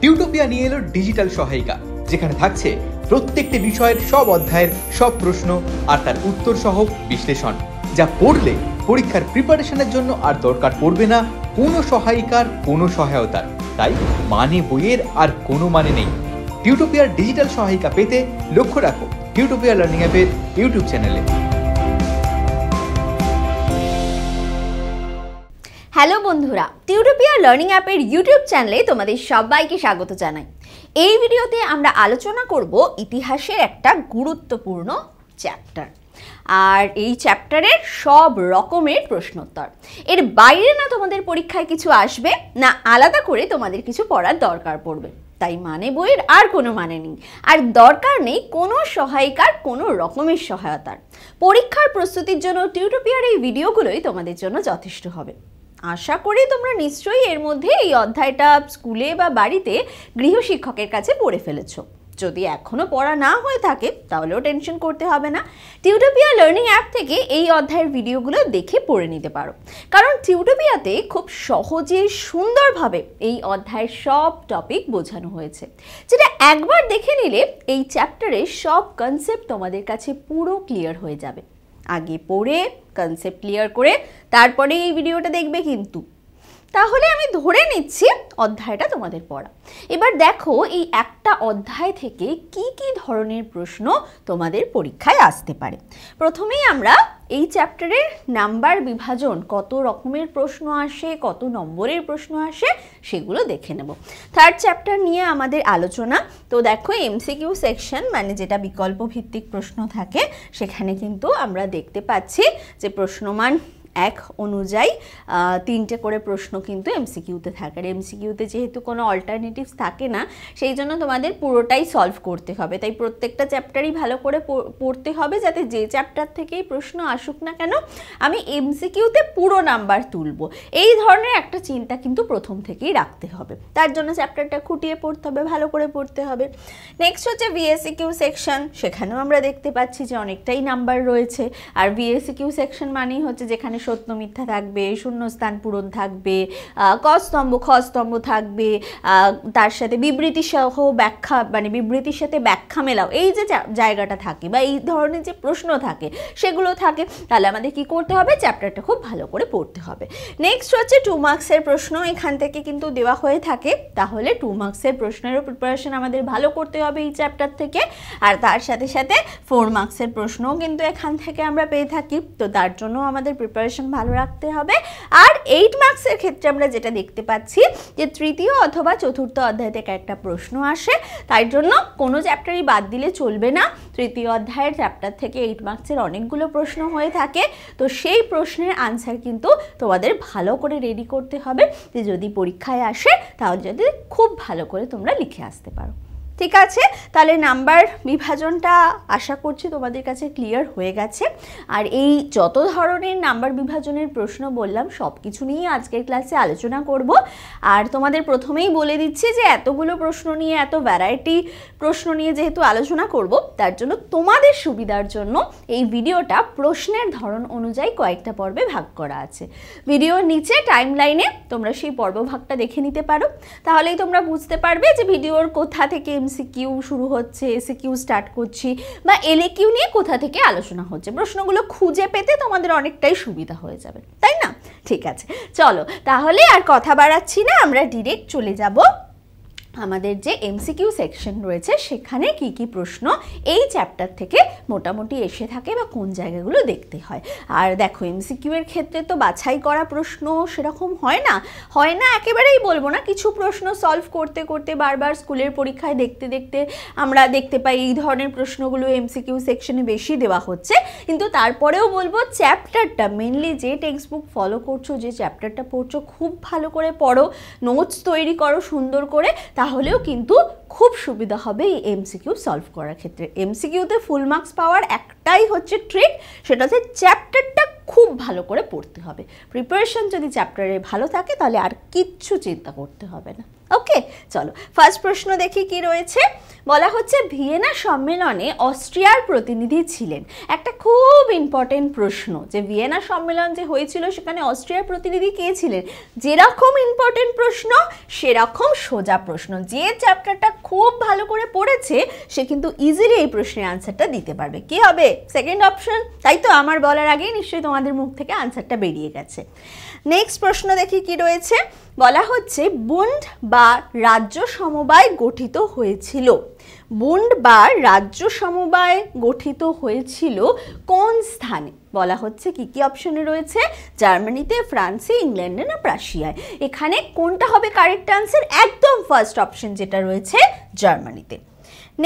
টিউটোপিয়া নিয়ে এলো ডিজিটাল সহায়িকা যেখানে থাকছে প্রত্যেকটি বিষয়ের সব অধ্যায়ের সব প্রশ্ন আর তার উত্তর সহ বিশ্লেষণ যা পড়লে পরীক্ষার প্রিপারেশনের জন্য আর দরকার পড়বে না কোনো সহায়িকার কোনো সহায়তার তাই মানে বইয়ের আর কোনো মানে নেই টিউটোপিয়ার ডিজিটাল সহায়িকা পেতে লক্ষ্য রাখো টিউটোপিয়া লার্নিং অ্যাপের ইউটিউব চ্যানেলে হ্যালো বন্ধুরা টিউটোপিয়া লার্নিং অ্যাপের ইউটিউব চ্যানেলে তোমাদের সবাইকে স্বাগত জানাই এই ভিডিওতে আমরা আলোচনা করব ইতিহাসের একটা গুরুত্বপূর্ণ চ্যাপ্টার আর এই চ্যাপ্টারের সব রকমের প্রশ্নোত্তর এর বাইরে না তোমাদের পরীক্ষায় কিছু আসবে না আলাদা করে তোমাদের কিছু পড়ার দরকার পড়বে তাই মানে বইয়ের আর কোনো মানে নেই আর দরকার নেই কোনো সহায়িকার কোনো রকমের সহায়তার পরীক্ষার প্রস্তুতির জন্য টিউটোপিয়ার এই ভিডিওগুলোই তোমাদের জন্য যথেষ্ট হবে আশা করি তোমরা নিশ্চয়ই এর মধ্যে এই অধ্যায়টা স্কুলে বা বাড়িতে গৃহশিক্ষকের কাছে পড়ে ফেলেছো যদি এখনও পড়া না হয়ে থাকে তাহলেও টেনশন করতে হবে না টিউটোপিয়া লার্নিং অ্যাপ থেকে এই অধ্যায়ের ভিডিওগুলো দেখে পড়ে নিতে পারো কারণ টিউটোপিয়াতে খুব সহজে সুন্দরভাবে এই অধ্যায়ের সব টপিক বোঝানো হয়েছে যেটা একবার দেখে নিলে এই চ্যাপ্টারের সব কনসেপ্ট তোমাদের কাছে পুরো ক্লিয়ার হয়ে যাবে আগে পড়ে কনসেপ্ট ক্লিয়ার করে তারপরে এই ভিডিওটা দেখবে কিন্তু তাহলে আমি ধরে নিচ্ছি অধ্যায়টা তোমাদের পড়া এবার দেখো এই একটা অধ্যায় থেকে কি কি ধরনের প্রশ্ন তোমাদের পরীক্ষায় আসতে পারে প্রথমেই আমরা এই চ্যাপ্টারের নাম্বার বিভাজন কত রকমের প্রশ্ন আসে কত নম্বরের প্রশ্ন আসে সেগুলো দেখে নেব থার্ড চ্যাপ্টার নিয়ে আমাদের আলোচনা তো দেখো এমসিকিউ সেকশন মানে যেটা বিকল্প ভিত্তিক প্রশ্ন থাকে সেখানে কিন্তু আমরা দেখতে পাচ্ছি যে প্রশ্নমান এক অনুযায়ী তিনটে করে প্রশ্ন কিন্তু এমসিকিউতে থাকে আর এমসিকিউতে যেহেতু কোনো অল্টারনেটিভস থাকে না সেই জন্য তোমাদের পুরোটাই সলভ করতে হবে তাই প্রত্যেকটা চ্যাপ্টারই ভালো করে পড়তে হবে যাতে যে চ্যাপ্টার থেকেই প্রশ্ন আসুক না কেন আমি এমসিকিউতে পুরো নাম্বার তুলব এই ধরনের একটা চিন্তা কিন্তু প্রথম থেকেই রাখতে হবে তার জন্য চ্যাপ্টারটা খুঁটিয়ে পড়তে হবে ভালো করে পড়তে হবে নেক্সট হচ্ছে ভিএসি সেকশন সেখানেও আমরা দেখতে পাচ্ছি যে অনেকটাই নাম্বার রয়েছে আর ভিএসিকিউ সেকশন মানেই হচ্ছে যেখানে সত্য মিথ্যা থাকবে শূন্যস্থান পূরণ থাকবে কস্তম্ভ খস্তম্ভ থাকবে তার সাথে বিবৃতি সহ ব্যাখ্যা মানে বিবৃতির সাথে ব্যাখ্যা মেলাও এই যে জায়গাটা থাকে বা এই ধরনের যে প্রশ্ন থাকে সেগুলো থাকে তাহলে আমাদের কি করতে হবে চ্যাপ্টারটা খুব ভালো করে পড়তে হবে নেক্সট হচ্ছে টু মার্কসের প্রশ্ন এখান থেকে কিন্তু দেওয়া হয়ে থাকে তাহলে টু মার্কসের প্রশ্নেরও প্রিপারেশন আমাদের ভালো করতে হবে এই চ্যাপ্টার থেকে আর তার সাথে সাথে ফোর মার্কসের প্রশ্নও কিন্তু এখান থেকে আমরা পেয়ে থাকি তো তার জন্য আমাদের প্রিপারেশন প্রিপারেশন ভালো রাখতে হবে আর এইট মার্কসের ক্ষেত্রে আমরা যেটা দেখতে পাচ্ছি যে তৃতীয় অথবা চতুর্থ অধ্যায় থেকে একটা প্রশ্ন আসে তাই জন্য কোনো চ্যাপ্টারই বাদ দিলে চলবে না তৃতীয় অধ্যায়ের চ্যাপ্টার থেকে এইট মার্কসের অনেকগুলো প্রশ্ন হয়ে থাকে তো সেই প্রশ্নের আনসার কিন্তু তোমাদের ভালো করে রেডি করতে হবে যে যদি পরীক্ষায় আসে তাহলে যদি খুব ভালো করে তোমরা লিখে আসতে পারো ঠিক আছে তাহলে নাম্বার বিভাজনটা আশা করছি তোমাদের কাছে ক্লিয়ার হয়ে গেছে আর এই যত ধরনের নাম্বার বিভাজনের প্রশ্ন বললাম সব কিছু নিয়েই আজকের ক্লাসে আলোচনা করব আর তোমাদের প্রথমেই বলে দিচ্ছি যে এতগুলো প্রশ্ন নিয়ে এত ভ্যারাইটি প্রশ্ন নিয়ে যেহেতু আলোচনা করব তার জন্য তোমাদের সুবিধার জন্য এই ভিডিওটা প্রশ্নের ধরন অনুযায়ী কয়েকটা পর্বে ভাগ করা আছে ভিডিওর নিচে টাইম লাইনে তোমরা সেই পর্ব ভাগটা দেখে নিতে পারো তাহলেই তোমরা বুঝতে পারবে যে ভিডিওর কোথা থেকে এমসিকিউ শুরু হচ্ছে এসিকিউ স্টার্ট করছি বা এলএকিউ নিয়ে কোথা থেকে আলোচনা হচ্ছে প্রশ্নগুলো খুঁজে পেতে তোমাদের অনেকটাই সুবিধা হয়ে যাবে তাই না ঠিক আছে চলো তাহলে আর কথা বাড়াচ্ছি না আমরা ডিরেক্ট চলে যাব আমাদের যে এমসিকিউ সেকশন রয়েছে সেখানে কি কি প্রশ্ন এই চ্যাপ্টার থেকে মোটামুটি এসে থাকে বা কোন জায়গাগুলো দেখতে হয় আর দেখো এমসিকিউ এর ক্ষেত্রে তো বাছাই করা প্রশ্ন সেরকম হয় না হয় না একেবারেই বলবো না কিছু প্রশ্ন সলভ করতে করতে বারবার স্কুলের পরীক্ষায় দেখতে দেখতে আমরা দেখতে পাই এই ধরনের প্রশ্নগুলো এমসিকিউ সেকশনে বেশি দেওয়া হচ্ছে কিন্তু তারপরেও বলবো চ্যাপ্টারটা মেনলি যে টেক্সট বুক ফলো করছো যে চ্যাপ্টারটা পড়ছো খুব ভালো করে পড়ো নোটস তৈরি করো সুন্দর করে তা তাহলেও কিন্তু খুব সুবিধা হবে এই এমসিকিউ সলভ করার ক্ষেত্রে এমসিকিউতে ফুল মার্কস পাওয়ার একটাই হচ্ছে ট্রিক সেটা হচ্ছে চ্যাপ্টারটা খুব ভালো করে পড়তে হবে প্রিপারেশন যদি চ্যাপ্টারে ভালো থাকে তাহলে আর কিচ্ছু চিন্তা করতে হবে না ওকে চলো ফার্স্ট প্রশ্ন দেখি কি রয়েছে বলা হচ্ছে ভিয়েনা সম্মেলনে অস্ট্রিয়ার প্রতিনিধি ছিলেন একটা খুব ইম্পর্টেন্ট প্রশ্ন যে ভিয়েনা সম্মেলন যে হয়েছিল সেখানে অস্ট্রিয়ার প্রতিনিধি কে ছিলেন যেরকম ইম্পর্টেন্ট প্রশ্ন সেরকম সোজা প্রশ্ন যে চ্যাপ্টারটা খুব ভালো করে পড়েছে সে কিন্তু ইজিলি এই প্রশ্নের আনসারটা দিতে পারবে কি হবে সেকেন্ড অপশন তাই তো আমার বলার আগেই নিশ্চয়ই তোমাদের মুখ থেকে আনসারটা বেরিয়ে গেছে নেক্সট প্রশ্ন দেখি কি রয়েছে বলা হচ্ছে বুন্ড বা রাজ্য সমবায় গঠিত হয়েছিল বন্ড বা রাজ্য সমবায় গঠিত হয়েছিল কোন স্থানে বলা হচ্ছে কি কি অপশনে রয়েছে জার্মানিতে ফ্রান্সে ইংল্যান্ডে না প্রাশিয়ায় এখানে কোনটা হবে কারেক্ট আনসার একদম ফার্স্ট অপশন যেটা রয়েছে জার্মানিতে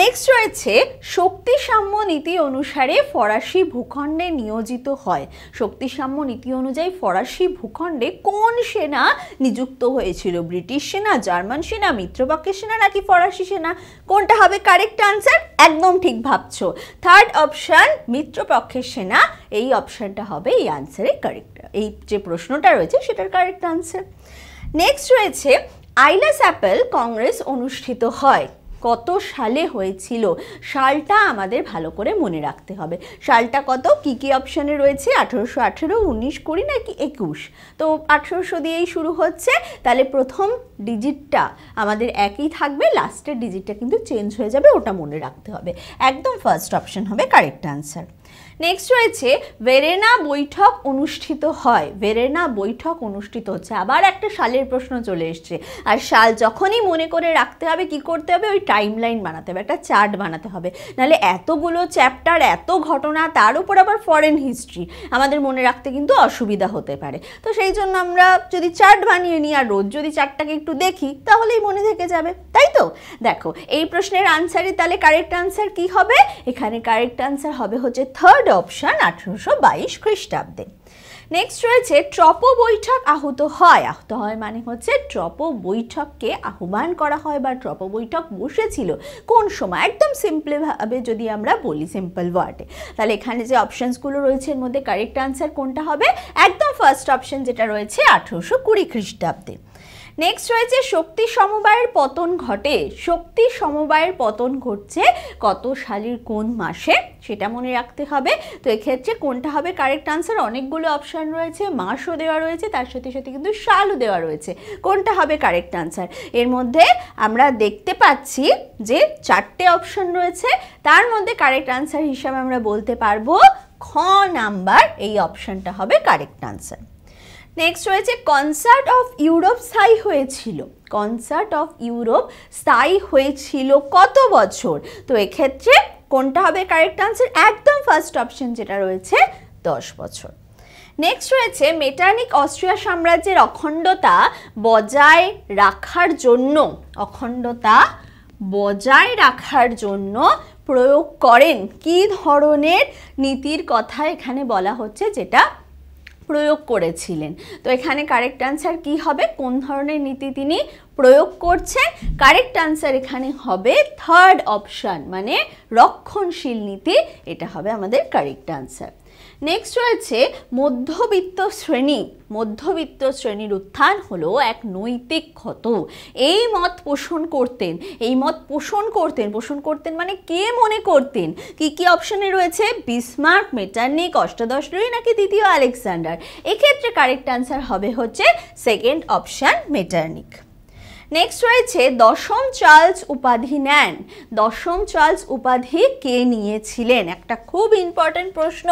নেক্সট রয়েছে শক্তি সাম্য নীতি অনুসারে ফরাসি ভূখণ্ডে নিয়োজিত হয় শক্তি সাম্য নীতি অনুযায়ী ফরাসি ভূখণ্ডে কোন সেনা নিযুক্ত হয়েছিল ব্রিটিশ সেনা জার্মান সেনা মিত্রপক্ষের সেনা নাকি ফরাসি সেনা কোনটা হবে কারেক্ট আনসার একদম ঠিক ভাবছো থার্ড অপশান মিত্রপক্ষের সেনা এই অপশানটা হবে এই আনসারে কারেক্ট এই যে প্রশ্নটা রয়েছে সেটার কারেক্ট আনসার নেক্সট রয়েছে আইলাস অ্যাপেল কংগ্রেস অনুষ্ঠিত হয় কত সালে হয়েছিল সালটা আমাদের ভালো করে মনে রাখতে হবে সালটা কত কি কি অপশানে রয়েছে আঠেরোশো আঠেরো উনিশ কুড়ি নাকি একুশ তো আঠেরোশো দিয়েই শুরু হচ্ছে তাহলে প্রথম ডিজিটটা আমাদের একই থাকবে লাস্টের ডিজিটটা কিন্তু চেঞ্জ হয়ে যাবে ওটা মনে রাখতে হবে একদম ফার্স্ট অপশান হবে কারেক্ট আনসার নেক্সট রয়েছে ভেরেনা বৈঠক অনুষ্ঠিত হয় ভেরেনা বৈঠক অনুষ্ঠিত হচ্ছে আবার একটা সালের প্রশ্ন চলে এসছে আর সাল যখনই মনে করে রাখতে হবে কি করতে হবে ওই টাইম লাইন বানাতে হবে একটা চার্ট বানাতে হবে নাহলে এতগুলো চ্যাপ্টার এত ঘটনা তার উপর আবার ফরেন হিস্ট্রি আমাদের মনে রাখতে কিন্তু অসুবিধা হতে পারে তো সেই জন্য আমরা যদি চার্ট বানিয়ে নিই আর রোজ যদি চার্টটাকে একটু দেখি তাহলেই মনে থেকে যাবে তাই তো দেখো এই প্রশ্নের আনসারে তাহলে কারেক্ট আনসার কি হবে এখানে কারেক্ট আনসার হবে হচ্ছে থার্ড অপশান আঠেরোশো বাইশ খ্রিস্টাব্দে নেক্সট রয়েছে ট্রপো বৈঠক আহত হয় আহত হয় মানে হচ্ছে ট্রপো বৈঠককে আহ্বান করা হয় বা ট্রপো বৈঠক বসেছিল কোন সময় একদম সিম্পলভাবে যদি আমরা বলি সিম্পল ওয়ার্ডে তাহলে এখানে যে অপশানসগুলো রয়েছে এর মধ্যে কারেক্ট আনসার কোনটা হবে একদম ফার্স্ট অপশান যেটা রয়েছে আঠেরোশো কুড়ি খ্রিস্টাব্দে নেক্সট রয়েছে শক্তি সমবায়ের পতন ঘটে শক্তি সমবায়ের পতন ঘটছে কত সালের কোন মাসে সেটা মনে রাখতে হবে তো এক্ষেত্রে কোনটা হবে কারেক্ট আনসার অনেকগুলো অপশান রয়েছে মাসও দেওয়া রয়েছে তার সাথে সাথে কিন্তু সালও দেওয়া রয়েছে কোনটা হবে কারেক্ট আনসার এর মধ্যে আমরা দেখতে পাচ্ছি যে চারটে অপশান রয়েছে তার মধ্যে কারেক্ট আনসার হিসাবে আমরা বলতে পারবো খ নাম্বার এই অপশানটা হবে কারেক্ট আনসার নেক্সট রয়েছে কনসার্ট অফ ইউরোপ স্থায়ী হয়েছিল কনসার্ট অফ ইউরোপ স্থায়ী হয়েছিল কত বছর তো এক্ষেত্রে কোনটা হবে কারেক্ট আনসার একদম ফার্স্ট অপশন যেটা রয়েছে দশ বছর নেক্সট রয়েছে মেটানিক অস্ট্রিয়া সাম্রাজ্যের অখণ্ডতা বজায় রাখার জন্য অখণ্ডতা বজায় রাখার জন্য প্রয়োগ করেন কি ধরনের নীতির কথা এখানে বলা হচ্ছে যেটা প্রয়োগ করেছিলেন তো এখানে কারেক্ট অ্যান্সার কি হবে কোন ধরনের নীতি তিনি প্রয়োগ করছেন কারেক্ট অ্যান্সার এখানে হবে থার্ড অপশান মানে রক্ষণশীল নীতি এটা হবে আমাদের কারেক্ট অ্যান্সার নেক্সট রয়েছে মধ্যবিত্ত শ্রেণী মধ্যবিত্ত শ্রেণীর উত্থান হলো এক নৈতিক ক্ষত এই মত পোষণ করতেন এই মত পোষণ করতেন পোষণ করতেন মানে কে মনে করতেন কি কি অপশনে রয়েছে বিসমার্ক মেটার্নিক অষ্টাদশ রুই নাকি দ্বিতীয় আলেকজান্ডার এক্ষেত্রে কারেক্ট আনসার হবে হচ্ছে সেকেন্ড অপশান মেটার্নিক নেক্সট রয়েছে দশম চার্লস উপাধি নেন দশম চার্লস উপাধি কে নিয়েছিলেন একটা খুব ইম্পর্ট্যান্ট প্রশ্ন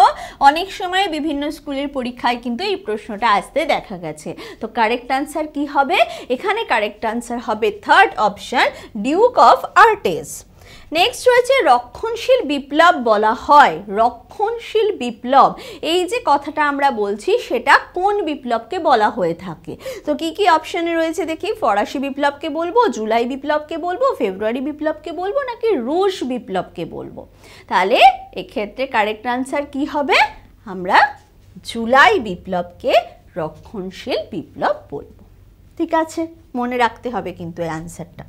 অনেক সময় বিভিন্ন স্কুলের পরীক্ষায় কিন্তু এই প্রশ্নটা আসতে দেখা গেছে তো কারেক্ট আনসার কি হবে এখানে কারেক্ট আনসার হবে থার্ড অপশান ডিউক অফ আর্টেস্ট নেক্সট রয়েছে রক্ষণশীল বিপ্লব বলা হয় রক্ষণশীল বিপ্লব এই যে কথাটা আমরা বলছি সেটা কোন বিপ্লবকে বলা হয়ে থাকে তো কি কি অপশানে রয়েছে দেখি ফরাসি বিপ্লবকে বলবো জুলাই বিপ্লবকে বলবো ফেব্রুয়ারি বিপ্লবকে বলবো নাকি রুশ বিপ্লবকে বলবো তাহলে এক্ষেত্রে কারেক্ট আনসার কি হবে আমরা জুলাই বিপ্লবকে রক্ষণশীল বিপ্লব বলবো ঠিক আছে মনে রাখতে হবে কিন্তু এই আনসারটা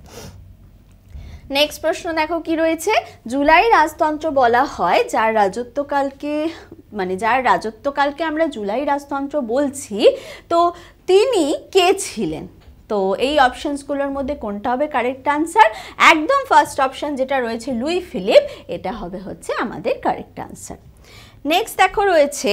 নেক্সট প্রশ্ন দেখো কি রয়েছে জুলাই রাজতন্ত্র বলা হয় যার রাজত্বকালকে মানে যার রাজত্বকালকে আমরা জুলাই রাজতন্ত্র বলছি তো তিনি কে ছিলেন তো এই অপশানসগুলোর মধ্যে কোনটা হবে কারেক্ট আনসার একদম ফার্স্ট অপশান যেটা রয়েছে লুই ফিলিপ এটা হবে হচ্ছে আমাদের কারেক্ট আনসার নেক্সট দেখো রয়েছে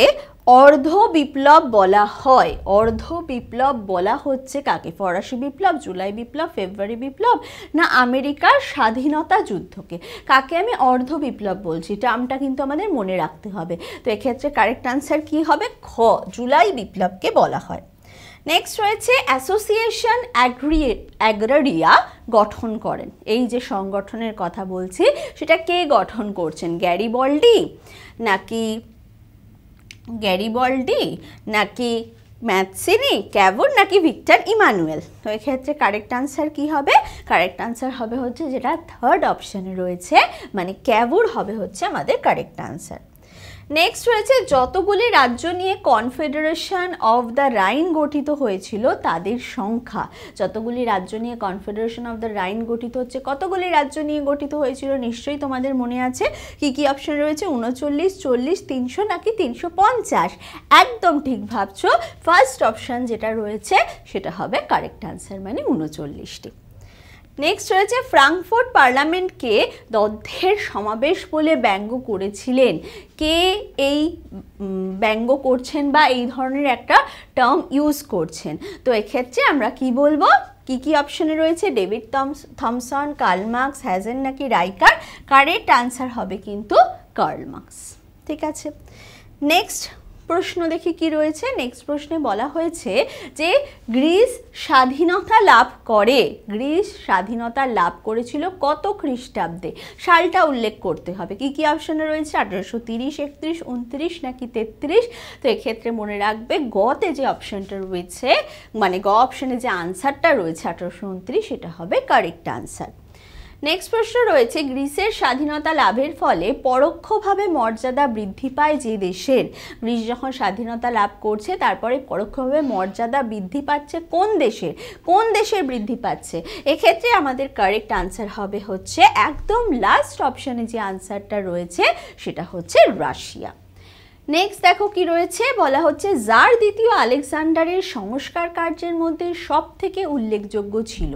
অর্ধ বিপ্লব বলা হয় অর্ধ বিপ্লব বলা হচ্ছে কাকে ফরাসি বিপ্লব জুলাই বিপ্লব ফেব্রুয়ারি বিপ্লব না আমেরিকার স্বাধীনতা যুদ্ধকে কাকে আমি অর্ধ বিপ্লব বলছি টার্মটা কিন্তু আমাদের মনে রাখতে হবে তো এক্ষেত্রে কারেক্ট আনসার কি হবে খ জুলাই বিপ্লবকে বলা হয় নেক্সট রয়েছে অ্যাসোসিয়েশন অ্যাগ্রারিয়া গঠন করেন এই যে সংগঠনের কথা বলছি সেটা কে গঠন করছেন গ্যারি বল্ডি নাকি গ্যারিবল্ডি নাকি ম্যাথসিনি ক্যাবুর নাকি ভিক্টর ইমানুয়েল তো এক্ষেত্রে কারেক্ট আনসার কি হবে কারেক্ট আনসার হবে হচ্ছে যেটা থার্ড অপশানে রয়েছে মানে ক্যাভুর হবে হচ্ছে আমাদের কারেক্ট আনসার নেক্সট রয়েছে যতগুলি রাজ্য নিয়ে কনফেডারেশন অফ দ্য রাইন গঠিত হয়েছিল তাদের সংখ্যা যতগুলি রাজ্য নিয়ে কনফেডারেশন অফ দ্য রাইন গঠিত হচ্ছে কতগুলি রাজ্য নিয়ে গঠিত হয়েছিল নিশ্চয়ই তোমাদের মনে আছে কি কি অপশন রয়েছে উনচল্লিশ চল্লিশ তিনশো নাকি তিনশো পঞ্চাশ একদম ঠিক ভাবছ ফার্স্ট অপশান যেটা রয়েছে সেটা হবে কারেক্ট অ্যান্সার মানে উনচল্লিশটি নেক্সট রয়েছে ফ্রাঙ্কফোর্ট পার্লামেন্টকে দদ্ধের সমাবেশ বলে ব্যঙ্গ করেছিলেন কে এই ব্যঙ্গ করছেন বা এই ধরনের একটা টার্ম ইউজ করছেন তো এক্ষেত্রে আমরা কি বলবো কি কি অপশনে রয়েছে ডেভিড থমস থমসন কার্লমার্কস হ্যাজেন নাকি রাইকার কারেক্ট আনসার হবে কিন্তু কার্লমার্কস ঠিক আছে নেক্সট প্রশ্ন দেখি কি রয়েছে নেক্সট প্রশ্নে বলা হয়েছে যে গ্রিস স্বাধীনতা লাভ করে গ্রিস স্বাধীনতা লাভ করেছিল কত খ্রিস্টাব্দে সালটা উল্লেখ করতে হবে কি কি অপশানে রয়েছে আঠেরোশো তিরিশ একত্রিশ উনত্রিশ নাকি তেত্রিশ তো এক্ষেত্রে মনে রাখবে গতে যে অপশানটা রয়েছে মানে গ অপশানে যে আনসারটা রয়েছে আঠেরোশো উনত্রিশ সেটা হবে কারেক্ট আনসার নেক্সট প্রশ্ন রয়েছে গ্রিসের স্বাধীনতা লাভের ফলে পরোক্ষভাবে মর্যাদা বৃদ্ধি পায় যে দেশের গ্রিস যখন স্বাধীনতা লাভ করছে তারপরে পরোক্ষভাবে মর্যাদা বৃদ্ধি পাচ্ছে কোন দেশের কোন দেশের বৃদ্ধি পাচ্ছে এক্ষেত্রে আমাদের কারেক্ট আনসার হবে হচ্ছে একদম লাস্ট অপশানে যে আনসারটা রয়েছে সেটা হচ্ছে রাশিয়া নেক্সট দেখো কি রয়েছে বলা হচ্ছে যার দ্বিতীয় আলেকজান্ডারের সংস্কার কার্যের মধ্যে সব থেকে উল্লেখযোগ্য ছিল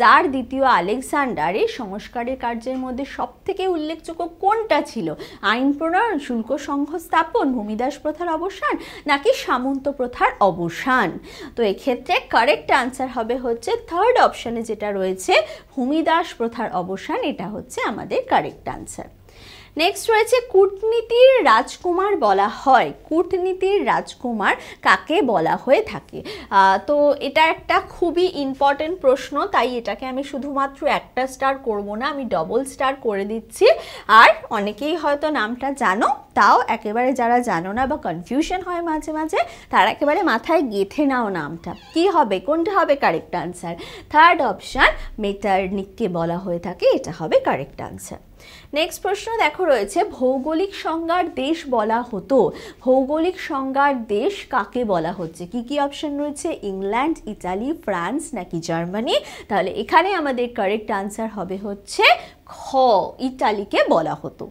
যার দ্বিতীয় আলেকজান্ডারের সংস্কারের কার্যের মধ্যে সব থেকে উল্লেখযোগ্য কোনটা ছিল আইন প্রণয়ন শুল্ক সংঘ স্থাপন ভূমিদাস প্রথার অবসান নাকি সামন্ত প্রথার অবসান তো এক্ষেত্রে কারেক্ট আনসার হবে হচ্ছে থার্ড অপশানে যেটা রয়েছে ভূমিদাস প্রথার অবসান এটা হচ্ছে আমাদের কারেক্ট আনসার নেক্সট রয়েছে কূটনীতির রাজকুমার বলা হয় কূটনীতির রাজকুমার কাকে বলা হয়ে থাকে তো এটা একটা খুবই ইম্পর্টেন্ট প্রশ্ন তাই এটাকে আমি শুধুমাত্র একটা স্টার করব না আমি ডবল স্টার করে দিচ্ছি আর অনেকেই হয়তো নামটা জানো তাও একেবারে যারা জানো না বা কনফিউশন হয় মাঝে মাঝে তারা একেবারে মাথায় গেঁথে নাও নামটা কি হবে কোনটা হবে কারেক্ট আনসার থার্ড অপশান নিককে বলা হয়ে থাকে এটা হবে কারেক্ট আনসার নেক্সট প্রশ্ন দেখো রয়েছে ভৌগোলিক সংজ্ঞার দেশ বলা হতো ভৌগোলিক সংজ্ঞার দেশ কাকে বলা হচ্ছে কি কি অপশন রয়েছে ইংল্যান্ড ইটালি ফ্রান্স নাকি জার্মানি তাহলে এখানে আমাদের কারেক্ট আনসার হবে হচ্ছে খ ইটালিকে বলা হতো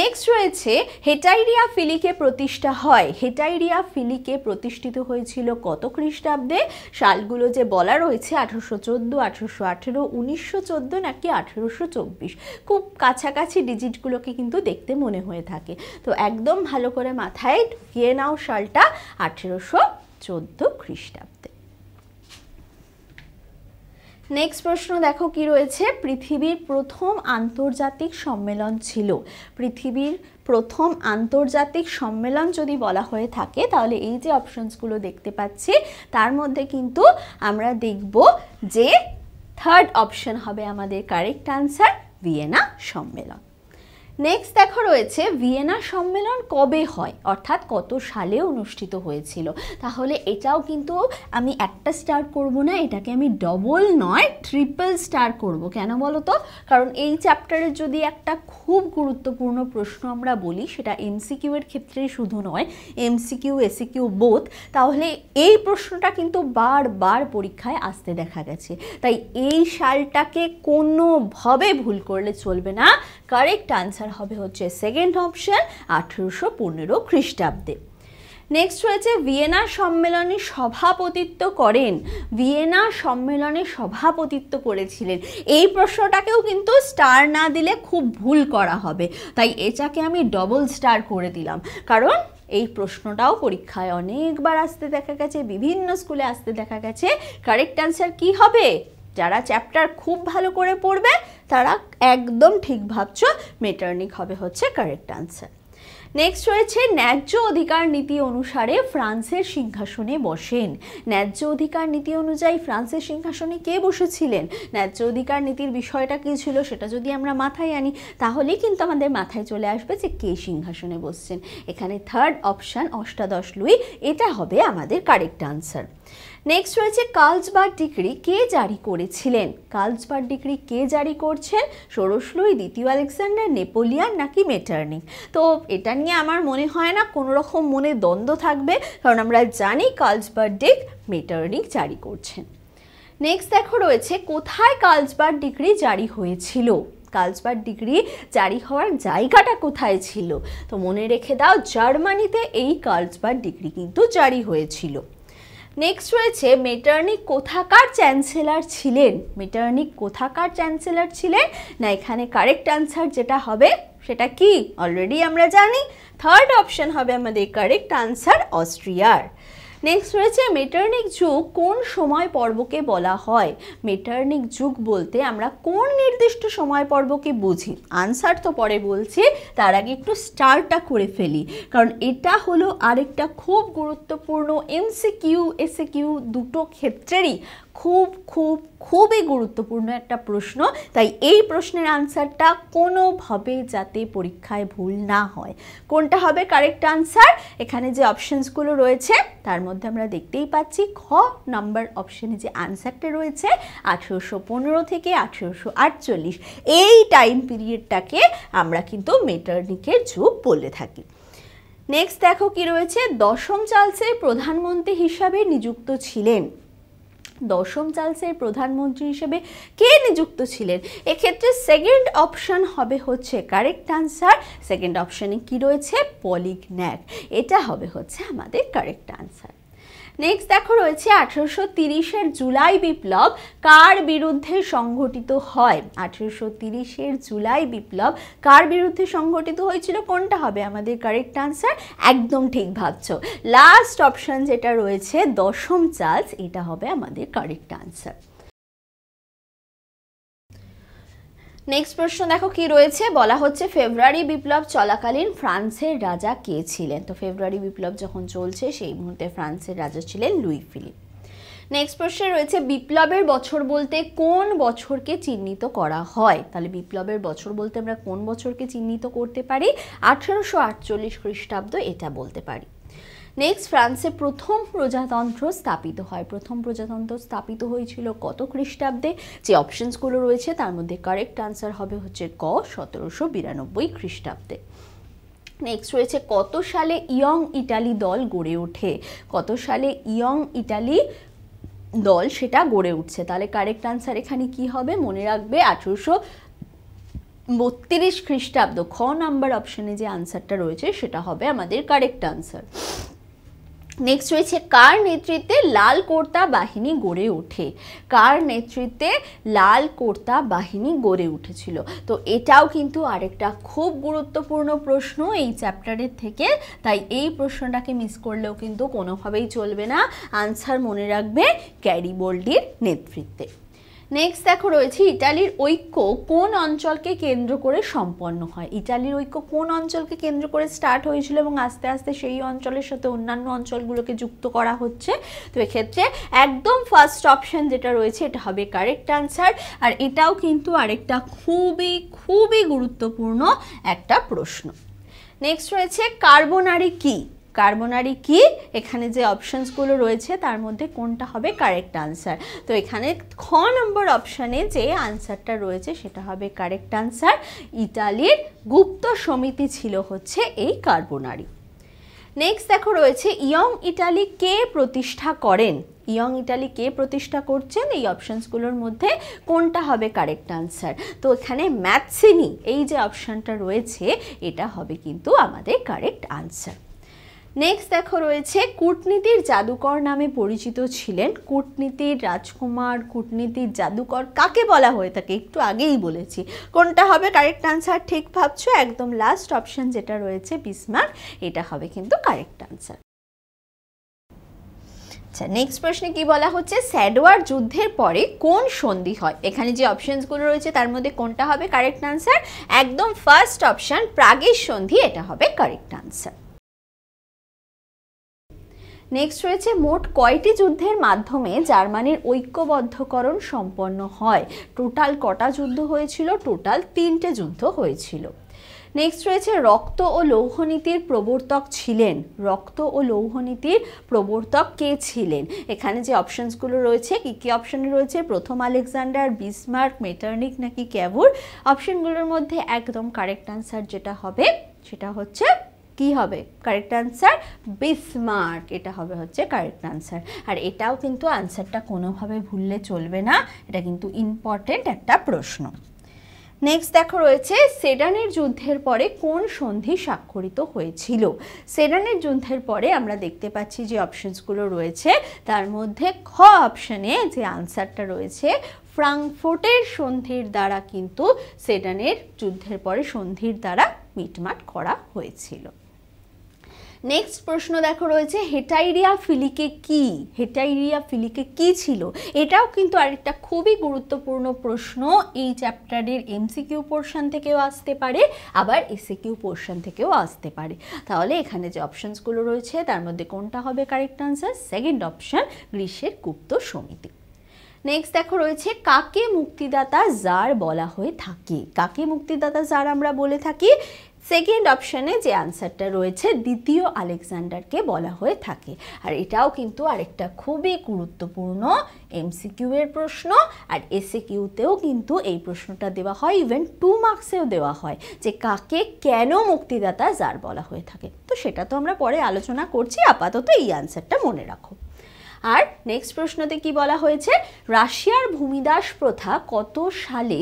নেক্সট রয়েছে হেটাইরিয়া ফিলিকে প্রতিষ্ঠা হয় হেটাইরিয়া ফিলিকে প্রতিষ্ঠিত হয়েছিল কত খ্রিস্টাব্দে সালগুলো যে বলা রয়েছে আঠারোশো চোদ্দো আঠারোশো আঠেরো উনিশশো চোদ্দো নাকি আঠেরোশো চব্বিশ খুব কাছাকাছি ডিজিটগুলোকে কিন্তু দেখতে মনে হয়ে থাকে তো একদম ভালো করে মাথায় ঢুকিয়ে নাও সালটা আঠেরোশো চোদ্দো খ্রিস্টাব্দ নেক্সট প্রশ্ন দেখো কি রয়েছে পৃথিবীর প্রথম আন্তর্জাতিক সম্মেলন ছিল পৃথিবীর প্রথম আন্তর্জাতিক সম্মেলন যদি বলা হয়ে থাকে তাহলে এই যে অপশনসগুলো দেখতে পাচ্ছি তার মধ্যে কিন্তু আমরা দেখব যে থার্ড অপশন হবে আমাদের কারেক্ট আনসার ভিয়েনা সম্মেলন নেক্সট দেখো রয়েছে ভিয়েনা সম্মেলন কবে হয় অর্থাৎ কত সালে অনুষ্ঠিত হয়েছিল তাহলে এটাও কিন্তু আমি একটা স্টার করব না এটাকে আমি ডবল নয় ট্রিপল স্টার করব কেন বলো তো কারণ এই চ্যাপ্টারের যদি একটা খুব গুরুত্বপূর্ণ প্রশ্ন আমরা বলি সেটা এমসিকিউ এর ক্ষেত্রে শুধু নয় এমসিকিউ এসিকিউ বোথ তাহলে এই প্রশ্নটা কিন্তু বারবার পরীক্ষায় আসতে দেখা গেছে তাই এই সালটাকে কোনোভাবে ভুল করলে চলবে না কারেক্ট আনসার হবে হচ্ছে সেকেন্ড অপশান আঠেরোশো পনেরো খ্রিস্টাব্দে নেক্সট রয়েছে ভিয়েনা সম্মেলনে সভাপতিত্ব করেন ভিয়েনা সম্মেলনে সভাপতিত্ব করেছিলেন এই প্রশ্নটাকেও কিন্তু স্টার না দিলে খুব ভুল করা হবে তাই এটাকে আমি ডবল স্টার করে দিলাম কারণ এই প্রশ্নটাও পরীক্ষায় অনেকবার আসতে দেখা গেছে বিভিন্ন স্কুলে আসতে দেখা গেছে কারেক্ট অ্যান্সার কি হবে যারা চ্যাপ্টার খুব ভালো করে পড়বে তারা একদম ঠিক ভাবছো মেটার্নিক হবে হচ্ছে কারেক্ট আনসার নেক্সট রয়েছে ন্যায্য অধিকার নীতি অনুসারে ফ্রান্সের সিংহাসনে বসেন ন্যায্য অধিকার নীতি অনুযায়ী ফ্রান্সের সিংহাসনে কে বসেছিলেন ন্যায্য অধিকার নীতির বিষয়টা কী ছিল সেটা যদি আমরা মাথায় আনি তাহলেই কিন্তু আমাদের মাথায় চলে আসবে যে কে সিংহাসনে বসছেন এখানে থার্ড অপশান অষ্টাদশ লুই এটা হবে আমাদের কারেক্ট আনসার নেক্সট রয়েছে কালসবার্গ ডিগ্রি কে জারি করেছিলেন কালসবার্গ ডিগ্রি কে জারি করছেন ষোড়শ দ্বিতীয় আলেকজান্ডার নেপোলিয়ান নাকি মেটার্নিং তো এটা নিয়ে আমার মনে হয় না কোনো রকম মনে দ্বন্দ্ব থাকবে কারণ আমরা জানি কালসবার্গ ডিক মেটার্নিং জারি করছেন নেক্সট দেখো রয়েছে কোথায় কালসবার্গ ডিগ্রি জারি হয়েছিল কালসবার্গ ডিগ্রি জারি হওয়ার জায়গাটা কোথায় ছিল তো মনে রেখে দাও জার্মানিতে এই কালসবার্গ ডিগ্রি কিন্তু জারি হয়েছিল নেক্সট রয়েছে মেটার্নিক কোথাকার চ্যান্সেলার ছিলেন মেটার্নিক কোথাকার চ্যান্সেলার ছিলেন না এখানে কারেক্ট অ্যান্সার যেটা হবে সেটা কি অলরেডি আমরা জানি থার্ড অপশান হবে আমাদের কারেক্ট অ্যান্সার অস্ট্রিয়ার নেক্সট রয়েছে মেটার্নিক যুগ কোন সময় পর্বকে বলা হয় মেটার্নিক যুগ বলতে আমরা কোন নির্দিষ্ট সময় পর্বকে বুঝি আনসার তো পরে বলছি তার আগে একটু স্টারটা করে ফেলি কারণ এটা হলো আরেকটা খুব গুরুত্বপূর্ণ এমসিকিউ এসে কিউ দুটো ক্ষেত্রেরই খুব খুব খুবই গুরুত্বপূর্ণ একটা প্রশ্ন তাই এই প্রশ্নের আনসারটা কোনোভাবে যাতে পরীক্ষায় ভুল না হয় কোনটা হবে কারেক্ট আনসার এখানে যে অপশানসগুলো রয়েছে তার মধ্যে আমরা দেখতেই পাচ্ছি খ নাম্বার অপশানে যে আনসারটা রয়েছে আঠেরোশো পনেরো থেকে আঠেরোশো আটচল্লিশ এই টাইম পিরিয়ডটাকে আমরা কিন্তু মেটার্নিকের যুগ বলে থাকি নেক্সট দেখো কি রয়েছে দশম চার্লসের প্রধানমন্ত্রী হিসাবে নিযুক্ত ছিলেন দশম চার্লসের প্রধানমন্ত্রী হিসেবে কে নিযুক্ত ছিলেন এক্ষেত্রে সেকেন্ড অপশন হবে হচ্ছে কারেক্ট আনসার সেকেন্ড অপশনে কি রয়েছে পলিগন্যাক এটা হবে হচ্ছে আমাদের কারেক্ট আনসার নেক্সট দেখো রয়েছে আঠেরোশো তিরিশের জুলাই বিপ্লব কার বিরুদ্ধে সংঘটিত হয় আঠেরোশো তিরিশের জুলাই বিপ্লব কার বিরুদ্ধে সংঘটিত হয়েছিল কোনটা হবে আমাদের কারেক্ট আনসার একদম ঠিক ভাবছ লাস্ট অপশান যেটা রয়েছে দশম চার্লস এটা হবে আমাদের কারেক্ট আনসার নেক্সট প্রশ্ন দেখো কি রয়েছে বলা হচ্ছে ফেব্রুয়ারি বিপ্লব চলাকালীন ফ্রান্সের রাজা কে ছিলেন তো ফেব্রুয়ারি বিপ্লব যখন চলছে সেই মুহূর্তে ফ্রান্সের রাজা ছিলেন লুই ফিলিপ নেক্সট প্রশ্নে রয়েছে বিপ্লবের বছর বলতে কোন বছরকে চিহ্নিত করা হয় তাহলে বিপ্লবের বছর বলতে আমরা কোন বছরকে চিহ্নিত করতে পারি আঠেরোশো আটচল্লিশ খ্রিস্টাব্দ এটা বলতে পারি নেক্সট ফ্রান্সে প্রথম প্রজাতন্ত্র স্থাপিত হয় প্রথম প্রজাতন্ত্র স্থাপিত হয়েছিল কত খ্রিস্টাব্দে যে অপশনসগুলো রয়েছে তার মধ্যে কারেক্ট আনসার হবে হচ্ছে ক সতেরোশো বিরানব্বই খ্রিস্টাব্দে নেক্সট রয়েছে কত সালে ইয়ং ইটালি দল গড়ে ওঠে কত সালে ইয়ং ইটালি দল সেটা গড়ে উঠছে তাহলে কারেক্ট আনসার এখানে কি হবে মনে রাখবে আঠেরোশো বত্রিশ খ্রিস্টাব্দ খ নাম্বার অপশনে যে আনসারটা রয়েছে সেটা হবে আমাদের কারেক্ট আনসার নেক্সট রয়েছে কার নেতৃত্বে লাল কোর্তা বাহিনী গড়ে ওঠে কার নেতৃত্বে লাল কোর্তা বাহিনী গড়ে উঠেছিল তো এটাও কিন্তু আরেকটা খুব গুরুত্বপূর্ণ প্রশ্ন এই চ্যাপ্টারের থেকে তাই এই প্রশ্নটাকে মিস করলেও কিন্তু কোনোভাবেই চলবে না আনসার মনে রাখবে ক্যারিবোল্ডির নেতৃত্বে নেক্সট দেখো রয়েছে ইটালির ঐক্য কোন অঞ্চলকে কেন্দ্র করে সম্পন্ন হয় ইটালির ঐক্য কোন অঞ্চলকে কেন্দ্র করে স্টার্ট হয়েছিল এবং আস্তে আস্তে সেই অঞ্চলের সাথে অন্যান্য অঞ্চলগুলোকে যুক্ত করা হচ্ছে তো এক্ষেত্রে একদম ফার্স্ট অপশন যেটা রয়েছে এটা হবে কারেক্ট অ্যান্সার আর এটাও কিন্তু আরেকটা খুবই খুবই গুরুত্বপূর্ণ একটা প্রশ্ন নেক্সট রয়েছে কার্বোনারি কী কার্বোনারি কি এখানে যে অপশানসগুলো রয়েছে তার মধ্যে কোনটা হবে কারেক্ট আনসার তো এখানে খ নম্বর অপশানে যে আনসারটা রয়েছে সেটা হবে কারেক্ট আনসার ইটালির গুপ্ত সমিতি ছিল হচ্ছে এই কার্বোনারি নেক্সট দেখো রয়েছে ইয়ং ইটালি কে প্রতিষ্ঠা করেন ইয়ং ইটালি কে প্রতিষ্ঠা করছেন এই অপশানসগুলোর মধ্যে কোনটা হবে কারেক্ট আনসার তো এখানে ম্যাথসিনি এই যে অপশানটা রয়েছে এটা হবে কিন্তু আমাদের কারেক্ট আনসার নেক্সট দেখো রয়েছে কূটনীতির জাদুকর নামে পরিচিত ছিলেন কূটনীতির রাজকুমার কূটনীতির জাদুকর কাকে বলা হয়ে থাকে একটু আগেই বলেছি কোনটা হবে কারেক্ট আনসার ঠিক ভাবছো একদম লাস্ট অপশন যেটা রয়েছে বিসমার্ক এটা হবে কিন্তু কারেক্ট আনসার আচ্ছা নেক্সট প্রশ্নে কি বলা হচ্ছে স্যাডোয়ার যুদ্ধের পরে কোন সন্ধি হয় এখানে যে অপশানসগুলো রয়েছে তার মধ্যে কোনটা হবে কারেক্ট আনসার একদম ফার্স্ট অপশান প্রাগের সন্ধি এটা হবে কারেক্ট আনসার নেক্সট রয়েছে মোট কয়টি যুদ্ধের মাধ্যমে জার্মানির ঐক্যবদ্ধকরণ সম্পন্ন হয় টোটাল কটা যুদ্ধ হয়েছিল টোটাল তিনটে যুদ্ধ হয়েছিল নেক্সট রয়েছে রক্ত ও লৌহনীতির প্রবর্তক ছিলেন রক্ত ও লৌহনীতির প্রবর্তক কে ছিলেন এখানে যে অপশানসগুলো রয়েছে কী কী অপশান রয়েছে প্রথম আলেকজান্ডার বিসমার্ক মেটার্নিক নাকি ক্যাবুর অপশানগুলোর মধ্যে একদম কারেক্ট আনসার যেটা হবে সেটা হচ্ছে কি হবে কারেক্ট আনসার বিসমার্ক এটা হবে হচ্ছে কারেক্ট আনসার আর এটাও কিন্তু আনসারটা কোনোভাবে ভুললে চলবে না এটা কিন্তু ইম্পর্টেন্ট একটা প্রশ্ন নেক্সট দেখো রয়েছে সেডানের যুদ্ধের পরে কোন সন্ধি স্বাক্ষরিত হয়েছিল সেডানের যুদ্ধের পরে আমরা দেখতে পাচ্ছি যে অপশানসগুলো রয়েছে তার মধ্যে খ অপশানে যে আনসারটা রয়েছে ফ্রাঙ্কফোর্টের সন্ধির দ্বারা কিন্তু সেডানের যুদ্ধের পরে সন্ধির দ্বারা মিটমাট করা হয়েছিল নেক্সট প্রশ্ন দেখো রয়েছে হেটাইরিয়া ফিলিকে কি হেটাইরিয়া ফিলিকে কি ছিল এটাও কিন্তু আরেকটা খুবই গুরুত্বপূর্ণ প্রশ্ন এই চ্যাপ্টারের এমসিকিউ পোর্শন থেকেও আসতে পারে আবার এসিকিউ পোর্শন থেকেও আসতে পারে তাহলে এখানে যে অপশানসগুলো রয়েছে তার মধ্যে কোনটা হবে কারেক্ট আনসার সেকেন্ড অপশান গ্রীষ্মের গুপ্ত সমিতি নেক্সট দেখো রয়েছে কাকে মুক্তিদাতা জার বলা হয়ে থাকে কাকে মুক্তিদাতা জার আমরা বলে থাকি সেকেন্ড অপশানে যে আনসারটা রয়েছে দ্বিতীয় আলেকজান্ডারকে বলা হয়ে থাকে আর এটাও কিন্তু আরেকটা খুবই গুরুত্বপূর্ণ এমসিকিউ এর প্রশ্ন আর এসিকিউতেও কিন্তু এই প্রশ্নটা দেওয়া হয় ইভেন টু মার্কসেও দেওয়া হয় যে কাকে কেন মুক্তিদাতা যার বলা হয়ে থাকে তো সেটা তো আমরা পরে আলোচনা করছি আপাতত এই আনসারটা মনে রাখো আর নেক্সট প্রশ্নতে কি বলা হয়েছে রাশিয়ার ভূমিদাস প্রথা কত সালে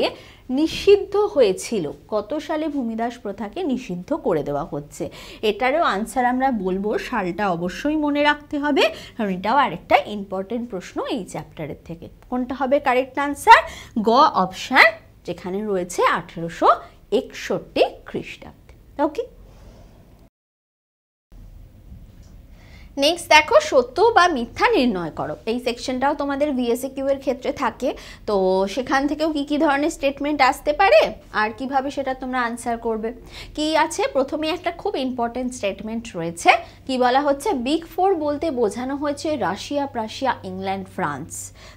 নিষিদ্ধ হয়েছিল কত সালে ভূমিদাস প্রথাকে নিষিদ্ধ করে দেওয়া হচ্ছে এটারও আনসার আমরা বলবো সালটা অবশ্যই মনে রাখতে হবে কারণ এটাও আরেকটা ইম্পর্টেন্ট প্রশ্ন এই চ্যাপ্টারের থেকে কোনটা হবে কারেক্ট আনসার গ অপশান যেখানে রয়েছে আঠেরোশো একষট্টি খ্রিস্টাব্দ ওকে নেক্সট দেখো সত্য বা মিথ্যা নির্ণয় করো এই সেকশনটাও তোমাদের ভিএসএ কিউ এর ক্ষেত্রে থাকে তো সেখান থেকেও কি কি ধরনের স্টেটমেন্ট আসতে পারে আর কিভাবে সেটা তোমরা আনসার করবে কি আছে প্রথমে একটা খুব ইম্পর্টেন্ট স্টেটমেন্ট রয়েছে কি বলা হচ্ছে বিগ ফোর বলতে বোঝানো হয়েছে রাশিয়া প্রাশিয়া ইংল্যান্ড ফ্রান্স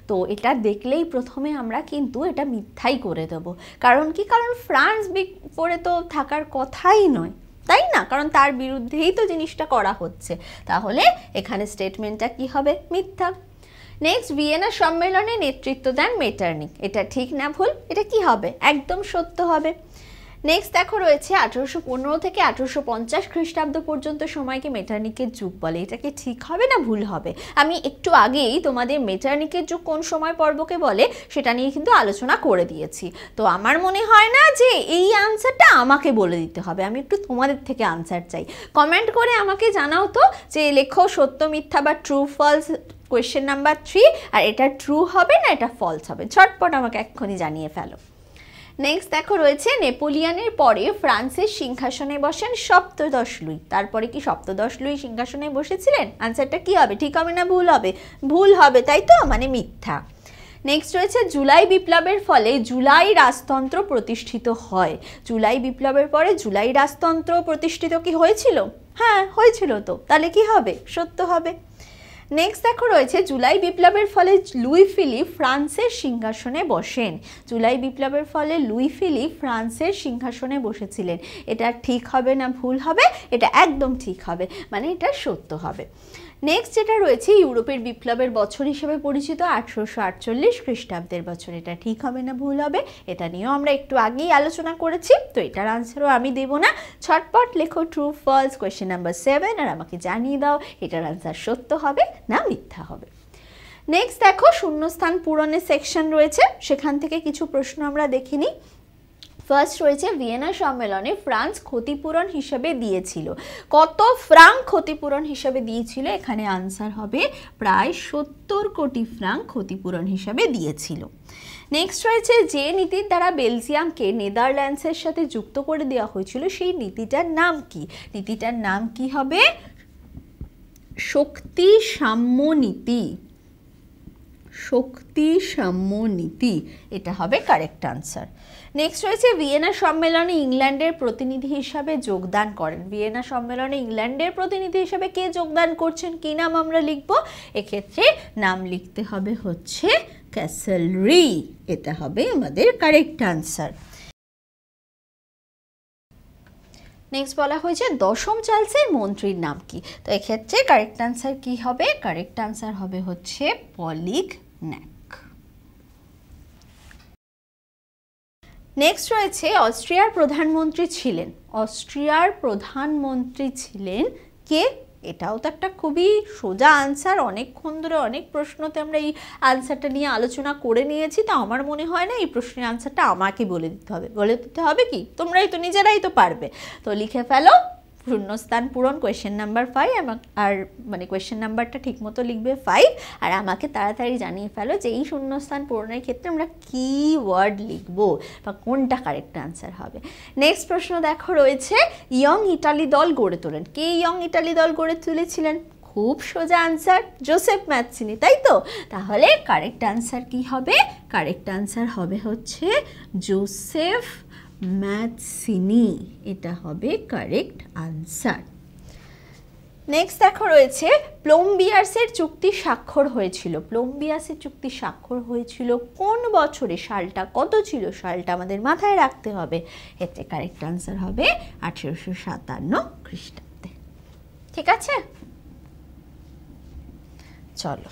তো এটা দেখলেই প্রথমে আমরা কিন্তু এটা মিথ্যাই করে দেবো কারণ কি কারণ ফ্রান্স বিগ ফোরে তো থাকার কথাই নয় তাই না কারণ তার বিরুদ্ধেই তো জিনিসটা করা হচ্ছে তাহলে এখানে স্টেটমেন্টটা কি হবে মিথ্যা নেক্সট ভিয়েনা সম্মেলনে নেতৃত্ব দেন মেটার্নিক এটা ঠিক না ভুল এটা কি হবে একদম সত্য হবে নেক্সট দেখো রয়েছে আঠারোশো পনেরো থেকে আঠারোশো পঞ্চাশ খ্রিস্টাব্দ পর্যন্ত সময়কে মেটার্নিকের যুগ বলে এটা কি ঠিক হবে না ভুল হবে আমি একটু আগেই তোমাদের মেটার্নিকের যুগ কোন সময় পর্বকে বলে সেটা নিয়ে কিন্তু আলোচনা করে দিয়েছি তো আমার মনে হয় না যে এই আনসারটা আমাকে বলে দিতে হবে আমি একটু তোমাদের থেকে আনসার চাই কমেন্ট করে আমাকে জানাও তো যে লেখো সত্য মিথ্যা বা true false question number three আর এটা ট্রু হবে না এটা ফলস হবে ঝটপট আমাকে এক্ষুনি জানিয়ে ফেলো নেক্সট দেখো রয়েছে নেপোলিয়ানের পরে ফ্রান্সের সিংহাসনে বসেন সপ্তদশ লুই তারপরে কি সপ্তদশ লুই সিংহাসনে বসেছিলেন আনসারটা কি হবে ঠিক হবে না ভুল হবে ভুল হবে তাই তো মানে মিথ্যা নেক্সট রয়েছে জুলাই বিপ্লবের ফলে জুলাই রাজতন্ত্র প্রতিষ্ঠিত হয় জুলাই বিপ্লবের পরে জুলাই রাজতন্ত্র প্রতিষ্ঠিত কি হয়েছিল হ্যাঁ হয়েছিল তো তাহলে কি হবে সত্য হবে নেক্সট দেখো রয়েছে জুলাই বিপ্লবের ফলে লুই ফিলিপ ফ্রান্সের সিংহাসনে বসেন জুলাই বিপ্লবের ফলে লুই ফিলিপ ফ্রান্সের সিংহাসনে বসেছিলেন এটা ঠিক হবে না ভুল হবে এটা একদম ঠিক হবে মানে এটা সত্য হবে নেক্সট যেটা রয়েছে ইউরোপের বিপ্লবের বছর হিসেবে পরিচিত আঠারোশো আটচল্লিশ খ্রিস্টাব্দের বছর এটা ঠিক হবে না ভুল হবে এটা নিয়েও আমরা একটু আগেই আলোচনা করেছি তো এটার আনসারও আমি দেব না ছটপট লেখো true false question number seven আর আমাকে জানিয়ে দাও এটার আনসার সত্য হবে না মিথ্যা হবে নেক্সট দেখো শূন্যস্থান পূরণের সেকশন রয়েছে সেখান থেকে কিছু প্রশ্ন আমরা দেখিনি ফার্স্ট রয়েছে ভিয়েনা সম্মেলনে ফ্রান্স ক্ষতিপূরণ হিসেবে দিয়েছিল কত ফ্রাঙ্ক ক্ষতিপূরণ হিসেবে দিয়েছিল এখানে আনসার হবে প্রায় সত্তর কোটি ফ্রাঙ্ক ক্ষতিপূরণ হিসাবে দিয়েছিল নেক্সট রয়েছে যে নীতির দ্বারা বেলজিয়ামকে নেদারল্যান্ডসের সাথে যুক্ত করে দেওয়া হয়েছিল সেই নীতিটার নাম কি নীতিটার নাম কি হবে শক্তি সাম্য নীতি শক্তি সাম্য নীতি এটা হবে কারেক্ট আনসার নেক্সট রয়েছে ভিয়েনা সম্মেলনে ইংল্যান্ডের প্রতিনিধি হিসাবে যোগদান করেন ভিয়েনা সম্মেলনে ইংল্যান্ডের প্রতিনিধি হিসাবে কে যোগদান করছেন কী নাম আমরা লিখব এক্ষেত্রে নাম লিখতে হবে হচ্ছে ক্যাসেলরি এটা হবে আমাদের কারেক্ট আনসার নেক্সট বলা হয়েছে দশম চার্লসের মন্ত্রীর নাম কি তো এক্ষেত্রে কারেক্ট আনসার কি হবে কারেক্ট আনসার হবে হচ্ছে পলিক ন্যাক নেক্সট রয়েছে অস্ট্রিয়ার প্রধানমন্ত্রী ছিলেন অস্ট্রিয়ার প্রধানমন্ত্রী ছিলেন কে এটাও তো একটা খুবই সোজা আনসার অনেকক্ষণ ধরে অনেক প্রশ্নতে আমরা এই আনসারটা নিয়ে আলোচনা করে নিয়েছি তা আমার মনে হয় না এই প্রশ্নের আনসারটা আমাকে বলে দিতে হবে বলে দিতে হবে কি তোমরাই তো নিজেরাই তো পারবে তো লিখে ফেলো শূন্যস্থান পূরণ কোয়েশ্চেন নাম্বার ফাইভ আর মানে কোয়েশ্চেন নাম্বারটা ঠিকমতো লিখবে ফাইভ আর আমাকে তাড়াতাড়ি জানিয়ে ফেলো যে এই শূন্যস্থান পূরণের ক্ষেত্রে আমরা কী ওয়ার্ড লিখবো বা কোনটা কারেক্ট আনসার হবে নেক্সট প্রশ্ন দেখো রয়েছে ইয়ং ইটালি দল গড়ে তোলেন কে ইয়ং ইটালি দল গড়ে তুলেছিলেন খুব সোজা আনসার জোসেফ ম্যাথসিনি তাই তো তাহলে কারেক্ট আনসার কি হবে কারেক্ট আনসার হবে হচ্ছে জোসেফ ম্যাথসিনি এটা হবে কারেক্ট আনসার নেক্সট দেখো রয়েছে প্লম্বিয়াসের চুক্তি স্বাক্ষর হয়েছিল প্লোম্বিয়াসের চুক্তি স্বাক্ষর হয়েছিল কোন বছরে সালটা কত ছিল সালটা আমাদের মাথায় রাখতে হবে এতে কারেক্ট আনসার হবে আঠেরোশো সাতান্ন খ্রিস্টাব্দে ঠিক আছে চলো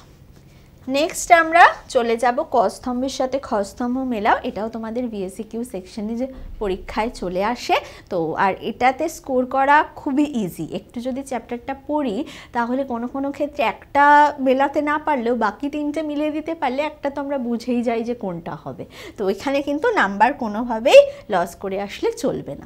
নেক্সট আমরা চলে যাব কস্তম্ভের সাথে খস্তম্ভ মেলাও এটাও তোমাদের বিএসসি কিউ সেকশনে যে পরীক্ষায় চলে আসে তো আর এটাতে স্কোর করা খুবই ইজি একটু যদি চ্যাপ্টারটা পড়ি তাহলে কোনো কোনো ক্ষেত্রে একটা মেলাতে না পারলেও বাকি তিনটে মিলিয়ে দিতে পারলে একটা তো আমরা বুঝেই যাই যে কোনটা হবে তো এখানে কিন্তু নাম্বার কোনোভাবেই লস করে আসলে চলবে না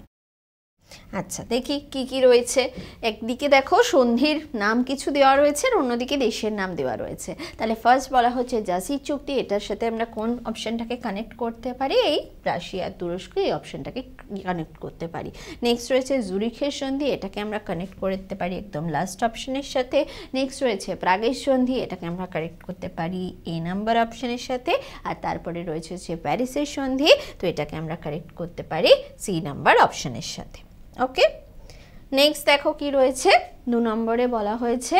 আচ্ছা দেখি কি কি রয়েছে একদিকে দেখো সন্ধির নাম কিছু দেওয়া রয়েছে আর অন্যদিকে দেশের নাম দেওয়া রয়েছে তাহলে ফার্স্ট বলা হচ্ছে জাসি চুক্তি এটার সাথে আমরা কোন অপশানটাকে কানেক্ট করতে পারি এই রাশিয়া তুরস্ক এই অপশানটাকে কানেক্ট করতে পারি নেক্সট রয়েছে জুরিখের সন্ধি এটাকে আমরা কানেক্ট করতে পারি একদম লাস্ট অপশানের সাথে নেক্সট রয়েছে প্রাগের সন্ধি এটাকে আমরা কানেক্ট করতে পারি এ নাম্বার অপশানের সাথে আর তারপরে রয়েছে হচ্ছে প্যারিসের সন্ধি তো এটাকে আমরা কানেক্ট করতে পারি সি নাম্বার অপশানের সাথে ওকে নেক্সট দেখো কি রয়েছে দু নম্বরে বলা হয়েছে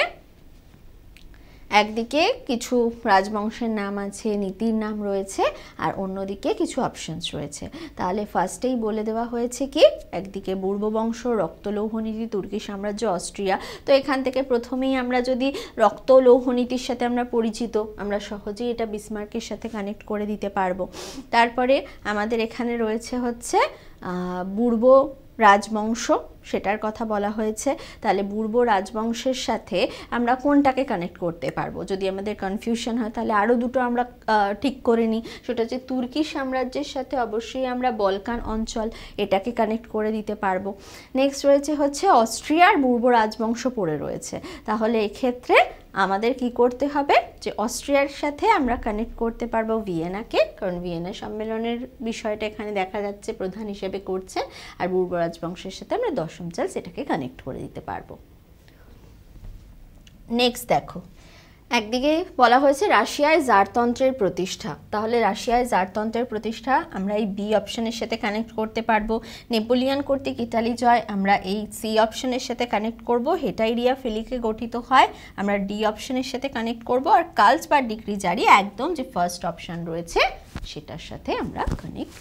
একদিকে কিছু রাজবংশের নাম আছে নীতির নাম রয়েছে আর অন্যদিকে কিছু অপশানস রয়েছে তাহলে ফার্স্টেই বলে দেওয়া হয়েছে কি একদিকে পূর্ববংশ রক্তলৌহনীতি তুর্কি সাম্রাজ্য অস্ট্রিয়া তো এখান থেকে প্রথমেই আমরা যদি রক্তলৌহনীতির সাথে আমরা পরিচিত আমরা সহজেই এটা বিসমার্কের সাথে কানেক্ট করে দিতে পারবো তারপরে আমাদের এখানে রয়েছে হচ্ছে পূর্ব রাজবংশ সেটার কথা বলা হয়েছে তাহলে পূর্ব রাজবংশের সাথে আমরা কোনটাকে কানেক্ট করতে পারবো যদি আমাদের কনফিউশন হয় তাহলে আরও দুটো আমরা ঠিক করে নিই সেটা হচ্ছে তুর্কি সাম্রাজ্যের সাথে অবশ্যই আমরা বলকান অঞ্চল এটাকে কানেক্ট করে দিতে পারবো নেক্সট রয়েছে হচ্ছে অস্ট্রিয়ার পূর্ব রাজবংশ পড়ে রয়েছে তাহলে এক্ষেত্রে আমাদের কি করতে হবে যে অস্ট্রিয়ার সাথে আমরা কানেক্ট করতে পারবো ভিয়েনাকে কারণ ভিয়েনা সম্মেলনের বিষয়টা এখানে দেখা যাচ্ছে প্রধান হিসেবে করছে আর বুর্গ রাজবংশের সাথে আমরা দশম চাল সেটাকে কানেক্ট করে দিতে পারবো নেক্সট দেখো একদিকে বলা হয়েছে রাশিয়ায় জারতন্ত্রের প্রতিষ্ঠা তাহলে রাশিয়ায় জারতন্ত্রের প্রতিষ্ঠা আমরা এই বি অপশনের সাথে কানেক্ট করতে পারবো নেপোলিয়ান কর্তৃক ইতালি জয় আমরা এই সি অপশনের সাথে কানেক্ট করব হেটাইরিয়া ফিলিকে গঠিত হয় আমরা ডি অপশনের সাথে কানেক্ট করব আর কালস বা ডিগ্রি জারি একদম যে ফার্স্ট অপশন রয়েছে সেটার সাথে আমরা কানেক্ট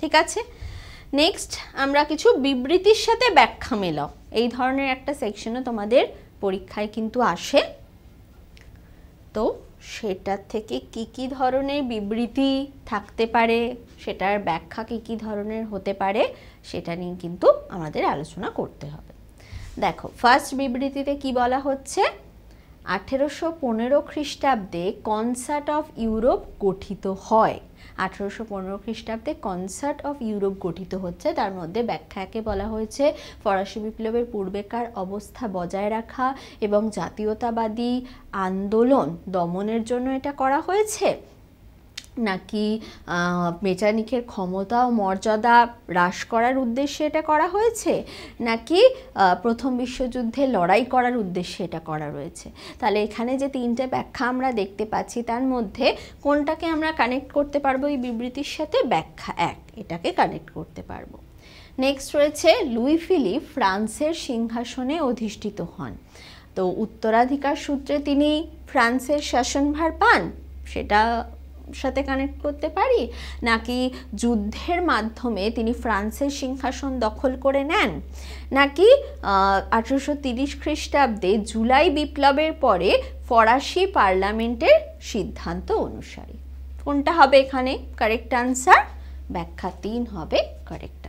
ঠিক আছে নেক্সট আমরা কিছু বিবৃতির সাথে ব্যাখ্যা মেলাও এই ধরনের একটা সেকশনও তোমাদের পরীক্ষায় কিন্তু আসে তো সেটার থেকে কি কি ধরনের বিবৃতি থাকতে পারে সেটার ব্যাখ্যা কি কি ধরনের হতে পারে সেটা নিয়ে কিন্তু আমাদের আলোচনা করতে হবে দেখো ফার্স্ট বিবৃতিতে কি বলা হচ্ছে আঠেরোশো পনেরো খ্রিস্টাব্দে কনসার্ট অফ ইউরোপ গঠিত হয় আঠেরোশো পনেরো খ্রিস্টাব্দে কনসার্ট অফ ইউরোপ গঠিত হচ্ছে তার মধ্যে ব্যাখ্যাকে বলা হয়েছে ফরাসি বিপ্লবের পূর্বেকার অবস্থা বজায় রাখা এবং জাতীয়তাবাদী আন্দোলন দমনের জন্য এটা করা হয়েছে নাকি মেচানিকের ক্ষমতা ও মর্যাদা হ্রাস করার উদ্দেশ্যে এটা করা হয়েছে নাকি প্রথম বিশ্বযুদ্ধে লড়াই করার উদ্দেশ্যে এটা করা রয়েছে তাহলে এখানে যে তিনটে ব্যাখ্যা আমরা দেখতে পাচ্ছি তার মধ্যে কোনটাকে আমরা কানেক্ট করতে পারবো এই বিবৃতির সাথে ব্যাখ্যা এক এটাকে কানেক্ট করতে পারবো নেক্সট রয়েছে লুই ফিলিপ ফ্রান্সের সিংহাসনে অধিষ্ঠিত হন তো উত্তরাধিকার সূত্রে তিনি ফ্রান্সের শাসনভার পান সেটা সাথে কানেক্ট করতে পারি নাকি যুদ্ধের মাধ্যমে তিনি ফ্রান্সের সিংহাসন দখল করে নেন নাকি আঠেরোশো তিরিশ খ্রিস্টাব্দে জুলাই বিপ্লবের পরে ফরাসি পার্লামেন্টের সিদ্ধান্ত অনুসারে কোনটা হবে এখানে কারেক্ট আনসার ব্যাখ্যা তিন হবে কারেক্ট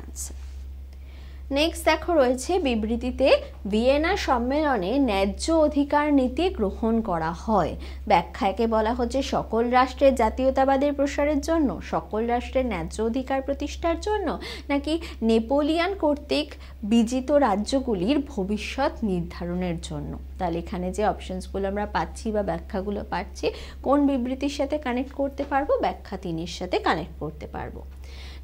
নেক্সট দেখো রয়েছে বিবৃতিতে ভিয়েনা সম্মেলনে ন্যায্য অধিকার নীতি গ্রহণ করা হয় ব্যাখ্যাকে বলা হচ্ছে সকল রাষ্ট্রের জাতীয়তাবাদের প্রসারের জন্য সকল রাষ্ট্রের ন্যায্য অধিকার প্রতিষ্ঠার জন্য নাকি নেপোলিয়ান কর্তৃক বিজিত রাজ্যগুলির ভবিষ্যৎ নির্ধারণের জন্য তাহলে এখানে যে অপশানসগুলো আমরা পাচ্ছি বা ব্যাখ্যাগুলো পাচ্ছি কোন বিবৃতির সাথে কানেক্ট করতে পারবো ব্যাখ্যা তিনের সাথে কানেক্ট করতে পারবো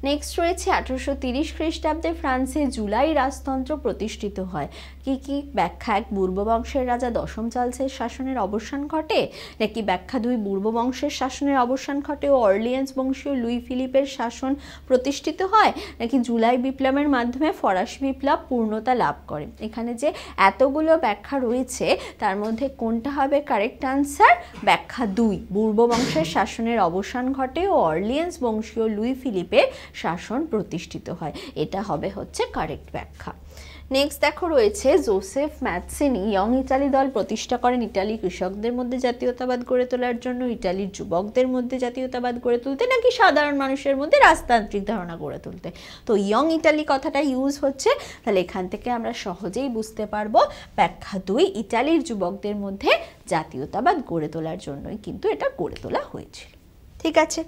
নেক্সট রয়েছে আঠারোশো তিরিশ খ্রিস্টাব্দে ফ্রান্সে জুলাই রাজতন্ত্র প্রতিষ্ঠিত হয় কি কি ব্যাখ্যা এক পূর্ববংশের রাজা দশম চার্লসের শাসনের অবসান ঘটে নাকি ব্যাখ্যা দুই পূর্ববংশের শাসনের অবসান ঘটে ও অর্লিয়েন্স বংশীয় লুই ফিলিপের শাসন প্রতিষ্ঠিত হয় নাকি জুলাই বিপ্লবের মাধ্যমে ফরাসি বিপ্লব পূর্ণতা লাভ করে এখানে যে এতগুলো ব্যাখ্যা রয়েছে তার মধ্যে কোনটা হবে কারেক্ট আনসার ব্যাখ্যা দুই পূর্ববংশের শাসনের অবসান ঘটে ও অর্লিয়েন্স বংশীয় লুই ফিলিপের শাসন প্রতিষ্ঠিত হয় এটা হবে হচ্ছে কারেক্ট ব্যাখ্যা নেক্সট দেখো রয়েছে জোসেফ ম্যাথসিনি ইয়ং ইটালি দল প্রতিষ্ঠা করেন ইটালি কৃষকদের মধ্যে জাতীয়তাবাদ গড়ে তোলার জন্য ইটালির যুবকদের মধ্যে জাতীয়তাবাদ গড়ে তুলতে নাকি সাধারণ মানুষের মধ্যে রাজতান্ত্রিক ধারণা গড়ে তুলতে তো ইয়ং ইটালি কথাটা ইউজ হচ্ছে তাহলে এখান থেকে আমরা সহজেই বুঝতে পারবো ব্যাখ্যা দুই ইটালির যুবকদের মধ্যে জাতীয়তাবাদ গড়ে তোলার জন্যই কিন্তু এটা গড়ে তোলা হয়েছিল ঠিক আছে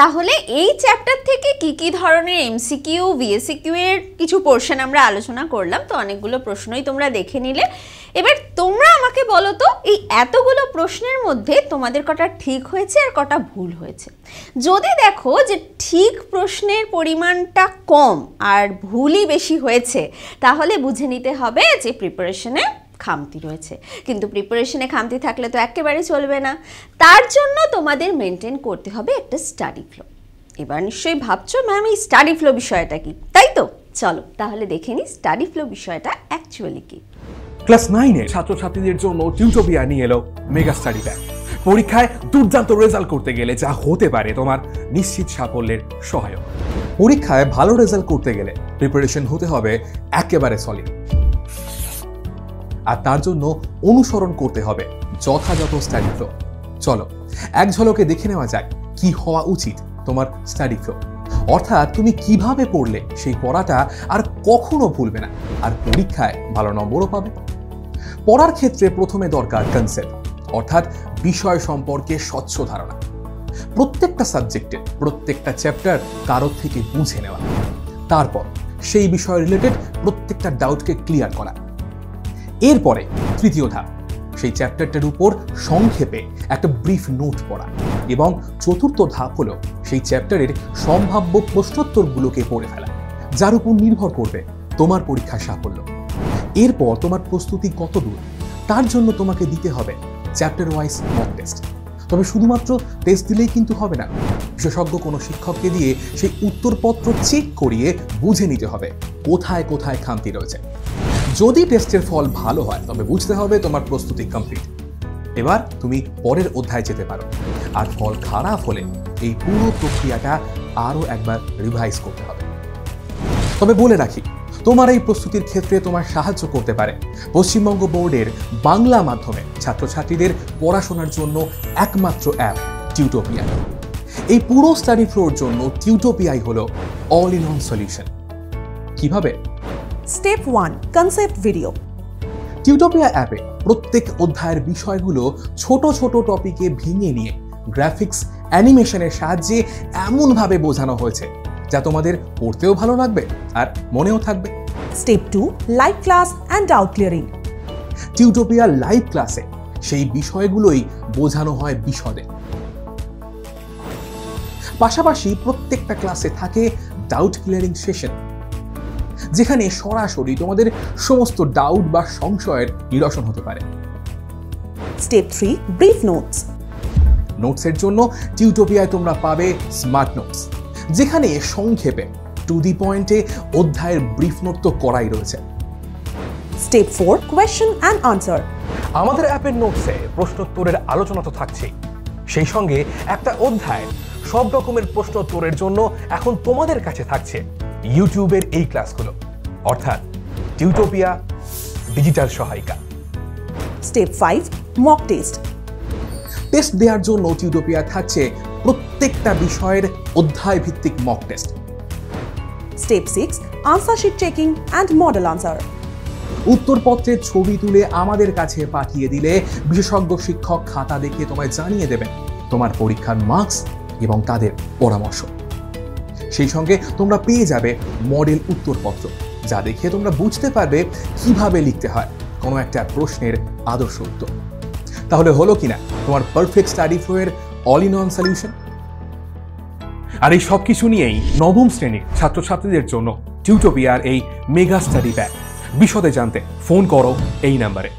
তাহলে এই চ্যাপ্টার থেকে কি কি ধরনের এমসিকিউ ভিএসিকিউ এর কিছু পোর্শন আমরা আলোচনা করলাম তো অনেকগুলো প্রশ্নই তোমরা দেখে নিলে এবার তোমরা আমাকে বলো তো এই এতগুলো প্রশ্নের মধ্যে তোমাদের কটা ঠিক হয়েছে আর কটা ভুল হয়েছে যদি দেখো যে ঠিক প্রশ্নের পরিমাণটা কম আর ভুলই বেশি হয়েছে তাহলে বুঝে নিতে হবে যে প্রিপারেশনে খামতি রয়েছে কিন্তু প্রিপারেশনে খামতি থাকলে তো একেবারে চলবে না তার জন্য তোমাদের মেনটেন করতে হবে একটা স্টাডি ফ্লো এবার নিশ্চয়ই ভাবছো ম্যাম এই স্টাডি ফ্লো বিষয়টা কি তাই তো চলো তাহলে দেখে নিই স্টাডি ফ্লো বিষয়টা অ্যাকচুয়ালি কি ক্লাস নাইনে ছাত্রছাত্রীদের জন্য টিউটোপিয়া নিয়ে এলো মেগা স্টাডি ব্যাগ পরীক্ষায় দুর্দান্ত রেজাল্ট করতে গেলে যা হতে পারে তোমার নিশ্চিত সাফল্যের সহায়ক পরীক্ষায় ভালো রেজাল্ট করতে গেলে প্রিপারেশন হতে হবে একেবারে সলিড আর তার জন্য অনুসরণ করতে হবে যথাযথ স্টাডি ফ্লো চলো এক ঝলকে দেখে নেওয়া যাক কি হওয়া উচিত তোমার স্টাডি ফ্লো অর্থাৎ তুমি কিভাবে পড়লে সেই পড়াটা আর কখনো ভুলবে না আর পরীক্ষায় ভালো নম্বরও পাবে পড়ার ক্ষেত্রে প্রথমে দরকার কনসেপ্ট অর্থাৎ বিষয় সম্পর্কে স্বচ্ছ ধারণা প্রত্যেকটা সাবজেক্টের প্রত্যেকটা চ্যাপ্টার কারোর থেকে বুঝে নেওয়া তারপর সেই বিষয় রিলেটেড প্রত্যেকটা ডাউটকে ক্লিয়ার করা এরপরে তৃতীয় ধাপ সেই চ্যাপ্টারটার উপর সংক্ষেপে একটা ব্রিফ নোট পড়া এবং চতুর্থ ধাপ হলো সেই চ্যাপ্টারের সম্ভাব্য প্রশ্নোত্তরগুলোকে পড়ে ফেলা যার উপর নির্ভর করবে তোমার পরীক্ষার সাফল্য এরপর তোমার প্রস্তুতি কত দূর তার জন্য তোমাকে দিতে হবে চ্যাপ্টার ওয়াইজ মক টেস্ট তবে শুধুমাত্র টেস্ট দিলেই কিন্তু হবে না বিশেষজ্ঞ কোনো শিক্ষককে দিয়ে সেই উত্তরপত্র চেক করিয়ে বুঝে নিতে হবে কোথায় কোথায় খামতি রয়েছে যদি টেস্টের ফল ভালো হয় তবে বুঝতে হবে তোমার প্রস্তুতি কমপ্লিট এবার তুমি পরের অধ্যায় যেতে পারো আর ফল খারাপ হলে এই পুরো প্রক্রিয়াটা আরও একবার রিভাইজ করতে হবে তবে বলে রাখি তোমার এই প্রস্তুতির ক্ষেত্রে তোমার সাহায্য করতে পারে পশ্চিমবঙ্গ বোর্ডের বাংলা মাধ্যমে ছাত্রছাত্রীদের পড়াশোনার জন্য একমাত্র অ্যাপ টিউটোপিয়া এই পুরো স্টাডি ফ্লোর জন্য টিউটোপিয়াই হলো অল ইন অন সলিউশন কিভাবে step one concept video Tutopia অ্যাপে প্রত্যেক অধ্যায়ের বিষয়গুলো ছোট ছোট টপিকে ভেঙে নিয়ে গ্রাফিক্স অ্যানিমেশনের সাহায্যে এমনভাবে বোঝানো হয়েছে যা তোমাদের পড়তেও ভালো লাগবে আর মনেও থাকবে step two live class and doubt clearing Tutopia live ক্লাসে সেই বিষয়গুলোই বোঝানো হয় বিশদে পাশাপাশি প্রত্যেকটা ক্লাসে থাকে ডাউট ক্লিয়ারিং সেশন যেখানে সরাসরি তোমাদের সমস্ত ডাউট বা সংশয়ের নিরসন হতে পারে স্টেপ থ্রি ব্রিফ নোটস নোটসের জন্য টিউটোপিয়ায় তোমরা পাবে স্মার্ট নোটস যেখানে সংক্ষেপে টু দি পয়েন্টে অধ্যায়ের ব্রিফ নোট তো করাই রয়েছে step four question and answer আমাদের অ্যাপের নোটসে প্রশ্নোত্তরের আলোচনা তো থাকছেই সেই সঙ্গে একটা অধ্যায় সব রকমের প্রশ্নোত্তরের জন্য এখন তোমাদের কাছে থাকছে ইউটিউবের এই ক্লাসগুলো অর্থাৎ টিউটোপিয়া ডিজিটাল সহায়িকা step five mock test test দেওয়ার জন্য টিউটোপিয়া থাকছে প্রত্যেকটা বিষয়ের অধ্যায় ভিত্তিক mock test step six answer sheet checking and model answer উত্তরপত্রের ছবি তুলে আমাদের কাছে পাঠিয়ে দিলে বিশেষজ্ঞ শিক্ষক খাতা দেখে তোমায় জানিয়ে দেবেন তোমার পরীক্ষার মার্কস এবং তাদের পরামর্শ সেই সঙ্গে তোমরা পেয়ে যাবে মডেল উত্তরপত্র যা দেখে তোমরা বুঝতে পারবে কিভাবে লিখতে হয় কোনো একটা প্রশ্নের আদর্শ উত্তর তাহলে হলো কিনা তোমার পারফেক্ট স্টাডি ফ্লোয়ের অল ইন ওয়ান সলিউশন আর এই সব কিছু নিয়েই নবম শ্রেণীর ছাত্রছাত্রীদের জন্য টিউটোপিয়ার এই মেগা স্টাডি ব্যাগ বিশদে জানতে ফোন করো এই নাম্বারে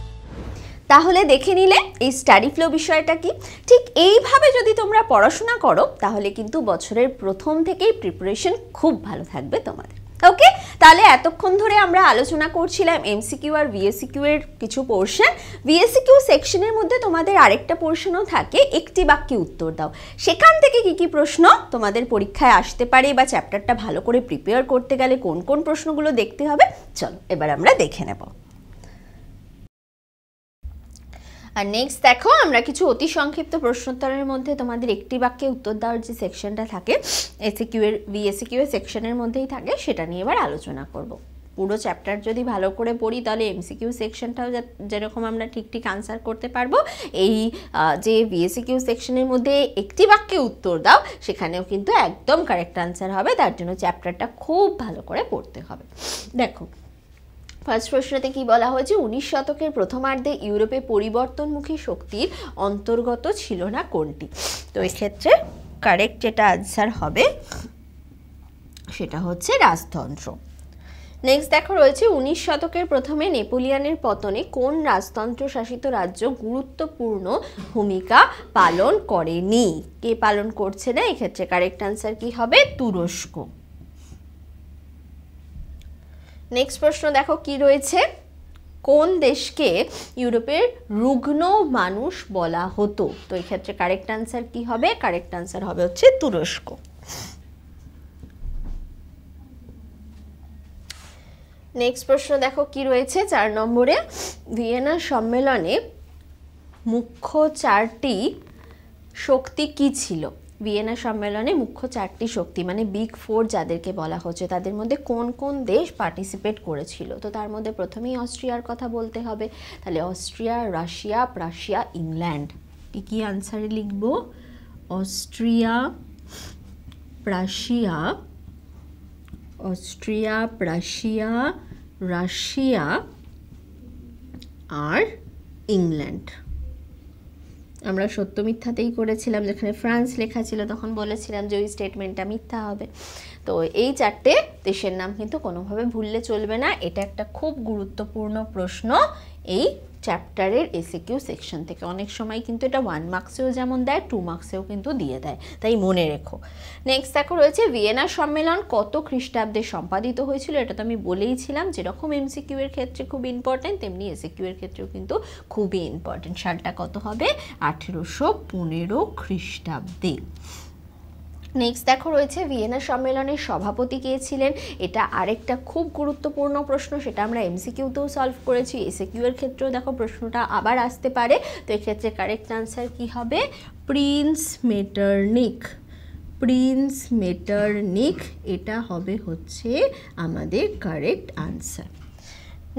তাহলে দেখে নিলে এই স্টাডি ফ্লো বিষয়টা কি ঠিক এইভাবে যদি তোমরা পড়াশোনা করো তাহলে কিন্তু বছরের প্রথম থেকেই প্রিপারেশন খুব ভালো থাকবে তোমাদের ওকে তাহলে এতক্ষণ ধরে আমরা আলোচনা করছিলাম এমসিকিউ আর ভিএসিকিউ এর কিছু পোর্শন ভিএসিকিউ সেকশনের মধ্যে তোমাদের আরেকটা পোর্শনও থাকে একটি বাক্যে উত্তর দাও সেখান থেকে কি কি প্রশ্ন তোমাদের পরীক্ষায় আসতে পারে বা চ্যাপ্টারটা ভালো করে প্রিপেয়ার করতে গেলে কোন কোন প্রশ্নগুলো দেখতে হবে চলো এবার আমরা দেখে নেবো আর নেক্সট দেখো আমরা কিছু অতি সংক্ষিপ্ত প্রশ্নোত্তরের মধ্যে তোমাদের একটি বাক্যে উত্তর দেওয়ার যে সেকশনটা থাকে এসিকিউ কিউ এর ভিএসে কিউ এর সেকশনের মধ্যেই থাকে সেটা নিয়ে এবার আলোচনা করব পুরো চ্যাপ্টার যদি ভালো করে পড়ি তাহলে এমসিকিউ সেকশনটাও যেরকম আমরা ঠিক ঠিক আনসার করতে পারবো এই যে বিএসিকিউ সেকশনের মধ্যে একটি বাক্যে উত্তর দাও সেখানেও কিন্তু একদম কারেক্ট আনসার হবে তার জন্য চ্যাপ্টারটা খুব ভালো করে পড়তে হবে দেখো ফার্স্ট প্রশ্নতে কি বলা হয়েছে উনিশ শতকের প্রথমার্ধে ইউরোপে পরিবর্তনমুখী শক্তির অন্তর্গত ছিল না কোনটি তো এক্ষেত্রে কারেক্ট যেটা আনসার হবে সেটা হচ্ছে রাজতন্ত্র নেক্সট দেখো রয়েছে উনিশ শতকের প্রথমে নেপোলিয়ানের পতনে কোন রাজতন্ত্র শাসিত রাজ্য গুরুত্বপূর্ণ ভূমিকা পালন করেনি কে পালন করছে না এক্ষেত্রে কারেক্ট আনসার কি হবে তুরস্ক নেক্সট প্রশ্ন দেখো কি রয়েছে কোন দেশকে ইউরোপের রুগ্ন মানুষ বলা হতো তো এক্ষেত্রে কারেক্ট আনসার কি হবে কারেক্ট আনসার হবে হচ্ছে তুরস্ক নেক্সট প্রশ্ন দেখো কি রয়েছে চার নম্বরে ভিয়েনা সম্মেলনে মুখ্য চারটি শক্তি কি ছিল ভিয়েনা সম্মেলনে মুখ্য চারটি শক্তি মানে বিগ ফোর যাদেরকে বলা হচ্ছে তাদের মধ্যে কোন কোন দেশ পার্টিসিপেট করেছিল তো তার মধ্যে প্রথমেই অস্ট্রিয়ার কথা বলতে হবে তাহলে অস্ট্রিয়া রাশিয়া প্রাশিয়া ইংল্যান্ড কী কি আনসারে লিখব Austria Prussia Austria Prussia Russia আর ইংল্যান্ড আমরা সত্য মিথ্যাতেই করেছিলাম যেখানে ফ্রান্স লেখা ছিল তখন বলেছিলাম যে ওই স্টেটমেন্টটা মিথ্যা হবে তো এই চারটে দেশের নাম কিন্তু কোনোভাবে ভুললে চলবে না এটা একটা খুব গুরুত্বপূর্ণ প্রশ্ন এই চ্যাপ্টারের কিউ সেকশন থেকে অনেক সময় কিন্তু এটা ওয়ান মার্কসেও যেমন দেয় টু মার্কসেও কিন্তু দিয়ে দেয় তাই মনে রেখো নেক্সট দেখো রয়েছে ভিয়েনা সম্মেলন কত খ্রিস্টাব্দে সম্পাদিত হয়েছিল এটা তো আমি বলেইছিলাম যেরকম এমসিকিউ এর ক্ষেত্রে খুব ইম্পর্টেন্ট তেমনি এসিকিউ এর ক্ষেত্রেও কিন্তু খুবই ইম্পর্টেন্ট সালটা কত হবে আঠেরোশো পনেরো খ্রিস্টাব্দে নেক্সট দেখো রয়েছে ভিয়েনা সম্মেলনের সভাপতি কে ছিলেন এটা আরেকটা খুব গুরুত্বপূর্ণ প্রশ্ন সেটা আমরা এমসিকিউতেও সলভ করেছি এসিকিউয়ের ক্ষেত্রেও দেখো প্রশ্নটা আবার আসতে পারে তো এক্ষেত্রে কারেক্ট আনসার কি হবে প্রিন্স মেটারনিক প্রিন্স মেটারনিক এটা হবে হচ্ছে আমাদের কারেক্ট আনসার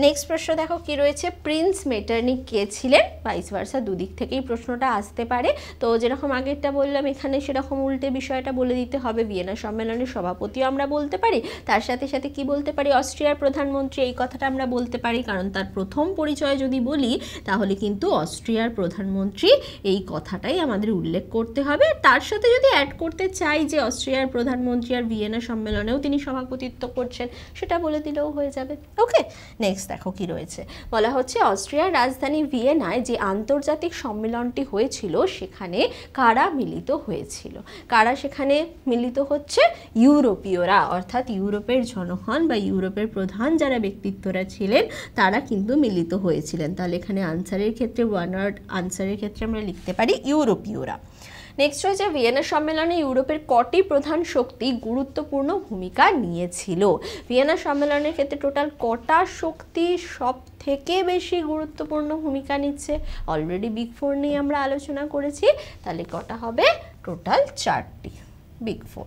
নেক্সট প্রশ্ন দেখো কি রয়েছে প্রিন্স মেটার্নিক কে ছিলেন ভাইস ভার্সা দুদিক থেকেই প্রশ্নটা আসতে পারে তো যেরকম আগেরটা বললাম এখানে সেরকম উল্টে বিষয়টা বলে দিতে হবে ভিয়েনা সম্মেলনের সভাপতিও আমরা বলতে পারি তার সাথে সাথে কি বলতে পারি অস্ট্রিয়ার প্রধানমন্ত্রী এই কথাটা আমরা বলতে পারি কারণ তার প্রথম পরিচয় যদি বলি তাহলে কিন্তু অস্ট্রিয়ার প্রধানমন্ত্রী এই কথাটাই আমাদের উল্লেখ করতে হবে তার সাথে যদি অ্যাড করতে চাই যে অস্ট্রিয়ার প্রধানমন্ত্রী আর ভিয়েনা সম্মেলনেও তিনি সভাপতিত্ব করছেন সেটা বলে দিলেও হয়ে যাবে ওকে নেক্সট দেখো কি রয়েছে বলা হচ্ছে অস্ট্রিয়ার রাজধানী ভিয়েনায় যে আন্তর্জাতিক সম্মেলনটি হয়েছিল সেখানে কারা মিলিত হয়েছিল কারা সেখানে মিলিত হচ্ছে ইউরোপীয়রা অর্থাৎ ইউরোপের জনগণ বা ইউরোপের প্রধান যারা ব্যক্তিত্বরা ছিলেন তারা কিন্তু মিলিত হয়েছিলেন তাহলে এখানে আনসারের ক্ষেত্রে ওয়ান ওয়ার্ড আনসারের ক্ষেত্রে আমরা লিখতে পারি ইউরোপীয়রা নেক্সট রয়েছে ভিয়েনা সম্মেলনে ইউরোপের কটি প্রধান শক্তি গুরুত্বপূর্ণ ভূমিকা নিয়েছিল ভিয়েনা সম্মেলনের ক্ষেত্রে টোটাল কটা শক্তি সব থেকে বেশি গুরুত্বপূর্ণ ভূমিকা নিচ্ছে অলরেডি বিগ ফোর নিয়ে আমরা আলোচনা করেছি তাহলে কটা হবে টোটাল চারটি বিগ ফোর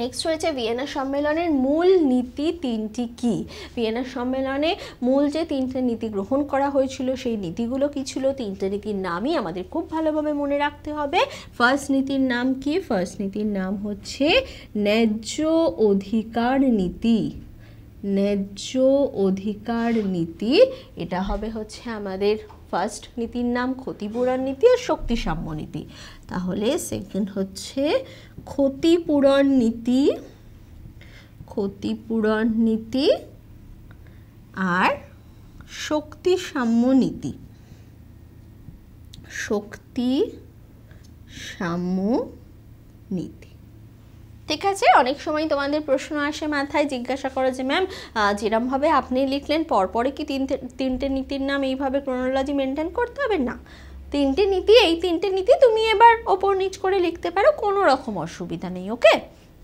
নেক্সট রয়েছে ভিয়েনা সম্মেলনের মূল নীতি তিনটি কি ভিয়েনা সম্মেলনে মূল যে তিনটে নীতি গ্রহণ করা হয়েছিল সেই নীতিগুলো কি ছিল তিনটে নীতির নামই আমাদের খুব ভালোভাবে মনে রাখতে হবে ফার্স্ট নীতির নাম কি ফার্স্ট নীতির নাম হচ্ছে ন্যায্য অধিকার নীতি ন্যায্য অধিকার নীতি এটা হবে হচ্ছে আমাদের ফার্স্ট নীতির নাম ক্ষতিপূরণ নীতি আর শক্তিসাম্য নীতি তাহলে সেকেন্ড হচ্ছে ক্ষতিপূরণ নীতি ক্ষতিপূরণ নীতি আর শক্তি সাম্য নীতি শক্তি সাম্য নীতি ঠিক আছে অনেক সময় তোমাদের প্রশ্ন আসে মাথায় জিজ্ঞাসা করো যে ম্যাম যেরমভাবে আপনি লিখলেন পরপরে কি তিনটে তিনটে নীতির নাম এইভাবে ক্রোনোলজি মেনটেন করতে হবে না তিনটে নীতি এই তিনটে নীতি তুমি এবার ওপর নিচ করে লিখতে পারো কোনো রকম অসুবিধা নেই ওকে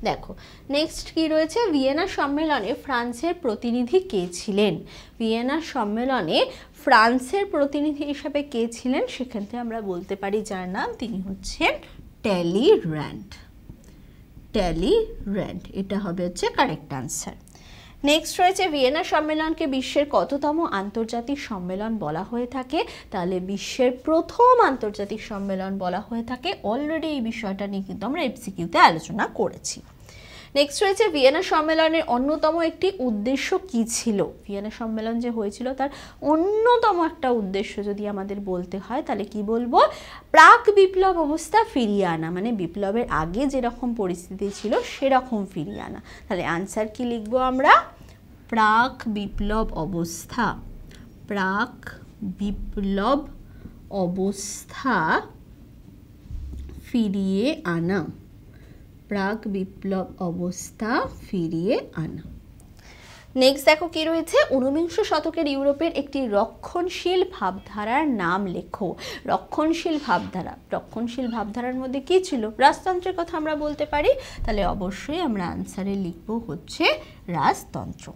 দেখো নেক্সট কি রয়েছে ভিয়েনা সম্মেলনে ফ্রান্সের প্রতিনিধি কে ছিলেন ভিয়েনা সম্মেলনে ফ্রান্সের প্রতিনিধি হিসাবে কে ছিলেন সেখান থেকে আমরা বলতে পারি যার নাম তিনি হচ্ছেন ট্যালি র্যান্ড ট্যালি র্যান্ড এটা হবে হচ্ছে কারেক্ট আনসার নেক্সট রয়েছে ভিয়েনা সম্মেলনকে বিশ্বের কততম আন্তর্জাতিক সম্মেলন বলা হয়ে থাকে তাহলে বিশ্বের প্রথম আন্তর্জাতিক সম্মেলন বলা হয়ে থাকে অলরেডি এই বিষয়টা নিয়ে কিন্তু আমরা এফসিকিউতে আলোচনা করেছি নেক্সট রয়েছে ভিয়েনা সম্মেলনের অন্যতম একটি উদ্দেশ্য কি ছিল ভিয়েনা সম্মেলন যে হয়েছিল তার অন্যতম একটা উদ্দেশ্য যদি আমাদের বলতে হয় তাহলে কি বলবো প্রাক বিপ্লব অবস্থা ফিরিয়ে আনা মানে বিপ্লবের আগে যেরকম পরিস্থিতি ছিল সেরকম ফিরিয়ে আনা তাহলে আনসার কি লিখবো আমরা প্রাক বিপ্লব অবস্থা প্রাক বিপ্লব অবস্থা ফিরিয়ে আনা প্রাক বিপ্লব অবস্থা ফিরিয়ে আনা নেক্সট দেখো কি রয়েছে ঊনবিংশ শতকের ইউরোপের একটি রক্ষণশীল ভাবধারার নাম লেখো রক্ষণশীল ভাবধারা রক্ষণশীল ভাবধারার মধ্যে কি ছিল রাজতন্ত্রের কথা আমরা বলতে পারি তাহলে অবশ্যই আমরা আনসারে লিখব হচ্ছে রাজতন্ত্র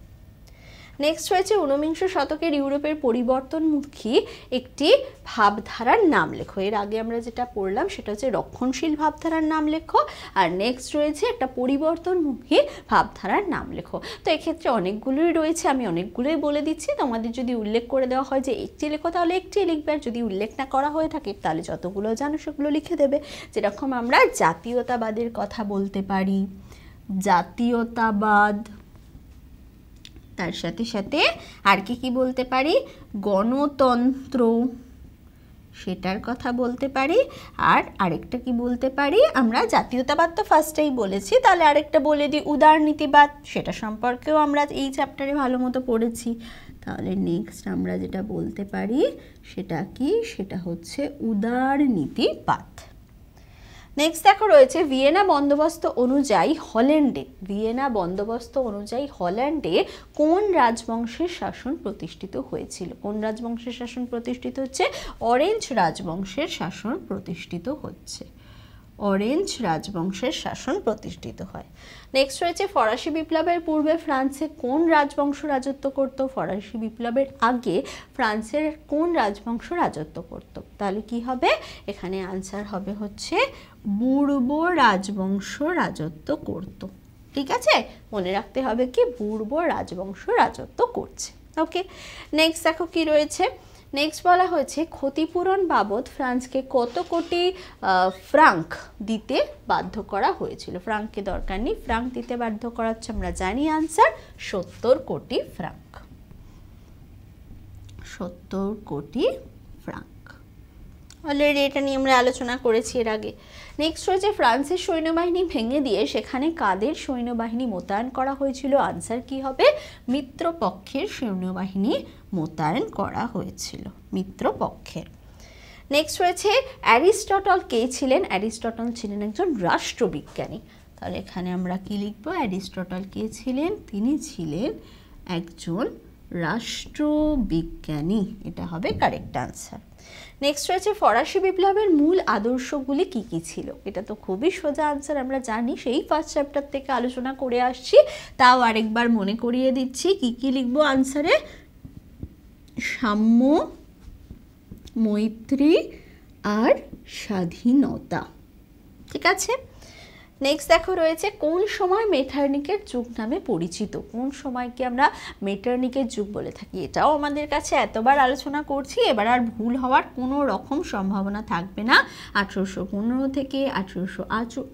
নেক্সট রয়েছে ঊনবিংশ শতকের ইউরোপের পরিবর্তনমুখী একটি ভাবধারার নাম লেখো এর আগে আমরা যেটা পড়লাম সেটা হচ্ছে রক্ষণশীল ভাবধারার নাম লেখো আর নেক্সট রয়েছে একটা পরিবর্তনমুখী ভাবধারার নাম লেখো তো এক্ষেত্রে অনেকগুলোই রয়েছে আমি অনেকগুলোই বলে দিচ্ছি তোমাদের যদি উল্লেখ করে দেওয়া হয় যে একটি লেখো তাহলে একটি লিখবে আর যদি উল্লেখ না করা হয়ে থাকে তাহলে যতগুলো জানো সেগুলো লিখে দেবে যেরকম আমরা জাতীয়তাবাদের কথা বলতে পারি জাতীয়তাবাদ তার সাথে সাথে আর কি কি বলতে পারি গণতন্ত্র সেটার কথা বলতে পারি আর আরেকটা কি বলতে পারি আমরা জাতীয়তাবাদ তো ফার্স্টেই বলেছি তাহলে আরেকটা বলে দিই উদারনীতিবাদ সেটা সম্পর্কেও আমরা এই চ্যাপ্টারে ভালো মতো পড়েছি তাহলে নেক্সট আমরা যেটা বলতে পারি সেটা কি সেটা হচ্ছে উদারনীতিবাদ নেক্সট দেখো রয়েছে ভিয়েনা বন্দোবস্ত অনুযায়ী হল্যান্ডে ভিয়েনা বন্দোবস্ত অনুযায়ী হল্যান্ডে কোন রাজবংশের শাসন প্রতিষ্ঠিত হয়েছিল কোন রাজবংশের শাসন প্রতিষ্ঠিত হচ্ছে অরেঞ্জ রাজবংশের শাসন প্রতিষ্ঠিত হচ্ছে অরেঞ্জ রাজবংশের শাসন প্রতিষ্ঠিত হয় নেক্সট রয়েছে ফরাসি বিপ্লবের পূর্বে ফ্রান্সে কোন রাজবংশ রাজত্ব করত ফরাসি বিপ্লবের আগে ফ্রান্সের কোন রাজবংশ রাজত্ব করত তাহলে কি হবে এখানে আনসার হবে হচ্ছে বুর্ব রাজবংশ রাজত্ব করত ঠিক আছে মনে রাখতে হবে কি বুর্ব রাজবংশ রাজত্ব করছে ওকে নেক্সট দেখো কি রয়েছে নেক্সট বলা হয়েছে ক্ষতিপূরণ বাবদ ফ্রান্সকে কত কোটি ফ্রাঙ্ক দিতে বাধ্য করা হয়েছিল ফ্রাঙ্ককে দরকার নেই ফ্রাঙ্ক দিতে বাধ্য করা হচ্ছে আমরা জানি আনসার সত্তর কোটি ফ্রাঙ্ক সত্তর কোটি ফ্রাঙ্ক অলরেডি এটা নিয়ে আমরা আলোচনা করেছি এর আগে নেক্সট রয়েছে ফ্রান্সের সৈন্যবাহিনী ভেঙে দিয়ে সেখানে কাদের সৈন্যবাহিনী মোতায়েন করা হয়েছিল আনসার কি হবে মিত্রপক্ষের সৈন্যবাহিনী মোতায়েন করা হয়েছিল মিত্রপক্ষের নেক্সট রয়েছে অ্যারিস্টটল কে ছিলেন অ্যারিস্টটল ছিলেন একজন রাষ্ট্রবিজ্ঞানী তাহলে এখানে আমরা কি লিখবো অ্যারিস্টটল কে ছিলেন তিনি ছিলেন একজন রাষ্ট্রবিজ্ঞানী এটা হবে কারেক্ট আনসার নেক্সট রয়েছে ফরাসি বিপ্লবের মূল আদর্শগুলি কি কি ছিল এটা তো খুবই সোজা আনসার আমরা জানি সেই ফার্স্ট চ্যাপ্টার থেকে আলোচনা করে আসছি তাও আরেকবার মনে করিয়ে দিচ্ছি কি কি লিখবো আনসারে সাম্য মৈত্রী আর স্বাধীনতা ঠিক আছে নেক্সট দেখো রয়েছে কোন সময় মেটার্নিকের যুগ নামে পরিচিত কোন সময়কে আমরা মেটার্নিকের যুগ বলে থাকি এটাও আমাদের কাছে এতবার আলোচনা করছি এবার আর ভুল হওয়ার কোনো রকম সম্ভাবনা থাকবে না আঠেরোশো পনেরো থেকে আঠেরোশো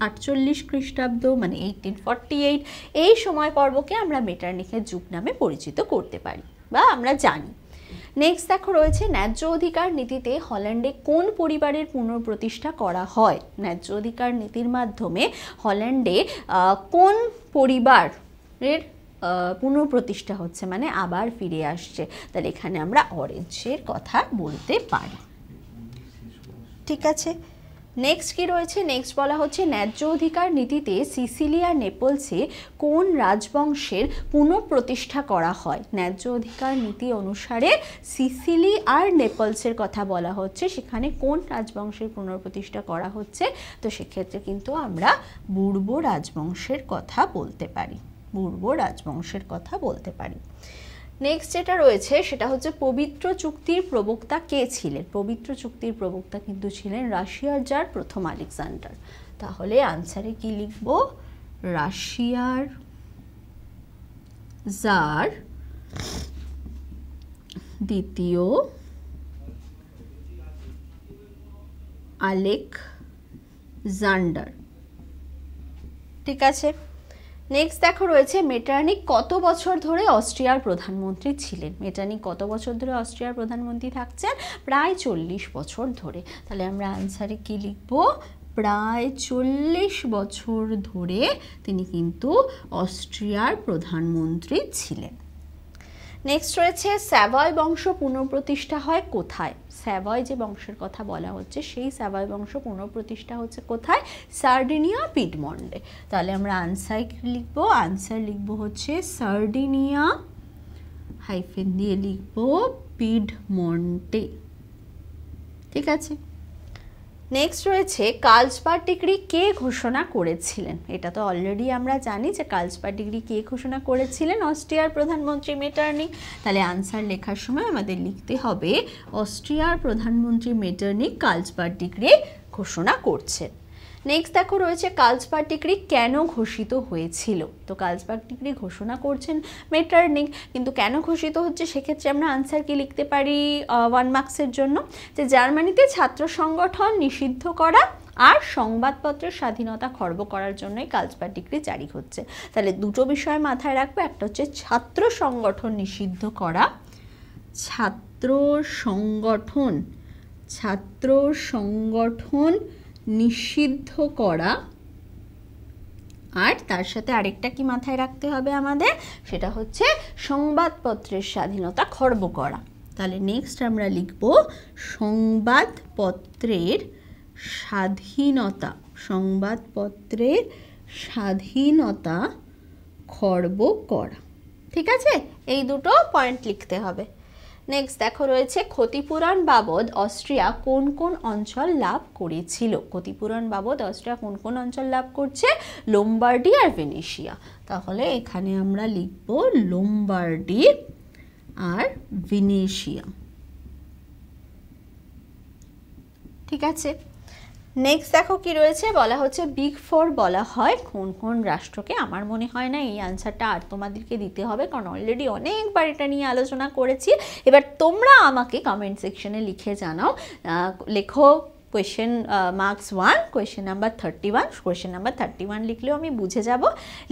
আটচল্লিশ খ্রিস্টাব্দ মানে এইটিন ফর্টি এইট এই সময় পর্বকে আমরা মেটার্নিকের যুগ নামে পরিচিত করতে পারি বা আমরা জানি নেক্সট দেখো রয়েছে ন্যায্য অধিকার নীতিতে হল্যান্ডে কোন পরিবারের পুনঃপ্রতিষ্ঠা করা হয় ন্যায্য অধিকার নীতির মাধ্যমে হল্যান্ডে কোন পরিবারের পুনঃপ্রতিষ্ঠা হচ্ছে মানে আবার ফিরে আসছে তাহলে এখানে আমরা অরেঞ্জের কথা বলতে পারি ঠিক আছে নেক্সট কি রয়েছে নেক্সট বলা হচ্ছে ন্যায্য অধিকার নীতিতে সিসিলিয়া নেপলসে কোন রাজবংশের পুনঃপ্রতিষ্ঠা করা হয় ন্যায্য অধিকার নীতি অনুসারে সিসিলি আর নেপলসের কথা বলা হচ্ছে সেখানে কোন রাজবংশের পুনঃপ্রতিষ্ঠা করা হচ্ছে তো সেক্ষেত্রে কিন্তু আমরা বুর্ব রাজবংশের কথা বলতে পারি বুর্ব রাজবংশের কথা বলতে পারি নেক্সট যেটা রয়েছে সেটা হচ্ছে পবিত্র চুক্তির প্রবক্তা কে ছিলেন পবিত্র চুক্তির প্রবক্তা কিন্তু ছিলেন রাশিয়ার যার প্রথম আলেকজান্ডার তাহলে আনসারে কি লিখব রাশিয়ার জার দ্বিতীয় আলেকজান্ডার ঠিক আছে নেক্সট দেখো রয়েছে মেটার্নিক কত বছর ধরে অস্ট্রিয়ার প্রধানমন্ত্রী ছিলেন মেটার্নিক কত বছর ধরে অস্ট্রিয়ার প্রধানমন্ত্রী থাকছেন প্রায় চল্লিশ বছর ধরে তাহলে আমরা আনসারে কি লিখবো প্রায় চল্লিশ বছর ধরে তিনি কিন্তু অস্ট্রিয়ার প্রধানমন্ত্রী ছিলেন নেক্সট রয়েছে স্যাভয় বংশ পুনঃপ্রতিষ্ঠা হয় কোথায় স্যাভয় যে বংশের কথা বলা হচ্ছে সেই স্যাভয় বংশ পুনঃপ্রতিষ্ঠা হচ্ছে কোথায় সার্ডিনিয়া পিডমন্ডে তাহলে আমরা আনসার লিখব আনসার লিখব হচ্ছে সার্ডিনিয়া হাইফেন দিয়ে লিখব পিডমন্টে ঠিক আছে নেক্সট রয়েছে কালসপার ডিগ্রি কে ঘোষণা করেছিলেন এটা তো অলরেডি আমরা জানি যে কালসপার ডিগ্রি কে ঘোষণা করেছিলেন অস্ট্রিয়ার প্রধানমন্ত্রী মেটার্নিক তাহলে আনসার লেখার সময় আমাদের লিখতে হবে অস্ট্রিয়ার প্রধানমন্ত্রী মেটার্নিক কালসপার ডিগ্রি ঘোষণা করছেন নেক্সট দেখো রয়েছে কালসপার ডিগ্রি কেন ঘোষিত হয়েছিল তো কালসপার ডিগ্রি ঘোষণা করছেন মেটার্নিং কিন্তু কেন ঘোষিত হচ্ছে সেক্ষেত্রে আমরা আনসার কি লিখতে পারি ওয়ান মার্কসের জন্য যে জার্মানিতে ছাত্র সংগঠন নিষিদ্ধ করা আর সংবাদপত্রের স্বাধীনতা খর্ব করার জন্যই কালসপার ডিগ্রি জারি হচ্ছে তাহলে দুটো বিষয় মাথায় রাখবে একটা হচ্ছে ছাত্র সংগঠন নিষিদ্ধ করা ছাত্র সংগঠন ছাত্র সংগঠন নিষিদ্ধ করা আর তার সাথে আরেকটা কি মাথায় রাখতে হবে আমাদের সেটা হচ্ছে সংবাদপত্রের স্বাধীনতা খর্ব করা তাহলে নেক্সট আমরা লিখব সংবাদপত্রের স্বাধীনতা সংবাদপত্রের স্বাধীনতা খর্ব করা ঠিক আছে এই দুটো পয়েন্ট লিখতে হবে নেক্সট দেখো রয়েছে ক্ষতিপূরণ বাবদ অস্ট্রিয়া কোন কোন অঞ্চল লাভ করেছিল ক্ষতিপূরণ বাবদ অস্ট্রিয়া কোন কোন অঞ্চল লাভ করছে লোম্বার্ডি আর ভেনেশিয়া তাহলে এখানে আমরা লিখব লোম্বার্ডি আর ভিনেশিয়া ঠিক আছে নেক্সট দেখো কি রয়েছে বলা হচ্ছে বিগ ফোর বলা হয় কোন কোন রাষ্ট্রকে আমার মনে হয় না এই আনসারটা আর তোমাদেরকে দিতে হবে কারণ অলরেডি অনেকবার এটা নিয়ে আলোচনা করেছি এবার তোমরা আমাকে কমেন্ট সেকশনে লিখে জানাও লেখো question marks one question number thirty one question number thirty one লিখলেও আমি বুঝে যাব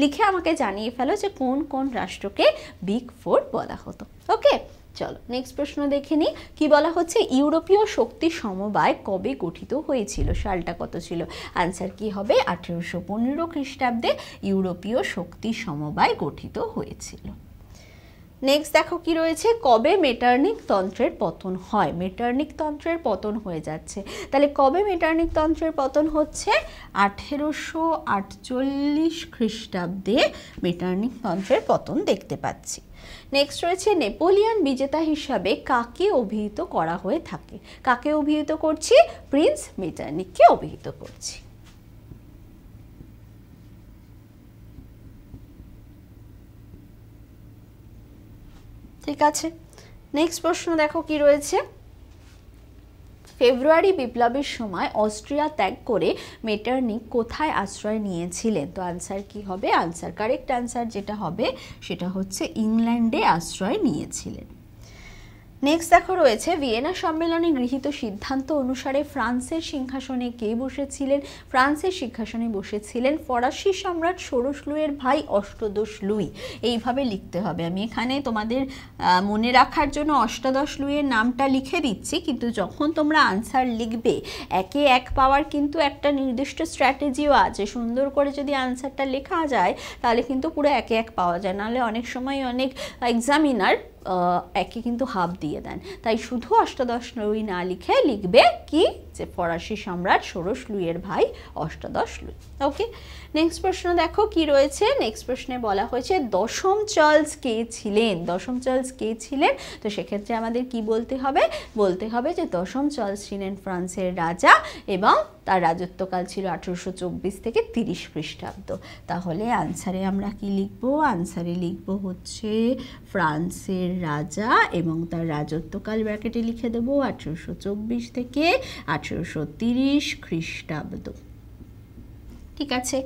লিখে আমাকে জানিয়ে ফেলো যে কোন কোন রাষ্ট্রকে বিগ ফোর বলা হতো ওকে চলো নেক্সট প্রশ্ন দেখে নিই কী বলা হচ্ছে ইউরোপীয় শক্তি সমবায় কবে গঠিত হয়েছিল সালটা কত ছিল আনসার কি হবে আঠেরোশো পনেরো খ্রিস্টাব্দে ইউরোপীয় শক্তি সমবায় গঠিত হয়েছিল নেক্সট দেখো কি রয়েছে কবে মেটার্নিক তন্ত্রের পতন হয় মেটার্নিক তন্ত্রের পতন হয়ে যাচ্ছে তাহলে কবে মেটার্নিক তন্ত্রের পতন হচ্ছে আঠেরোশো আটচল্লিশ খ্রিস্টাব্দে মেটার্নিক তন্ত্রের পতন দেখতে পাচ্ছি নেক্সট রয়েছে নেপোলিয়ান বিজেতা হিসাবে কাকে অভিহিত করা হয়ে থাকে কাকে অভিহিত করছি প্রিন্স মেটার্নিককে অভিহিত করছি ঠিক আছে নেক্সট প্রশ্ন দেখো কি রয়েছে ফেব্রুয়ারি বিপ্লবের সময় অস্ট্রিয়া ত্যাগ করে মেটার্নিক কোথায় আশ্রয় নিয়েছিলেন তো আনসার কি হবে আনসার কারেক্ট আনসার যেটা হবে সেটা হচ্ছে ইংল্যান্ডে আশ্রয় নিয়েছিলেন নেক্সট দেখো রয়েছে ভিয়েনা সম্মেলনে গৃহীত সিদ্ধান্ত অনুসারে ফ্রান্সের সিংহাসনে কে বসেছিলেন ফ্রান্সের সিংহাসনে বসেছিলেন ফরাসি সম্রাট ষোড়শ লুইয়ের ভাই অষ্টদশ লুই এইভাবে লিখতে হবে আমি এখানে তোমাদের মনে রাখার জন্য অষ্টাদশ লুইয়ের নামটা লিখে দিচ্ছি কিন্তু যখন তোমরা আনসার লিখবে একে এক পাওয়ার কিন্তু একটা নির্দিষ্ট স্ট্র্যাটেজিও আছে সুন্দর করে যদি আনসারটা লেখা যায় তাহলে কিন্তু পুরো একে এক পাওয়া যায় নাহলে অনেক সময় অনেক এক্সামিনার একে কিন্তু হাফ দিয়ে দেন তাই শুধু অষ্টাদশ লুই না লিখে লিখবে কি যে ফরাসি সম্রাট ষোড়শ লুইয়ের ভাই অষ্টাদশ লুই ওকে নেক্সট প্রশ্ন দেখো কি রয়েছে নেক্সট প্রশ্নে বলা হয়েছে দশম চার্লস কে ছিলেন দশম চার্লস কে ছিলেন তো সেক্ষেত্রে আমাদের কি বলতে হবে বলতে হবে যে দশম চার্লস ছিলেন ফ্রান্সের রাজা এবং তার রাজত্বকাল ছিল আঠেরোশো চব্বিশ থেকে তিরিশ খ্রিস্টাব্দ তাহলে আনসারে আমরা কি লিখব আনসারে লিখব হচ্ছে ফ্রান্সের রাজা এবং তার রাজত্বকাল ব্র্যাকেটে লিখে দেবো আঠেরোশো চব্বিশ থেকে আঠেরোশো তিরিশ খ্রিস্টাব্দ ঠিক আছে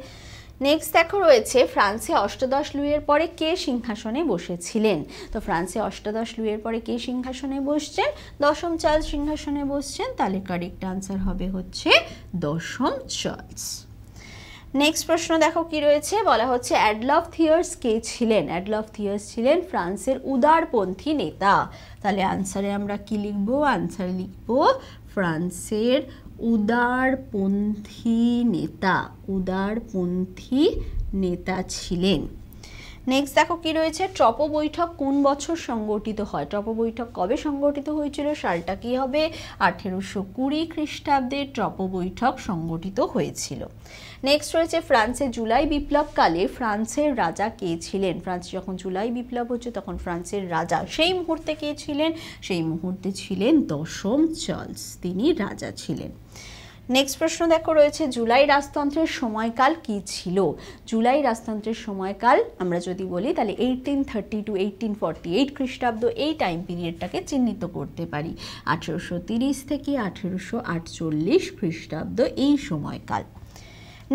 নেক্সট দেখো রয়েছে ফ্রান্সে অষ্টাদশ লুইয়ের পরে কে সিংহাসনে বসেছিলেন তো ফ্রান্সে অষ্টাদশ লুইয়ের পরে কে সিংহাসনে বসছেন দশম চার্লস সিংহাসনে বসছেন তাহলে কারেক্ট আনসার হবে হচ্ছে দশম চার্লস নেক্সট প্রশ্ন দেখো কি রয়েছে বলা হচ্ছে অ্যাডলফ থিয়ার্স কে ছিলেন অ্যাডলফ থিয়ার্স ছিলেন ফ্রান্সের উদারপন্থী নেতা তাহলে আনসারে আমরা কি লিখবো আনসার লিখবো ফ্রান্সের উদারপন্থী নেতা উদারপন্থী নেতা ছিলেন নেক্সট দেখো কি রয়েছে টপ বৈঠক কোন বছর সংগঠিত হয় টপ বৈঠক কবে সংগঠিত হয়েছিল সালটা কি হবে আঠেরোশো কুড়ি খ্রিস্টাব্দে টপ বৈঠক সংগঠিত হয়েছিল নেক্সট রয়েছে ফ্রান্সে জুলাই বিপ্লবকালে ফ্রান্সের রাজা কে ছিলেন ফ্রান্সে যখন জুলাই বিপ্লব হচ্ছে তখন ফ্রান্সের রাজা সেই মুহূর্তে কে ছিলেন সেই মুহূর্তে ছিলেন দশম চার্লস তিনি রাজা ছিলেন নেক্সট প্রশ্ন দেখো রয়েছে জুলাই রাজতন্ত্রের সময়কাল কি ছিল জুলাই রাজতন্ত্রের সময়কাল আমরা যদি বলি তাহলে eighteen thirty two eighteen forty eight খ্রিস্টাব্দ এই টাইম পিরিয়ডটাকে চিহ্নিত করতে পারি আঠেরোশো তিরিশ থেকে আঠেরোশো আটচল্লিশ খ্রিস্টাব্দ এই সময়কাল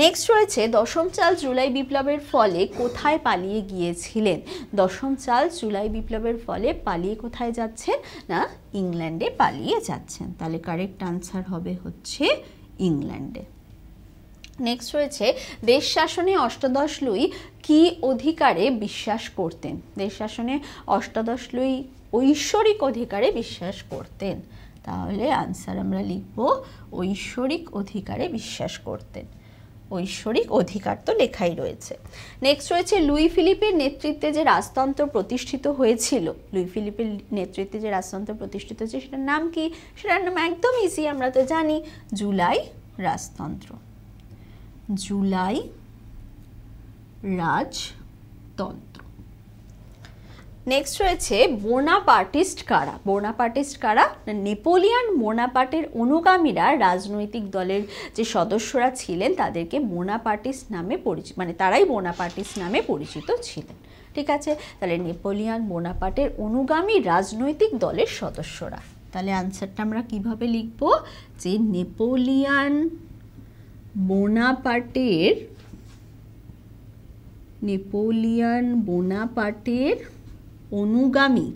নেক্সট রয়েছে দশম চাল জুলাই বিপ্লবের ফলে কোথায় পালিয়ে গিয়েছিলেন দশম চাল জুলাই বিপ্লবের ফলে পালিয়ে কোথায় যাচ্ছেন না ইংল্যান্ডে পালিয়ে যাচ্ছেন তাহলে কারেক্ট আনসার হবে হচ্ছে ইংল্যান্ডে নেক্সট রয়েছে দেশ শাসনে অষ্টাদশ লুই কি অধিকারে বিশ্বাস করতেন দেশ শাসনে অষ্টাদশ লুই ঐশ্বরিক অধিকারে বিশ্বাস করতেন তাহলে আনসার আমরা লিখব ঐশ্বরিক অধিকারে বিশ্বাস করতেন ঐশ্বরিক অধিকার তো লেখাই রয়েছে নেক্সট রয়েছে লুই ফিলিপের নেতৃত্বে যে রাজতন্ত্র প্রতিষ্ঠিত হয়েছিল লুই ফিলিপের নেতৃত্বে যে রাজতন্ত্র প্রতিষ্ঠিত হয়েছে সেটার নাম কি সেটার নাম একদম ইজি আমরা তো জানি জুলাই রাজতন্ত্র জুলাই রাজতন্ত্র নেক্সট রয়েছে পার্টিস্ট কারা বোনাপার্টিস্ট কারা নেপোলিয়ান মোনাপার্টের অনুগামীরা রাজনৈতিক দলের যে সদস্যরা ছিলেন তাদেরকে মোনাপার্টিস্ট নামে পরিচিত মানে তারাই বোনাপার্টিস্ট নামে পরিচিত ছিলেন ঠিক আছে তাহলে নেপোলিয়ান বোনাপার্টের অনুগামী রাজনৈতিক দলের সদস্যরা তাহলে আনসারটা আমরা কিভাবে লিখব যে নেপোলিয়ান বোনাপার্টের নেপোলিয়ান বোনাপার্টের অনুগামী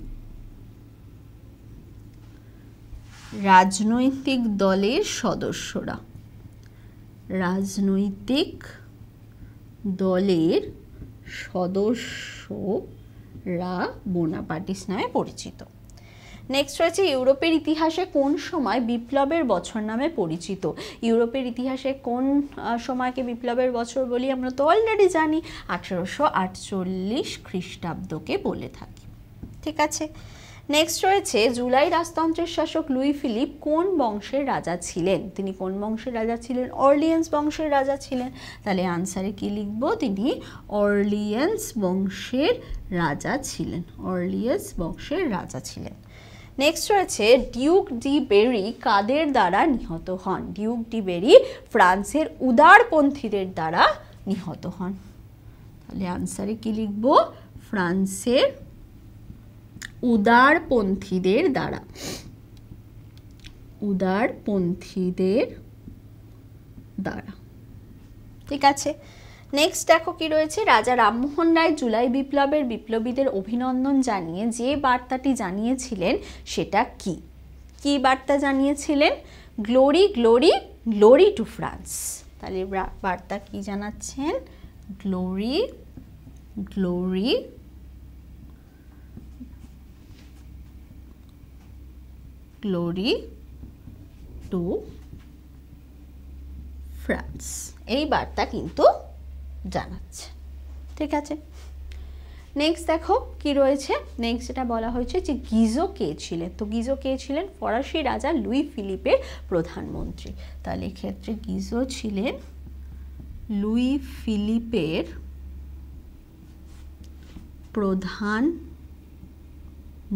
রাজনৈতিক দলের সদস্যরা রাজনৈতিক দলের সদস্যরা বোনাপার্টিস নামে পরিচিত নেক্সট রয়েছে ইউরোপের ইতিহাসে কোন সময় বিপ্লবের বছর নামে পরিচিত ইউরোপের ইতিহাসে কোন সময়কে বিপ্লবের বছর বলি আমরা তো অলরেডি জানি আঠেরোশো আটচল্লিশ খ্রিস্টাব্দকে বলে থাকি ঠিক আছে নেক্সট রয়েছে জুলাই রাজতন্ত্রের শাসক লুই ফিলিপ কোন বংশের রাজা ছিলেন তিনি কোন বংশের রাজা ছিলেন অর্লিয়েন্স বংশের রাজা ছিলেন তাহলে আনসারে কি লিখব তিনি অর্লিয়েন্স বংশের রাজা ছিলেন অর্লিয়েন্স বংশের রাজা ছিলেন নেক্সট রয়েছে ডিউক ডি বেরি কাদের দ্বারা নিহত হন ডিউক ডি বেরি ফ্রান্সের উদারপন্থীদের দ্বারা নিহত হন তাহলে আনসারে কি লিখব ফ্রান্সের উদারপন্থীদের দ্বারা উদারপন্থীদের দ্বারা ঠিক আছে নেক্সট দেখো কি রয়েছে রাজা রামমোহন রায় জুলাই বিপ্লবের বিপ্লবীদের অভিনন্দন জানিয়ে যে বার্তাটি জানিয়েছিলেন সেটা কি কি বার্তা জানিয়েছিলেন glory glory glory to France তাহলে বার্তা কি জানাচ্ছেন glory glory glory to France এই বার্তা কিন্তু জানাচ্ছে ঠিক আছে নেক্সট দেখো কি রয়েছে নেক্সট যেটা বলা হয়েছে যে গিজো কে ছিলেন তো গিজো কে ছিলেন ফরাসি রাজা লুই ফিলিপের প্রধানমন্ত্রী তাহলে এক্ষেত্রে গিজো ছিলেন লুই ফিলিপের প্রধান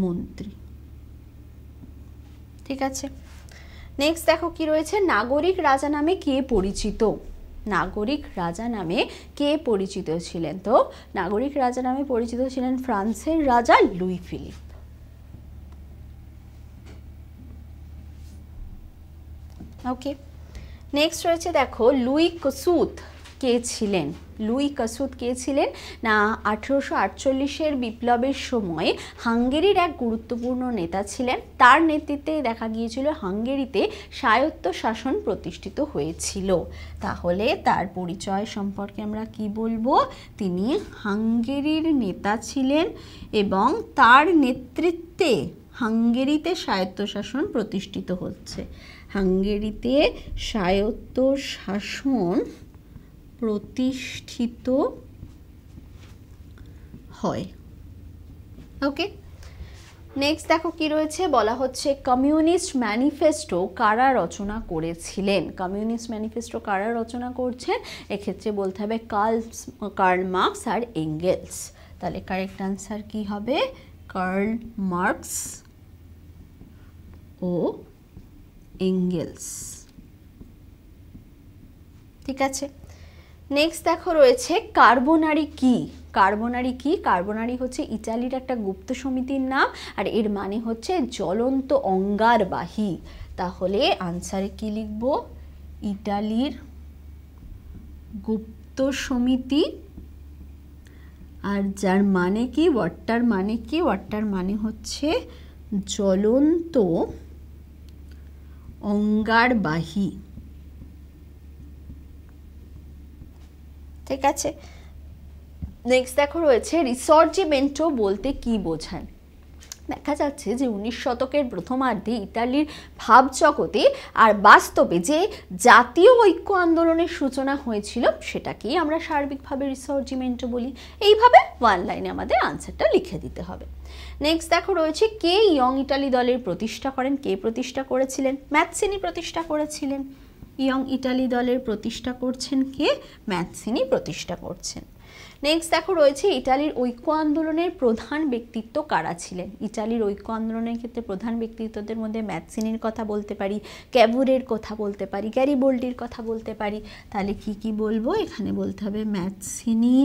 মন্ত্রী ঠিক আছে নেক্সট দেখো কি রয়েছে নাগরিক রাজা নামে কে পরিচিত নাগরিক রাজা নামে কে পরিচিত ছিলেন তো নাগরিক রাজা নামে পরিচিত ছিলেন ফ্রান্সের রাজা লুই ফিলিপ ওকে নেক্সট রয়েছে দেখো লুই কসুথ কে ছিলেন লুই কাসুদ কে ছিলেন না আঠেরোশো আটচল্লিশের বিপ্লবের সময় হাঙ্গেরির এক গুরুত্বপূর্ণ নেতা ছিলেন তার নেতৃত্বে দেখা গিয়েছিল হাঙ্গেরিতে স্বায়ত্ত শাসন প্রতিষ্ঠিত হয়েছিল তাহলে তার পরিচয় সম্পর্কে আমরা কি বলবো তিনি হাঙ্গেরির নেতা ছিলেন এবং তার নেতৃত্বে হাঙ্গেরিতে স্বায়ত্ত শাসন প্রতিষ্ঠিত হচ্ছে হাঙ্গেরিতে স্বায়ত্ত শাসন প্রতিষ্ঠিত হয় ওকে নেক্সট দেখো কি রয়েছে বলা হচ্ছে কমিউনিস্ট ম্যানিফেস্টো কারা রচনা করেছিলেন কমিউনিস্ট ম্যানিফেস্টো কারা রচনা করছেন এক্ষেত্রে বলতে হবে কার্ল কার্ল মার্কস আর এঙ্গেলস তাহলে কারেক্ট আনসার কি হবে কার্ল মার্কস ও এঙ্গেলস ঠিক আছে নেক্সট দেখো রয়েছে কার্বোনারি কি কার্বোনারি কি কার্বোনারি হচ্ছে ইটালির একটা গুপ্ত সমিতির নাম আর এর মানে হচ্ছে জ্বলন্ত অঙ্গারবাহী তাহলে আনসারে কি লিখব ইটালির গুপ্ত সমিতি আর যার মানে কি ওয়াটটার মানে কি ওয়াটটার মানে হচ্ছে জ্বলন্ত অঙ্গারবাহী ঠিক আছে নেক্সট দেখো রয়েছে রিসর্জিমেন্টো বলতে কি বোঝান দেখা যাচ্ছে যে উনিশ শতকের প্রথমার্ধে ইতালির ভাবজগতে আর বাস্তবে যে জাতীয় ঐক্য আন্দোলনের সূচনা হয়েছিল সেটাকেই আমরা সার্বিকভাবে রিসর্জিমেন্টো বলি এইভাবে ওয়ান লাইনে আমাদের আনসারটা লিখে দিতে হবে নেক্সট দেখো রয়েছে কে ইয়ং ইটালি দলের প্রতিষ্ঠা করেন কে প্রতিষ্ঠা করেছিলেন ম্যাথসিনি প্রতিষ্ঠা করেছিলেন ইয়ং ইটালি দলের প্রতিষ্ঠা করছেন কে ম্যাথসিনি প্রতিষ্ঠা করছেন নেক্সট দেখো রয়েছে ইটালির ঐক্য আন্দোলনের প্রধান ব্যক্তিত্ব কারা ছিলেন ইটালির ঐক্য আন্দোলনের ক্ষেত্রে প্রধান ব্যক্তিত্বদের মধ্যে ম্যাথসিনির কথা বলতে পারি ক্যাভুরের কথা বলতে পারি গ্যারিবোল্ডির কথা বলতে পারি তাহলে কি কি বলবো এখানে বলতে হবে ম্যাথসিনি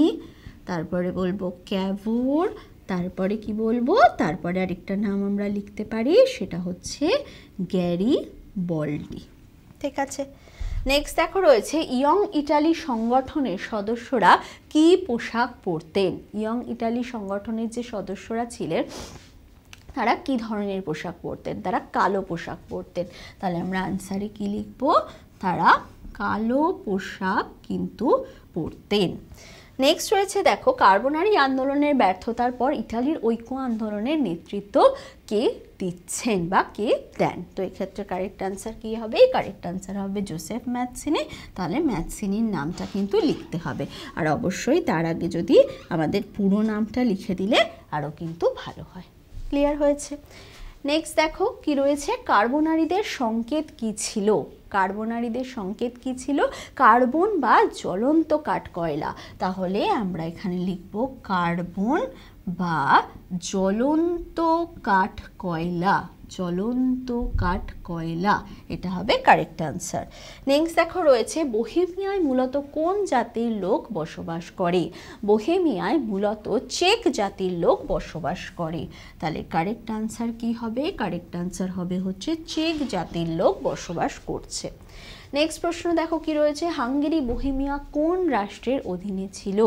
তারপরে বলবো ক্যাভুর তারপরে কি বলবো তারপরে আরেকটা নাম আমরা লিখতে পারি সেটা হচ্ছে গ্যারি বল্ডি ঠিক আছে নেক্সট দেখো রয়েছে ইয়ং ইটালি সংগঠনের সদস্যরা কি পোশাক পরতেন ইয়ং ইটালি সংগঠনের যে সদস্যরা ছিলেন তারা কি ধরনের পোশাক পরতেন তারা কালো পোশাক পরতেন তাহলে আমরা আনসারে কি লিখব তারা কালো পোশাক কিন্তু পরতেন নেক্সট রয়েছে দেখো কার্বোনারি আন্দোলনের ব্যর্থতার পর ইটালির ঐক্য আন্দোলনের নেতৃত্ব কে দিচ্ছেন বা কে দেন তো এক্ষেত্রে কারেক্ট অ্যান্সার কী হবে কারেক্ট অ্যান্সার হবে জোসেফ ম্যাথসিনি তাহলে ম্যাথসিনির নামটা কিন্তু লিখতে হবে আর অবশ্যই তার আগে যদি আমাদের পুরো নামটা লিখে দিলে আরও কিন্তু ভালো হয় ক্লিয়ার হয়েছে নেক্সট দেখো কি রয়েছে কার্বনারিদের সংকেত কি ছিল কার্বনারিদের সংকেত কি ছিল কার্বন বা জ্বলন্ত কাঠ কয়লা তাহলে আমরা এখানে লিখব কার্বন বা জ্বলন্ত কাঠ কয়লা জ্বলন্ত কাঠ কয়লা এটা হবে কারেক্ট আনসার নেক্সট দেখো রয়েছে বহেমিয়ায় মূলত কোন জাতির লোক বসবাস করে বহেমিয়ায় মূলত চেক জাতির লোক বসবাস করে তাহলে কারেক্ট আনসার কি হবে কারেক্ট আনসার হবে হচ্ছে চেক জাতির লোক বসবাস করছে নেক্সট প্রশ্ন দেখো কি রয়েছে হাঙ্গেরি বোহিমিয়া কোন রাষ্ট্রের অধীনে ছিল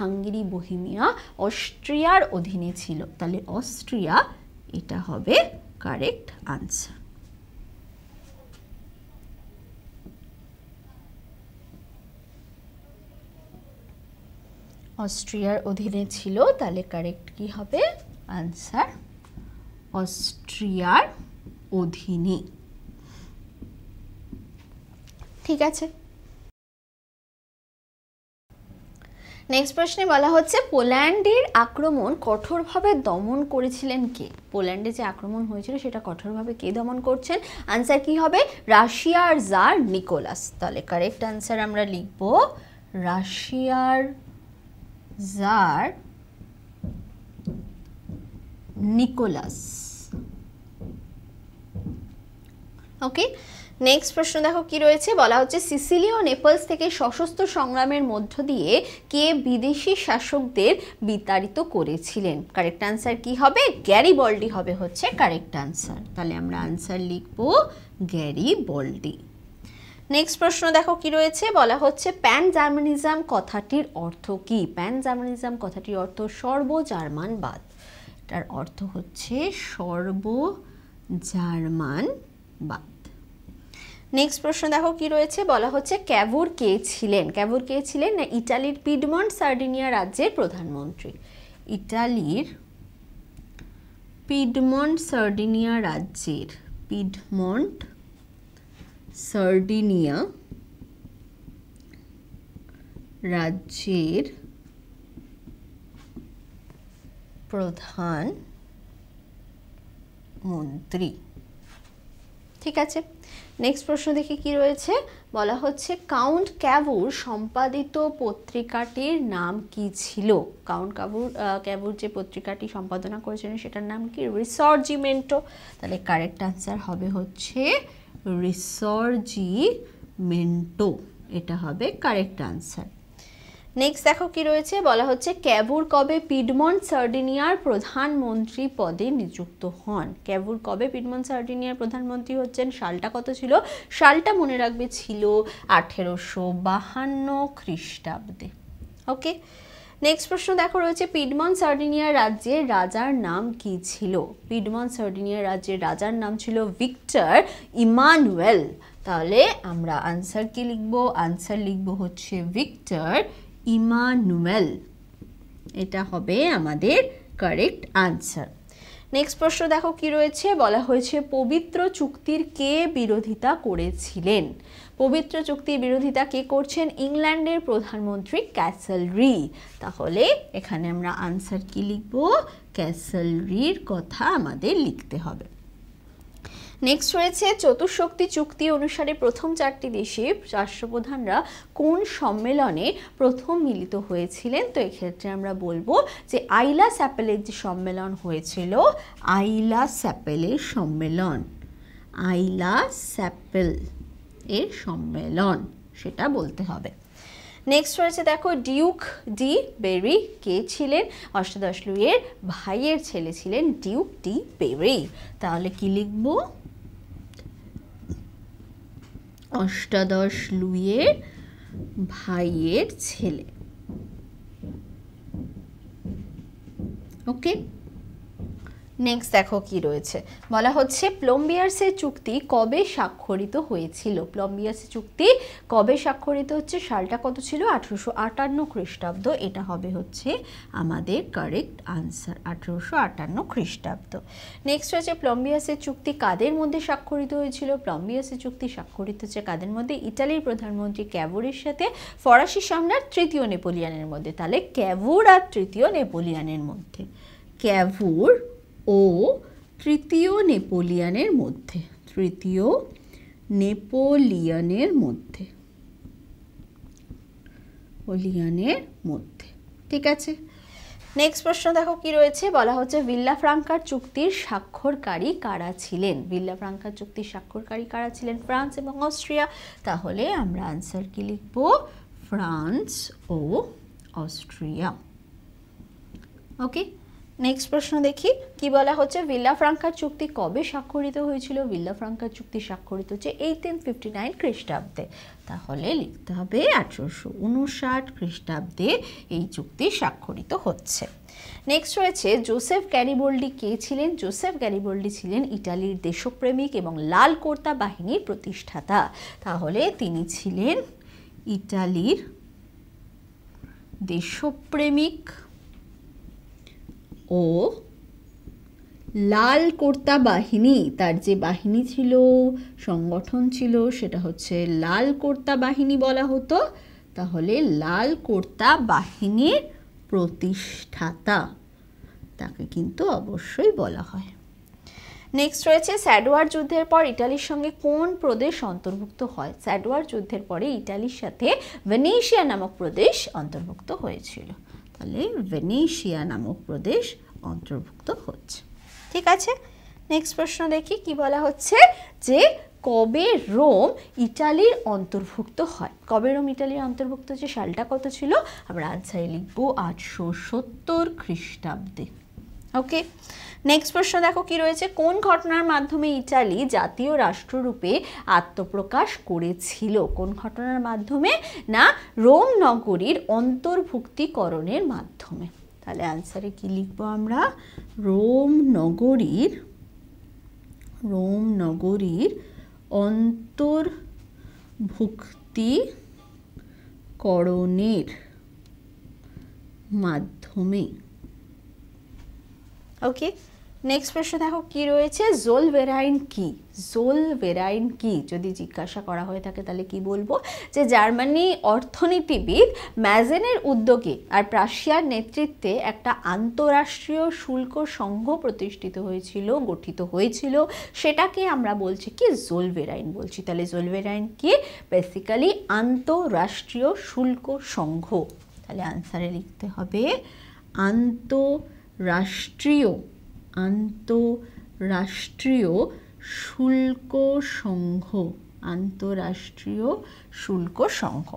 হাঙ্গেরি বোহিমিয়া অস্ট্রিয়ার অধীনে ছিল তাহলে অস্ট্রিয়া এটা হবে কারেক্ট আনসার অস্ট্রিয়ার অধীনে ছিল তাহলে কারেক্ট কি হবে আনসার অস্ট্রিয়ার অধীনে ঠিক আছে নেক্সট প্রশ্নে বলা হচ্ছে পোল্যান্ডের আক্রমণ কঠোরভাবে দমন করেছিলেন কে পোল্যান্ডে যে আক্রমণ হয়েছিল সেটা কঠোরভাবে কে দমন করছেন আনসার কি হবে রাশিয়ার জার নিকোলাস তাহলে কারেক্ট আনসার আমরা লিখব রাশিয়ার জার নিকোলাস ওকে নেক্সট প্রশ্ন দেখো কি রয়েছে বলা হচ্ছে সিসিলি ও নেপালস থেকে সশস্ত্র সংগ্রামের মধ্য দিয়ে কে বিদেশি শাসকদের বিতাড়িত করেছিলেন কারেক্ট আনসার কি হবে গ্যারি বল্ডি হবে হচ্ছে কারেক্ট আনসার তাহলে আমরা আনসার লিখব গ্যারি বল্ডি নেক্সট প্রশ্ন দেখো কি রয়েছে বলা হচ্ছে প্যান জার্মানিজম কথাটির অর্থ কি প্যান জার্মানিজম কথাটির অর্থ সর্ব জার্মানবাদ এটার অর্থ হচ্ছে সর্ব জার্মানবাদ নেক্সট প্রশ্ন দেখো কি রয়েছে বলা হচ্ছে ক্যাভোর কে ছিলেন ক্যাভোর কে ছিলেন না ইটালির পিডমন্ট সার্ডিনিয়া রাজ্যের প্রধানমন্ত্রী ইটালির পিডমন্ট সার্ডিনিয়া রাজ্যের পিডমন্ট সার্ডিনিয়া রাজ্যের প্রধান মন্ত্রী ঠিক আছে নেক্সট প্রশ্ন দেখি কি রয়েছে বলা হচ্ছে কাউন্ট ক্যাবুর সম্পাদিত পত্রিকাটির নাম কি ছিল কাউন্ট ক্যাবুর ক্যাবুর যে পত্রিকাটি সম্পাদনা করেছিলেন সেটার নাম কি রিসর্জিমেন্টো তাহলে কারেক্ট আনসার হবে হচ্ছে রিসর্জিমেন্টো এটা হবে কারেক্ট আনসার নেক্সট দেখো কি রয়েছে বলা হচ্ছে ক্যাবুর কবে পিডমন সার্ডিনিয়ার প্রধানমন্ত্রী পদে নিযুক্ত হন ক্যাবুর কবে পিডমন সার্ডিনিয়ার প্রধানমন্ত্রী হচ্ছেন সালটা কত ছিল সালটা মনে রাখবে ছিল আঠেরোশো বাহান্ন খ্রিস্টাব্দে ওকে নেক্সট প্রশ্ন দেখো রয়েছে পিডমন সার্ডিনিয়ার রাজ্যের রাজার নাম কি ছিল পিডমন সার্ডিনিয়ার রাজ্যের রাজার নাম ছিল ভিক্টর ইমানুয়েল তাহলে আমরা আনসার কি লিখবো আনসার লিখবো হচ্ছে ভিক্টর ইমানুয়েল এটা হবে আমাদের কারেক্ট আনসার নেক্সট প্রশ্ন দেখো কি রয়েছে বলা হয়েছে পবিত্র চুক্তির কে বিরোধিতা করেছিলেন পবিত্র চুক্তির বিরোধিতা কে করছেন ইংল্যান্ডের প্রধানমন্ত্রী ক্যাসেলরি তাহলে এখানে আমরা আনসার কি লিখব রির কথা আমাদের লিখতে হবে নেক্সট রয়েছে চতুর্শক্তি চুক্তি অনুসারে প্রথম চারটি দেশে রাষ্ট্রপ্রধানরা কোন সম্মেলনে প্রথম মিলিত হয়েছিলেন তো এক্ষেত্রে আমরা বলবো যে আইলা স্যাপেলের যে সম্মেলন হয়েছিল আইলা স্যাপেলের সম্মেলন আইলা স্যাপেল এর সম্মেলন সেটা বলতে হবে নেক্সট রয়েছে দেখো ডিউক ডি বেরি কে ছিলেন অষ্টাদশ লুইয়ের ভাইয়ের ছেলে ছিলেন ডিউক ডি বেরি তাহলে কি লিখবো অষ্টাদশ লুইয়ের ভাইয়ের ছেলে ওকে নেক্সট দেখো কি রয়েছে বলা হচ্ছে প্লম্বিয়ার্সের চুক্তি কবে স্বাক্ষরিত হয়েছিল প্লম্বিয়ার্সের চুক্তি কবে স্বাক্ষরিত হচ্ছে সালটা কত ছিল আঠেরোশো আটান্ন খ্রিস্টাব্দ এটা হবে হচ্ছে আমাদের কারেক্ট আনসার আঠেরোশো আটান্ন খ্রিস্টাব্দ নেক্সট হচ্ছে প্লম্বিয়ার্সের চুক্তি কাদের মধ্যে স্বাক্ষরিত হয়েছিল প্লম্বিয়ার্সের চুক্তি স্বাক্ষরিত হচ্ছে কাদের মধ্যে ইটালির প্রধানমন্ত্রী ক্যাবোরের সাথে ফরাসি সম্রাট তৃতীয় নেপোলিয়ানের মধ্যে তাহলে ক্যাভুর আর তৃতীয় নেপোলিয়ানের মধ্যে ক্যাভুর ও তৃতীয় নেপোলিয়ানের মধ্যে তৃতীয় নেপোলিয়ানের মধ্যে পোলিয়ানের মধ্যে ঠিক আছে নেক্সট প্রশ্ন দেখো কি রয়েছে বলা হচ্ছে ভিল্লা ফ্রাঙ্কার চুক্তির স্বাক্ষরকারী কারা ছিলেন ভিল্লা ফ্রাঙ্কার চুক্তির স্বাক্ষরকারী কারা ছিলেন ফ্রান্স এবং অস্ট্রিয়া তাহলে আমরা আনসার কি লিখব ফ্রান্স ও অস্ট্রিয়া ওকে নেক্সট প্রশ্ন দেখি কি বলা হচ্ছে ভিল্লা ফ্রাঙ্কার চুক্তি কবে স্বাক্ষরিত হয়েছিল ভিল্লা ফ্রাঙ্কার চুক্তি স্বাক্ষরিত হচ্ছে এইটিন ফিফটি নাইন খ্রিস্টাব্দে তাহলে লিখতে হবে আঠেরোশো উনষাট খ্রিস্টাব্দে এই চুক্তি স্বাক্ষরিত হচ্ছে নেক্সট রয়েছে জোসেফ ক্যারিবোল্ডি কে ছিলেন জোসেফ ক্যারিবোল্ডি ছিলেন ইটালির দেশপ্রেমিক এবং লাল কর্তা বাহিনীর প্রতিষ্ঠাতা তাহলে তিনি ছিলেন ইটালির দেশপ্রেমিক ও লাল কর্তা বাহিনী তার যে বাহিনী ছিল সংগঠন ছিল সেটা হচ্ছে লাল কর্তা বাহিনী বলা হতো তাহলে লাল কর্তা বাহিনীর প্রতিষ্ঠাতা তাকে কিন্তু অবশ্যই বলা হয় নেক্সট রয়েছে স্যাডোয়ার যুদ্ধের পর ইটালির সঙ্গে কোন প্রদেশ অন্তর্ভুক্ত হয় স্যাডোয়ার যুদ্ধের পরে ইটালির সাথে ভেনেশিয়া নামক প্রদেশ অন্তর্ভুক্ত হয়েছিল সালে ভেনেশিয়া নামক প্রদেশ অন্তর্ভুক্ত হচ্ছে ঠিক আছে নেক্সট প্রশ্ন দেখি কি বলা হচ্ছে যে কবে রোম ইটালির অন্তর্ভুক্ত হয় কবে রোম ইটালির অন্তর্ভুক্ত যে সালটা কত ছিল আমরা আনসারে লিখবো আটশো সত্তর খ্রিস্টাব্দে ওকে নেক্সট প্রশ্ন দেখো কি রয়েছে কোন ঘটনার মাধ্যমে ইটালি জাতীয় রাষ্ট্ররূপে আত্মপ্রকাশ করেছিল কোন ঘটনার মাধ্যমে না রোম নগরীর অন্তর্ভুক্তিকরণের মাধ্যমে তাহলে অ্যান্সারে কি লিখব আমরা রোম নগরীর রোম নগরীর অন্তর্ভুক্তিকরণের মাধ্যমে ওকে নেক্সট প্রশ্ন দেখো কি রয়েছে জোল ভেরাইন কি জোল ভেরাইন কি যদি জিজ্ঞাসা করা হয়ে থাকে তাহলে কি বলবো যে জার্মানি অর্থনীতিবিদ ম্যাজেনের উদ্যোগে আর প্রাশিয়ার নেতৃত্বে একটা আন্তরাষ্ট্রীয় শুল্ক সংঘ প্রতিষ্ঠিত হয়েছিল গঠিত হয়েছিল সেটাকে আমরা বলছি কি জোল ভেরাইন বলছি তাহলে জোল ভেরাইন কি বেসিক্যালি আন্তরাষ্ট্রীয় শুল্ক সংঘ তাহলে আনসারে লিখতে হবে আন্তরাষ্ট্রীয় আন্তঃরাষ্ট্রীয় শুল্ক সংঘ আন্তঃরাষ্ট্রীয় শুল্ক সংঘ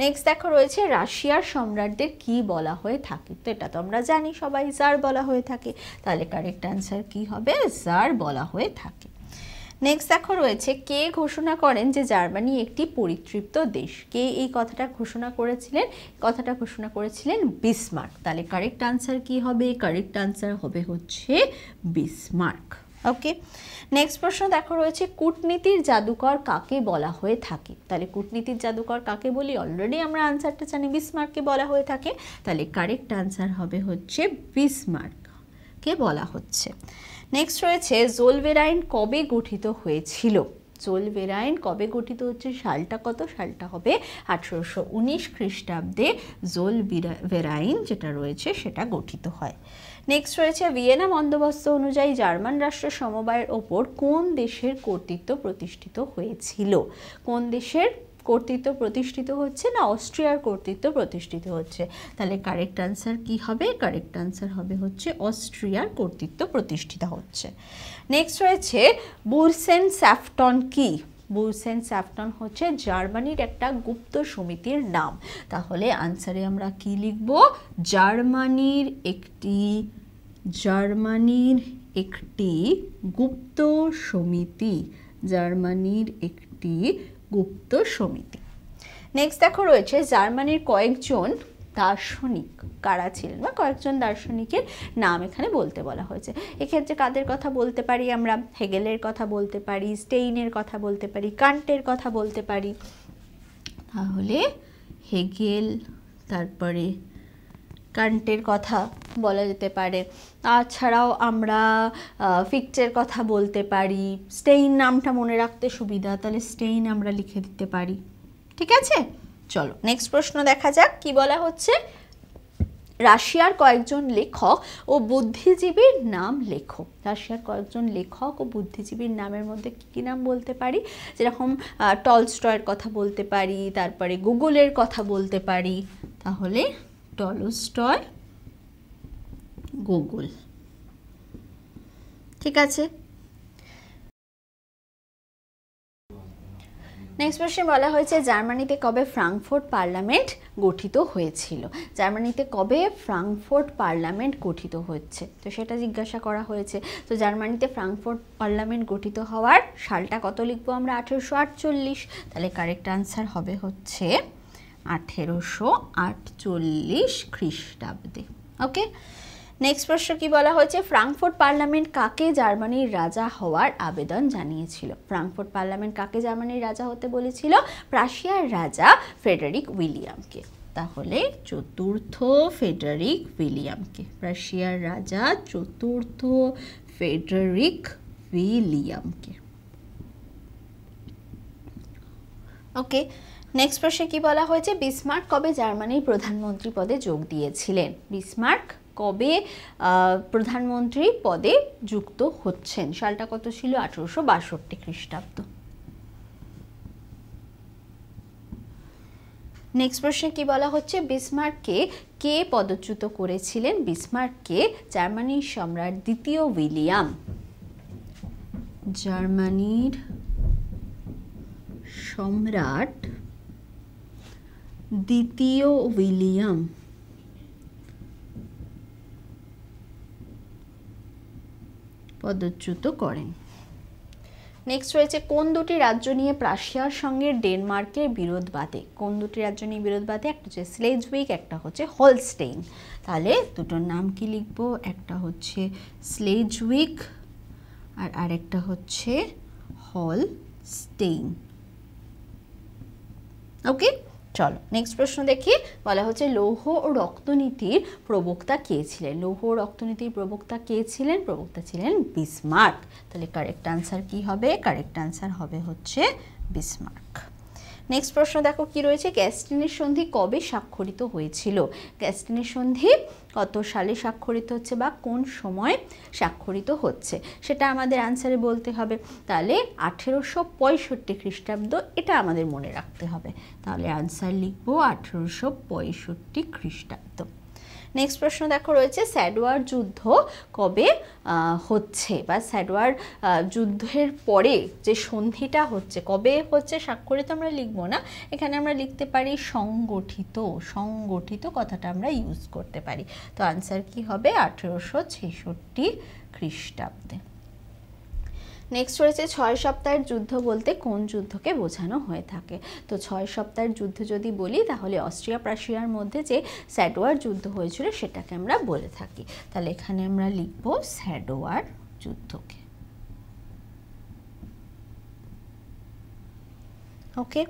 নেক্সট দেখো রয়েছে রাশিয়ার সম্রাটদের কি বলা হয়ে থাকে তো এটা তো আমরা জানি সবাই জার বলা হয়ে থাকে তাহলে কারেক্ট অ্যান্সার কি হবে জার বলা হয়ে থাকে নেক্সট দেখো রয়েছে কে ঘোষণা করেন যে জার্মানি একটি পরিতৃপ্ত দেশ কে এই কথাটা ঘোষণা করেছিলেন কথাটা ঘোষণা করেছিলেন বিসমার্ক তাহলে কারেক্ট আনসার কি হবে কারেক্ট আনসার হবে হচ্ছে বিসমার্ক ওকে নেক্সট প্রশ্ন দেখো রয়েছে কূটনীতির জাদুকর কাকে বলা হয়ে থাকে তাহলে কূটনীতির জাদুকর কাকে বলি অলরেডি আমরা আনসারটা জানি বিসমার্ককে বলা হয়ে থাকে তাহলে কারেক্ট আনসার হবে হচ্ছে বিসমার্ককে বলা হচ্ছে নেক্সট রয়েছে জোলভেরাইন কবে গঠিত হয়েছিল জোলভেরাইন কবে গঠিত হচ্ছে সালটা কত সালটা হবে আঠেরোশো উনিশ খ্রিস্টাব্দে জোল ভেরাইন যেটা রয়েছে সেটা গঠিত হয় নেক্সট রয়েছে ভিয়েনা বন্দোবস্ত অনুযায়ী জার্মান রাষ্ট্র সমবায়ের ওপর কোন দেশের কর্তৃত্ব প্রতিষ্ঠিত হয়েছিল কোন দেশের কর্তৃত্ব প্রতিষ্ঠিত হচ্ছে না অস্ট্রিয়ার কর্তৃত্ব প্রতিষ্ঠিত হচ্ছে তাহলে কারেক্ট আনসার কি হবে কারেক্ট আনসার হবে হচ্ছে অস্ট্রিয়ার কর্তৃত্ব প্রতিষ্ঠিত হচ্ছে নেক্সট রয়েছে বুরসেন স্যাফটন কি বুরসেন স্যাফটন হচ্ছে জার্মানির একটা গুপ্ত সমিতির নাম তাহলে আনসারে আমরা কি লিখব জার্মানির একটি জার্মানির একটি গুপ্ত সমিতি জার্মানির একটি গুপ্ত সমিতি নেক্সট দেখো রয়েছে জার্মানির কয়েকজন দার্শনিক কারা ছিলেন বা কয়েকজন দার্শনিকের নাম এখানে বলতে বলা হয়েছে এক্ষেত্রে কাদের কথা বলতে পারি আমরা হেগেলের কথা বলতে পারি স্টেইনের কথা বলতে পারি কান্টের কথা বলতে পারি তাহলে হেগেল তারপরে কান্টের কথা বলা যেতে পারে তাছাড়াও আমরা ফিকচের কথা বলতে পারি স্টেইন নামটা মনে রাখতে সুবিধা তাহলে স্টেইন আমরা লিখে দিতে পারি ঠিক আছে চলো নেক্সট প্রশ্ন দেখা যাক কি বলা হচ্ছে রাশিয়ার কয়েকজন লেখক ও বুদ্ধিজীবীর নাম লেখো রাশিয়ার কয়েকজন লেখক ও বুদ্ধিজীবীর নামের মধ্যে কী কী নাম বলতে পারি যেরকম টলস্টয়ের কথা বলতে পারি তারপরে গুগলের কথা বলতে পারি তাহলে টলস্টয় গুগল ঠিক আছে নেক্সট প্রশ্নে বলা হয়েছে জার্মানিতে কবে ফ্রাঙ্কফোর্ট পার্লামেন্ট গঠিত হয়েছিল জার্মানিতে কবে ফ্রাঙ্কফোর্ট পার্লামেন্ট গঠিত হচ্ছে তো সেটা জিজ্ঞাসা করা হয়েছে তো জার্মানিতে ফ্রাঙ্কফোর্ট পার্লামেন্ট গঠিত হওয়ার সালটা কত লিখবো আমরা আঠেরোশো আটচল্লিশ তাহলে কারেক্ট আনসার হবে হচ্ছে আঠেরোশো আটচল্লিশ খ্রিস্টাব্দে ওকে নেক্সট প্রশ্ন কি বলা হয়েছে ফ্রাঙ্কফোর্ট পার্লামেন্ট কাকে জার্মানির রাজা হওয়ার আবেদন জানিয়েছিল ফ্রাঙ্কফোর্ট পার্লামেন্ট কাকে জার্মানির রাজা হতে বলেছিল প্রাশিয়ার রাজা ফেডারিক উইলিয়ামকে তাহলে চতুর্থ ফেডারিক উইলিয়ামকে প্রাশিয়ার রাজা চতুর্থ ফেডারিক উইলিয়ামকে ওকে নেক্সট প্রশ্নে কি বলা হয়েছে বিসমার্ক কবে জার্মানির প্রধানমন্ত্রী পদে যোগ দিয়েছিলেন বিসমার্ক কবে প্রধানমন্ত্রী পদে যুক্ত হচ্ছেন সালটা কত ছিল আঠেরোশো বাষট্টি খ্রিস্টাব্দ নেক্সট প্রশ্নে কি বলা হচ্ছে বিসমার্ককে কে পদচ্যুত করেছিলেন বিসমার্ককে জার্মানির সম্রাট দ্বিতীয় উইলিয়াম জার্মানির সম্রাট দ্বিতীয় উইলিয়াম পদচ্যুত করেন নেক্সট রয়েছে কোন দুটি রাজ্য নিয়ে প্রাশিয়ার সঙ্গে ডেনমার্কের বিরোধ বাদে কোন দুটি রাজ্য নিয়ে বিরোধ বাদে একটা হচ্ছে স্লেজ উইক একটা হচ্ছে হোলস্টেইন তাহলে দুটোর নাম কি লিখবো একটা হচ্ছে স্লেজ উইক আর আরেকটা হচ্ছে হল স্টেইন ওকে চলো নেক্সট প্রশ্ন দেখি বলা হচ্ছে লৌহ ও রক্তনীতির প্রবক্তা কে ছিলেন লৌহ ও রক্তনীতির প্রবক্তা কে ছিলেন প্রবক্তা ছিলেন বিসমার্ক তাহলে কারেক্ট আনসার কি হবে কারেক্ট আনসার হবে হচ্ছে বিসমার্ক নেক্সট প্রশ্ন দেখো কি রয়েছে গ্যাস্টিনের সন্ধি কবে স্বাক্ষরিত হয়েছিল গ্যাস্টিনের সন্ধি কত সালে স্বাক্ষরিত হচ্ছে বা কোন সময় স্বাক্ষরিত হচ্ছে সেটা আমাদের অ্যান্সারে বলতে হবে তাহলে আঠেরোশো পঁয়ষট্টি খ্রিস্টাব্দ এটা আমাদের মনে রাখতে হবে তাহলে অ্যান্সার লিখবো আঠেরোশো পঁয়ষট্টি খ্রিস্টাব্দ নেক্সট প্রশ্ন দেখো রয়েছে স্যাডওয়ার যুদ্ধ কবে হচ্ছে বা স্যাডওয়ার যুদ্ধের পরে যে সন্ধিটা হচ্ছে কবে হচ্ছে তো আমরা লিখবো না এখানে আমরা লিখতে পারি সংগঠিত সংগঠিত কথাটা আমরা ইউজ করতে পারি তো আনসার কি হবে আঠেরোশো ছেষট্টি খ্রিস্টাব্দে নেক্সট রয়েছে ছয় সপ্তাহের যুদ্ধ বলতে কোন যুদ্ধকে বোঝানো হয়ে থাকে তো ছয় সপ্তাহের যুদ্ধ যদি বলি তাহলে অস্ট্রিয়া প্রাশিয়ার মধ্যে যে স্যাডোয়ার যুদ্ধ হয়েছিল সেটাকে আমরা বলে থাকি তাহলে এখানে আমরা লিখব স্যাডোয়ার যুদ্ধকে ওকে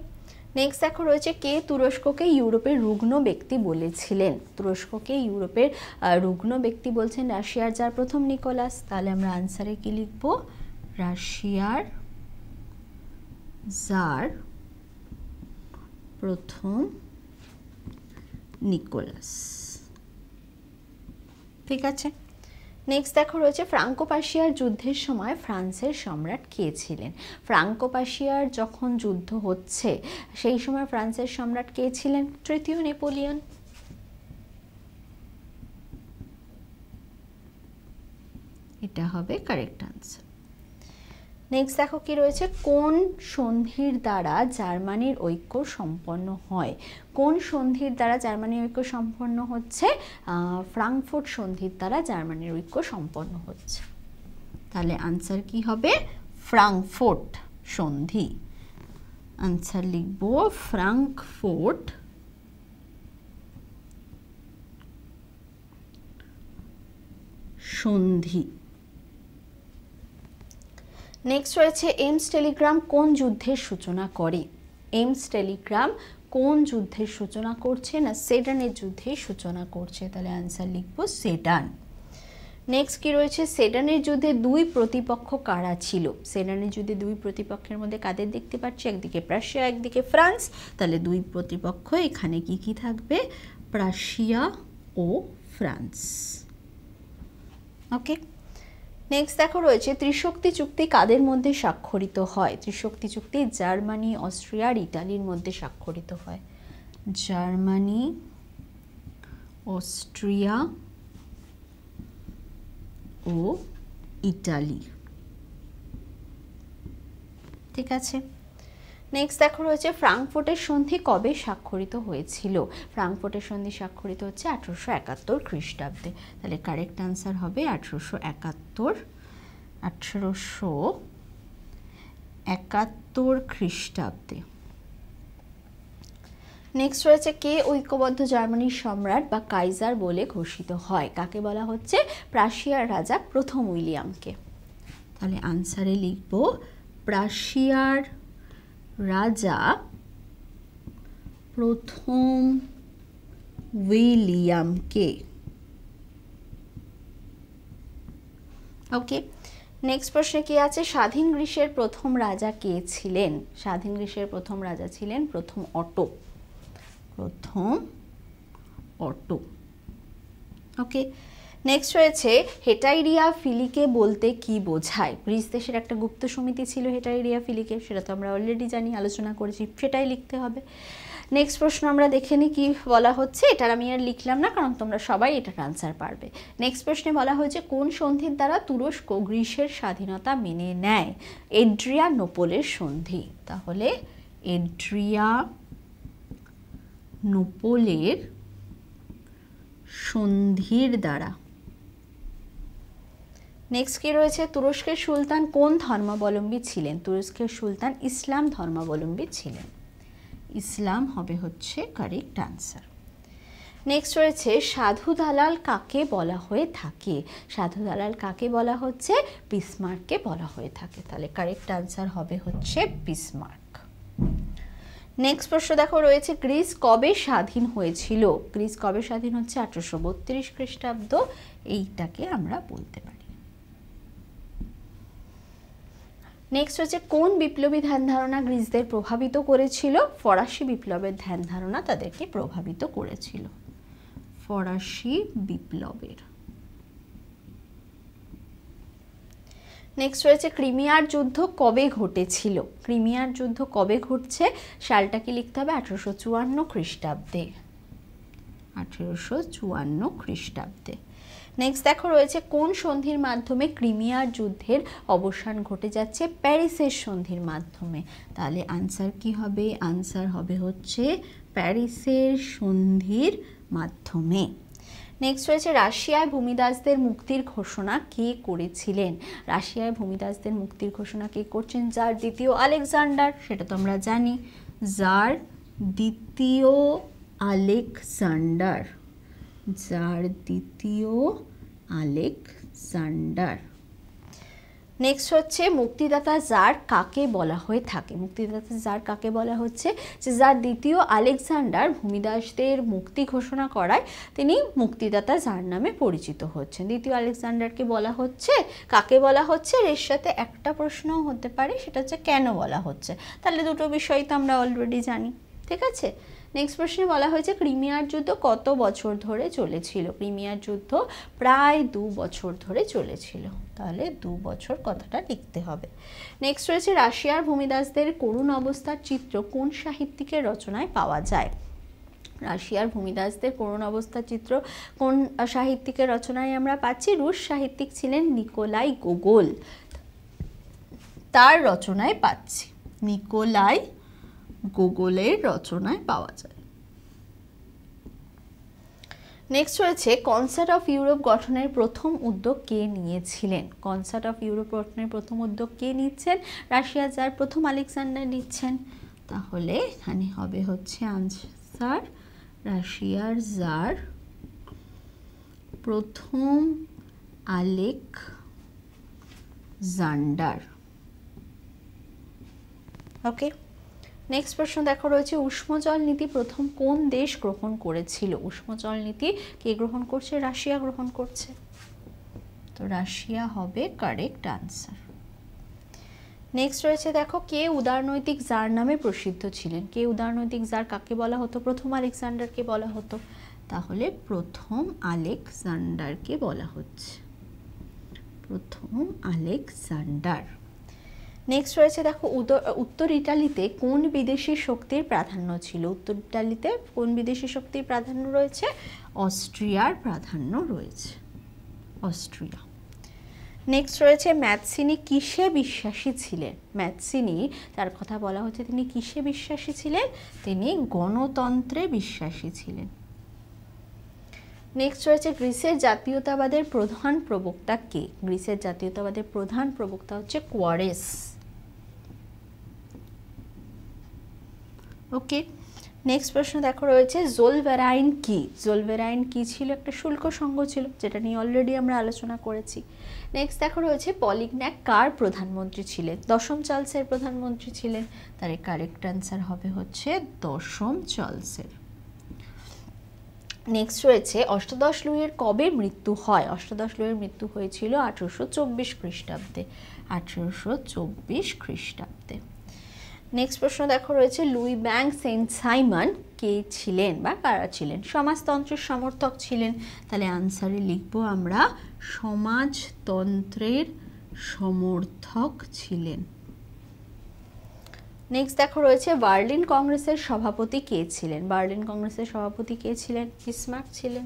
নেক্সট দেখো রয়েছে কে তুরস্ককে ইউরোপের রুগ্ন ব্যক্তি বলেছিলেন তুরস্ককে ইউরোপের রুগ্ন ব্যক্তি বলছেন রাশিয়ার যার প্রথম নিকোলাস তাহলে আমরা আনসারে কি লিখবো রাশিয়ার জার প্রথম নিকোলাস ঠিক আছে নেক্সট দেখো রয়েছে ফ্রাঙ্কোপাশিয়ার যুদ্ধের সময় ফ্রান্সের সম্রাট কে ছিলেন ফ্রাঙ্কোপাশিয়ার যখন যুদ্ধ হচ্ছে সেই সময় ফ্রান্সের সম্রাট কে ছিলেন তৃতীয় নেপোলিয়ন এটা হবে কারেক্ট আনসার নেক্সট দেখো কি রয়েছে কোন সন্ধির দ্বারা জার্মানির ঐক্য সম্পন্ন হয় কোন সন্ধির দ্বারা জার্মানির ঐক্য সম্পন্ন হচ্ছে ফ্রাঙ্কফুট সন্ধির দ্বারা জার্মানির ঐক্য সম্পন্ন হচ্ছে তাহলে আনসার কি হবে ফ্রাঙ্কফুট সন্ধি আনসার লিখব ফ্রাঙ্কফুট সন্ধি নেক্সট রয়েছে এমস টেলিগ্রাম কোন যুদ্ধের সূচনা করে এমস টেলিগ্রাম কোন যুদ্ধের সূচনা করছে না সেডানের যুদ্ধের সূচনা করছে তাহলে অ্যান্সার লিখবো সেডান নেক্সট কি রয়েছে সেডানের যুদ্ধে দুই প্রতিপক্ষ কারা ছিল সেডানের যুদ্ধে দুই প্রতিপক্ষের মধ্যে কাদের দেখতে পাচ্ছি একদিকে প্রাশিয়া একদিকে ফ্রান্স তাহলে দুই প্রতিপক্ষ এখানে কি কি থাকবে প্রাশিয়া ও ফ্রান্স ওকে নেক্সট দেখো রয়েছে ত্রিশক্তি চুক্তি কাদের মধ্যে স্বাক্ষরিত হয় ত্রিশক্তি চুক্তি জার্মানি অস্ট্রিয়া আর ইটালির মধ্যে স্বাক্ষরিত হয় জার্মানি অস্ট্রিয়া ও ইটালি ঠিক আছে নেক্সট দেখো রয়েছে ফ্রাঙ্কফোর্টের সন্ধি কবে স্বাক্ষরিত হয়েছিল ফ্রাঙ্কফোর্টের সন্ধি স্বাক্ষরিত হচ্ছে আঠেরোশো একাত্তর খ্রিস্টাব্দে তাহলে কারেক্ট আনসার হবে আঠেরোশো একাত্তর আঠেরোশো একাত্তর খ্রিস্টাব্দে নেক্সট রয়েছে কে ঐক্যবদ্ধ জার্মানির সম্রাট বা কাইজার বলে ঘোষিত হয় কাকে বলা হচ্ছে প্রাশিয়ার রাজা প্রথম উইলিয়ামকে তাহলে আনসারে লিখব প্রাশিয়ার রাজা প্রথম উইলিয়ামকে ওকে নেক্সট প্রশ্নে কি আছে স্বাধীন গ্রীষ্মের প্রথম রাজা কে ছিলেন স্বাধীন গ্রীষ্মের প্রথম রাজা ছিলেন প্রথম অটো প্রথম অটো ওকে নেক্সট রয়েছে হেটাইরিয়া ফিলিকে বলতে কি বোঝায় গ্রিস দেশের একটা গুপ্ত সমিতি ছিল হেটাইরিয়া ফিলিকে সেটা তো আমরা অলরেডি জানি আলোচনা করেছি সেটাই লিখতে হবে নেক্সট প্রশ্ন আমরা দেখে নিই কী বলা হচ্ছে এটার আমি আর লিখলাম না কারণ তোমরা সবাই এটার আনসার পারবে নেক্সট প্রশ্নে বলা হয়েছে কোন সন্ধির দ্বারা তুরস্ক গ্রিসের স্বাধীনতা মেনে নেয় এড্রিয়া নোপোলের সন্ধি তাহলে এড্রিয়া নোপোলের সন্ধির দ্বারা নেক্সট কি রয়েছে তুরস্কের সুলতান কোন ধর্মাবলম্বী ছিলেন তুরস্কের সুলতান ইসলাম ধর্মাবলম্বী ছিলেন ইসলাম হবে হচ্ছে কারেক্ট আনসার নেক্সট রয়েছে সাধু দালাল কাকে বলা হয়ে থাকে সাধু দালাল কাকে বলা হচ্ছে পিসমার্ককে বলা হয়ে থাকে তাহলে কারেক্ট আনসার হবে হচ্ছে পিসমার্ক নেক্সট প্রশ্ন দেখো রয়েছে গ্রিস কবে স্বাধীন হয়েছিল গ্রিস কবে স্বাধীন হচ্ছে আঠারোশো বত্রিশ খ্রিস্টাব্দ এইটাকে আমরা বলতে পারি নেক্সট হচ্ছে কোন বিপ্লবী ধ্যান ধারণা গ্রিসদের প্রভাবিত করেছিল ফরাসি বিপ্লবের ধ্যান ধারণা তাদেরকে প্রভাবিত করেছিল ফরাসি বিপ্লবের নেক্সট রয়েছে ক্রিমিয়ার যুদ্ধ কবে ঘটেছিল ক্রিমিয়ার যুদ্ধ কবে ঘটছে সালটা কি লিখতে হবে আঠেরোশো চুয়ান্ন খ্রিস্টাব্দে আঠেরোশো চুয়ান্ন খ্রিস্টাব্দে নেক্সট দেখো রয়েছে কোন সন্ধির মাধ্যমে ক্রিমিয়ার যুদ্ধের অবসান ঘটে যাচ্ছে প্যারিসের সন্ধির মাধ্যমে তাহলে আনসার কি হবে আনসার হবে হচ্ছে প্যারিসের সন্ধির মাধ্যমে নেক্সট রয়েছে রাশিয়ায় ভূমিদাসদের মুক্তির ঘোষণা কে করেছিলেন রাশিয়ায় ভূমিদাসদের মুক্তির ঘোষণা কে করছেন যার দ্বিতীয় আলেকজান্ডার সেটা তো আমরা জানি যার দ্বিতীয় আলেকজান্ডার যার দ্বিতীয় আলেকজান্ডার নেক্সট হচ্ছে মুক্তিদাতা যার কাকে বলা হয়ে থাকে মুক্তিদাতা যার কাকে বলা হচ্ছে যে যার দ্বিতীয় আলেকজান্ডার ভূমিদাসদের মুক্তি ঘোষণা করায় তিনি মুক্তিদাতা যার নামে পরিচিত হচ্ছেন দ্বিতীয় আলেকজান্ডারকে বলা হচ্ছে কাকে বলা হচ্ছে এর সাথে একটা প্রশ্ন হতে পারে সেটা হচ্ছে কেন বলা হচ্ছে তাহলে দুটো বিষয় তো আমরা অলরেডি জানি ঠিক আছে নেক্সট প্রশ্নে বলা হয়েছে ক্রিমিয়ার যুদ্ধ কত বছর ধরে চলেছিল ক্রিমিয়ার যুদ্ধ প্রায় দু বছর ধরে চলেছিল তাহলে দু বছর কথাটা লিখতে হবে নেক্সট রয়েছে রাশিয়ার ভূমিদাসদের করুণ অবস্থার চিত্র কোন সাহিত্যিকের রচনায় পাওয়া যায় রাশিয়ার ভূমিদাসদের করুণ অবস্থার চিত্র কোন সাহিত্যিকের রচনায় আমরা পাচ্ছি রুশ সাহিত্যিক ছিলেন নিকোলাই গোগোল তার রচনায় পাচ্ছি নিকোলাই গুগলের রচনায় পাওয়া যায় নেক্সট রয়েছে কনসার্ট অফ ইউরোপ গঠনের প্রথম উদ্যোগ কে নিয়েছিলেন কনসার্ট অফ ইউরোপ গঠনের প্রথম উদ্যোগ কে নিচ্ছেন রাশিয়া যার প্রথম আলেকজান্ডার নিচ্ছেন তাহলে এখানে হবে হচ্ছে আনসার রাশিয়ার যার প্রথম আলেক জান্ডার ওকে নেক্সট প্রশ্ন দেখো রয়েছে উষ্ণজল নীতি প্রথম কোন দেশ গ্রহণ করেছিল উষ্ণজল নীতি কে গ্রহণ করছে রাশিয়া গ্রহণ করছে তো রাশিয়া হবে কারেক্ট আনসার নেক্সট রয়েছে দেখো কে উদারনৈতিক জার নামে প্রসিদ্ধ ছিলেন কে উদারনৈতিক জার কাকে বলা হতো প্রথম আলেকজান্ডারকে বলা হতো তাহলে প্রথম আলেকজান্ডারকে বলা হচ্ছে প্রথম আলেকজান্ডার নেক্সট রয়েছে দেখো উত্তর ইটালিতে কোন বিদেশি শক্তির প্রাধান্য ছিল উত্তর ইটালিতে কোন বিদেশি শক্তির প্রাধান্য রয়েছে অস্ট্রিয়ার প্রাধান্য রয়েছে অস্ট্রিয়া নেক্সট রয়েছে ম্যাথসিনি কিসে বিশ্বাসী ছিলেন ম্যাথসিনি তার কথা বলা হচ্ছে তিনি কিসে বিশ্বাসী ছিলেন তিনি গণতন্ত্রে বিশ্বাসী ছিলেন নেক্সট রয়েছে গ্রিসের জাতীয়তাবাদের প্রধান প্রবক্তা কে গ্রিসের জাতীয়তাবাদের প্রধান প্রবক্তা হচ্ছে কোয়ারেস ওকে নেক্সট প্রশ্ন দেখো রয়েছে জোলভেরাইন কি জোলভেরাইন কি ছিল একটা শুল্ক সঙ্গ ছিল যেটা নিয়ে অলরেডি আমরা আলোচনা করেছি নেক্সট দেখো রয়েছে পলিগন্যাক কার প্রধানমন্ত্রী ছিলেন দশম চার্লসের প্রধানমন্ত্রী ছিলেন তার কারেক্ট অ্যান্সার হবে হচ্ছে দশম চার্লসের নেক্সট রয়েছে অষ্টাদশ লুইয়ের কবে মৃত্যু হয় অষ্টাদশ লুইয়ের মৃত্যু হয়েছিল আঠেরোশো চব্বিশ খ্রিস্টাব্দে আঠেরোশো চব্বিশ খ্রিস্টাব্দে নেক্সট প্রশ্ন দেখো রয়েছে লুই ব্যাং সেন্ট সাইমন কে ছিলেন বা কারা ছিলেন সমাজতন্ত্রের সমর্থক ছিলেন তাহলে আনসারে লিখব আমরা সমাজতন্ত্রের সমর্থক ছিলেন নেক্সট দেখো রয়েছে বার্লিন কংগ্রেসের সভাপতি কে ছিলেন বার্লিন কংগ্রেসের সভাপতি কে ছিলেন কিসমার্ক ছিলেন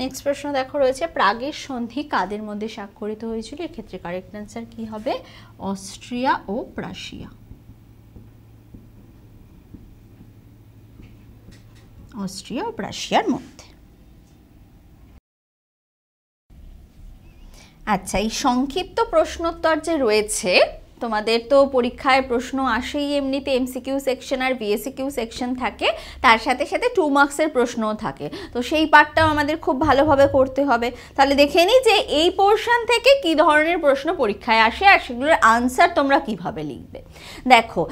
নেক্সট প্রশ্ন দেখো রয়েছে প্রাগের সন্ধি কাদের মধ্যে স্বাক্ষরিত হয়েছিল এক্ষেত্রে কারেক্ট অ্যান্সার কি হবে অস্ট্রিয়া ও প্রাশিয়া অস্ট্রিয়া ও প্রাশিয়ার মধ্যে আচ্ছা এই সংক্ষিপ্ত প্রশ্নোত্তর যে রয়েছে তোমাদের তো পরীক্ষায় প্রশ্ন আসেই এমনিতে এমসিকিউ সেকশন আর বিএসিকিউ সেকশন থাকে তার সাথে সাথে টু মার্কসের প্রশ্নও থাকে তো সেই পার্টটাও আমাদের খুব ভালোভাবে করতে হবে তাহলে দেখে নিই যে এই পোর্শন থেকে কি ধরনের প্রশ্ন পরীক্ষায় আসে আর সেগুলোর আনসার তোমরা কিভাবে লিখবে দেখো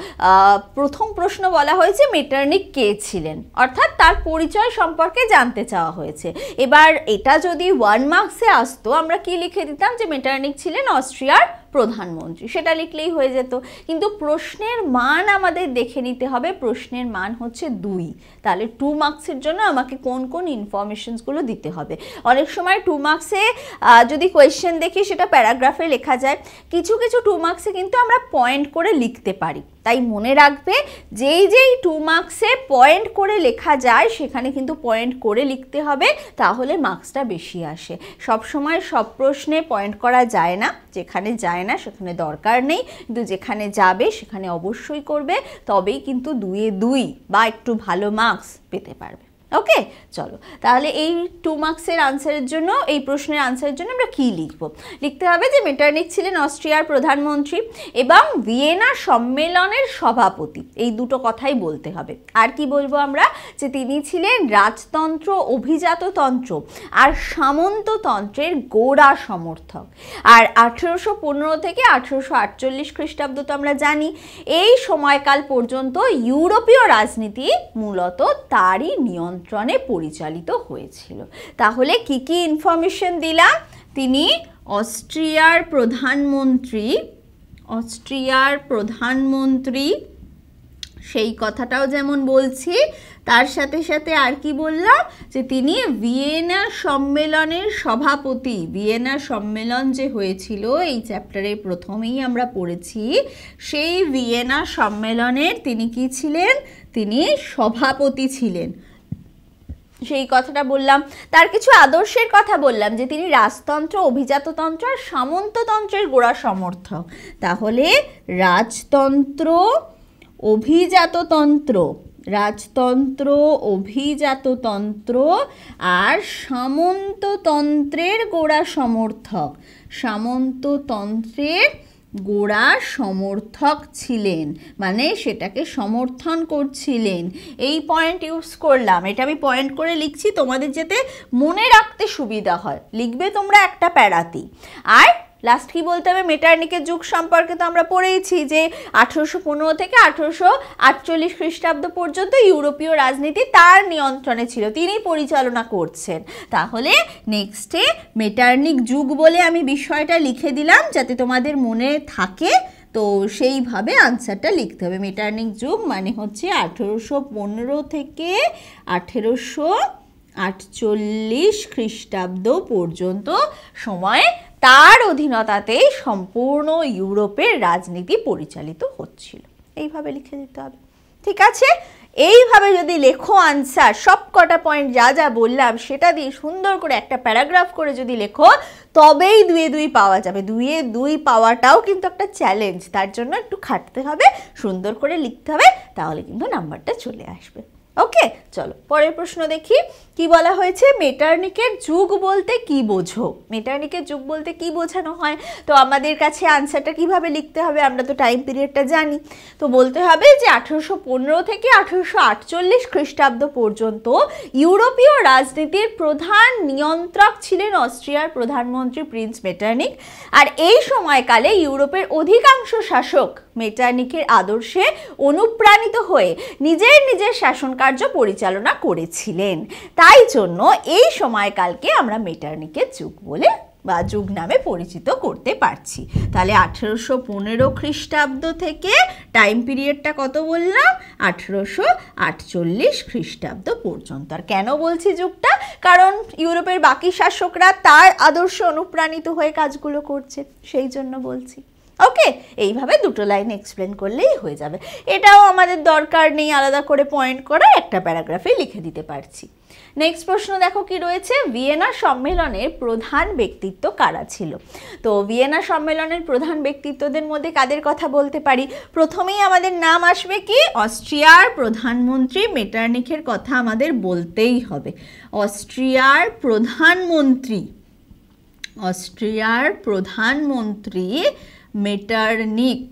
প্রথম প্রশ্ন বলা হয়েছে মেটার্নিক কে ছিলেন অর্থাৎ তার পরিচয় সম্পর্কে জানতে চাওয়া হয়েছে এবার এটা যদি ওয়ান মার্কসে আসতো আমরা কি লিখে দিতাম যে মেটার্নিক ছিলেন অস্ট্রিয়ার প্রধানমন্ত্রী সেটা লিখলেই হয়ে যেত কিন্তু প্রশ্নের মান আমাদের দেখে নিতে হবে প্রশ্নের মান হচ্ছে দুই তাহলে টু মার্কসের জন্য আমাকে কোন কোন ইনফরমেশনসগুলো দিতে হবে অনেক সময় টু মার্কসে যদি কোয়েশ্চেন দেখি সেটা প্যারাগ্রাফে লেখা যায় কিছু কিছু টু মার্কসে কিন্তু আমরা পয়েন্ট করে লিখতে পারি তাই মনে রাখবে যেই যেই টু মার্কসে পয়েন্ট করে লেখা যায় সেখানে কিন্তু পয়েন্ট করে লিখতে হবে তাহলে মার্কসটা বেশি আসে সব সময় সব প্রশ্নে পয়েন্ট করা যায় না যেখানে যায় না সেখানে দরকার নেই কিন্তু যেখানে যাবে সেখানে অবশ্যই করবে তবেই কিন্তু দুয়ে দুই বা একটু ভালো মার্কস পেতে পারবে ওকে চলো তাহলে এই টু মার্কসের আনসারের জন্য এই প্রশ্নের আনসারের জন্য আমরা কী লিখব লিখতে হবে যে মেটার্নিক ছিলেন অস্ট্রিয়ার প্রধানমন্ত্রী এবং ভিয়েনা সম্মেলনের সভাপতি এই দুটো কথাই বলতে হবে আর কি বলবো আমরা যে তিনি ছিলেন রাজতন্ত্র অভিজাততন্ত্র আর সামন্ততন্ত্রের গোড়া সমর্থক আর আঠেরোশো পনেরো থেকে আঠেরোশো আটচল্লিশ খ্রিস্টাব্দ তো আমরা জানি এই সময়কাল পর্যন্ত ইউরোপীয় রাজনীতি মূলত তারই নিয়ন্ত্রণ নিয়ন্ত্রণে পরিচালিত হয়েছিল তাহলে কি কি ইনফরমেশন দিলাম তিনি অস্ট্রিয়ার প্রধানমন্ত্রী অস্ট্রিয়ার প্রধানমন্ত্রী সেই কথাটাও যেমন বলছি তার সাথে সাথে আর কি বললাম যে তিনি ভিয়েনা সম্মেলনের সভাপতি ভিয়েনা সম্মেলন যে হয়েছিল এই চ্যাপ্টারে প্রথমেই আমরা পড়েছি সেই ভিয়েনা সম্মেলনের তিনি কি ছিলেন তিনি সভাপতি ছিলেন সেই কথাটা বললাম তার কিছু আদর্শের কথা বললাম যে তিনি রাজতন্ত্র অভিজাততন্ত্র আর সামন্ততন্ত্রের গোড়া সমর্থক তাহলে রাজতন্ত্র অভিজাততন্ত্র রাজতন্ত্র অভিজাততন্ত্র আর সামন্ততন্ত্রের গোড়া সমর্থক সামন্ততন্ত্রের গোড়া সমর্থক ছিলেন মানে সেটাকে সমর্থন করছিলেন এই পয়েন্ট ইউজ করলাম এটা আমি পয়েন্ট করে লিখছি তোমাদের যাতে মনে রাখতে সুবিধা হয় লিখবে তোমরা একটা প্যারাতি আর লাস্ট কি বলতে হবে মেটার্নিকের যুগ সম্পর্কে তো আমরা পড়েইছি যে আঠেরোশো পনেরো থেকে আঠেরোশো আটচল্লিশ খ্রিস্টাব্দ পর্যন্ত ইউরোপীয় রাজনীতি তার নিয়ন্ত্রণে ছিল তিনি পরিচালনা করছেন তাহলে নেক্সটে মেটার্নিক যুগ বলে আমি বিষয়টা লিখে দিলাম যাতে তোমাদের মনে থাকে তো সেইভাবে আনসারটা লিখতে হবে মেটার্নিক যুগ মানে হচ্ছে আঠেরোশো পনেরো থেকে আঠেরোশো আটচল্লিশ খ্রিস্টাব্দ পর্যন্ত সময় তার অধীনতাতেই সম্পূর্ণ ইউরোপের রাজনীতি পরিচালিত হচ্ছিল এইভাবে লিখে দিতে হবে ঠিক আছে এইভাবে যদি লেখো আনসার সব কটা পয়েন্ট যা যা বললাম সেটা দিয়ে সুন্দর করে একটা প্যারাগ্রাফ করে যদি লেখো তবেই দুয়ে দুই পাওয়া যাবে দুয়ে দুই পাওয়াটাও কিন্তু একটা চ্যালেঞ্জ তার জন্য একটু খাটতে হবে সুন্দর করে লিখতে হবে তাহলে কিন্তু নাম্বারটা চলে আসবে ওকে চলো পরের প্রশ্ন দেখি কি বলা হয়েছে মেটার্নিকের যুগ বলতে কি বোঝো মেটার্নিকের যুগ বলতে কি বোঝানো হয় তো আমাদের কাছে আনসারটা কিভাবে লিখতে হবে আমরা তো টাইম পিরিয়ডটা জানি তো বলতে হবে যে আঠেরোশো থেকে আঠেরোশো খ্রিস্টাব্দ পর্যন্ত ইউরোপীয় রাজনীতির প্রধান নিয়ন্ত্রক ছিলেন অস্ট্রিয়ার প্রধানমন্ত্রী প্রিন্স মেটার্নিক আর এই সময়কালে ইউরোপের অধিকাংশ শাসক মেটার্নিকের আদর্শে অনুপ্রাণিত হয়ে নিজের নিজের শাসনকার্য পরিচালনা করেছিলেন তা তাই জন্য এই সময়কালকে আমরা মেটার্নিকে যুগ বলে বা যুগ নামে পরিচিত করতে পারছি তাহলে আঠেরোশো পনেরো খ্রিস্টাব্দ থেকে টাইম পিরিয়ডটা কত বললাম আঠেরোশো আটচল্লিশ খ্রিস্টাব্দ পর্যন্ত আর কেন বলছি যুগটা কারণ ইউরোপের বাকি শাসকরা তার আদর্শ অনুপ্রাণিত হয়ে কাজগুলো করছে সেই জন্য বলছি ওকে এইভাবে দুটো লাইন এক্সপ্লেন করলেই হয়ে যাবে এটাও আমাদের দরকার নেই আলাদা করে পয়েন্ট করা একটা প্যারাগ্রাফে লিখে দিতে পারছি নেক্সট প্রশ্ন দেখো কি রয়েছে ভিয়েনা সম্মেলনের প্রধান ব্যক্তিত্ব কারা ছিল তো ভিয়েনা সম্মেলনের প্রধান ব্যক্তিত্বদের মধ্যে কাদের কথা বলতে পারি প্রথমেই আমাদের নাম আসবে কি অস্ট্রিয়ার প্রধানমন্ত্রী মেটারনিখের কথা আমাদের বলতেই হবে অস্ট্রিয়ার প্রধানমন্ত্রী অস্ট্রিয়ার প্রধানমন্ত্রী মেটারনিক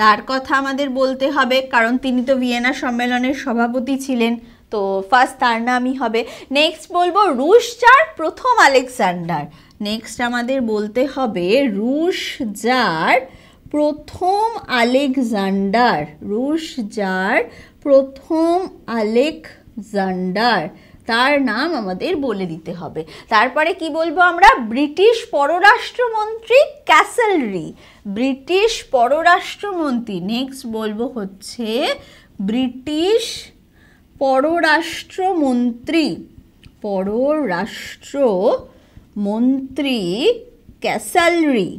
তার কথা আমাদের বলতে হবে কারণ তিনি তো ভিয়েনা সম্মেলনের সভাপতি ছিলেন তো ফার্স্ট তার নামই হবে নেক্সট বলবো রুশ যার প্রথম আলেকজান্ডার নেক্সট আমাদের বলতে হবে রুশ যার প্রথম আলেকজান্ডার রুশ যার প্রথম আলেকজান্ডার তার নাম আমাদের বলে দিতে হবে তারপরে কি বলবো আমরা ব্রিটিশ পররাষ্ট্রমন্ত্রী ক্যাসেলরি ব্রিটিশ পররাষ্ট্রমন্ত্রী নেক্সট বলবো হচ্ছে ব্রিটিশ পররাষ্ট্রমন্ত্রী পররাষ্ট্রমন্ত্রী ক্যাসালরি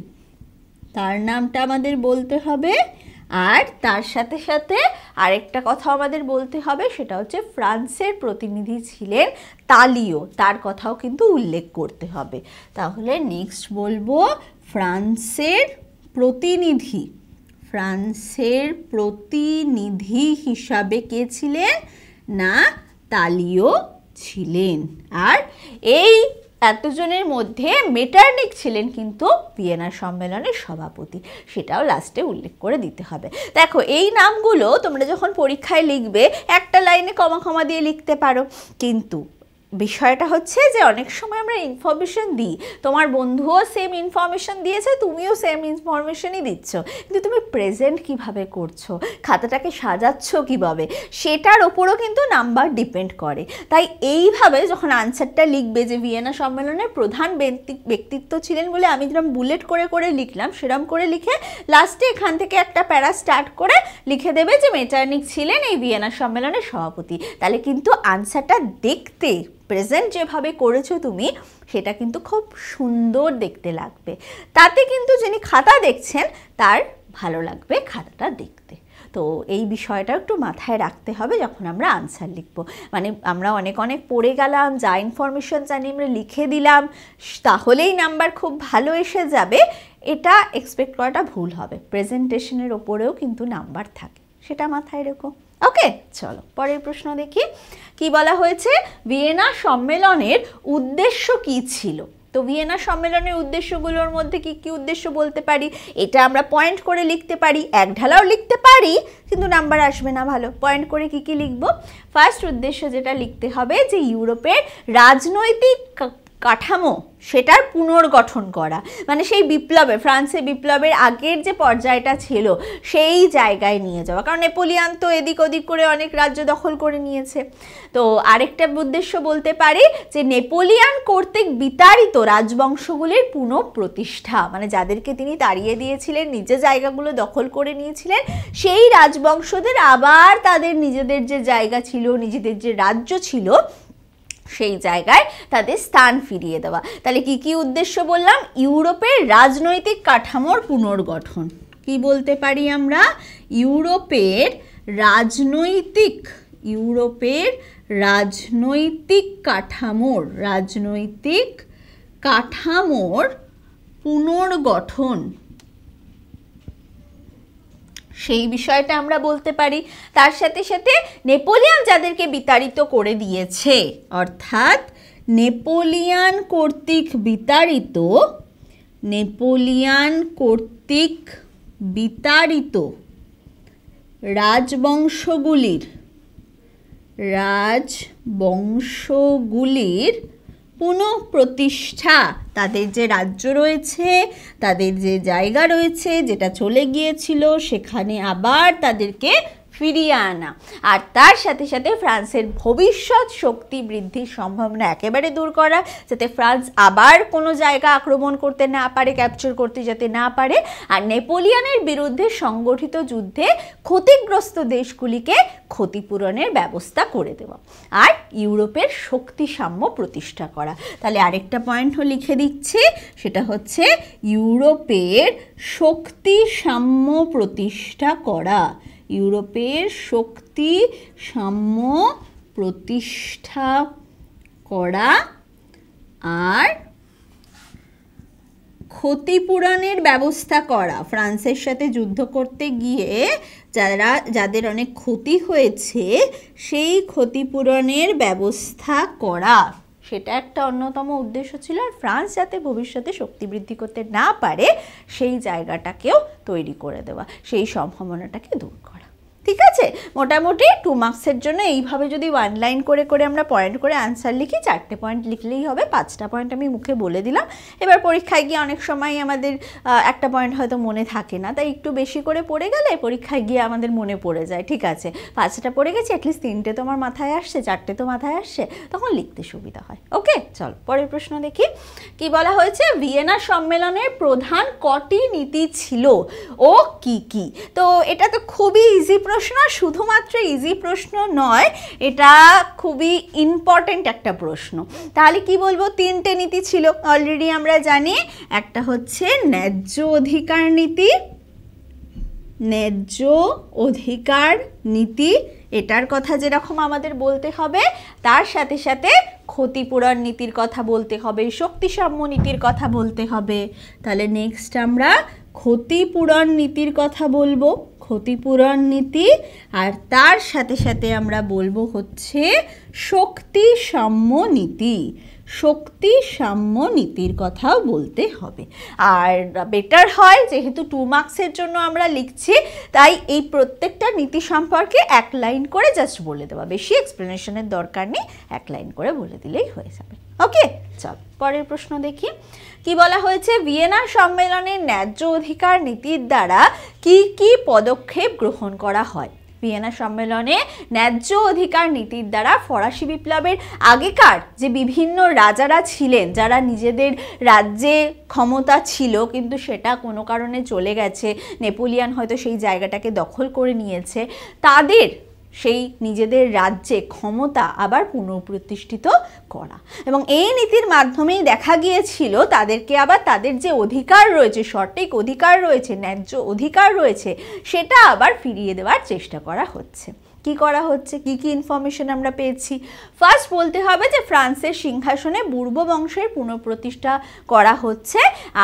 তার নামটা আমাদের বলতে হবে আর তার সাথে সাথে আরেকটা কথা আমাদের বলতে হবে সেটা হচ্ছে ফ্রান্সের প্রতিনিধি ছিলেন তালিও তার কথাও কিন্তু উল্লেখ করতে হবে তাহলে নেক্সট বলবো ফ্রান্সের প্রতিনিধি ফ্রান্সের প্রতিনিধি হিসাবে কে ছিলেন না তালিও ছিলেন আর এই এতজনের মধ্যে মেটার্নিক ছিলেন কিন্তু ভিয়েনা সম্মেলনের সভাপতি সেটাও লাস্টে উল্লেখ করে দিতে হবে দেখো এই নামগুলো তোমরা যখন পরীক্ষায় লিখবে একটা লাইনে কমা কমা দিয়ে লিখতে পারো কিন্তু বিষয়টা হচ্ছে যে অনেক সময় আমরা ইনফরমেশন দিই তোমার বন্ধুও সেম ইনফরমেশন দিয়েছে তুমিও সেম ইনফরমেশনই দিচ্ছ কিন্তু তুমি প্রেজেন্ট কিভাবে করছো খাতাটাকে সাজাচ্ছ কিভাবে সেটার ওপরও কিন্তু নাম্বার ডিপেন্ড করে তাই এইভাবে যখন আনসারটা লিখবে যে ভিয়েনা সম্মেলনের প্রধান ব্যক্তিত্ব ছিলেন বলে আমি যেরকম বুলেট করে করে লিখলাম সেরম করে লিখে লাস্টে এখান থেকে একটা প্যারা স্টার্ট করে লিখে দেবে যে মেটার্নিক ছিলেন এই ভিয়েনা সম্মেলনের সভাপতি তাহলে কিন্তু আনসারটা দেখতে প্রেজেন্ট যেভাবে করেছো তুমি সেটা কিন্তু খুব সুন্দর দেখতে লাগবে তাতে কিন্তু যিনি খাতা দেখছেন তার ভালো লাগবে খাতাটা দেখতে তো এই বিষয়টা একটু মাথায় রাখতে হবে যখন আমরা আনসার লিখব মানে আমরা অনেক অনেক পড়ে গেলাম যা ইনফরমেশন জানি আমরা লিখে দিলাম তাহলেই নাম্বার খুব ভালো এসে যাবে এটা এক্সপেক্ট করাটা ভুল হবে প্রেজেন্টেশনের ওপরেও কিন্তু নাম্বার থাকে সেটা মাথায় রেখো ওকে চলো পরের প্রশ্ন দেখি কি বলা হয়েছে ভিয়েনা সম্মেলনের উদ্দেশ্য কি ছিল তো ভিয়েনা সম্মেলনের উদ্দেশ্যগুলোর মধ্যে কি কি উদ্দেশ্য বলতে পারি এটা আমরা পয়েন্ট করে লিখতে পারি এক ঢালাও লিখতে পারি কিন্তু নাম্বার আসবে না ভালো পয়েন্ট করে কি কি লিখব ফার্স্ট উদ্দেশ্য যেটা লিখতে হবে যে ইউরোপের রাজনৈতিক কাঠামো সেটার পুনর্গঠন করা মানে সেই বিপ্লবে ফ্রান্সে বিপ্লবের আগের যে পর্যায়টা ছিল সেই জায়গায় নিয়ে যাওয়া কারণ নেপোলিয়ান তো এদিক ওদিক করে অনেক রাজ্য দখল করে নিয়েছে তো আরেকটা উদ্দেশ্য বলতে পারে যে নেপোলিয়ান কর্তৃক বিতাড়িত রাজবংশগুলির পুনঃপ্রতিষ্ঠা মানে যাদেরকে তিনি তাড়িয়ে দিয়েছিলেন নিজের জায়গাগুলো দখল করে নিয়েছিলেন সেই রাজবংশদের আবার তাদের নিজেদের যে জায়গা ছিল নিজেদের যে রাজ্য ছিল সেই জায়গায় তাদের স্থান ফিরিয়ে দেওয়া তাহলে কি কি উদ্দেশ্য বললাম ইউরোপের রাজনৈতিক কাঠামোর পুনর্গঠন কি বলতে পারি আমরা ইউরোপের রাজনৈতিক ইউরোপের রাজনৈতিক কাঠামোর রাজনৈতিক কাঠামোর পুনর্গঠন সেই বিষয়টা আমরা বলতে পারি তার সাথে সাথে নেপোলিয়ান যাদেরকে বিতাড়িত করে দিয়েছে অর্থাৎ নেপোলিয়ান কর্তৃক বিতাড়িত নেপোলিয়ান কর্তৃক বিতাড়িত রাজবংশগুলির রাজবংশগুলির পুনঃপ্রতিষ্ঠা তাদের যে রাজ্য রয়েছে তাদের যে জায়গা রয়েছে যেটা চলে গিয়েছিল সেখানে আবার তাদেরকে ফিরিয়ে আনা আর তার সাথে সাথে ফ্রান্সের ভবিষ্যৎ শক্তি বৃদ্ধির সম্ভাবনা একেবারে দূর করা যাতে ফ্রান্স আবার কোনো জায়গা আক্রমণ করতে না পারে ক্যাপচার করতে যাতে না পারে আর নেপোলিয়ানের বিরুদ্ধে সংগঠিত যুদ্ধে ক্ষতিগ্রস্ত দেশগুলিকে ক্ষতিপূরণের ব্যবস্থা করে দেওয়া আর ইউরোপের শক্তি সাম্য প্রতিষ্ঠা করা তাহলে আরেকটা পয়েন্ট লিখে দিচ্ছে সেটা হচ্ছে ইউরোপের শক্তি সাম্য প্রতিষ্ঠা করা ইউরোপের শক্তি সাম্য প্রতিষ্ঠা করা আর ক্ষতিপূরণের ব্যবস্থা করা ফ্রান্সের সাথে যুদ্ধ করতে গিয়ে যারা যাদের অনেক ক্ষতি হয়েছে সেই ক্ষতিপূরণের ব্যবস্থা করা সেটা একটা অন্যতম উদ্দেশ্য ছিল আর ফ্রান্স যাতে ভবিষ্যতে শক্তি বৃদ্ধি করতে না পারে সেই জায়গাটাকেও তৈরি করে দেওয়া সেই সম্ভাবনাটাকে দূর ঠিক আছে মোটামুটি টু মার্কসের জন্য এইভাবে যদি ওয়ান লাইন করে করে আমরা পয়েন্ট করে আনসার লিখি চারটে পয়েন্ট লিখলেই হবে পাঁচটা পয়েন্ট আমি মুখে বলে দিলাম এবার পরীক্ষায় গিয়ে অনেক সময় আমাদের একটা পয়েন্ট হয়তো মনে থাকে না তাই একটু বেশি করে পড়ে গেলে পরীক্ষায় গিয়ে আমাদের মনে পড়ে যায় ঠিক আছে পাঁচটা পড়ে গেছে অ্যাটলিস্ট তিনটে তো আমার মাথায় আসছে চারটে তো মাথায় আসছে তখন লিখতে সুবিধা হয় ওকে চল পরের প্রশ্ন দেখি কি বলা হয়েছে ভিয়েনা সম্মেলনের প্রধান কটি নীতি ছিল ও কি কি তো এটা তো খুবই ইজি প্রশ্ন শুধুমাত্র ইজি প্রশ্ন নয় এটা খুবই ইম্পর্টেন্ট একটা প্রশ্ন তাহলে কি বলবো তিনটে নীতি ছিল অলরেডি আমরা জানি একটা হচ্ছে ন্যায্য অধিকার নীতি ন্যায্য অধিকার নীতি এটার কথা যেরকম আমাদের বলতে হবে তার সাথে সাথে ক্ষতিপূরণ নীতির কথা বলতে হবে শক্তিসাম্য নীতির কথা বলতে হবে তাহলে নেক্সট আমরা ক্ষতিপূরণ নীতির কথা বলবো ক্ষতিপূরণ নীতি আর তার সাথে সাথে আমরা বলবো হচ্ছে শক্তি সাম্য নীতি শক্তি সাম্য নীতির কথাও বলতে হবে আর বেটার হয় যেহেতু টু মার্কসের জন্য আমরা লিখছি তাই এই প্রত্যেকটা নীতি সম্পর্কে এক লাইন করে জাস্ট বলে দেওয়া বেশি এক্সপ্লেনেশনের দরকার নেই এক লাইন করে বলে দিলেই হয়ে যাবে ওকে চল পরের প্রশ্ন দেখি কি বলা হয়েছে ভিয়েনা সম্মেলনের ন্যায্য অধিকার নীতির দ্বারা কি কি পদক্ষেপ গ্রহণ করা হয় ভিয়েনা সম্মেলনে ন্যায্য অধিকার নীতির দ্বারা ফরাসি বিপ্লবের আগেকার যে বিভিন্ন রাজারা ছিলেন যারা নিজেদের রাজ্যে ক্ষমতা ছিল কিন্তু সেটা কোনো কারণে চলে গেছে নেপোলিয়ান হয়তো সেই জায়গাটাকে দখল করে নিয়েছে তাদের সেই নিজেদের রাজ্যে ক্ষমতা আবার পুনঃপ্রতিষ্ঠিত করা এবং এই নীতির মাধ্যমেই দেখা গিয়েছিল তাদেরকে আবার তাদের যে অধিকার রয়েছে সঠিক অধিকার রয়েছে ন্যায্য অধিকার রয়েছে সেটা আবার ফিরিয়ে দেওয়ার চেষ্টা করা হচ্ছে কি করা হচ্ছে কি কি ইনফরমেশন আমরা পেয়েছি ফার্স্ট বলতে হবে যে ফ্রান্সের সিংহাসনে পূর্ব বংশের পুনঃপ্রতিষ্ঠা করা হচ্ছে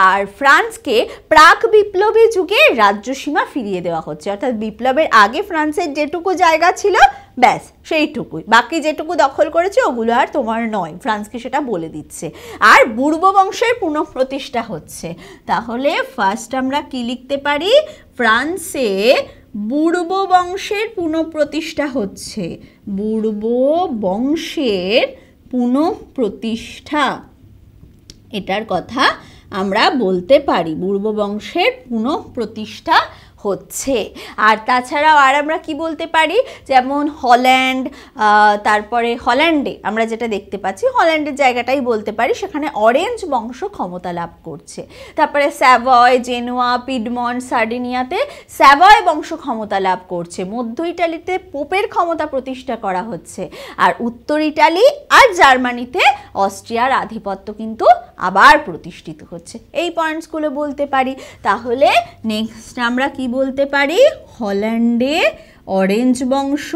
আর ফ্রান্সকে প্রাক বিপ্লবী যুগে রাজ্যসীমা ফিরিয়ে দেওয়া হচ্ছে অর্থাৎ বিপ্লবের আগে ফ্রান্সের যেটুকু জায়গা ছিল ব্যাস সেইটুকুই বাকি যেটুকু দখল করেছে ওগুলো আর তোমার নয় ফ্রান্সকে সেটা বলে দিচ্ছে আর পূর্ব বংশের পুনঃপ্রতিষ্ঠা হচ্ছে তাহলে ফার্স্ট আমরা কি লিখতে পারি ফ্রান্সে বুর্ব বংশের পুনঃপ্রতিষ্ঠা হচ্ছে বুর্ব বংশের পুনঃপ্রতিষ্ঠা এটার কথা আমরা বলতে পারি বুর্ব বংশের পুনঃপ্রতিষ্ঠা হচ্ছে আর তাছাড়াও আর আমরা কি বলতে পারি যেমন হল্যান্ড তারপরে হল্যান্ডে আমরা যেটা দেখতে পাচ্ছি হল্যান্ডের জায়গাটাই বলতে পারি সেখানে অরেঞ্জ বংশ ক্ষমতা লাভ করছে তারপরে স্যাভয় জেনোয়া পিডমন সার্ডিনিয়াতে স্যাভয় বংশ ক্ষমতা লাভ করছে মধ্য ইটালিতে পোপের ক্ষমতা প্রতিষ্ঠা করা হচ্ছে আর উত্তর ইটালি আর জার্মানিতে অস্ট্রিয়ার আধিপত্য কিন্তু আবার প্রতিষ্ঠিত হচ্ছে এই পয়েন্টসগুলো বলতে পারি তাহলে নেক্সট আমরা কি বলতে পারি হল্যান্ডে অরেঞ্জ বংশ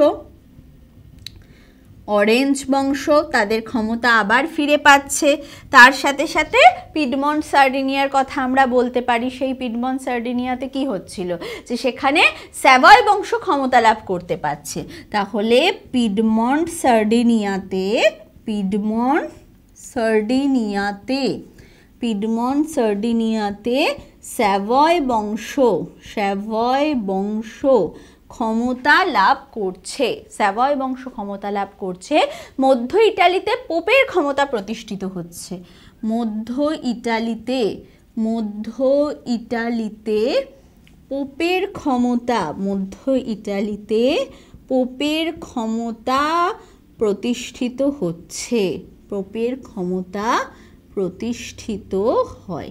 অরেঞ্জ বংশ তাদের ক্ষমতা আবার ফিরে পাচ্ছে তার সাথে সাথে পিডমন সার্ডিনিয়ার কথা আমরা বলতে পারি সেই পিডমন সার্ডিনিয়াতে কি হচ্ছিল যে সেখানে স্যাভয় বংশ ক্ষমতা লাভ করতে পারছে তাহলে পিডমন্ট সার্ডিনিয়াতে পিডমন্ট সার্ডিনিয়াতে পিডমন সার্ডিনিয়াতে স্যাভয় বংশ স্যাভয় বংশ ক্ষমতা লাভ করছে স্যাভয় বংশ ক্ষমতা লাভ করছে মধ্য ইটালিতে পোপের ক্ষমতা প্রতিষ্ঠিত হচ্ছে মধ্য ইটালিতে মধ্য ইটালিতে পোপের ক্ষমতা মধ্য ইটালিতে পোপের ক্ষমতা প্রতিষ্ঠিত হচ্ছে প্রপের ক্ষমতা প্রতিষ্ঠিত হয়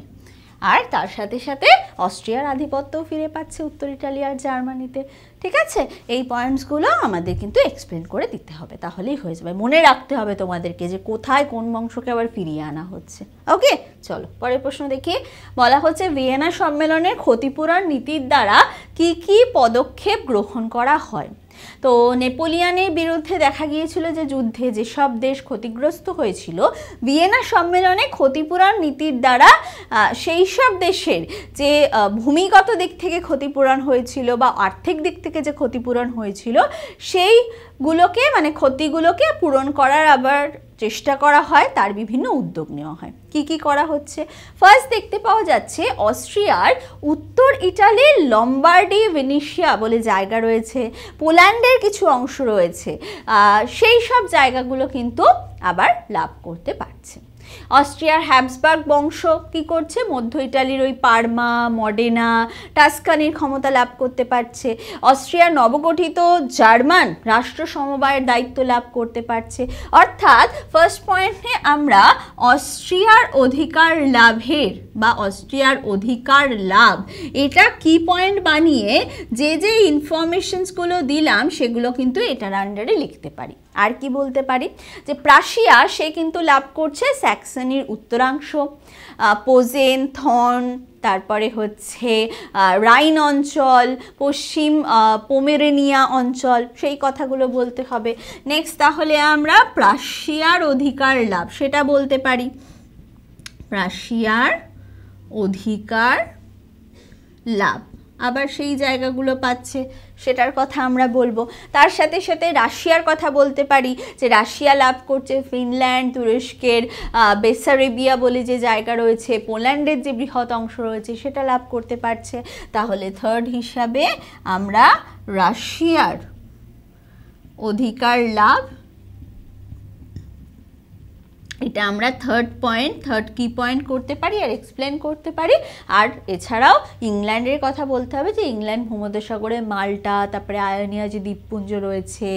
আর তার সাথে সাথে অস্ট্রিয়ার আধিপত্যও ফিরে পাচ্ছে উত্তর ইটালি আর জার্মানিতে ঠিক আছে এই পয়েন্টসগুলো আমাদের কিন্তু এক্সপ্লেন করে দিতে হবে তাহলেই হয়ে যাবে মনে রাখতে হবে তোমাদেরকে যে কোথায় কোন বংশকে আবার ফিরিয়ে আনা হচ্ছে ওকে চলো পরের প্রশ্ন দেখি বলা হচ্ছে ভিয়েনা সম্মেলনের ক্ষতিপূরণ নীতির দ্বারা কি কি পদক্ষেপ গ্রহণ করা হয় তো নেপোলিয়ানের বিরুদ্ধে দেখা গিয়েছিল যে যুদ্ধে যেসব দেশ ক্ষতিগ্রস্ত হয়েছিল ভিয়েনা সম্মেলনে ক্ষতিপূরণ নীতির দ্বারা সেই সব দেশের যে ভূমিগত দিক থেকে ক্ষতিপূরণ হয়েছিল বা আর্থিক দিক থেকে যে ক্ষতিপূরণ হয়েছিল সেইগুলোকে মানে ক্ষতিগুলোকে পূরণ করার আবার চেষ্টা করা হয় তার বিভিন্ন উদ্যোগ নেওয়া হয় কি কি করা হচ্ছে ফার্স্ট দেখতে পাওয়া যাচ্ছে অস্ট্রিয়ার উত্তর ইটালির লম্বার্ডি ভেনিশিয়া বলে জায়গা রয়েছে পোল্যান্ডের কিছু অংশ রয়েছে সেই সব জায়গাগুলো কিন্তু আবার লাভ করতে পারছে অস্ট্রিয়ার হ্যাবসবার্গ বংশ কি করছে মধ্য ইটালির ওই পারমা মডেনা টাস্কানির ক্ষমতা লাভ করতে পারছে অস্ট্রিয়ার নবগঠিত জার্মান রাষ্ট্র সমবায়ের দায়িত্ব লাভ করতে পারছে অর্থাৎ ফার্স্ট পয়েন্টে আমরা অস্ট্রিয়ার অধিকার লাভের বা অস্ট্রিয়ার অধিকার লাভ এটা কি পয়েন্ট বানিয়ে যে যে ইনফরমেশনসগুলো দিলাম সেগুলো কিন্তু এটার আন্ডারে লিখতে পারি আর কি বলতে পারি যে প্রাশিয়া সে কিন্তু লাভ করছে স্যাক্সনির উত্তরাংশ পোজেন থন তারপরে হচ্ছে রাইন অঞ্চল পশ্চিম পোমেরেনিয়া অঞ্চল সেই কথাগুলো বলতে হবে নেক্সট তাহলে আমরা প্রাশিয়ার অধিকার লাভ সেটা বলতে পারি প্রাশিয়ার অধিকার লাভ আবার সেই জায়গাগুলো পাচ্ছে সেটার কথা আমরা বলবো তার সাথে সাথে রাশিয়ার কথা বলতে পারি যে রাশিয়া লাভ করছে ফিনল্যান্ড তুরস্কের বেসারেবিয়া বলে যে জায়গা রয়েছে পোল্যান্ডের যে বৃহৎ অংশ রয়েছে সেটা লাভ করতে পারছে তাহলে থার্ড হিসাবে আমরা রাশিয়ার অধিকার লাভ এটা আমরা থার্ড পয়েন্ট থার্ড কি পয়েন্ট করতে পারি আর এক্সপ্লেন করতে পারি আর এছাড়াও ইংল্যান্ডের কথা বলতে হবে যে ইংল্যান্ড ভূমধ্যসাগরে মাল্টা তারপরে আয়নিয়া যে দ্বীপপুঞ্জ রয়েছে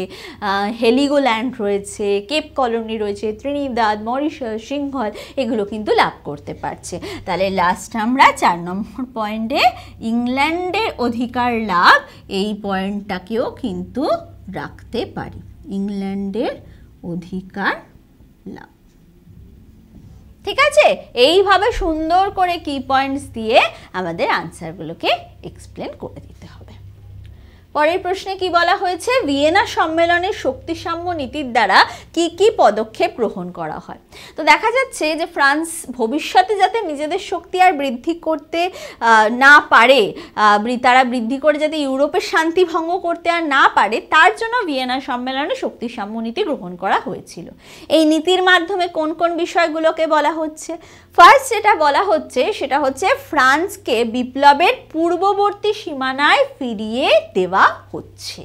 হেলিগোল্যান্ড রয়েছে কেপ কলোনি রয়েছে ত্রিনিদাদ মরিশাস সিংহল এগুলো কিন্তু লাভ করতে পারছে তাহলে লাস্ট আমরা চার নম্বর পয়েন্টে ইংল্যান্ডের অধিকার লাভ এই পয়েন্টটাকেও কিন্তু রাখতে পারি ইংল্যান্ডের অধিকার লাভ ঠিক আছে এইভাবে সুন্দর করে কি পয়েন্টস দিয়ে আমাদের আনসারগুলোকে এক্সপ্লেন করে দিতে হবে পরের প্রশ্নে কি বলা হয়েছে ভিয়েনা সম্মেলনের শক্তিসাম্য নীতির দ্বারা কি কি পদক্ষেপ গ্রহণ করা হয় তো দেখা যাচ্ছে যে ফ্রান্স ভবিষ্যতে যাতে নিজেদের শক্তি আর বৃদ্ধি করতে না পারে তারা বৃদ্ধি করে যাতে ইউরোপের শান্তি ভঙ্গ করতে আর না পারে তার জন্য ভিয়েনা সম্মেলনে শক্তিসাম্য নীতি গ্রহণ করা হয়েছিল এই নীতির মাধ্যমে কোন কোন বিষয়গুলোকে বলা হচ্ছে ফার্স্ট যেটা বলা হচ্ছে সেটা হচ্ছে ফ্রান্সকে বিপ্লবের পূর্ববর্তী সীমানায় ফিরিয়ে দেওয়া দেওয়া হচ্ছে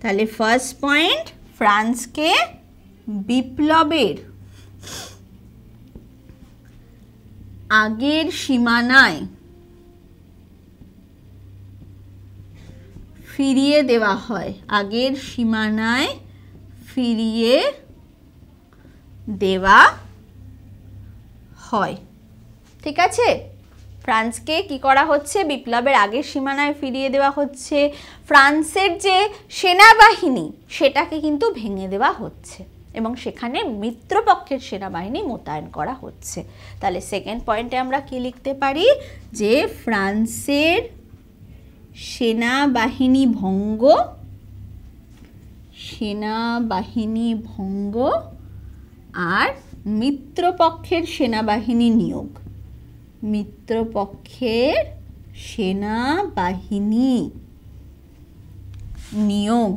তাহলে ফার্স্ট পয়েন্ট ফ্রান্সকে বিপ্লবের আগের সীমানায় ফিরিয়ে দেওয়া হয় আগের সীমানায় ফিরিয়ে দেওয়া হয় ঠিক আছে ফ্রান্সকে কি করা হচ্ছে বিপ্লবের আগের সীমানায় ফিরিয়ে দেওয়া হচ্ছে ফ্রান্সের যে সেনাবাহিনী সেটাকে কিন্তু ভেঙে দেওয়া হচ্ছে এবং সেখানে মিত্রপক্ষের সেনাবাহিনী মোতায়েন করা হচ্ছে তাহলে সেকেন্ড পয়েন্টে আমরা কি লিখতে পারি যে ফ্রান্সের সেনাবাহিনী ভঙ্গ সেনাবাহিনী ভঙ্গ আর মিত্রপক্ষের সেনাবাহিনী নিয়োগ মিত্রপক্ষের সেনাবাহিনী নিয়োগ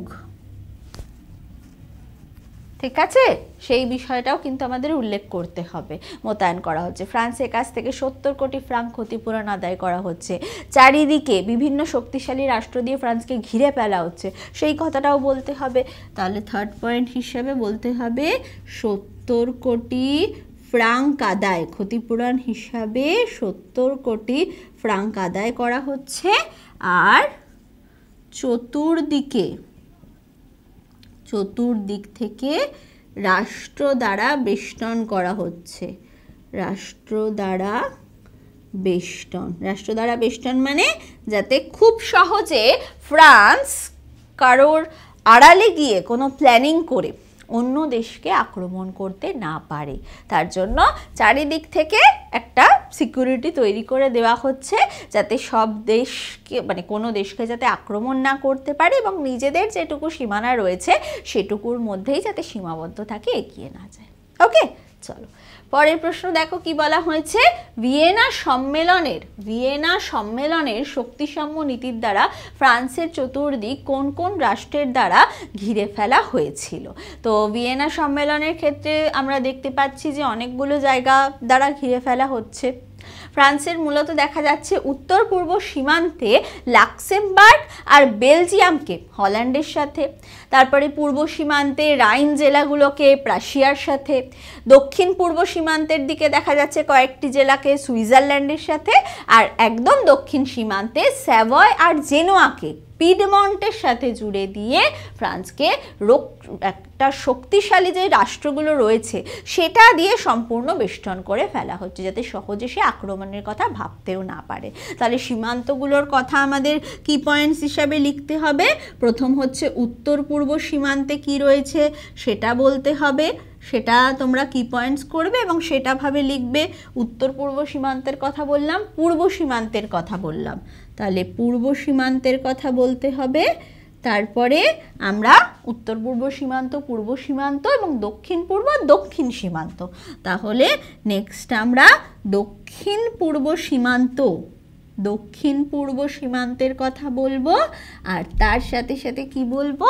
ঠিক আছে সেই বিষয়টাও কিন্তু আমাদের উল্লেখ করতে হবে মোতায়েন করা হচ্ছে ফ্রান্সের কাছ থেকে সত্তর কোটি ফ্রাঙ্ক ক্ষতিপূরণ আদায় করা হচ্ছে চারিদিকে বিভিন্ন শক্তিশালী রাষ্ট্র দিয়ে ফ্রান্সকে ঘিরে ফেলা হচ্ছে সেই কথাটাও বলতে হবে তাহলে থার্ড পয়েন্ট হিসেবে বলতে হবে সত্তর কোটি ফ্রাঙ্ক আদায় ক্ষতিপূরণ হিসাবে সত্তর কোটি ফ্রাঙ্ক আদায় করা হচ্ছে আর চতুর্দিকে চতুর্দিক থেকে রাষ্ট্র দ্বারা বেষ্টন করা হচ্ছে রাষ্ট্র দ্বারা বেষ্টন রাষ্ট্র দ্বারা বেষ্টন মানে যাতে খুব সহজে ফ্রান্স কারোর আড়ালে গিয়ে কোনো প্ল্যানিং করে অন্য দেশকে আক্রমণ করতে না পারে তার জন্য চারিদিক থেকে একটা সিকিউরিটি তৈরি করে দেওয়া হচ্ছে যাতে সব দেশকে মানে কোনো দেশকে যাতে আক্রমণ না করতে পারে এবং নিজেদের যেটুকু সীমানা রয়েছে সেটুকুর মধ্যেই যাতে সীমাবদ্ধ থাকে এগিয়ে না যায় ওকে চলো পরের প্রশ্ন দেখো কি বলা হয়েছে ভিয়েনা সম্মেলনের ভিয়েনা সম্মেলনের শক্তিসম্ম নীতির দ্বারা ফ্রান্সের চতুর্দিক কোন কোন রাষ্ট্রের দ্বারা ঘিরে ফেলা হয়েছিল তো ভিয়েনা সম্মেলনের ক্ষেত্রে আমরা দেখতে পাচ্ছি যে অনেকগুলো জায়গা দ্বারা ঘিরে ফেলা হচ্ছে ফ্রান্সের মূলত দেখা যাচ্ছে উত্তর পূর্ব সীমান্তে লাক্সেমবার্গ আর বেলজিয়ামকে হল্যান্ডের সাথে তারপরে পূর্ব সীমান্তে রাইন জেলাগুলোকে প্রাশিয়ার সাথে দক্ষিণ পূর্ব সীমান্তের দিকে দেখা যাচ্ছে কয়েকটি জেলাকে সুইজারল্যান্ডের সাথে আর একদম দক্ষিণ সীমান্তে স্যাভয় আর জেনোয়াকে পিডমন্টের সাথে জুড়ে দিয়ে ফ্রান্সকে রোগ একটা শক্তিশালী যে রাষ্ট্রগুলো রয়েছে সেটা দিয়ে সম্পূর্ণ বেষ্টন করে ফেলা হচ্ছে যাতে সহজে সে আক্রমণের কথা ভাবতেও না পারে তাহলে সীমান্তগুলোর কথা আমাদের কি পয়েন্টস হিসাবে লিখতে হবে প্রথম হচ্ছে উত্তর পূর্ব সীমান্তে কি রয়েছে সেটা বলতে হবে সেটা তোমরা কি পয়েন্টস করবে এবং সেটাভাবে লিখবে উত্তর পূর্ব সীমান্তের কথা বললাম পূর্ব সীমান্তের কথা বললাম তাহলে পূর্ব সীমান্তের কথা বলতে হবে তারপরে আমরা উত্তর পূর্ব সীমান্ত পূর্ব সীমান্ত এবং দক্ষিণ পূর্ব দক্ষিণ সীমান্ত তাহলে নেক্সট আমরা দক্ষিণ পূর্ব সীমান্ত দক্ষিণ পূর্ব সীমান্তের কথা বলবো আর তার সাথে সাথে কি বলবো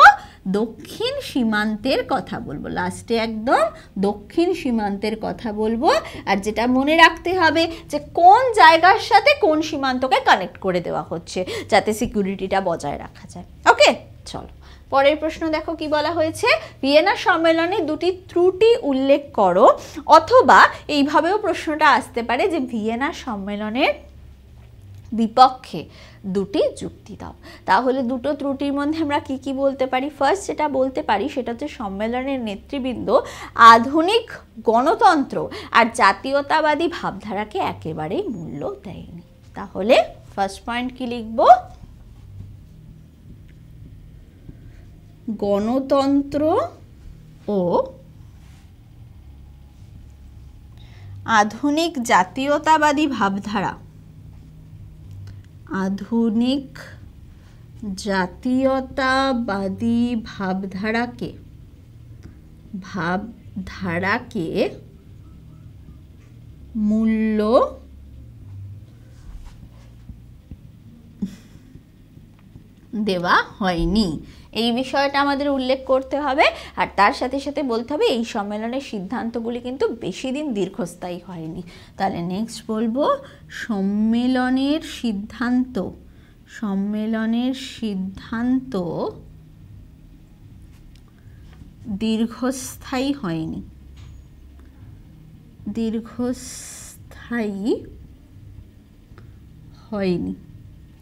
দক্ষিণ সীমান্তের কথা বলবো লাস্টে একদম দক্ষিণ সীমান্তের কথা বলবো আর যেটা মনে রাখতে হবে যে কোন জায়গার সাথে কোন সীমান্তকে কানেক্ট করে দেওয়া হচ্ছে যাতে সিকিউরিটিটা বজায় রাখা যায় ওকে চলো পরের প্রশ্ন দেখো কি বলা হয়েছে ভিয়েনা সম্মেলনে দুটি ত্রুটি উল্লেখ করো অথবা এইভাবেও প্রশ্নটা আসতে পারে যে ভিয়েনা সম্মেলনের বিপক্ষে দুটি যুক্তি দাও তাহলে দুটো ত্রুটির মধ্যে আমরা কি কি বলতে পারি ফার্স্ট যেটা বলতে পারি সেটা হচ্ছে সম্মেলনের নেতৃবৃন্দ আধুনিক গণতন্ত্র আর জাতীয়তাবাদী ভাবধারাকে একেবারেই মূল্য দেয়নি তাহলে ফার্স্ট পয়েন্ট কি লিখব গণতন্ত্র ও আধুনিক জাতীয়তাবাদী ভাবধারা आधुनिक जतियतदी भावधारा के भावधारा के मूल्य देवा होइनी এই বিষয়টা আমাদের উল্লেখ করতে হবে আর তার সাথে সাথে বলতে হবে এই সম্মেলনের সিদ্ধান্তগুলি কিন্তু বেশি দিন দীর্ঘস্থায়ী হয়নি তাহলে নেক্সট বলবো সম্মেলনের সিদ্ধান্ত সম্মেলনের সিদ্ধান্ত দীর্ঘস্থায়ী হয়নি দীর্ঘস্থায়ী হয়নি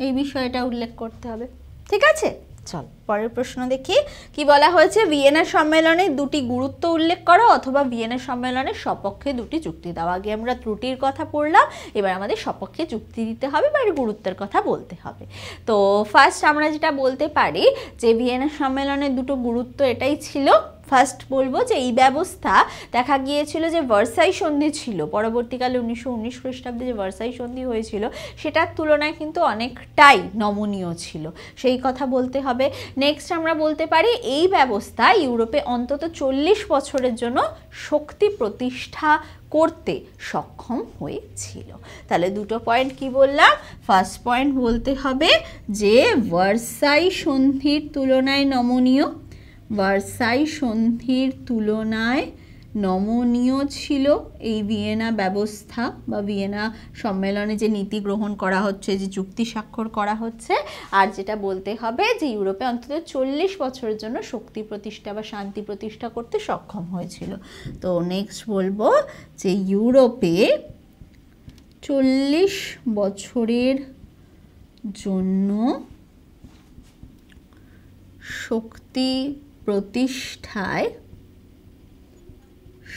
এই বিষয়টা উল্লেখ করতে হবে ঠিক আছে চল পরের প্রশ্ন দেখি কি বলা হয়েছে ভিয়েনা সম্মেলনে দুটি গুরুত্ব উল্লেখ করো অথবা ভিয়েনা সম্মেলনে সপক্ষে দুটি যুক্তি দাও আগে আমরা ত্রুটির কথা পড়লাম এবার আমাদের সপক্ষে যুক্তি দিতে হবে বা গুরুত্বের কথা বলতে হবে তো ফার্স্ট আমরা যেটা বলতে পারি যে ভিয়েনা সম্মেলনের দুটো গুরুত্ব এটাই ছিল ফার্স্ট বলবো যে এই ব্যবস্থা দেখা গিয়েছিল যে ভার্সাই সন্ধি ছিল পরবর্তীকালে উনিশশো উনিশ খ্রিস্টাব্দে যে ভার্সাই সন্ধি হয়েছিল সেটার তুলনায় কিন্তু অনেকটাই নমনীয় ছিল সেই কথা বলতে হবে নেক্সট আমরা বলতে পারি এই ব্যবস্থা ইউরোপে অন্তত চল্লিশ বছরের জন্য শক্তি প্রতিষ্ঠা করতে সক্ষম হয়েছিল তাহলে দুটো পয়েন্ট কি বললাম ফার্স্ট পয়েন্ট বলতে হবে যে ভার্সাই সন্ধির তুলনায় নমনীয় ভার্সাই সন্ধির তুলনায় নমনীয় ছিল এই ভিয়েনা ব্যবস্থা বা ভিয়েনা সম্মেলনে যে নীতি গ্রহণ করা হচ্ছে যে চুক্তি স্বাক্ষর করা হচ্ছে আর যেটা বলতে হবে যে ইউরোপে অন্তত চল্লিশ বছরের জন্য শক্তি প্রতিষ্ঠা বা শান্তি প্রতিষ্ঠা করতে সক্ষম হয়েছিল তো নেক্সট বলবো যে ইউরোপে চল্লিশ বছরের জন্য শক্তি প্রতিষ্ঠায়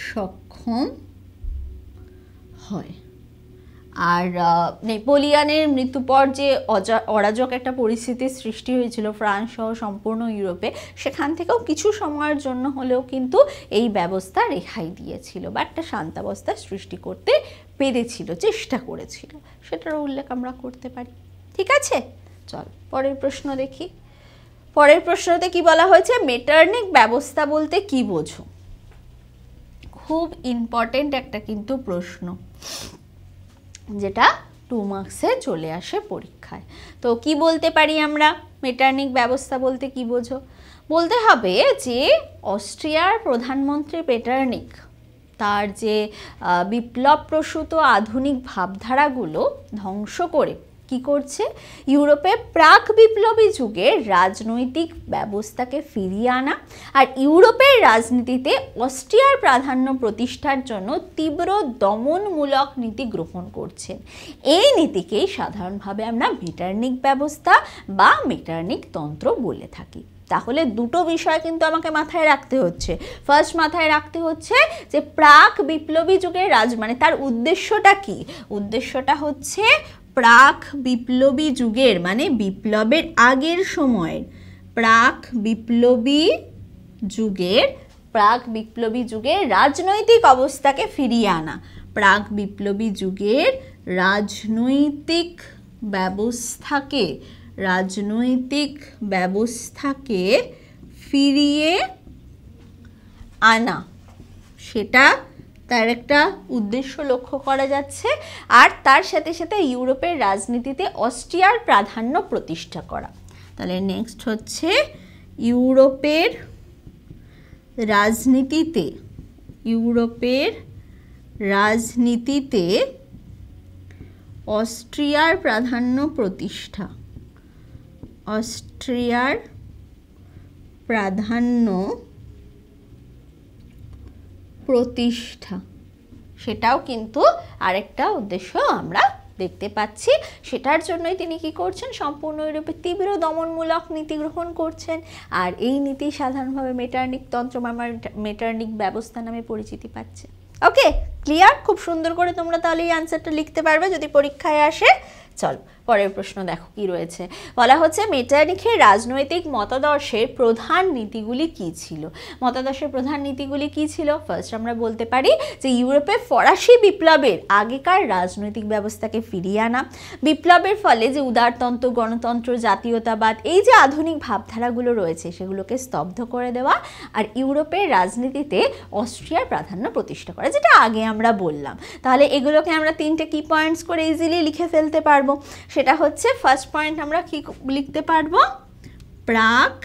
সক্ষম হয় আর নেপোলিয়ানের মৃত্যুর পর যে অরাজক একটা পরিস্থিতির সৃষ্টি হয়েছিল ফ্রান্স সহ সম্পূর্ণ ইউরোপে সেখান থেকেও কিছু সময়ের জন্য হলেও কিন্তু এই ব্যবস্থা রেহাই দিয়েছিল বা একটা শান্তাবস্থা সৃষ্টি করতে পেরেছিল চেষ্টা করেছিল সেটারও উল্লেখ আমরা করতে পারি ঠিক আছে চল পরের প্রশ্ন দেখি পরের প্রশ্নতে কি বলা হয়েছে মেটার্নিক ব্যবস্থা বলতে কি বোঝো খুব ইম্পর্টেন্ট একটা কিন্তু প্রশ্ন যেটা টু মার্কসে চলে আসে পরীক্ষায় তো কি বলতে পারি আমরা মেটার্নিক ব্যবস্থা বলতে কি বোঝো বলতে হবে যে অস্ট্রিয়ার প্রধানমন্ত্রী পেটার্নিক তার যে বিপ্লব প্রসূত আধুনিক ভাবধারাগুলো ধ্বংস করে কি করছে ইউরোপে প্রাক বিপ্লবী যুগে রাজনৈতিক ব্যবস্থাকে ফিরিয়ে আনা আর ইউরোপের রাজনীতিতে অস্ট্রিয়ার প্রাধান্য প্রতিষ্ঠার জন্য তীব্র দমনমূলক নীতি গ্রহণ করছেন এই নীতিকেই সাধারণভাবে আমরা মেটার্নিক ব্যবস্থা বা মেটার্নিক তন্ত্র বলে থাকি তাহলে দুটো বিষয় কিন্তু আমাকে মাথায় রাখতে হচ্ছে ফার্স্ট মাথায় রাখতে হচ্ছে যে প্রাক বিপ্লবী যুগের রাজ মানে তার উদ্দেশ্যটা কি উদ্দেশ্যটা হচ্ছে প্রাক বিপ্লবী যুগের মানে বিপ্লবের আগের সময়ের প্রাক বিপ্লবী যুগের প্রাক বিপ্লবী যুগের রাজনৈতিক অবস্থাকে ফিরিয়ে আনা প্রাক বিপ্লবী যুগের রাজনৈতিক ব্যবস্থাকে রাজনৈতিক ব্যবস্থাকে ফিরিয়ে আনা সেটা তার একটা উদ্দেশ্য লক্ষ্য করা যাচ্ছে আর তার সাথে সাথে ইউরোপের রাজনীতিতে অস্ট্রিয়ার প্রাধান্য প্রতিষ্ঠা করা তাহলে নেক্সট হচ্ছে ইউরোপের রাজনীতিতে ইউরোপের রাজনীতিতে অস্ট্রিয়ার প্রাধান্য প্রতিষ্ঠা অস্ট্রিয়ার প্রাধান্য প্রতিষ্ঠা সেটাও কিন্তু আরেকটা উদ্দেশ্য আমরা দেখতে পাচ্ছি সেটার জন্যই তিনি কি করছেন সম্পূর্ণরূপে তীব্র দমনমূলক নীতি গ্রহণ করছেন আর এই নীতি সাধারণভাবে মেটার্নিক তন্ত্র আমার মেটার্নিক ব্যবস্থা নামে পরিচিতি পাচ্ছে ওকে ক্লিয়ার খুব সুন্দর করে তোমরা তাহলে এই আনসারটা লিখতে পারবে যদি পরীক্ষায় আসে চলো পরের প্রশ্ন দেখো কি রয়েছে বলা হচ্ছে মেটানিখের রাজনৈতিক মতাদর্শের প্রধান নীতিগুলি কি ছিল মতাদর্শের প্রধান নীতিগুলি কি ছিল ফার্স্ট আমরা বলতে পারি যে ইউরোপে ফরাসি বিপ্লবের আগেকার রাজনৈতিক ব্যবস্থাকে ফিরিয়ে আনা বিপ্লবের ফলে যে উদারতন্ত্র গণতন্ত্র জাতীয়তাবাদ এই যে আধুনিক ভাবধারাগুলো রয়েছে সেগুলোকে স্তব্ধ করে দেওয়া আর ইউরোপের রাজনীতিতে অস্ট্রিয়ার প্রাধান্য প্রতিষ্ঠা করা যেটা আগে আমরা বললাম তাহলে এগুলোকে আমরা তিনটে কি পয়েন্টস করে ইজিলি লিখে ফেলতে পারবো সেটা হচ্ছে ফার্স্ট পয়েন্ট আমরা কি লিখতে পারবো প্রাক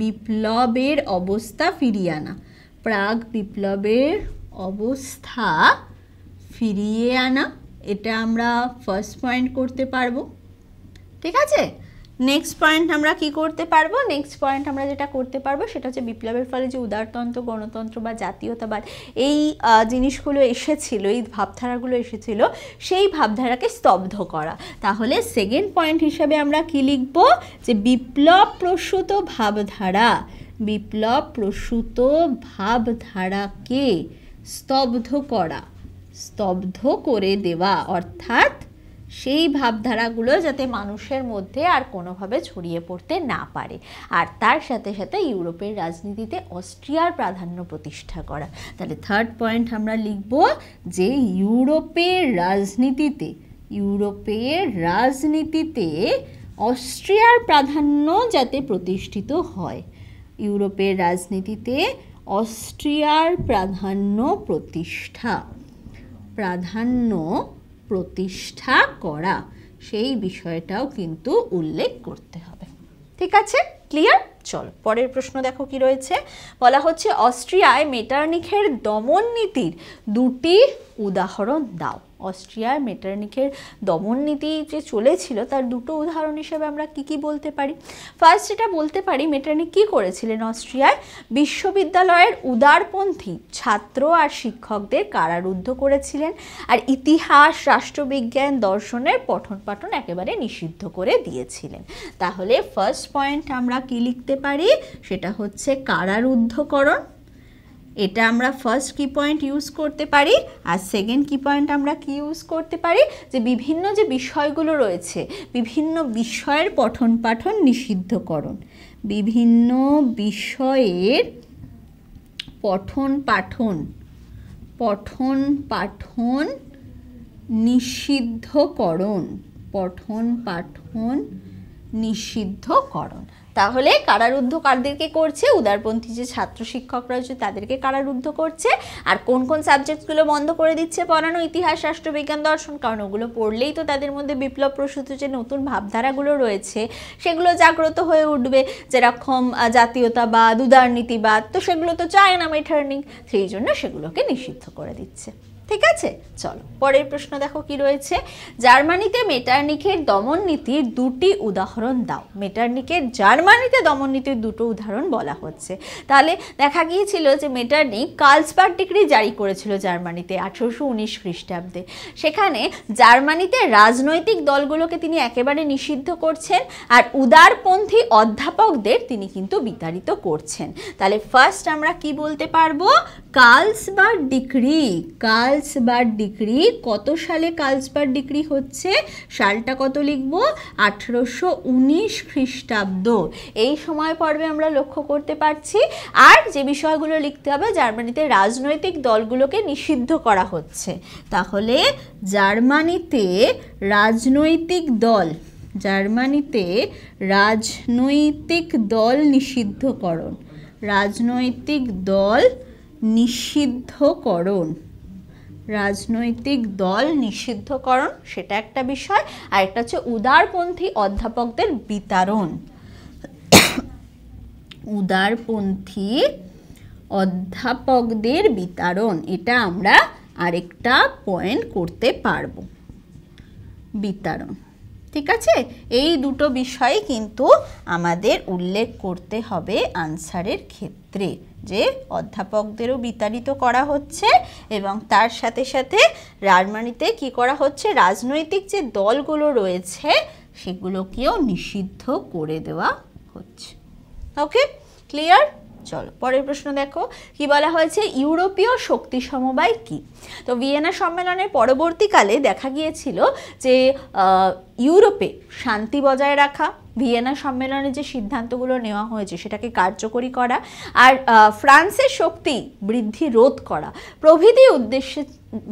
বিপ্লবের অবস্থা ফিরিয়ে আনা প্রাক বিপ্লবের অবস্থা ফিরিয়ে আনা এটা আমরা ফার্স্ট পয়েন্ট করতে পারবো ঠিক আছে নেক্সট পয়েন্ট আমরা কি করতে পারবো নেক্সট পয়েন্ট আমরা যেটা করতে পারবো সেটা হচ্ছে বিপ্লবের ফলে যে উদারতন্ত্র গণতন্ত্র বা জাতীয়তাবাদ এই জিনিসগুলো এসেছিল এই ভাবধারাগুলো এসেছিল সেই ভাবধারাকে স্তব্ধ করা তাহলে সেকেন্ড পয়েন্ট হিসাবে আমরা কি লিখব যে বিপ্লব প্রসূত ভাবধারা বিপ্লব প্রসূত ভাবধারাকে স্তব্ধ করা স্তব্ধ করে দেওয়া অর্থাৎ সেই ভাবধারাগুলো যাতে মানুষের মধ্যে আর কোনোভাবে ছড়িয়ে পড়তে না পারে আর তার সাথে সাথে ইউরোপের রাজনীতিতে অস্ট্রিয়ার প্রাধান্য প্রতিষ্ঠা করা তাহলে থার্ড পয়েন্ট আমরা লিখব যে ইউরোপের রাজনীতিতে ইউরোপের রাজনীতিতে অস্ট্রিয়ার প্রাধান্য যাতে প্রতিষ্ঠিত হয় ইউরোপের রাজনীতিতে অস্ট্রিয়ার প্রাধান্য প্রতিষ্ঠা প্রাধান্য প্রতিষ্ঠা করা সেই বিষয়টাও কিন্তু উল্লেখ করতে হবে ঠিক আছে ক্লিয়ার চল পরের প্রশ্ন দেখো কি রয়েছে বলা হচ্ছে অস্ট্রিয়ায় মেটারনিখের দমন নীতির দুটি উদাহরণ দাও অস্ট্রিয়ায় মেটারনিকের দমন নীতি যে চলেছিল তার দুটো উদাহরণ হিসেবে আমরা কি কি বলতে পারি ফার্স্ট এটা বলতে পারি মেটারনিক কি করেছিলেন অস্ট্রিয়ায় বিশ্ববিদ্যালয়ের উদারপন্থী ছাত্র আর শিক্ষকদের কারারুদ্ধ করেছিলেন আর ইতিহাস রাষ্ট্রবিজ্ঞান দর্শনের পঠন পাঠন একেবারে নিষিদ্ধ করে দিয়েছিলেন তাহলে ফার্স্ট পয়েন্ট আমরা কি লিখতে পারি সেটা হচ্ছে কারারুদ্ধকরণ এটা আমরা ফার্স্ট কি পয়েন্ট ইউজ করতে পারি আর সেকেন্ড কি পয়েন্ট আমরা কি ইউজ করতে পারি যে বিভিন্ন যে বিষয়গুলো রয়েছে বিভিন্ন বিষয়ের পঠন পাঠন নিষিদ্ধকরণ বিভিন্ন বিষয়ের পঠন পাঠন পঠন পাঠন নিষিদ্ধকরণ পঠন পাঠন নিষিদ্ধকরণ তাহলে কারারুদ্ধ কারদেরকে করছে উদারপন্থী যে ছাত্র শিক্ষকরা রয়েছে তাদেরকে কারারুদ্ধ করছে আর কোন কোন সাবজেক্টগুলো বন্ধ করে দিচ্ছে পড়ানো ইতিহাস রাষ্ট্রবিজ্ঞান দর্শন কারণ ওগুলো পড়লেই তো তাদের মধ্যে বিপ্লব প্রসূত যে নতুন ভাবধারাগুলো রয়েছে সেগুলো জাগ্রত হয়ে উঠবে যেরকম জাতীয়তাবাদ উদারনীতিবাদ তো সেগুলো তো চায় না মেটার্নিং সেই জন্য সেগুলোকে নিষিদ্ধ করে দিচ্ছে ঠিক আছে চলো পরের প্রশ্ন দেখো কি রয়েছে জার্মানিতে মেটার্নিকের দমন নীতির দুটি উদাহরণ দাও মেটার্নিকের জার্মানিতে দমন নীতির দুটো উদাহরণ বলা হচ্ছে তাহলে দেখা গিয়েছিল যে মেটার্নিক কালসপার ডিগ্রি জারি করেছিল জার্মানিতে আঠেরোশো উনিশ খ্রিস্টাব্দে সেখানে জার্মানিতে রাজনৈতিক দলগুলোকে তিনি একেবারে নিষিদ্ধ করছেন আর উদারপন্থী অধ্যাপকদের তিনি কিন্তু বিতাড়িত করছেন তাহলে ফার্স্ট আমরা কি বলতে পারবো বা ডিগ্রি কাল কার্লসবার্গ ডিগ্রি কত সালে কার্লসবার্গ ডিগ্রি হচ্ছে সালটা কত লিখব আঠেরোশো উনিশ খ্রিস্টাব্দ এই সময় পর্বে আমরা লক্ষ্য করতে পারছি আর যে বিষয়গুলো লিখতে হবে জার্মানিতে রাজনৈতিক দলগুলোকে নিষিদ্ধ করা হচ্ছে তাহলে জার্মানিতে রাজনৈতিক দল জার্মানিতে রাজনৈতিক দল নিষিদ্ধকরণ রাজনৈতিক দল নিষিদ্ধকরণ রাজনৈতিক দল নিষিদ্ধকরণ সেটা একটা বিষয় আর একটা হচ্ছে উদারপন্থী অধ্যাপকদের বিতরণ উদারপন্থী অধ্যাপকদের বিতরণ এটা আমরা আরেকটা পয়েন্ট করতে পারব বিতরণ ঠিক আছে এই দুটো বিষয় কিন্তু আমাদের উল্লেখ করতে হবে আনসারের ক্ষেত্রে যে অধ্যাপকদেরও বিতাড়িত করা হচ্ছে এবং তার সাথে সাথে জার্মানিতে কি করা হচ্ছে রাজনৈতিক যে দলগুলো রয়েছে সেগুলোকেও নিষিদ্ধ করে দেওয়া হচ্ছে ওকে ক্লিয়ার চলো পরের প্রশ্ন দেখো কি বলা হয়েছে ইউরোপীয় শক্তি সমবায় কি তো ভিয়েনা সম্মেলনের পরবর্তীকালে দেখা গিয়েছিল যে ইউরোপে শান্তি বজায় রাখা ভিয়েনা সম্মেলনে যে সিদ্ধান্তগুলো নেওয়া হয়েছে সেটাকে কার্যকরী করা আর ফ্রান্সের শক্তি বৃদ্ধি রোধ করা প্রভৃতি উদ্দেশ্যে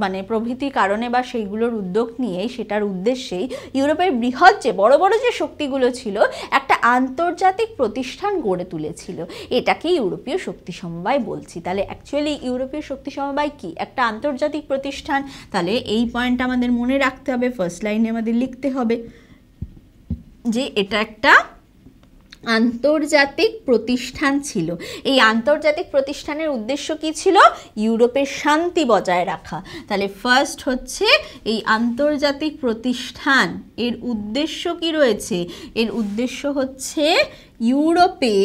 মানে প্রভৃতি কারণে বা সেইগুলোর উদ্যোগ নিয়েই সেটার উদ্দেশ্যেই ইউরোপের বৃহৎ যে বড় বড় যে শক্তিগুলো ছিল একটা আন্তর্জাতিক প্রতিষ্ঠান গড়ে তুলেছিল এটাকে ইউরোপীয় শক্তি সমবায় বলছি তাহলে অ্যাকচুয়ালি ইউরোপীয় শক্তি সমবায় কি একটা আন্তর্জাতিক প্রতিষ্ঠান তাহলে এই পয়েন্ট আমাদের মনে রাখতে হবে ফার্স্ট লাইনে আমাদের লিখতে হবে যে এটা একটা আন্তর্জাতিক প্রতিষ্ঠান ছিল এই আন্তর্জাতিক প্রতিষ্ঠানের উদ্দেশ্য কি ছিল ইউরোপের শান্তি বজায় রাখা তাহলে ফার্স্ট হচ্ছে এই আন্তর্জাতিক প্রতিষ্ঠান এর উদ্দেশ্য কি রয়েছে এর উদ্দেশ্য হচ্ছে ইউরোপে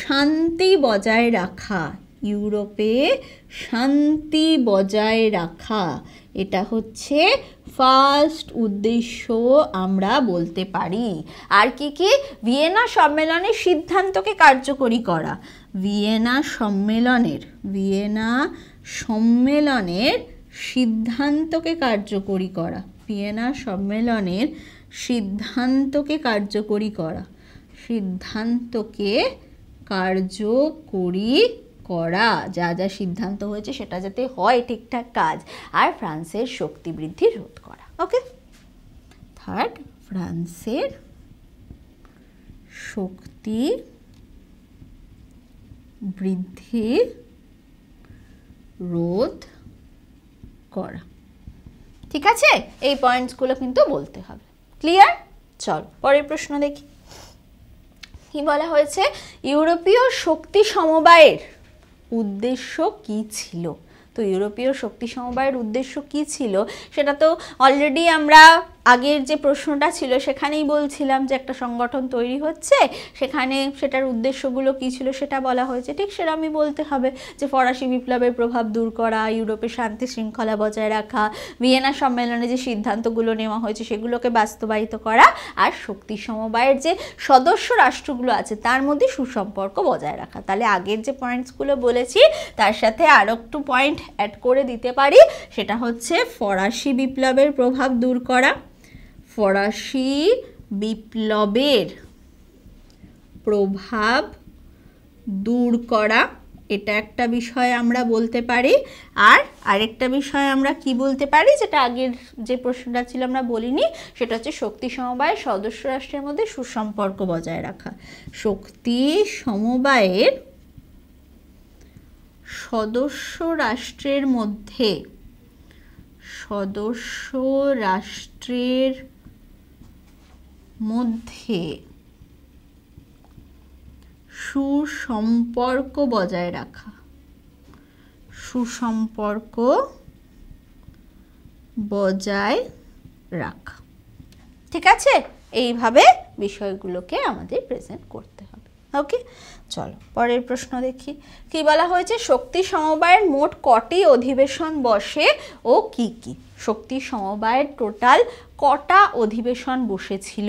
শান্তি বজায় রাখা ইউরোপে শান্তি বজায় রাখা এটা হচ্ছে ফার্স্ট উদ্দেশ্য আমরা বলতে পারি আর কি কি ভিয়েনা সম্মেলনের সিদ্ধান্তকে কার্যকরী করা ভিয়েনা সম্মেলনের ভিয়েনা সম্মেলনের সিদ্ধান্তকে কার্যকরী করা ভিয়েনা সম্মেলনের সিদ্ধান্তকে কার্যকরী করা সিদ্ধান্তকে কার্যকরী করা যা যা সিদ্ধান্ত হয়েছে সেটা যাতে হয় ঠিকঠাক কাজ আর ফ্রান্সের শক্তি বৃদ্ধি রোধ করা ওকে থার্ড ফ্রান্সের শক্তি বৃদ্ধি রোধ করা ঠিক আছে এই পয়েন্টসগুলো কিন্তু বলতে হবে ক্লিয়ার চল পরের প্রশ্ন দেখি কি বলা হয়েছে ইউরোপীয় শক্তি সমবায়ের উদ্দেশ্য কি ছিল তো ইউরোপীয় শক্তি সমবায়ের উদ্দেশ্য কি ছিল সেটা তো অলরেডি আমরা আগের যে প্রশ্নটা ছিল সেখানেই বলছিলাম যে একটা সংগঠন তৈরি হচ্ছে সেখানে সেটার উদ্দেশ্যগুলো কী ছিল সেটা বলা হয়েছে ঠিক সেরমই বলতে হবে যে ফরাসি বিপ্লবের প্রভাব দূর করা ইউরোপে শান্তি শৃঙ্খলা বজায় রাখা ভিয়েনা সম্মেলনে যে সিদ্ধান্তগুলো নেওয়া হয়েছে সেগুলোকে বাস্তবায়িত করা আর শক্তি সমবায়ের যে সদস্য রাষ্ট্রগুলো আছে তার মধ্যে সুসম্পর্ক বজায় রাখা তাহলে আগের যে পয়েন্টসগুলো বলেছি তার সাথে আরও একটু পয়েন্ট অ্যাড করে দিতে পারি সেটা হচ্ছে ফরাসি বিপ্লবের প্রভাব দূর করা ফরাসি বিপ্লবের প্রভাব দূর করা এটা একটা বিষয় আমরা বলতে পারি আর আরেকটা বিষয় আমরা কি বলতে পারি যেটা আগের যে প্রশ্নটা ছিল আমরা বলিনি সেটা হচ্ছে শক্তি সমবায় সদস্য রাষ্ট্রের মধ্যে সুসম্পর্ক বজায় রাখা শক্তি সমবায়ের সদস্য রাষ্ট্রের মধ্যে সদস্য রাষ্ট্রের মধ্যে সুসম্পর্ক বজায় রাখা সুসম্পর্ক বজায় রাখা ঠিক আছে এইভাবে বিষয়গুলোকে আমাদের প্রেজেন্ট করতে হবে ওকে চলো পরের প্রশ্ন দেখি কি বলা হয়েছে শক্তি সমবায়ের মোট কটি অধিবেশন বসে ও কি কি শক্তি সমবায়ের টোটাল কটা অধিবেশন বসেছিল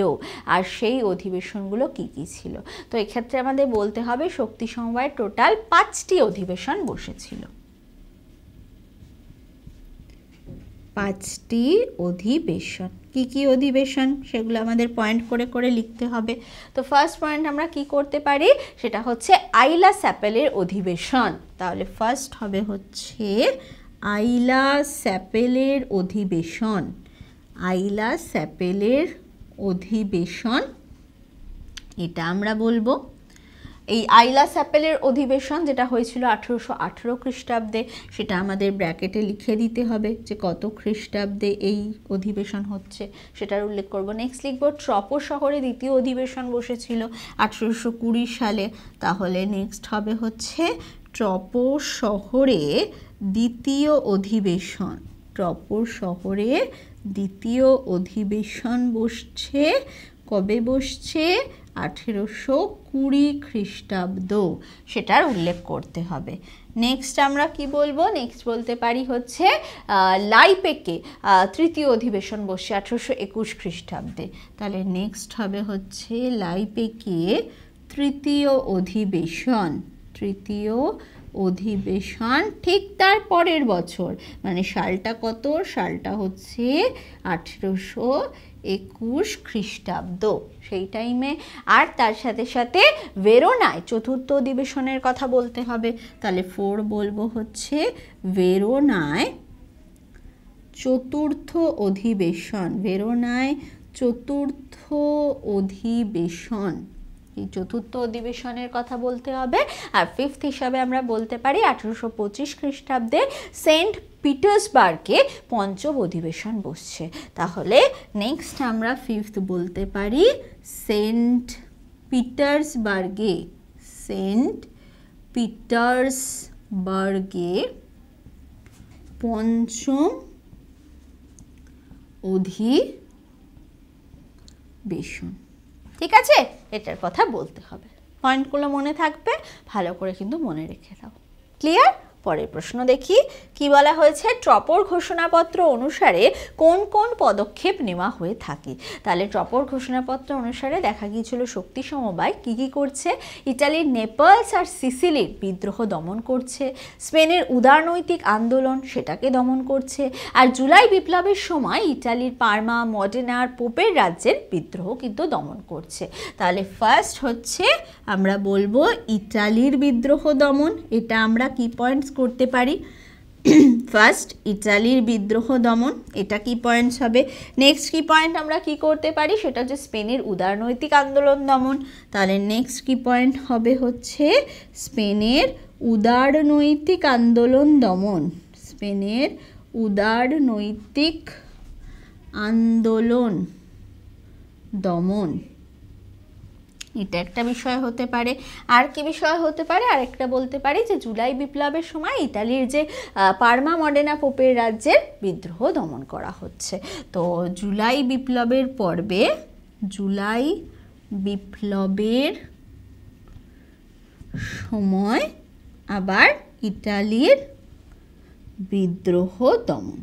আর সেই অধিবেশনগুলো কি কি ছিল তো এক্ষেত্রে আমাদের বলতে হবে শক্তি সমবায় টোটাল পাঁচটি অধিবেশন বসেছিল পাঁচটি অধিবেশন কি কি অধিবেশন সেগুলো আমাদের পয়েন্ট করে করে লিখতে হবে তো ফার্স্ট পয়েন্ট আমরা কি করতে পারি সেটা হচ্ছে আইলা স্যাপেলের অধিবেশন তাহলে ফার্স্ট হবে হচ্ছে আইলা স্যাপেলের অধিবেশন আইলা স্যাপেলের অধিবেশন এটা আমরা বলবো এই আইলা স্যাপেলের অধিবেশন যেটা হয়েছিল আঠেরোশো আঠেরো খ্রিস্টাব্দে সেটা আমাদের ব্র্যাকেটে লিখে দিতে হবে যে কত খ্রিস্টাব্দে এই অধিবেশন হচ্ছে সেটার উল্লেখ করব নেক্সট লিখব ট্রপ শহরে দ্বিতীয় অধিবেশন বসেছিল আঠেরোশো কুড়ি সালে তাহলে নেক্সট হবে হচ্ছে ট্রপ শহরে দ্বিতীয় অধিবেশন ট্রপ শহরে দ্বিতীয় অধিবেশন বসছে কবে বসছে আঠেরোশো কুড়ি খ্রিস্টাব্দ সেটার উল্লেখ করতে হবে নেক্সট আমরা কি বলবো নেক্সট বলতে পারি হচ্ছে লাইপেকে তৃতীয় অধিবেশন বসে আঠেরোশো একুশ খ্রিস্টাব্দে তাহলে নেক্সট হবে হচ্ছে লাইপেকে তৃতীয় অধিবেশন তৃতীয় অধিবেশন ঠিক তার পরের বছর মানে সালটা কত সালটা হচ্ছে আঠেরোশো একুশ খ্রিস্টাব্দ সেই টাইমে আর তার সাথে সাথে ভেরোনায় চতুর্থ অধিবেশনের কথা বলতে হবে তাহলে ফোর বলবো হচ্ছে ভেরোনায় চতুর্থ অধিবেশন ভেরোনায় চতুর্থ অধিবেশন চতুর্থ অধিবেশনের কথা বলতে হবে আর ফিফথ হিসাবে আমরা বলতে পারি আঠেরোশো পঁচিশ খ্রিস্টাব্দে সেন্ট পিটার্সবার্গে পঞ্চম অধিবেশন বসছে তাহলে নেক্সট আমরা ফিফথ বলতে পারি সেন্ট পিটার্সবার্গে সেন্ট পিটার্সবার্গে পঞ্চম অধিবেশন ঠিক আছে এটার কথা বলতে হবে পয়েন্টগুলো মনে থাকবে ভালো করে কিন্তু মনে রেখে দাও ক্লিয়ার পরের প্রশ্ন দেখি কি বলা হয়েছে ট্রপর ঘোষণাপত্র অনুসারে কোন কোন পদক্ষেপ নেওয়া হয়ে থাকে তাহলে ট্রপর ঘোষণাপত্র অনুসারে দেখা গিয়েছিল শক্তি সমবায় কী কী করছে ইটালির নেপালস আর সিসিলির বিদ্রোহ দমন করছে স্পেনের উদারনৈতিক আন্দোলন সেটাকে দমন করছে আর জুলাই বিপ্লবের সময় ইটালির পার্মা মডেনার পোপের রাজ্যের বিদ্রোহ কিন্তু দমন করছে তাহলে ফার্স্ট হচ্ছে আমরা বলবো ইটালির বিদ্রোহ দমন এটা আমরা কি পয়েন্টস করতে পারি ফার্স্ট ইটালির বিদ্রোহ দমন এটা কি পয়েন্টস হবে নেক্সট কি পয়েন্ট আমরা কি করতে পারি সেটা হচ্ছে স্পেনের উদারনৈতিক আন্দোলন দমন তাহলে নেক্সট কি পয়েন্ট হবে হচ্ছে স্পেনের উদারনৈতিক আন্দোলন দমন স্পেনের উদারনৈতিক আন্দোলন দমন এটা একটা বিষয় হতে পারে আর কি বিষয় হতে পারে আর একটা বলতে পারি যে জুলাই বিপ্লবের সময় ইতালির যে পার্মা মডেনা পোপের রাজ্যের বিদ্রোহ দমন করা হচ্ছে তো জুলাই বিপ্লবের পর্বে জুলাই বিপ্লবের সময় আবার ইতালির বিদ্রোহ দমন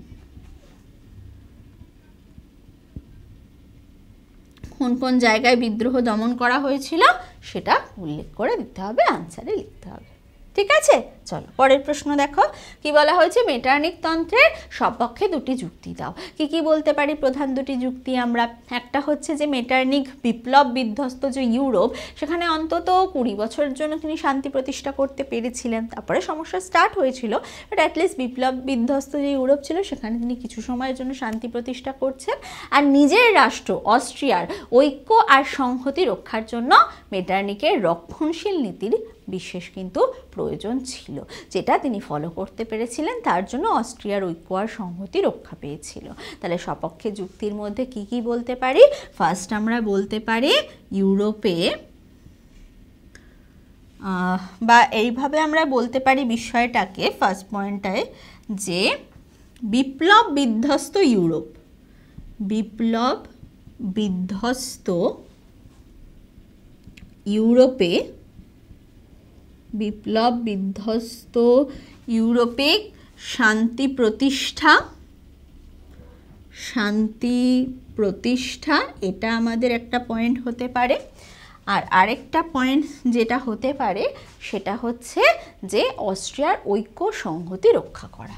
কোন কোন জায়গায় বিদ্রোহ দমন করা হয়েছিল সেটা উল্লেখ করে দিতে হবে আনসারে লিখতে হবে ঠিক আছে চলো পরের প্রশ্ন দেখো কি বলা হয়েছে মেটার্নিক তন্ত্রের সপক্ষে দুটি যুক্তি দাও কি কি বলতে পারি প্রধান দুটি যুক্তি আমরা একটা হচ্ছে যে মেটার্নিক বিপ্লব বিধ্বস্ত যে ইউরোপ সেখানে অন্তত কুড়ি বছরের জন্য তিনি শান্তি প্রতিষ্ঠা করতে পেরেছিলেন তারপরে সমস্যা স্টার্ট হয়েছিল বাট অ্যাটলিস্ট বিপ্লব বিধ্বস্ত যে ইউরোপ ছিল সেখানে তিনি কিছু সময়ের জন্য শান্তি প্রতিষ্ঠা করছেন আর নিজের রাষ্ট্র অস্ট্রিয়ার ঐক্য আর সংহতি রক্ষার জন্য মেটার্নিকের রক্ষণশীল নীতির বিশেষ কিন্তু প্রয়োজন ছিল ছিল যেটা তিনি ফলো করতে পেরেছিলেন তার জন্য অস্ট্রিয়ার ঐক্যয়ার সংহতি রক্ষা পেয়েছিল তাহলে সপক্ষে যুক্তির মধ্যে কি কি বলতে পারি ফার্স্ট আমরা বলতে পারি ইউরোপে বা এইভাবে আমরা বলতে পারি বিষয়টাকে ফার্স্ট পয়েন্টটায় যে বিপ্লব বিধ্বস্ত ইউরোপ বিপ্লব বিধ্বস্ত ইউরোপে বিপ্লব বিধ্বস্ত ইউরোপে শান্তি প্রতিষ্ঠা শান্তি প্রতিষ্ঠা এটা আমাদের একটা পয়েন্ট হতে পারে আর আরেকটা পয়েন্ট যেটা হতে পারে সেটা হচ্ছে যে অস্ট্রিয়ার ঐক্য সংহতি রক্ষা করা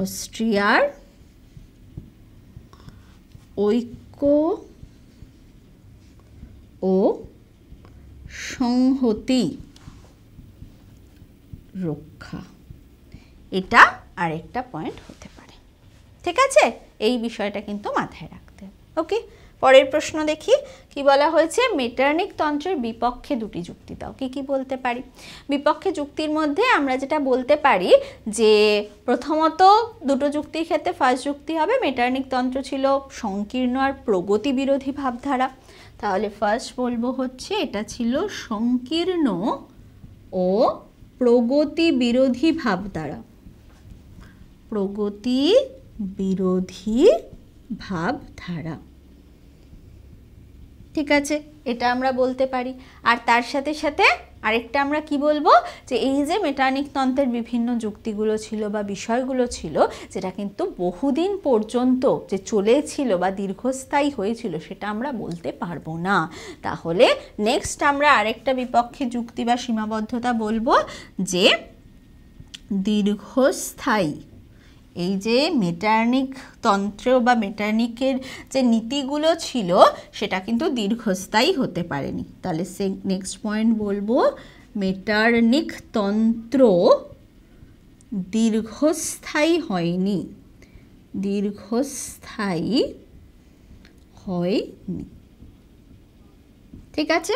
অস্ট্রিয়ার ঐক্য ও সংহতি রক্ষা এটা আরেকটা পয়েন্ট হতে পারে ঠিক আছে এই বিষয়টা কিন্তু মাথায় রাখতে ওকে পরের প্রশ্ন দেখি কি বলা হয়েছে মেটার্নিক তন্ত্রের বিপক্ষে দুটি যুক্তি দাও কি কি বলতে পারি বিপক্ষে যুক্তির মধ্যে আমরা যেটা বলতে পারি যে প্রথমত দুটো যুক্তির ক্ষেত্রে ফার্স্ট যুক্তি হবে মেটার্নিক তন্ত্র ছিল সংকীর্ণ আর প্রগতি বিরোধী ভাবধারা তাহলে ফার্স্ট বলবো হচ্ছে এটা ছিল সংকীর্ণ ও প্রগতি বিরোধী ভাবধারা প্রগতি বিরোধী ভাবধারা ঠিক আছে এটা আমরা বলতে পারি আর তার সাথে সাথে আরেকটা আমরা কি বলবো যে এই যে মেটানিক তন্ত্রের বিভিন্ন যুক্তিগুলো ছিল বা বিষয়গুলো ছিল যেটা কিন্তু বহুদিন পর্যন্ত যে চলেছিল বা দীর্ঘস্থায়ী হয়েছিল সেটা আমরা বলতে পারবো না তাহলে নেক্সট আমরা আরেকটা বিপক্ষে যুক্তি বা সীমাবদ্ধতা বলবো যে দীর্ঘস্থায়ী এই যে মেটার্নিক তন্ত্র বা মেটার্নিকের যে নীতিগুলো ছিল সেটা কিন্তু দীর্ঘস্থায়ী হতে পারেনি তাহলে সে নেক্সট পয়েন্ট বলবো মেটার্নিক তন্ত্র দীর্ঘস্থায়ী হয়নি দীর্ঘস্থায়ী হয়নি ঠিক আছে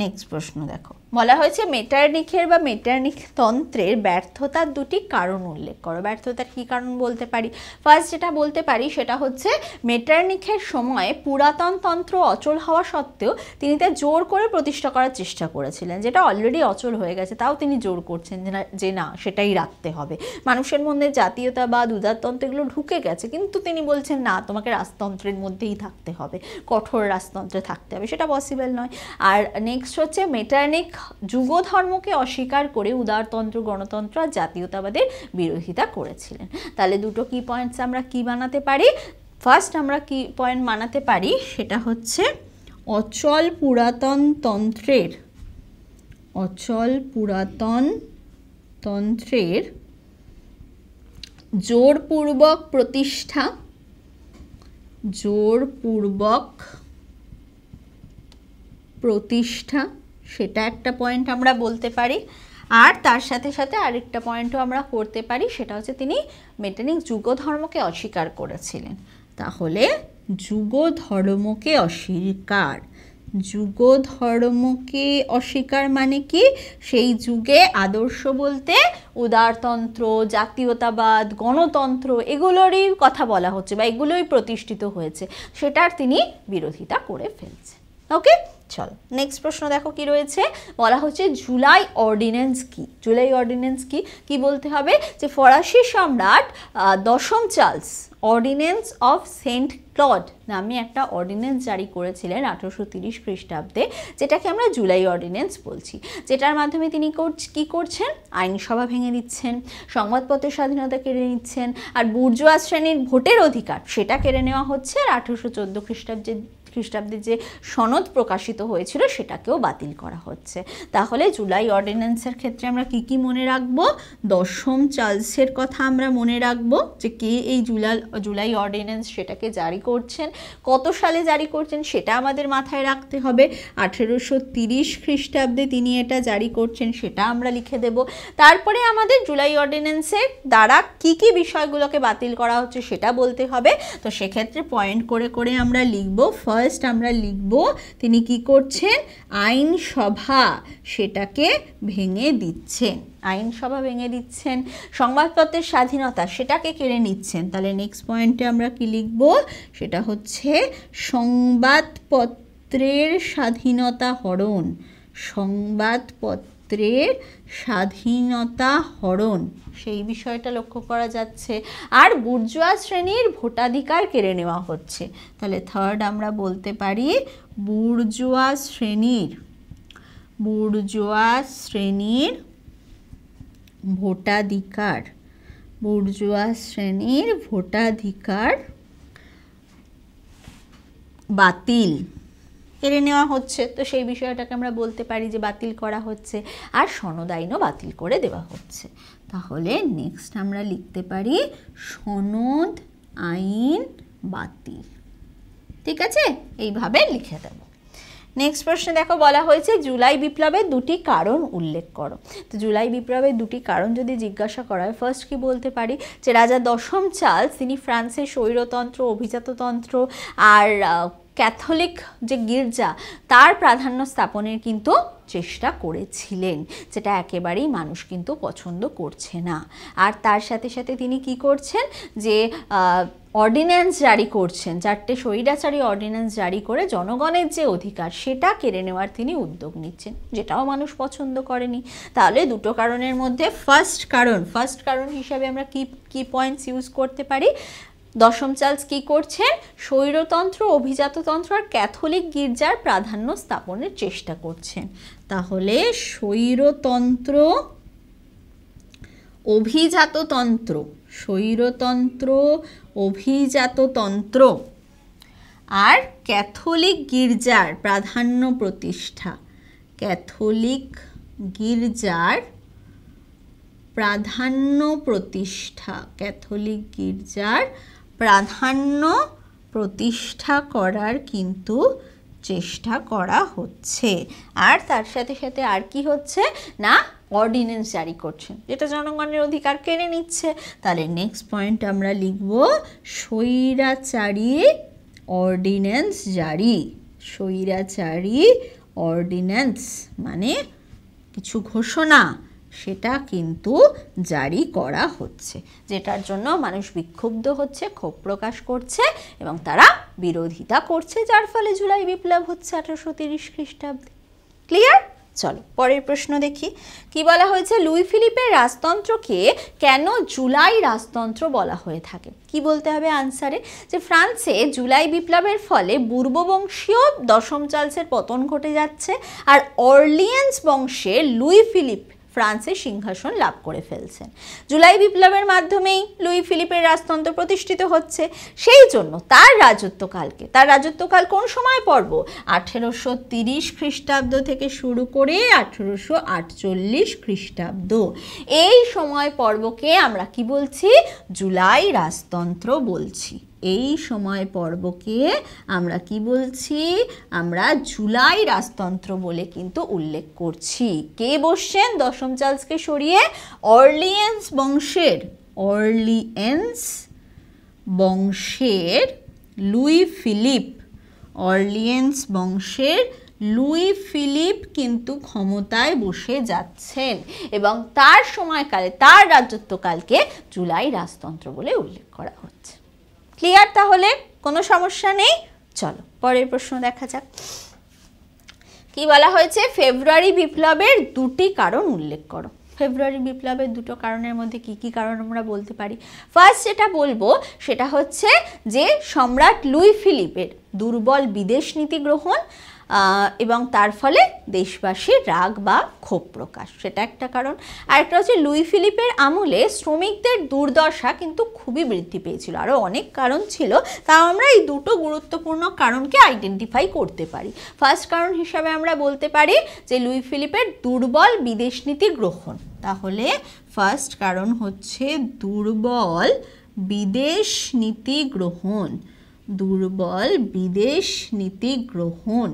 নেক্সট প্রশ্ন দেখো বলা হয়েছে মেটার্নিকের বা মেটার্নিক তন্ত্রের ব্যর্থতার দুটি কারণ উল্লেখ করো ব্যর্থতার কি কারণ বলতে পারি ফার্স্ট যেটা বলতে পারি সেটা হচ্ছে মেটার্নিকের সময় পুরাতন তন্ত্র অচল হওয়া সত্ত্বেও তিনি তা জোর করে প্রতিষ্ঠা করার চেষ্টা করেছিলেন যেটা অলরেডি অচল হয়ে গেছে তাও তিনি জোর করছেন যে না সেটাই রাখতে হবে মানুষের মধ্যে জাতীয়তা বা উদারতন্ত্র এগুলো ঢুকে গেছে কিন্তু তিনি বলছেন না তোমাকে রাজতন্ত্রের মধ্যেই থাকতে হবে কঠোর রাজতন্ত্রে থাকতে হবে সেটা পসিবল নয় আর নেক্সট হচ্ছে মেটার্নিক যুগ ধর্মকে অস্বীকার করে উদারতন্ত্র গণতন্ত্র আর জাতীয়তাবাদের বিরোধিতা করেছিলেন তাহলে দুটো কি পয়েন্টস আমরা কি বানাতে পারি ফার্স্ট আমরা কি পয়েন্ট মানাতে পারি সেটা হচ্ছে অচল পুরাতন তন্ত্রের অচল পুরাতন তন্ত্রের জোরপূর্বক প্রতিষ্ঠা জোরপূর্বক প্রতিষ্ঠা সেটা একটা পয়েন্ট আমরা বলতে পারি আর তার সাথে সাথে আরেকটা পয়েন্টও আমরা করতে পারি সেটা হচ্ছে তিনি মেটেনিক যুগ ধর্মকে অস্বীকার করেছিলেন তাহলে যুগ ধর্মকে অস্বীকার যুগ ধর্মকে অস্বীকার মানে কি সেই যুগে আদর্শ বলতে উদারতন্ত্র জাতীয়তাবাদ গণতন্ত্র এগুলোরই কথা বলা হচ্ছে বা এগুলোই প্রতিষ্ঠিত হয়েছে সেটার তিনি বিরোধিতা করে ফেলছে ওকে চল নেক্সট প্রশ্ন দেখো কি রয়েছে বলা হচ্ছে জুলাই অর্ডিনেন্স কি জুলাই অর্ডিনেন্স কি কি বলতে হবে যে ফরাসি সম্রাট দশম Charles ordinance of Saint Cloud নামে একটা অর্ডিন্যান্স জারি করেছিলেন আঠেরোশো তিরিশ খ্রিস্টাব্দে যেটাকে আমরা জুলাই অর্ডিনেন্স বলছি যেটার মাধ্যমে তিনি কি করছেন আইনসভা ভেঙে দিচ্ছেন সংবাদপত্রের স্বাধীনতা কেড়ে নিচ্ছেন আর বুর্জোয়া শ্রেণীর ভোটের অধিকার সেটা কেড়ে নেওয়া হচ্ছে আর আঠেরোশো চোদ্দো খ্রিস্টাব্দে খ্রিস্টাব্দে যে সনদ প্রকাশিত হয়েছিল সেটাকেও বাতিল করা হচ্ছে তাহলে জুলাই অর্ডিন্যান্সের ক্ষেত্রে আমরা কি কি মনে রাখব দশম চার্লসের কথা আমরা মনে রাখব যে কে এই জুলাল জুলাই অর্ডিন্যান্স সেটাকে জারি করছেন কত সালে জারি করছেন সেটা আমাদের মাথায় রাখতে হবে আঠেরোশো তিরিশ খ্রিস্টাব্দে তিনি এটা জারি করছেন সেটা আমরা লিখে দেব তারপরে আমাদের জুলাই অর্ডিন্যান্সের দ্বারা কি কি বিষয়গুলোকে বাতিল করা হচ্ছে সেটা বলতে হবে তো সেক্ষেত্রে পয়েন্ট করে করে আমরা লিখব ফার্স্ট ফার্স্ট আমরা লিখব তিনি কি করছেন আইনসভা সেটাকে ভেঙে দিচ্ছেন আইনসভা ভেঙে দিচ্ছেন সংবাদপত্রের স্বাধীনতা সেটাকে কেড়ে নিচ্ছেন তাহলে নেক্সট পয়েন্টে আমরা কি লিখব সেটা হচ্ছে সংবাদপত্রের স্বাধীনতা হরণ সংবাদপত্র রাষ্ট্রের স্বাধীনতা হরণ সেই বিষয়টা লক্ষ্য করা যাচ্ছে আর বুর্জুয়া শ্রেণীর ভোটাধিকার কেড়ে নেওয়া হচ্ছে তাহলে থার্ড আমরা বলতে পারি বুর্জুয়া শ্রেণীর বুর্জুয়া শ্রেণীর ভোটাধিকার বুর্জুয়া শ্রেণীর ভোটাধিকার বাতিল কেড়ে নেওয়া হচ্ছে তো সেই বিষয়টাকে আমরা বলতে পারি যে বাতিল করা হচ্ছে আর সনদ আইনও বাতিল করে দেওয়া হচ্ছে তাহলে নেক্সট আমরা লিখতে পারি সনদ আইন বাতিল ঠিক আছে এইভাবে লিখে দেব নেক্সট প্রশ্নে দেখো বলা হয়েছে জুলাই বিপ্লবের দুটি কারণ উল্লেখ করো তো জুলাই বিপ্লবের দুটি কারণ যদি জিজ্ঞাসা করা হয় ফার্স্ট কি বলতে পারি যে রাজা দশম চাল তিনি ফ্রান্সের স্বৈরতন্ত্র অভিজাততন্ত্র আর ক্যাথলিক যে গির্জা তার প্রাধান্য স্থাপনের কিন্তু চেষ্টা করেছিলেন যেটা একেবারেই মানুষ কিন্তু পছন্দ করছে না আর তার সাথে সাথে তিনি কি করছেন যে অর্ডিন্যান্স জারি করছেন চারটে স্বৈরাচারী অর্ডিন্যান্স জারি করে জনগণের যে অধিকার সেটা কেড়ে নেওয়ার তিনি উদ্যোগ নিচ্ছেন যেটাও মানুষ পছন্দ করেনি তাহলে দুটো কারণের মধ্যে ফার্স্ট কারণ ফার্স্ট কারণ হিসাবে আমরা কি কি পয়েন্টস ইউজ করতে পারি দশম চার্লস কি করছেন স্বৈরতন্ত্র অভিজাততন্ত্র আর ক্যাথলিক গির্জার প্রাধান্য স্থাপনের চেষ্টা করছেন তাহলে স্বৈরতন্ত্র অভিজাততন্ত্র স্বৈরতন্ত্র অভিজাততন্ত্র আর ক্যাথলিক গির্জার প্রাধান্য প্রতিষ্ঠা ক্যাথলিক গির্জার প্রাধান্য প্রতিষ্ঠা ক্যাথলিক গির্জার প্রাধান্য প্রতিষ্ঠা করার কিন্তু চেষ্টা করা হচ্ছে আর তার সাথে সাথে আর কি হচ্ছে না অর্ডিনেন্স জারি করছেন যেটা জনগণের অধিকার কেড়ে নিচ্ছে তাহলে নেক্সট পয়েন্ট আমরা লিখব স্বৈরাচারী অর্ডিনেন্স জারি স্বৈরাচারী অর্ডিনেন্স মানে কিছু ঘোষণা সেটা কিন্তু জারি করা হচ্ছে যেটার জন্য মানুষ বিক্ষুব্ধ হচ্ছে ক্ষোভ প্রকাশ করছে এবং তারা বিরোধিতা করছে যার ফলে জুলাই বিপ্লব হচ্ছে আঠারোশো তিরিশ খ্রিস্টাব্দে ক্লিয়ার চলো পরের প্রশ্ন দেখি কি বলা হয়েছে লুই ফিলিপের রাজতন্ত্রকে কেন জুলাই রাজতন্ত্র বলা হয়ে থাকে কি বলতে হবে আনসারে যে ফ্রান্সে জুলাই বিপ্লবের ফলে পূর্ববংশীয় দশম চার্লসের পতন ঘটে যাচ্ছে আর অর্লিয়েন্স বংশে লুই ফিলিপ ফ্রান্সে সিংহাসন লাভ করে ফেলছেন জুলাই বিপ্লবের মাধ্যমেই লুই ফিলিপের রাজতন্ত্র প্রতিষ্ঠিত হচ্ছে সেই জন্য তার রাজত্বকালকে তার রাজত্বকাল কোন সময় পর্ব আঠেরোশো তিরিশ খ্রিস্টাব্দ থেকে শুরু করে আঠেরোশো আটচল্লিশ খ্রিস্টাব্দ এই সময় পর্বকে আমরা কি বলছি জুলাই রাজতন্ত্র বলছি এই সময় পর্বকে আমরা কি বলছি আমরা জুলাই রাজতন্ত্র বলে কিন্তু উল্লেখ করছি কে বসছেন দশম চার্লসকে সরিয়ে অর্লিয়েন্স বংশের অর্লিয়েন্স বংশের লুই ফিলিপ অর্লিয়েন্স বংশের লুই ফিলিপ কিন্তু ক্ষমতায় বসে যাচ্ছেন এবং তার সময়কালে তার রাজত্বকালকে জুলাই রাজতন্ত্র বলে উল্লেখ করা হচ্ছে ক্লিয়ার তাহলে কোনো সমস্যা নেই চলো পরের প্রশ্ন দেখা যাক কি বলা হয়েছে ফেব্রুয়ারি বিপ্লবের দুটি কারণ উল্লেখ করো ফেব্রুয়ারি বিপ্লবের দুটো কারণের মধ্যে কি কি কারণ আমরা বলতে পারি ফার্স্ট যেটা বলবো সেটা হচ্ছে যে সম্রাট লুই ফিলিপের দুর্বল বিদেশ নীতি গ্রহণ এবং তার ফলে দেশবাসীর রাগ বা ক্ষোভ প্রকাশ সেটা একটা কারণ আরেকটা হচ্ছে লুই ফিলিপের আমলে শ্রমিকদের দুর্দশা কিন্তু খুবই বৃদ্ধি পেয়েছিল আরও অনেক কারণ ছিল তাও আমরা এই দুটো গুরুত্বপূর্ণ কারণকে আইডেন্টিফাই করতে পারি ফার্স্ট কারণ হিসাবে আমরা বলতে পারি যে লুই ফিলিপের দুর্বল বিদেশ নীতি গ্রহণ তাহলে ফার্স্ট কারণ হচ্ছে দুর্বল বিদেশ নীতি গ্রহণ দুর্বল বিদেশ নীতি গ্রহণ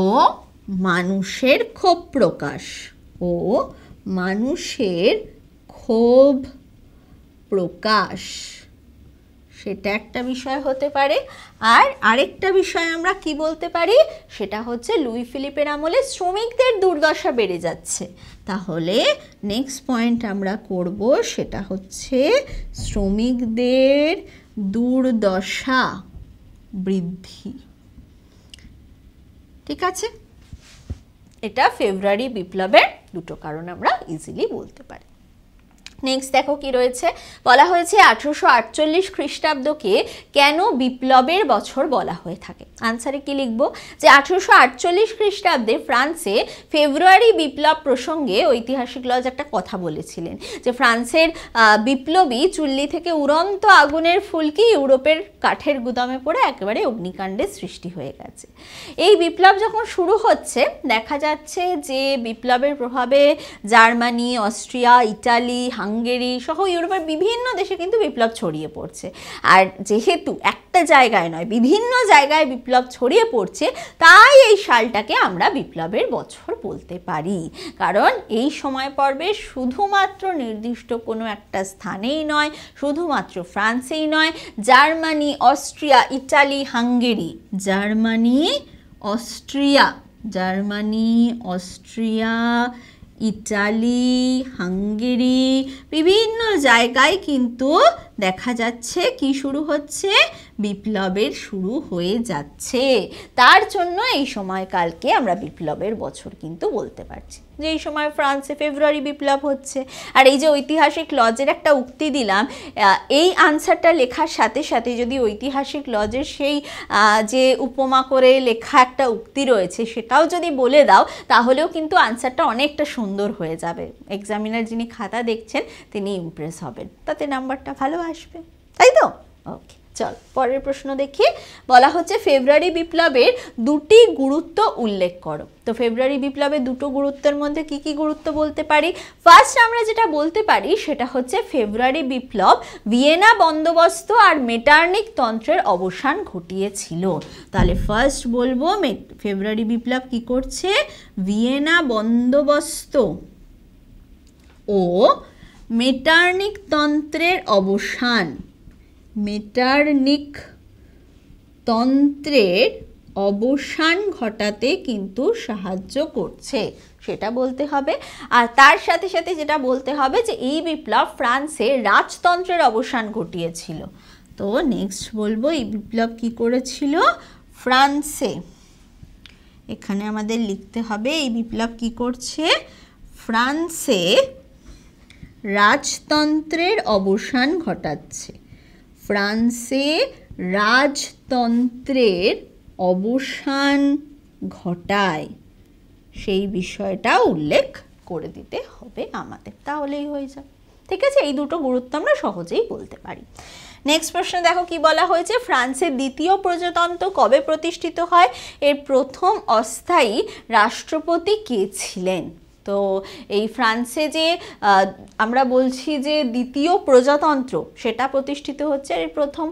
ও মানুষের ক্ষোভ প্রকাশ ও মানুষের ক্ষোভ প্রকাশ সেটা একটা বিষয় হতে পারে আর আরেকটা বিষয় আমরা কি বলতে পারি সেটা হচ্ছে লুই ফিলিপের আমলে শ্রমিকদের দুর্দশা বেড়ে যাচ্ছে তাহলে নেক্সট পয়েন্ট আমরা করব সেটা হচ্ছে শ্রমিকদের দুর্দশা বৃদ্ধি ঠিক আছে এটা ফেব্রুয়ারি বিপ্লবের দুটো কারণ আমরা ইজিলি বলতে পারি নেক্সট দেখো কি রয়েছে বলা হয়েছে আঠেরোশো আটচল্লিশ খ্রিস্টাব্দকে কেন বিপ্লবের বছর বলা হয়ে থাকে আনসারে কি লিখব যে আঠেরোশো আটচল্লিশ খ্রিস্টাব্দে ফ্রান্সে ফেব্রুয়ারি বিপ্লব প্রসঙ্গে ঐতিহাসিক লজ একটা কথা বলেছিলেন যে ফ্রান্সের বিপ্লবী চুল্লি থেকে উড়ন্ত আগুনের ফুলকি ইউরোপের কাঠের গুদামে পড়ে একেবারে অগ্নিকাণ্ডের সৃষ্টি হয়ে গেছে এই বিপ্লব যখন শুরু হচ্ছে দেখা যাচ্ছে যে বিপ্লবের প্রভাবে জার্মানি অস্ট্রিয়া ইটালি হাং হাঙ্গেরি সহ ইউরোপের বিভিন্ন দেশে কিন্তু বিপ্লব ছড়িয়ে পড়ছে আর যেহেতু একটা জায়গায় নয় বিভিন্ন জায়গায় বিপ্লব ছড়িয়ে পড়ছে তাই এই সালটাকে আমরা বিপ্লবের বছর বলতে পারি কারণ এই সময় পর্বে শুধুমাত্র নির্দিষ্ট কোনো একটা স্থানেই নয় শুধুমাত্র ফ্রান্সেই নয় Germany Austria Italy Hungary Germany Austria Germany Austria Italy Hungary বিভিন্ন জায়গায় কিন্তু দেখা যাচ্ছে কি শুরু হচ্ছে বিপ্লবের শুরু হয়ে যাচ্ছে তার জন্য এই সময় কালকে আমরা বিপ্লবের বছর কিন্তু বলতে পারছি যে এই সময় ফ্রান্সে ফেব্রুয়ারি বিপ্লব হচ্ছে আর এই যে ঐতিহাসিক লজের একটা উক্তি দিলাম এই আনসারটা লেখার সাথে সাথে যদি ঐতিহাসিক লজের সেই যে উপমা করে লেখা একটা উক্তি রয়েছে সেটাও যদি বলে দাও তাহলেও কিন্তু আনসারটা অনেকটা সুন্দর হয়ে যাবে এক্সামিনার যিনি খাতা দেখছেন তিনি ইমপ্রেস হবেন তাতে নাম্বারটা ভালো আসবে তাই তো ওকে চল পরের প্রশ্ন দেখি বলা হচ্ছে ফেব্রুয়ারি বিপ্লবের দুটি গুরুত্ব উল্লেখ করো তো ফেব্রুয়ারি বিপ্লবের দুটো গুরুত্বের মধ্যে কি কি গুরুত্ব বলতে পারি ফার্স্ট আমরা যেটা বলতে পারি সেটা হচ্ছে ফেব্রুয়ারি বিপ্লব ভিয়েনা বন্দোবস্ত আর মেটার্নিক তন্ত্রের অবসান ঘটিয়েছিল তাহলে ফার্স্ট বলবো ফেব্রুয়ারি বিপ্লব কি করছে ভিয়েনা বন্দোবস্ত ও মেটার্নিক তন্ত্রের অবসান মেটারনিক তন্ত্রের অবসান ঘটাতে কিন্তু সাহায্য করছে সেটা বলতে হবে আর তার সাথে সাথে যেটা বলতে হবে যে এই বিপ্লব ফ্রান্সে রাজতন্ত্রের অবসান ঘটিয়েছিল তো নেক্সট বলবো এই বিপ্লব কি করেছিল ফ্রান্সে এখানে আমাদের লিখতে হবে এই বিপ্লব কি করছে ফ্রান্সে রাজতন্ত্রের অবসান ঘটাচ্ছে ফ্রান্সে রাজতন্ত্রের অবসান ঘটায় সেই বিষয়টা উল্লেখ করে দিতে হবে আমাদের তাহলেই হয়ে যায় ঠিক আছে এই দুটো গুরুত্ব আমরা সহজেই বলতে পারি নেক্সট প্রশ্ন দেখো কি বলা হয়েছে ফ্রান্সের দ্বিতীয় প্রজাতন্ত্র কবে প্রতিষ্ঠিত হয় এর প্রথম অস্থায়ী রাষ্ট্রপতি কে ছিলেন তো এই ফ্রান্সে যে আমরা বলছি যে দ্বিতীয় প্রজাতন্ত্র সেটা প্রতিষ্ঠিত হচ্ছে প্রথম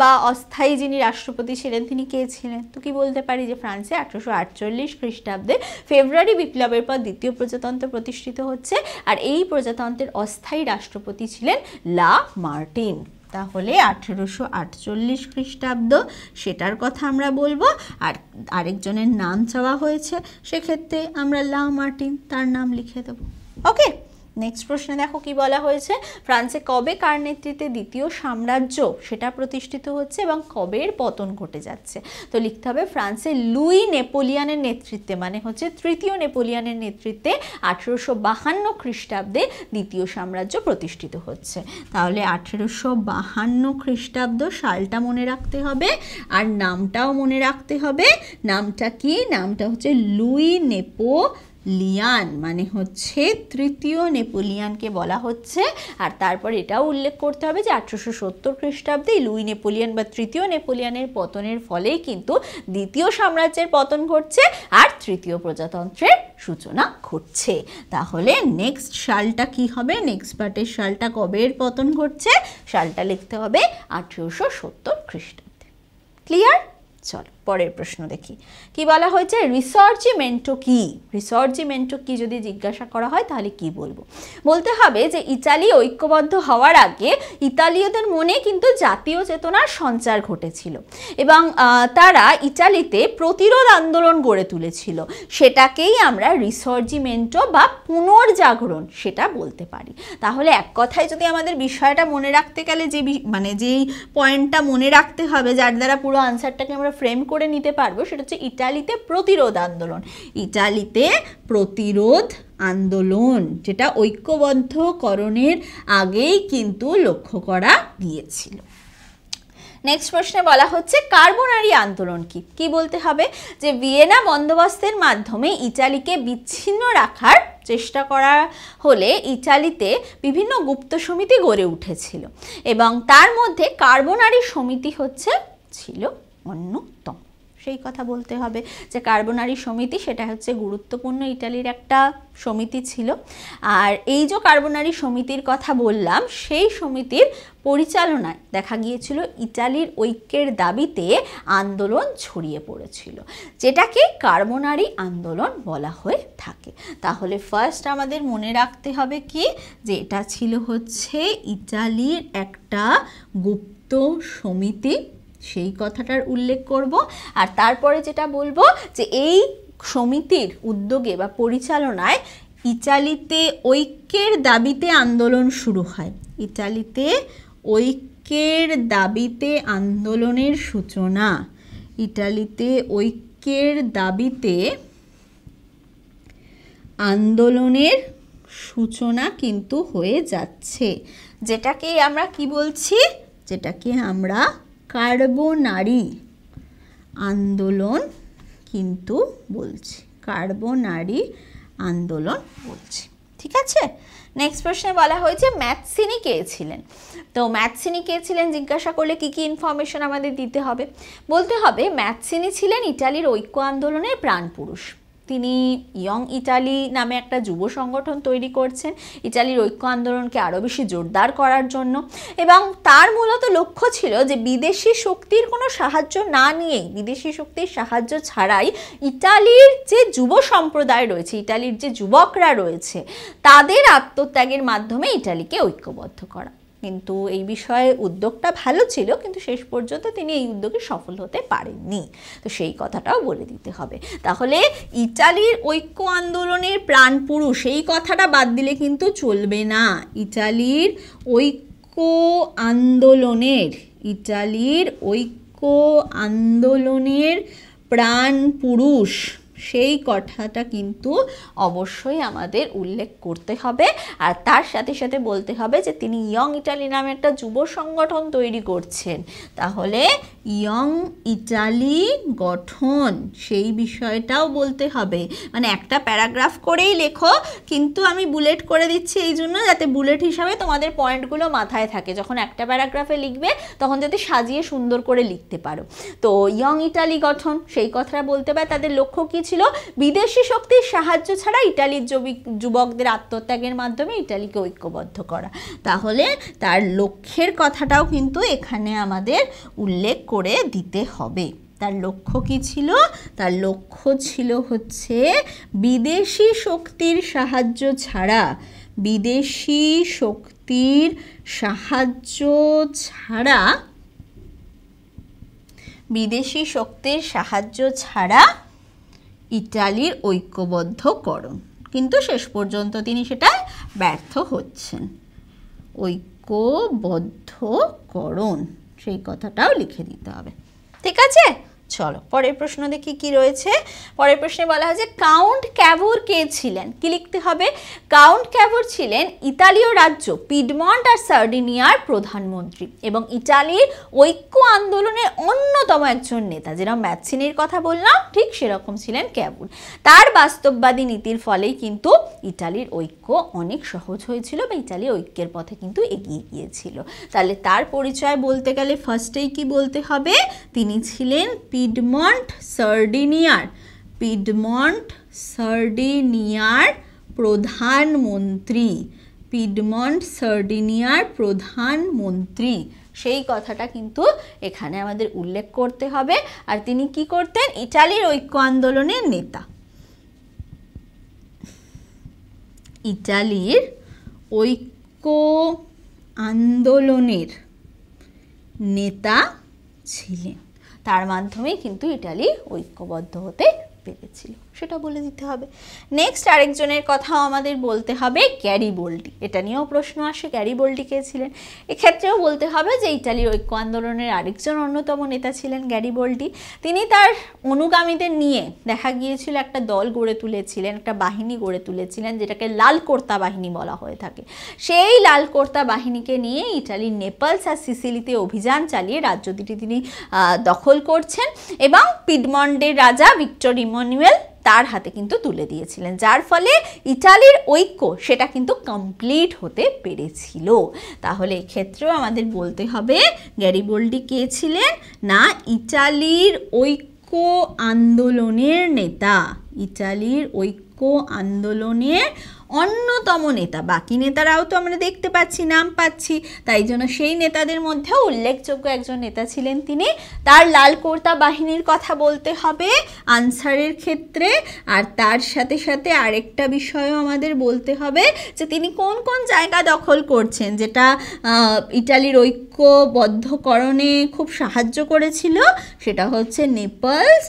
বা অস্থায়ী যিনি রাষ্ট্রপতি ছিলেন তিনি কে ছিলেন তো কি বলতে পারি যে ফ্রান্সে আঠারোশো আটচল্লিশ খ্রিস্টাব্দে ফেব্রুয়ারি বিপ্লবের পর দ্বিতীয় প্রজাতন্ত্র প্রতিষ্ঠিত হচ্ছে আর এই প্রজাতন্ত্রের অস্থায়ী রাষ্ট্রপতি ছিলেন লা মার্টিন তাহলে আঠেরোশো আটচল্লিশ খ্রিস্টাব্দ সেটার কথা আমরা বলবো আর আরেকজনের নাম চাওয়া হয়েছে সেক্ষেত্রে আমরা লা মার্টিন তার নাম লিখে দেবো ওকে নেক্সট প্রশ্নে দেখো কি বলা হয়েছে ফ্রান্সে কবে কার নেতৃত্বে দ্বিতীয় সাম্রাজ্য সেটা প্রতিষ্ঠিত হচ্ছে এবং কবের পতন ঘটে যাচ্ছে তো লিখতে হবে ফ্রান্সে লুই নেপোলিয়ানের নেতৃত্বে মানে হচ্ছে তৃতীয় নেপোলিয়ানের নেতৃত্বে আঠেরোশো বাহান্ন খ্রিস্টাব্দে দ্বিতীয় সাম্রাজ্য প্রতিষ্ঠিত হচ্ছে তাহলে আঠেরোশো বাহান্ন খ্রিস্টাব্দ সালটা মনে রাখতে হবে আর নামটাও মনে রাখতে হবে নামটা কি নামটা হচ্ছে লুই নেপো লিয়ান মানে হচ্ছে তৃতীয় নেপোলিয়ানকে বলা হচ্ছে আর তারপর এটাও উল্লেখ করতে হবে যে আঠেরোশো সত্তর খ্রিস্টাব্দে লুই নেপোলিয়ান বা তৃতীয় নেপোলিয়ানের পতনের ফলেই কিন্তু দ্বিতীয় সাম্রাজ্যের পতন ঘটছে আর তৃতীয় প্রজাতন্ত্রের সূচনা ঘটছে তাহলে নেক্সট সালটা কি হবে নেক্সট পার্টের সালটা কবের পতন ঘটছে সালটা লিখতে হবে আঠেরোশো সত্তর খ্রিস্টাব্দে ক্লিয়ার চলো পরের প্রশ্ন দেখি কি বলা হয়েছে রিসর্জিমেন্টো কি রিসর্জিমেন্টো কি যদি জিজ্ঞাসা করা হয় তাহলে কি বলবো বলতে হবে যে ইতালি ঐক্যবদ্ধ হওয়ার আগে ইতালীয়দের মনে কিন্তু জাতীয় চেতনার সঞ্চার ঘটেছিল এবং তারা ইতালিতে প্রতিরোধ আন্দোলন গড়ে তুলেছিল সেটাকেই আমরা রিসর্জিমেন্টো বা পুনর্জাগরণ সেটা বলতে পারি তাহলে এক কথায় যদি আমাদের বিষয়টা মনে রাখতে গেলে যে মানে যেই পয়েন্টটা মনে রাখতে হবে যার দ্বারা পুরো আনসারটাকে আমরা ফ্রেম করে নিতে পারবো সেটা হচ্ছে ইটালিতে প্রতিরোধ আন্দোলন ইটালিতে প্রতিরোধ আন্দোলন যেটা ঐক্যবদ্ধকরণের আগেই কিন্তু লক্ষ্য করা গিয়েছিল নেক্সট প্রশ্নে বলা হচ্ছে কার্বোনারি আন্দোলন কি কি বলতে হবে যে ভিয়েনা বন্দোবস্তের মাধ্যমে ইটালিকে বিচ্ছিন্ন রাখার চেষ্টা করা হলে ইটালিতে বিভিন্ন গুপ্ত সমিতি গড়ে উঠেছিল এবং তার মধ্যে কার্বোনারি সমিতি হচ্ছে ছিল অন্যতম সেই কথা বলতে হবে যে কার্বোনারি সমিতি সেটা হচ্ছে গুরুত্বপূর্ণ ইটালির একটা সমিতি ছিল আর এই যে কার্বোনারি সমিতির কথা বললাম সেই সমিতির পরিচালনায় দেখা গিয়েছিল ইটালির ঐক্যের দাবিতে আন্দোলন ছড়িয়ে পড়েছিল যেটাকে কার্বোনারি আন্দোলন বলা হয়ে থাকে তাহলে ফার্স্ট আমাদের মনে রাখতে হবে কি যে এটা ছিল হচ্ছে ইটালির একটা গুপ্ত সমিতি সেই কথাটার উল্লেখ করব আর তারপরে যেটা বলবো যে এই সমিতির উদ্যোগে বা পরিচালনায় ইটালিতে ঐক্যের দাবিতে আন্দোলন শুরু হয় ইটালিতে ঐক্যের দাবিতে আন্দোলনের সূচনা ইটালিতে ঐক্যের দাবিতে আন্দোলনের সূচনা কিন্তু হয়ে যাচ্ছে যেটাকে আমরা কি বলছি যেটাকে আমরা কার্বনারি আন্দোলন কিন্তু বলছে কার্বনারি আন্দোলন বলছে ঠিক আছে নেক্সট প্রশ্নে বলা হয়েছে ম্যাথসিনি কে ছিলেন তো ম্যাথসিনি কে ছিলেন জিজ্ঞাসা করলে কি কি ইনফরমেশন আমাদের দিতে হবে বলতে হবে ম্যাথসিনি ছিলেন ইটালির ঐক্য আন্দোলনের প্রাণপুরুষ তিনি ইয়ং ইটালি নামে একটা যুব সংগঠন তৈরি করছেন ইটালির ঐক্য আন্দোলনকে আরও বেশি জোরদার করার জন্য এবং তার মূলত লক্ষ্য ছিল যে বিদেশি শক্তির কোনো সাহায্য না নিয়েই বিদেশি শক্তির সাহায্য ছাড়াই ইটালির যে যুব সম্প্রদায় রয়েছে ইটালির যে যুবকরা রয়েছে তাদের আত্মত্যাগের মাধ্যমে ইটালিকে ঐক্যবদ্ধ করা কিন্তু এই বিষয়ে উদ্যোগটা ভালো ছিল কিন্তু শেষ পর্যন্ত তিনি এই উদ্যোগে সফল হতে পারেননি তো সেই কথাটাও বলে দিতে হবে তাহলে ইটালির ঐক্য আন্দোলনের প্রাণপুরুষ এই কথাটা বাদ দিলে কিন্তু চলবে না ইটালির ঐক্য আন্দোলনের ইটালির ঐক্য আন্দোলনের প্রাণপুরুষ সেই কথাটা কিন্তু অবশ্যই আমাদের উল্লেখ করতে হবে আর তার সাথে সাথে বলতে হবে যে তিনি ইয়ং ইটালি নামে একটা যুব সংগঠন তৈরি করছেন তাহলে ইয়ং ইটালি গঠন সেই বিষয়টাও বলতে হবে মানে একটা প্যারাগ্রাফ করেই লেখো কিন্তু আমি বুলেট করে দিচ্ছি এই জন্য যাতে বুলেট হিসাবে তোমাদের পয়েন্টগুলো মাথায় থাকে যখন একটা প্যারাগ্রাফে লিখবে তখন যাতে সাজিয়ে সুন্দর করে লিখতে পারো তো ইয়ং ইটালি গঠন সেই কথাটা বলতে পারে তাদের লক্ষ্য কী হয়েছিল বিদেশি শক্তির সাহায্য ছাড়া ইটালির যুবকদের আত্মত্যাগের মাধ্যমে ইটালিকে ঐক্যবদ্ধ করা তাহলে তার লক্ষ্যের কথাটাও কিন্তু এখানে আমাদের উল্লেখ করে দিতে হবে তার লক্ষ্য কি ছিল তার লক্ষ্য ছিল হচ্ছে বিদেশি শক্তির সাহায্য ছাড়া বিদেশি শক্তির সাহায্য ছাড়া বিদেশি শক্তির সাহায্য ছাড়া ইটালির ঐক্যবদ্ধকরণ কিন্তু শেষ পর্যন্ত তিনি সেটায় ব্যর্থ হচ্ছেন ঐক্যবদ্ধকরণ সেই কথাটাও লিখে দিতে হবে ঠিক আছে চলো পরের প্রশ্ন দেখি কি রয়েছে পরের প্রশ্নে বলা হয়েছে কাউন্ট ক্যাভোর কে ছিলেন কি লিখতে হবে কাউন্ট ক্যাভোর ছিলেন ইতালীয় রাজ্য পিডমন্ট আর সার্ডিনিয়ার প্রধানমন্ত্রী এবং ইটালির ঐক্য আন্দোলনের অন্যতম একজন নেতা যেরকম ম্যাথসিনের কথা বললাম ঠিক সেরকম ছিলেন ক্যাবুর তার বাস্তববাদী নীতির ফলেই কিন্তু ইটালির ঐক্য অনেক সহজ হয়েছিল বা ইটালি ঐক্যের পথে কিন্তু এগিয়ে গিয়েছিল তাহলে তার পরিচয় বলতে গেলে ফার্স্টেই কি বলতে হবে তিনি ছিলেন পিডমন্ট সার্ডিনিয়ার পিডমন্ট সার্ডিনিয়ার প্রধানমন্ত্রী পিডমন্ট সার্ডিনিয়ার প্রধানমন্ত্রী সেই কথাটা কিন্তু এখানে আমাদের উল্লেখ করতে হবে আর তিনি কি করতেন ইটালির ঐক্য আন্দোলনের নেতা ইটালির ঐক্য আন্দোলনের নেতা ছিলেন তার মাধ্যমেই কিন্তু ইটালি ঐক্যবদ্ধ হতে পেরেছিল সেটা বলে দিতে হবে নেক্সট আরেকজনের কথাও আমাদের বলতে হবে বোল্টি এটা নিয়েও প্রশ্ন আসে বোল্টি কে ছিলেন এক্ষেত্রেও বলতে হবে যে ইটালি ঐক্য আন্দোলনের আরেকজন অন্যতম নেতা ছিলেন বোল্টি তিনি তার অনুগামীদের নিয়ে দেখা গিয়েছিল একটা দল গড়ে তুলেছিলেন একটা বাহিনী গড়ে তুলেছিলেন যেটাকে কর্তা বাহিনী বলা হয়ে থাকে সেই কর্তা বাহিনীকে নিয়ে ইটালির নেপালস আর সিসিলিতে অভিযান চালিয়ে রাজ্য দুটি তিনি দখল করছেন এবং পিডমন্ডের রাজা ভিক্টর ইমনুয়েল তার হাতে কিন্তু তুলে দিয়েছিলেন যার ফলে ইটালির ঐক্য সেটা কিন্তু কমপ্লিট হতে পেরেছিল তাহলে এক্ষেত্রেও আমাদের বলতে হবে গ্যারিবোল্ডি কে ছিলেন না ইটালির ঐক্য আন্দোলনের নেতা ইটালির ঐক্য আন্দোলনের অন্যতম নেতা বাকি নেতারাও তো আমরা দেখতে পাচ্ছি নাম পাচ্ছি তাই জন্য সেই নেতাদের মধ্যেও উল্লেখযোগ্য একজন নেতা ছিলেন তিনি তার লাল কোর্তা বাহিনীর কথা বলতে হবে আনসারের ক্ষেত্রে আর তার সাথে সাথে আরেকটা বিষয়ও আমাদের বলতে হবে যে তিনি কোন কোন জায়গা দখল করছেন যেটা ইটালির ঐক্যবদ্ধকরণে খুব সাহায্য করেছিল সেটা হচ্ছে নেপালস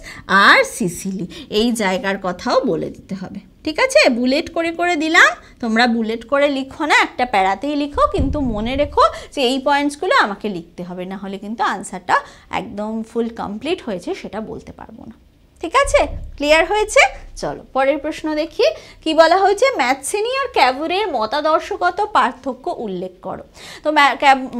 আর সিসিলি এই জায়গার কথাও বলে দিতে হবে ঠিক আছে বুলেট করে করে দিলাম তোমরা বুলেট করে লিখো না একটা প্যারাতেই লিখো কিন্তু মনে রেখো যে এই পয়েন্টসগুলো আমাকে লিখতে হবে না হলে কিন্তু আনসারটা একদম ফুল কমপ্লিট হয়েছে সেটা বলতে পারবো না ঠিক আছে ক্লিয়ার হয়েছে চলো পরের প্রশ্ন দেখি কি বলা হয়েছে ম্যাথসেনি আর ক্যাবুরের মতাদর্শগত পার্থক্য উল্লেখ করো তো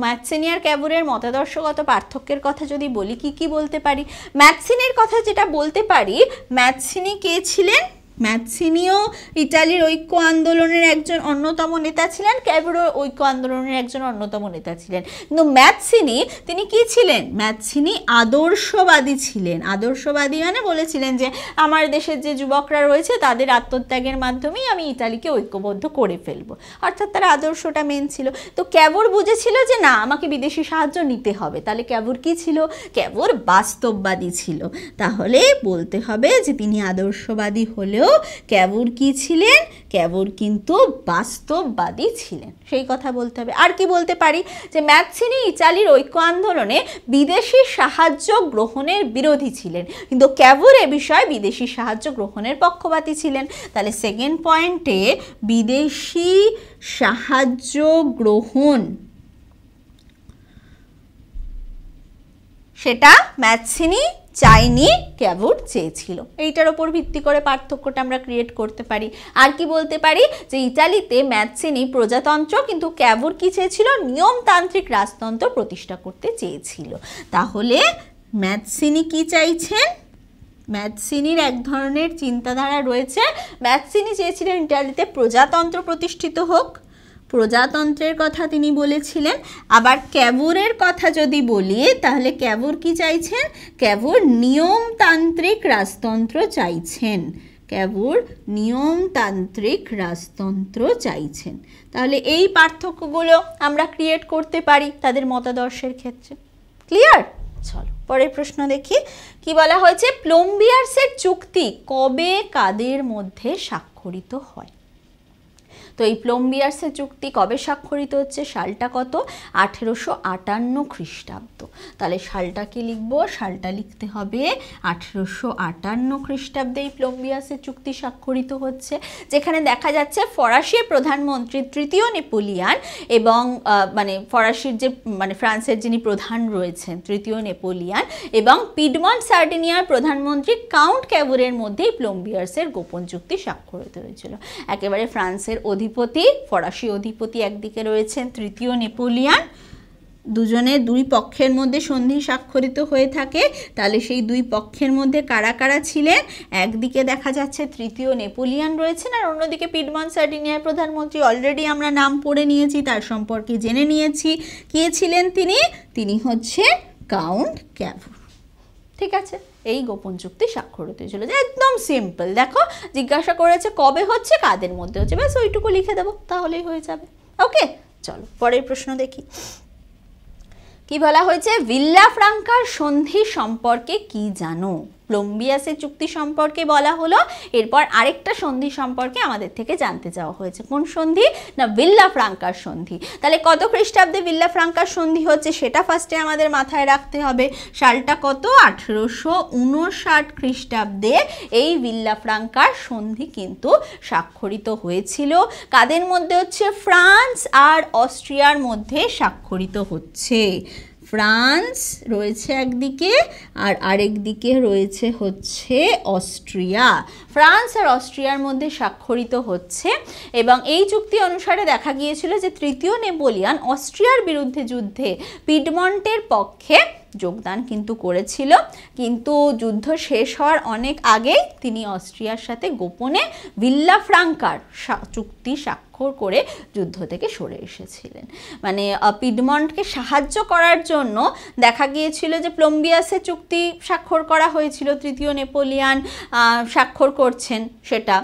ম্যাথসেনি আর ক্যাবুরের মতাদর্শগত পার্থক্যের কথা যদি বলি কি কি বলতে পারি ম্যাথসিনের কথা যেটা বলতে পারি ম্যাথসিনি কে ছিলেন ম্যাথসিনিও ইটালির ঐক্য আন্দোলনের একজন অন্যতম নেতা ছিলেন ক্যাবেরো ঐক্য আন্দোলনের একজন অন্যতম নেতা ছিলেন কিন্তু ম্যাথসিনি তিনি কি ছিলেন ম্যাথসিনি আদর্শবাদী ছিলেন আদর্শবাদী মানে বলেছিলেন যে আমার দেশের যে যুবকরা রয়েছে তাদের আত্মত্যাগের মাধ্যমেই আমি ইটালিকে ঐক্যবদ্ধ করে ফেলবো অর্থাৎ তার আদর্শটা মেন ছিল তো ক্যাবর বুঝেছিল যে না আমাকে বিদেশি সাহায্য নিতে হবে তাহলে ক্যাবর কি ছিল ক্যাবর বাস্তববাদী ছিল তাহলে বলতে হবে যে তিনি আদর্শবাদী হলেও ক্যাবর কি ছিলেন ক্যাবর কিন্তু বাস্তববাদী ছিলেন সেই কথা বলতে হবে আর কি বলতে পারি যে ম্যাথসিনি ইতালির ঐক্য আন্দোলনে বিদেশি সাহায্য গ্রহণের বিরোধী ছিলেন কিন্তু ক্যাবর এ বিষয়ে বিদেশি সাহায্য গ্রহণের পক্ষপাতী ছিলেন তাহলে সেকেন্ড পয়েন্টে বিদেশি সাহায্য গ্রহণ সেটা ম্যাথসিনি চাইনি ক্যাভুট চেয়েছিল এইটার ওপর ভিত্তি করে পার্থক্যটা আমরা ক্রিয়েট করতে পারি আর কি বলতে পারি যে ইটালিতে ম্যাথসিনি প্রজাতন্ত্র কিন্তু ক্যাভুর কি চেয়েছিল নিয়মতান্ত্রিক রাজতন্ত্র প্রতিষ্ঠা করতে চেয়েছিল তাহলে ম্যাথসিনি কি চাইছেন ম্যাথসিনির এক ধরনের চিন্তাধারা রয়েছে ম্যাথসিনি চেয়েছিলেন ইটালিতে প্রজাতন্ত্র প্রতিষ্ঠিত হোক প্রজাতন্ত্রের কথা তিনি বলেছিলেন আবার ক্যাবুরের কথা যদি বলি তাহলে ক্যাবুর কি চাইছেন ক্যাবুর নিয়মতান্ত্রিক রাজতন্ত্র চাইছেন ক্যাবুর নিয়মতান্ত্রিক রাজতন্ত্র চাইছেন তাহলে এই পার্থক্যগুলো আমরা ক্রিয়েট করতে পারি তাদের মতাদর্শের ক্ষেত্রে ক্লিয়ার চলো পরের প্রশ্ন দেখি কি বলা হয়েছে প্লম্বিয়ার্সের চুক্তি কবে কাদের মধ্যে স্বাক্ষরিত হয় তো এই প্লম্বিয়ার্সের চুক্তি কবে স্বাক্ষরিত হচ্ছে সালটা কত আঠেরোশো আটান্ন খ্রিস্টাব্দ তাহলে সালটা কি লিখব সালটা লিখতে হবে আঠেরোশো আটান্ন খ্রিস্টাব্দে এই প্লম্বিয়ার্সের চুক্তি স্বাক্ষরিত হচ্ছে যেখানে দেখা যাচ্ছে ফরাসির প্রধানমন্ত্রী তৃতীয় নেপোলিয়ান এবং মানে ফরাসির যে মানে ফ্রান্সের যিনি প্রধান রয়েছেন তৃতীয় নেপোলিয়ান এবং পিডমন্ট সার্ডিনিয়ার প্রধানমন্ত্রী কাউন্ট ক্যাবুরের মধ্যেই প্লম্বিয়ার্সের গোপন চুক্তি স্বাক্ষরিত হয়েছিল একেবারে ফ্রান্সের অধি অধিপতি ফরাসি অধিপতি একদিকে রয়েছেন তৃতীয় নেপোলিয়ান দুজনে দুই পক্ষের মধ্যে সন্ধি স্বাক্ষরিত হয়ে থাকে তাহলে সেই দুই পক্ষের মধ্যে কারা কারা ছিলেন একদিকে দেখা যাচ্ছে তৃতীয় নেপোলিয়ান রয়েছেন আর অন্যদিকে পিডমন সার্ডিনিয়ার প্রধানমন্ত্রী অলরেডি আমরা নাম পড়ে নিয়েছি তার সম্পর্কে জেনে নিয়েছি কে ছিলেন তিনি তিনি হচ্ছে কাউন্ট ক্যাভ ঠিক আছে এই গোপন চুক্তি স্বাক্ষর হতে চলেছে একদম সিম্পল দেখো জিজ্ঞাসা করেছে কবে হচ্ছে কাদের মধ্যে হচ্ছে ব্যাস ওইটুকু লিখে দেবো তাহলেই হয়ে যাবে ওকে চলো পরের প্রশ্ন দেখি কি বলা হয়েছে ভিল্লা ফ্রাঙ্কার সন্ধি সম্পর্কে কি জানো প্লম্বিয়াসের চুক্তি সম্পর্কে বলা হলো এরপর আরেকটা সন্ধি সম্পর্কে আমাদের থেকে জানতে চাওয়া হয়েছে কোন সন্ধি না ভিল্লা ফ্রাঙ্কার সন্ধি তাহলে কত খ্রিস্টাব্দে ভিল্লা ফ্রাঙ্কার সন্ধি হচ্ছে সেটা ফার্স্টে আমাদের মাথায় রাখতে হবে সালটা কত আঠেরোশো উনষাট খ্রিস্টাব্দে এই ভিল্লা ফ্রাঙ্কার সন্ধি কিন্তু স্বাক্ষরিত হয়েছিল কাদের মধ্যে হচ্ছে ফ্রান্স আর অস্ট্রিয়ার মধ্যে স্বাক্ষরিত হচ্ছে ফ্রান্স রয়েছে একদিকে আর আরেক দিকে রয়েছে হচ্ছে অস্ট্রিয়া ফ্রান্স আর অস্ট্রিয়ার মধ্যে স্বাক্ষরিত হচ্ছে এবং এই চুক্তি অনুসারে দেখা গিয়েছিল যে তৃতীয় নেপোলিয়ান অস্ট্রিয়ার বিরুদ্ধে যুদ্ধে পিডমন্টের পক্ষে যোগদান কিন্তু করেছিল কিন্তু যুদ্ধ শেষ হওয়ার অনেক আগেই তিনি অস্ট্রিয়ার সাথে গোপনে ভিল্লা ফ্রাঙ্কার চুক্তি স্বাক্ষর করে যুদ্ধ থেকে সরে এসেছিলেন মানে পিডমন্টকে সাহায্য করার জন্য দেখা গিয়েছিল যে প্লম্বিয়াসে চুক্তি স্বাক্ষর করা হয়েছিল তৃতীয় নেপোলিয়ান স্বাক্ষর করছেন সেটা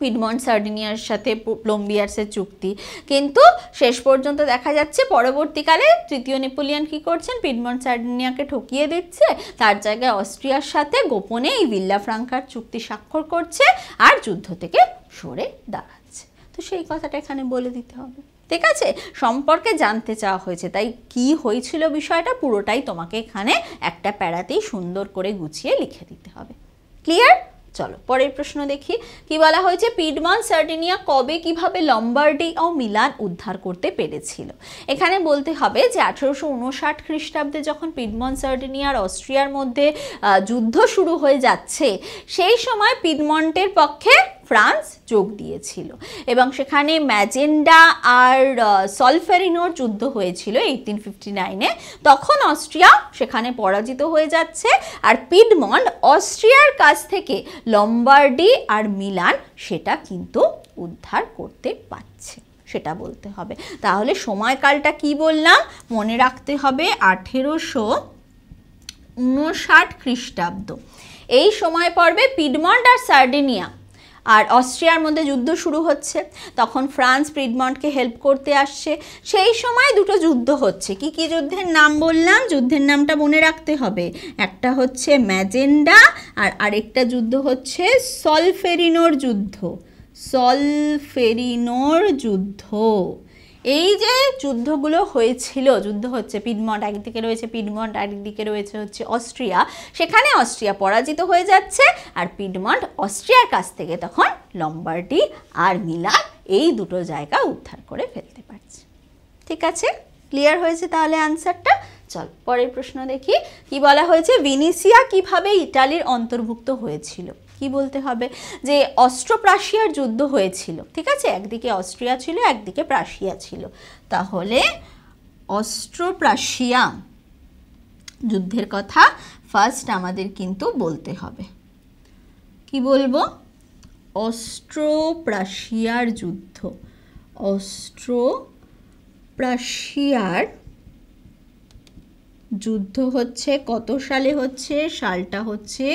পিডমন্ট সার্ডিনিয়ার সাথে প্লম্বিয়ার্সের চুক্তি কিন্তু শেষ পর্যন্ত দেখা যাচ্ছে পরবর্তীকালে তৃতীয় নেপোলিয়ান কি করছেন পিডমন্ট সার্ডিনিয়াকে ঠকিয়ে দিচ্ছে তার জায়গায় অস্ট্রিয়ার সাথে গোপনে এই বিল্লা ফ্রাঙ্কার চুক্তি স্বাক্ষর করছে আর যুদ্ধ থেকে সরে দাঁড়াচ্ছে তো সেই কথাটা এখানে বলে দিতে হবে ঠিক আছে সম্পর্কে জানতে চাওয়া হয়েছে তাই কি হয়েছিল বিষয়টা পুরোটাই তোমাকে এখানে একটা প্যারাতেই সুন্দর করে গুছিয়ে লিখে দিতে হবে ক্লিয়ার চলো পরের প্রশ্ন দেখি কি বলা হয়েছে পিডমান সার্ডিনিয়া কবে কিভাবে লম্বার্ডি ও মিলান উদ্ধার করতে পেরেছিল এখানে বলতে হবে যে আঠেরোশো উনষাট খ্রিস্টাব্দে যখন পিডমন সার্ডিনিয়া আর অস্ট্রিয়ার মধ্যে যুদ্ধ শুরু হয়ে যাচ্ছে সেই সময় পিডমন্টের পক্ষে ফ্রান্স যোগ দিয়েছিল এবং সেখানে ম্যাজেন্ডা আর সলফেরিনোর যুদ্ধ হয়েছিল এইটিন ফিফটি নাইনে তখন অস্ট্রিয়া সেখানে পরাজিত হয়ে যাচ্ছে আর পিডমন্ড অস্ট্রিয়ার কাছ থেকে লম্বার্ডি আর মিলান সেটা কিন্তু উদ্ধার করতে পারছে সেটা বলতে হবে তাহলে সময়কালটা কি বললাম মনে রাখতে হবে আঠেরোশো উনষাট খ্রিস্টাব্দ এই সময় পর্বে পিডমন্ড আর সার্ডিনিয়া আর অস্ট্রিয়ার মধ্যে যুদ্ধ শুরু হচ্ছে তখন ফ্রান্স প্রিডমন্টকে হেল্প করতে আসছে সেই সময় দুটো যুদ্ধ হচ্ছে কি কি যুদ্ধের নাম বললাম যুদ্ধের নামটা মনে রাখতে হবে একটা হচ্ছে ম্যাজেন্ডা আর আরেকটা যুদ্ধ হচ্ছে সলফেরিনোর যুদ্ধ সলফেরিনোর যুদ্ধ এই যে যুদ্ধগুলো হয়েছিল যুদ্ধ হচ্ছে পিডমন্ট একদিকে রয়েছে পিডমন্ট একদিকে রয়েছে হচ্ছে অস্ট্রিয়া সেখানে অস্ট্রিয়া পরাজিত হয়ে যাচ্ছে আর পিডমন্ট অস্ট্রিয়ার কাছ থেকে তখন লম্বার্ডি আর মিলান এই দুটো জায়গা উদ্ধার করে ফেলতে পারছে ঠিক আছে ক্লিয়ার হয়েছে তাহলে আনসারটা চল পরের প্রশ্ন দেখি কি বলা হয়েছে ভিনিসিয়া কিভাবে ইটালির অন্তর্ভুক্ত হয়েছিল কি বলতে হবে যে অস্ট্রো প্রাশিয়ার যুদ্ধ হয়েছিল ঠিক আছে একদিকে অস্ট্রিয়া ছিল একদিকে প্রাশিয়া ছিল তাহলে অস্ট্রো প্রাশিয়া যুদ্ধের কথা ফার্স্ট আমাদের কিন্তু বলতে হবে কি বলবো অস্ট্রো প্রাশিয়ার যুদ্ধ অস্ট্রো প্রাশিয়ার যুদ্ধ হচ্ছে কত সালে হচ্ছে সালটা হচ্ছে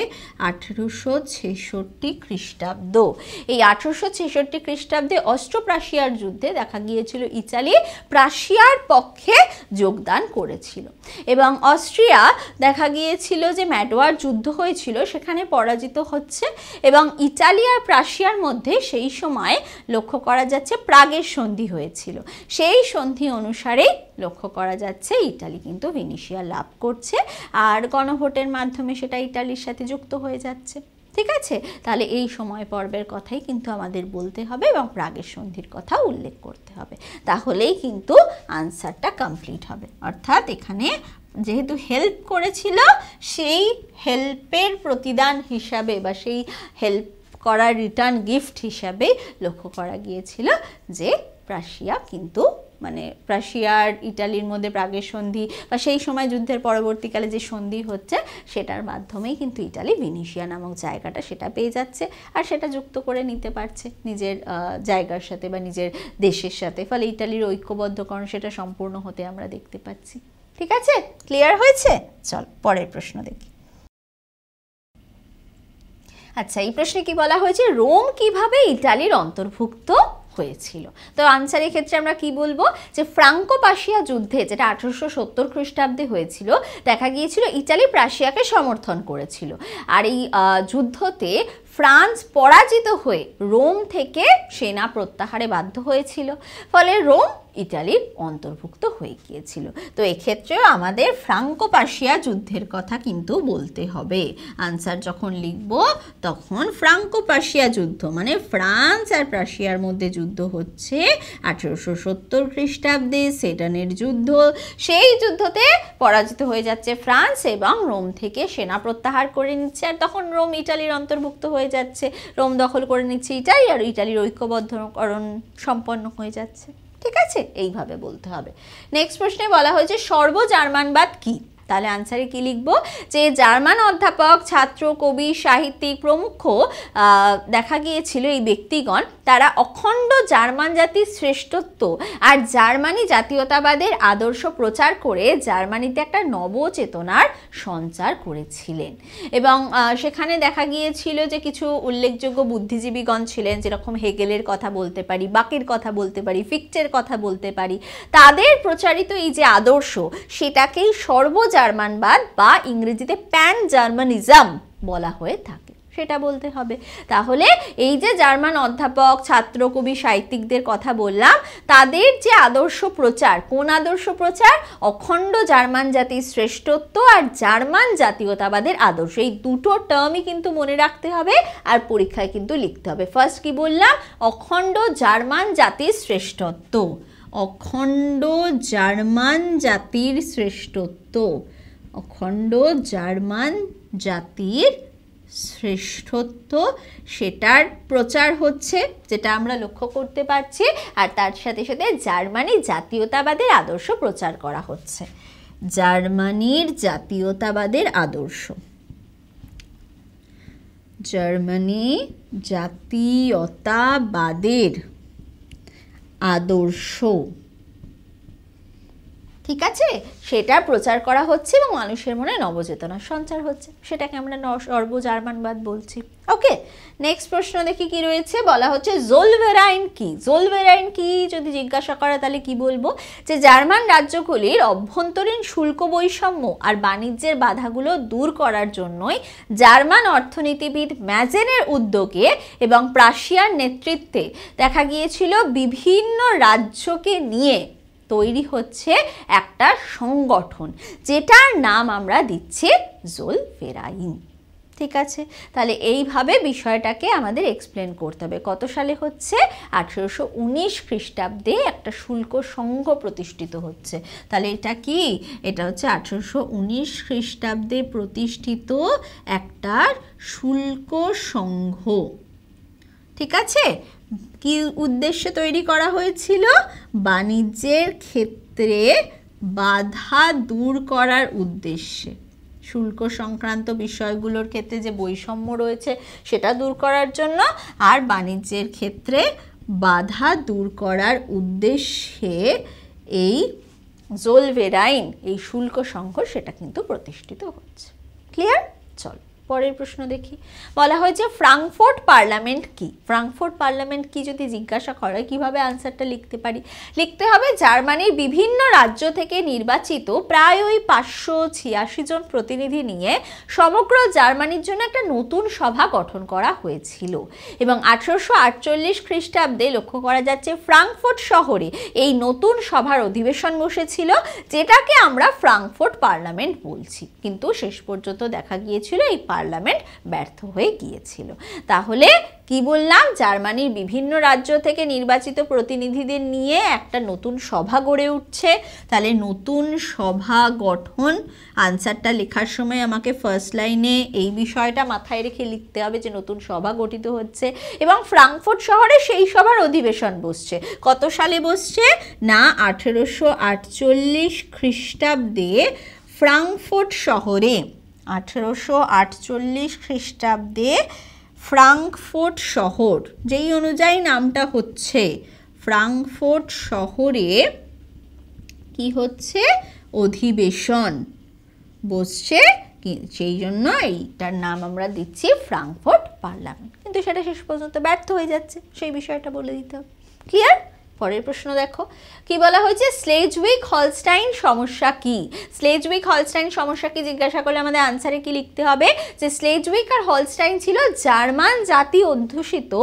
আঠেরোশো ছেষট্টি খ্রিস্টাব্দ এই আঠেরোশো ছেষট্টি খ্রিস্টাব্দে অস্ট্রো প্রাশিয়ার যুদ্ধে দেখা গিয়েছিল ইতালি প্রাশিয়ার পক্ষে যোগদান করেছিল এবং অস্ট্রিয়া দেখা গিয়েছিল যে ম্যাডোয়ার যুদ্ধ হয়েছিল সেখানে পরাজিত হচ্ছে এবং ইতালি আর প্রাশিয়ার মধ্যে সেই সময় লক্ষ্য করা যাচ্ছে প্রাগের সন্ধি হয়েছিল সেই সন্ধি অনুসারে লক্ষ্য করা যাচ্ছে ইটালি কিন্তু ভিনিশিয়া লাভ করছে আর গণভোটের মাধ্যমে সেটা ইটালির সাথে যুক্ত হয়ে যাচ্ছে ঠিক আছে তাহলে এই সময় পর্বের কথাই কিন্তু আমাদের বলতে হবে এবং প্রাগের সন্ধির কথা উল্লেখ করতে হবে তাহলেই কিন্তু আনসারটা কমপ্লিট হবে অর্থাৎ এখানে যেহেতু হেল্প করেছিল সেই হেল্পের প্রতিদান হিসাবে বা সেই হেল্প করার রিটার্ন গিফট হিসাবে লক্ষ্য করা গিয়েছিল যে রাশিয়া কিন্তু মানে রাশিয়ার ইটালির মধ্যে প্রাগের সন্ধি বা সেই সময় যুদ্ধের পরবর্তীকালে যে সন্ধি হচ্ছে সেটার মাধ্যমেই কিন্তু ইটালি ভিনিশিয়া নামক জায়গাটা সেটা পেয়ে যাচ্ছে আর সেটা যুক্ত করে নিতে পারছে নিজের জায়গার সাথে বা নিজের দেশের সাথে ফলে ইটালির ঐক্যবদ্ধকরণ সেটা সম্পূর্ণ হতে আমরা দেখতে পাচ্ছি ঠিক আছে ক্লিয়ার হয়েছে চল পরের প্রশ্ন দেখি আচ্ছা এই প্রশ্নে কি বলা হয়েছে রোম কিভাবে ইটালির অন্তর্ভুক্ত হয়েছিল তো আনসারের ক্ষেত্রে আমরা কি বলবো যে ফ্রাঙ্কো পাশিয়া যুদ্ধে যেটা আঠারোশো সত্তর খ্রিস্টাব্দে হয়েছিল দেখা গিয়েছিল ইটালি প্রাশিয়াকে সমর্থন করেছিল আর এই যুদ্ধতে ফ্রান্স পরাজিত হয়ে রোম থেকে সেনা প্রত্যাহারে বাধ্য হয়েছিল ফলে রোম ইটালির অন্তর্ভুক্ত হয়ে গিয়েছিল তো এক্ষেত্রেও আমাদের ফ্রাঙ্কো পার্সিয়া যুদ্ধের কথা কিন্তু বলতে হবে আনসার যখন লিখব তখন ফ্রাঙ্কো পার্সিয়া যুদ্ধ মানে ফ্রান্স আর পার্সিয়ার মধ্যে যুদ্ধ হচ্ছে আঠেরোশো সত্তর খ্রিস্টাব্দে সেটানের যুদ্ধ সেই যুদ্ধতে পরাজিত হয়ে যাচ্ছে ফ্রান্স এবং রোম থেকে সেনা প্রত্যাহার করে নিচ্ছে আর তখন রোম ইটালির অন্তর্ভুক্ত হয়ে যাচ্ছে রোম দখল করে নিচ্ছে ইটালি আর ইটালির ঐক্যবদ্ধকরণ সম্পন্ন হয়ে যাচ্ছে ঠিক আছে এইভাবে বলতে হবে নেক্সট প্রশ্নে বলা হয়েছে সর্বজার্মানবাদ কী তাহলে আনসারে কি লিখব যে জার্মান অধ্যাপক ছাত্র কবি সাহিত্যিক প্রমুখ দেখা গিয়েছিল এই ব্যক্তিগণ তারা অখণ্ড জার্মান জাতির শ্রেষ্ঠত্ব আর জার্মানি জাতীয়তাবাদের আদর্শ প্রচার করে জার্মানিতে একটা নবচেতনার সঞ্চার করেছিলেন এবং সেখানে দেখা গিয়েছিল যে কিছু উল্লেখযোগ্য বুদ্ধিজীবীগণ ছিলেন যেরকম হেগেলের কথা বলতে পারি বাকের কথা বলতে পারি ফিকচের কথা বলতে পারি তাদের প্রচারিত এই যে আদর্শ সেটাকেই সর্ব জার্মানবাদ বা ইংরেজিতে প্যান জার্মানিজম বলা হয়ে থাকে সেটা বলতে হবে তাহলে এই যে জার্মান অধ্যাপক ছাত্র কবি সাহিত্যিকদের কথা বললাম তাদের যে আদর্শ প্রচার কোন আদর্শ প্রচার অখণ্ড জার্মান জাতির শ্রেষ্ঠত্ব আর জার্মান জাতীয়তাবাদের আদর্শ এই দুটো টার্মই কিন্তু মনে রাখতে হবে আর পরীক্ষায় কিন্তু লিখতে হবে ফার্স্ট কি বললাম অখণ্ড জার্মান জাতির শ্রেষ্ঠত্ব অখণ্ড জার্মান জাতির শ্রেষ্ঠত্ব অখণ্ড জার্মান জাতির শ্রেষ্ঠত্ব সেটার প্রচার হচ্ছে যেটা আমরা লক্ষ্য করতে পারছি আর তার সাথে সাথে জার্মানি জাতীয়তাবাদের আদর্শ প্রচার করা হচ্ছে জার্মানির জাতীয়তাবাদের আদর্শ জার্মানি জাতীয়তাবাদের show ঠিক আছে সেটা প্রচার করা হচ্ছে এবং মানুষের মনে নবচেতনার সঞ্চার হচ্ছে সেটাকে আমরা সর্ব জার্মানবাদ বলছি ওকে নেক্সট প্রশ্ন দেখি কি রয়েছে বলা হচ্ছে জোলভেরাইন কি জোলভেরাইন কি যদি জিজ্ঞাসা করা তাহলে কি বলবো যে জার্মান রাজ্যগুলির অভ্যন্তরীণ শুল্ক বৈষম্য আর বাণিজ্যের বাধাগুলো দূর করার জন্যই জার্মান অর্থনীতিবিদ ম্যাজেনের উদ্যোগে এবং প্রাশিয়ার নেতৃত্বে দেখা গিয়েছিল বিভিন্ন রাজ্যকে নিয়ে তৈরি হচ্ছে একটা সংগঠন যেটার নাম আমরা দিচ্ছি জোল ফেরাইন ঠিক আছে তাহলে এইভাবে বিষয়টাকে আমাদের এক্সপ্লেন করতে হবে কত সালে হচ্ছে আঠেরোশো উনিশ খ্রিস্টাব্দে একটা শুল্ক সংঘ প্রতিষ্ঠিত হচ্ছে তাহলে এটা কি এটা হচ্ছে আঠেরোশো উনিশ খ্রিস্টাব্দে প্রতিষ্ঠিত একটা শুল্ক সংঘ ঠিক আছে কি উদ্দেশ্যে তৈরি করা হয়েছিল বাণিজ্যের ক্ষেত্রে বাধা দূর করার উদ্দেশ্যে শুল্ক সংক্রান্ত বিষয়গুলোর ক্ষেত্রে যে বৈষম্য রয়েছে সেটা দূর করার জন্য আর বাণিজ্যের ক্ষেত্রে বাধা দূর করার উদ্দেশ্যে এই জোলভেরাইন এই শুল্ক সংঘ সেটা কিন্তু প্রতিষ্ঠিত হচ্ছে ক্লিয়ার চলো পরের প্রশ্ন দেখি বলা হয়েছে ফ্রাঙ্কফোর্ট পার্লামেন্ট কি ফ্রাঙ্কফোর্ট পার্লামেন্ট কি যদি জিজ্ঞাসা করে কিভাবে আনসারটা লিখতে পারি লিখতে হবে জার্মানির বিভিন্ন রাজ্য থেকে নির্বাচিত প্রায় ওই পাঁচশো ছিয়াশি জন প্রতিনিধি নিয়ে সমগ্র জার্মানির জন্য একটা নতুন সভা গঠন করা হয়েছিল এবং আঠারোশো আটচল্লিশ খ্রিস্টাব্দে লক্ষ্য করা যাচ্ছে ফ্রাঙ্কফোর্ট শহরে এই নতুন সভার অধিবেশন বসেছিল যেটাকে আমরা ফ্রাঙ্কফোর্ট পার্লামেন্ট বলছি কিন্তু শেষ পর্যন্ত দেখা গিয়েছিল এই পার্লামেন্ট ব্যর্থ হয়ে গিয়েছিল তাহলে কি বললাম জার্মানির বিভিন্ন রাজ্য থেকে নির্বাচিত প্রতিনিধিদের নিয়ে একটা নতুন সভা গড়ে উঠছে তাহলে নতুন সভা গঠন আনসারটা লেখার সময় আমাকে ফার্স্ট লাইনে এই বিষয়টা মাথায় রেখে লিখতে হবে যে নতুন সভা গঠিত হচ্ছে এবং ফ্রাঙ্কফুর্ট শহরে সেই সভার অধিবেশন বসছে কত সালে বসছে না আঠেরোশো আটচল্লিশ খ্রিস্টাব্দে ফ্রাঙ্কফুর্ট শহরে আঠেরোশো আটচল্লিশ খ্রিস্টাব্দে ফ্রাঙ্কফোর্ট শহর যেই অনুযায়ী নামটা হচ্ছে ফ্রাঙ্কফোর্ট শহরে কি হচ্ছে অধিবেশন বসছে সেই জন্য এইটার নাম আমরা দিচ্ছি ফ্রাঙ্কফোর্ট পার্লামেন্ট কিন্তু সেটা শেষ পর্যন্ত ব্যর্থ হয়ে যাচ্ছে সেই বিষয়টা বলে দিতে হবে ক্লিয়ার পরের প্রশ্ন দেখো কি বলা হয়েছে স্লেজউইক হলস্টাইন সমস্যা কি স্লেজউইক হলস্টাইন সমস্যা কি জিজ্ঞাসা করলে আমাদের আনসারে কি লিখতে হবে যে স্লেজউইক আর হলস্টাইন ছিল জার্মান জাতি অধ্যুষিত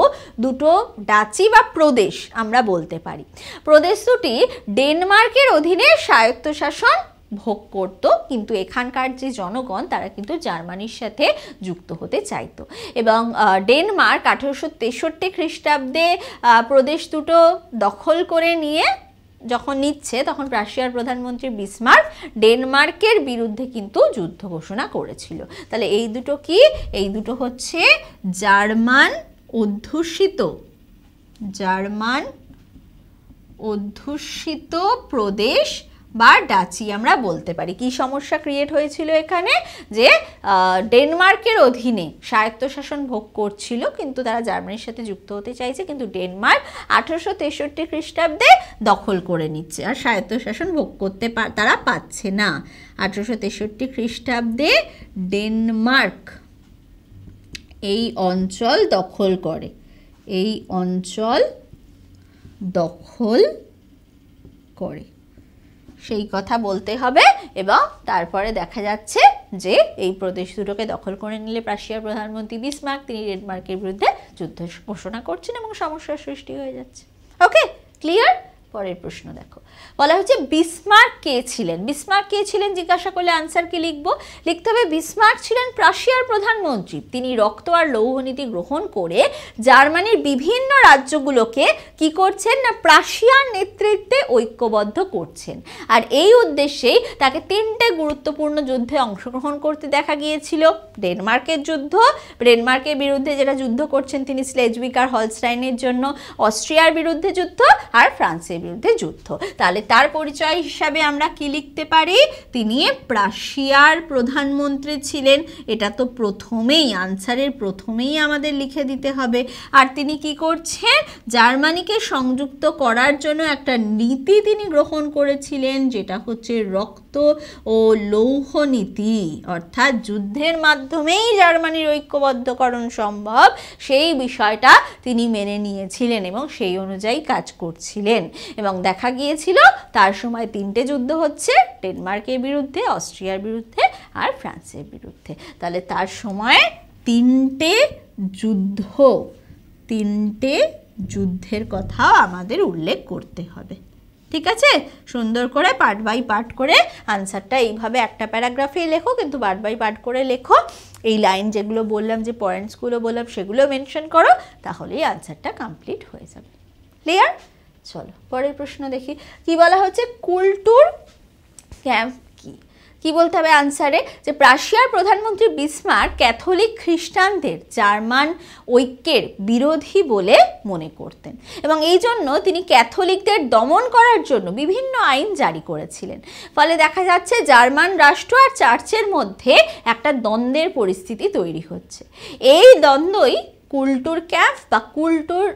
দুটো ডাচি বা প্রদেশ আমরা বলতে পারি প্রদেশ দুটি ডেনমার্কের অধীনে স্বায়ত্তশাসন ভোগ করত কিন্তু এখানকার যে জনগণ তারা কিন্তু জার্মানির সাথে যুক্ত হতে চাইত এবং ডেনমার্ক আঠেরোশো তেষট্টি খ্রিস্টাব্দে প্রদেশ দুটো দখল করে নিয়ে যখন নিচ্ছে তখন রাশিয়ার প্রধানমন্ত্রী বিসমার্ক ডেনমার্কের বিরুদ্ধে কিন্তু যুদ্ধ ঘোষণা করেছিল তাহলে এই দুটো কি এই দুটো হচ্ছে জার্মান অধ্যুষিত জার্মান অধ্যুষিত প্রদেশ বা ডাচি আমরা বলতে পারি কি সমস্যা ক্রিয়েট হয়েছিল এখানে যে ডেনমার্কের অধীনে স্বায়ত্তশাসন ভোগ করছিল কিন্তু তারা জার্মানির সাথে যুক্ত হতে চাইছে কিন্তু ডেনমার্ক আঠারোশো তেষট্টি খ্রিস্টাব্দে দখল করে নিচ্ছে আর স্বায়ত্তশাসন ভোগ করতে তারা পাচ্ছে না আঠারোশো তেষট্টি খ্রিস্টাব্দে ডেনমার্ক এই অঞ্চল দখল করে এই অঞ্চল দখল করে সেই কথা বলতে হবে এবং তারপরে দেখা যাচ্ছে যে এই প্রদেশ দুটোকে দখল করে নিলে প্রাশিয়ার প্রধানমন্ত্রী বিসমার্ক তিনি ডেনমার্কের বিরুদ্ধে যুদ্ধ ঘোষণা করছেন এবং সমস্যার সৃষ্টি হয়ে যাচ্ছে ওকে ক্লিয়ার পরের প্রশ্ন দেখো বলা হচ্ছে বিসমার্ক কে ছিলেন বিসমার্ক কে ছিলেন জিজ্ঞাসা করলে আনসার কি লিখব লিখতে হবে বিসমার্ক ছিলেন প্রাশিয়ার প্রধানমন্ত্রী তিনি রক্ত আর লৌহনীতি গ্রহণ করে জার্মানির বিভিন্ন রাজ্যগুলোকে কি করছেন না প্রাশিয়ার নেতৃত্বে ঐক্যবদ্ধ করছেন আর এই উদ্দেশ্যেই তাকে তিনটে গুরুত্বপূর্ণ যুদ্ধে অংশগ্রহণ করতে দেখা গিয়েছিল ডেনমার্কের যুদ্ধ ডেনমার্কের বিরুদ্ধে যেটা যুদ্ধ করছেন তিনি স্লেজবিকার হলস্টাইনের জন্য অস্ট্রিয়ার বিরুদ্ধে যুদ্ধ আর ফ্রান্সের বিরুদ্ধে যুদ্ধ তাহলে তার পরিচয় হিসাবে আমরা কি লিখতে পারি তিনি প্রাশিয়ার প্রধানমন্ত্রী ছিলেন এটা তো প্রথমেই আনসারের প্রথমেই আমাদের লিখে দিতে হবে আর তিনি কি করছেন জার্মানিকে সংযুক্ত করার জন্য একটা নীতি তিনি গ্রহণ করেছিলেন যেটা হচ্ছে রক্ত ও লৌহ নীতি অর্থাৎ যুদ্ধের মাধ্যমেই জার্মানির ঐক্যবদ্ধকরণ সম্ভব সেই বিষয়টা তিনি মেনে নিয়েছিলেন এবং সেই অনুযায়ী কাজ করছিলেন এবং দেখা গিয়েছিল তার সময় তিনটে যুদ্ধ হচ্ছে ডেনমার্কের বিরুদ্ধে অস্ট্রিয়ার বিরুদ্ধে আর ফ্রান্সের বিরুদ্ধে তাহলে তার সময় তিনটে যুদ্ধ তিনটে যুদ্ধের কথাও আমাদের উল্লেখ করতে হবে ঠিক আছে সুন্দর করে পার্ট বাই পার্ট করে আনসারটা এইভাবে একটা প্যারাগ্রাফে লেখো কিন্তু পার্ট বাই পার্ট করে লেখো এই লাইন যেগুলো বললাম যে পয়েন্টসগুলো বললাম সেগুলো মেনশন করো তাহলেই আনসারটা কমপ্লিট হয়ে যাবে ক্লিয়ার চলো পরের প্রশ্ন দেখি কি বলা হচ্ছে কুলটুর ক্যাম্প কি কি বলতে হবে আনসারে যে প্রাশিয়ার প্রধানমন্ত্রী বিসমার ক্যাথলিক খ্রিস্টানদের জার্মান ঐক্যের বিরোধী বলে মনে করতেন এবং এই জন্য তিনি ক্যাথলিকদের দমন করার জন্য বিভিন্ন আইন জারি করেছিলেন ফলে দেখা যাচ্ছে জার্মান রাষ্ট্র আর চার্চের মধ্যে একটা দ্বন্দ্বের পরিস্থিতি তৈরি হচ্ছে এই দ্বন্দ্বই কুলটুর ক্যাম্প বা কুলটুর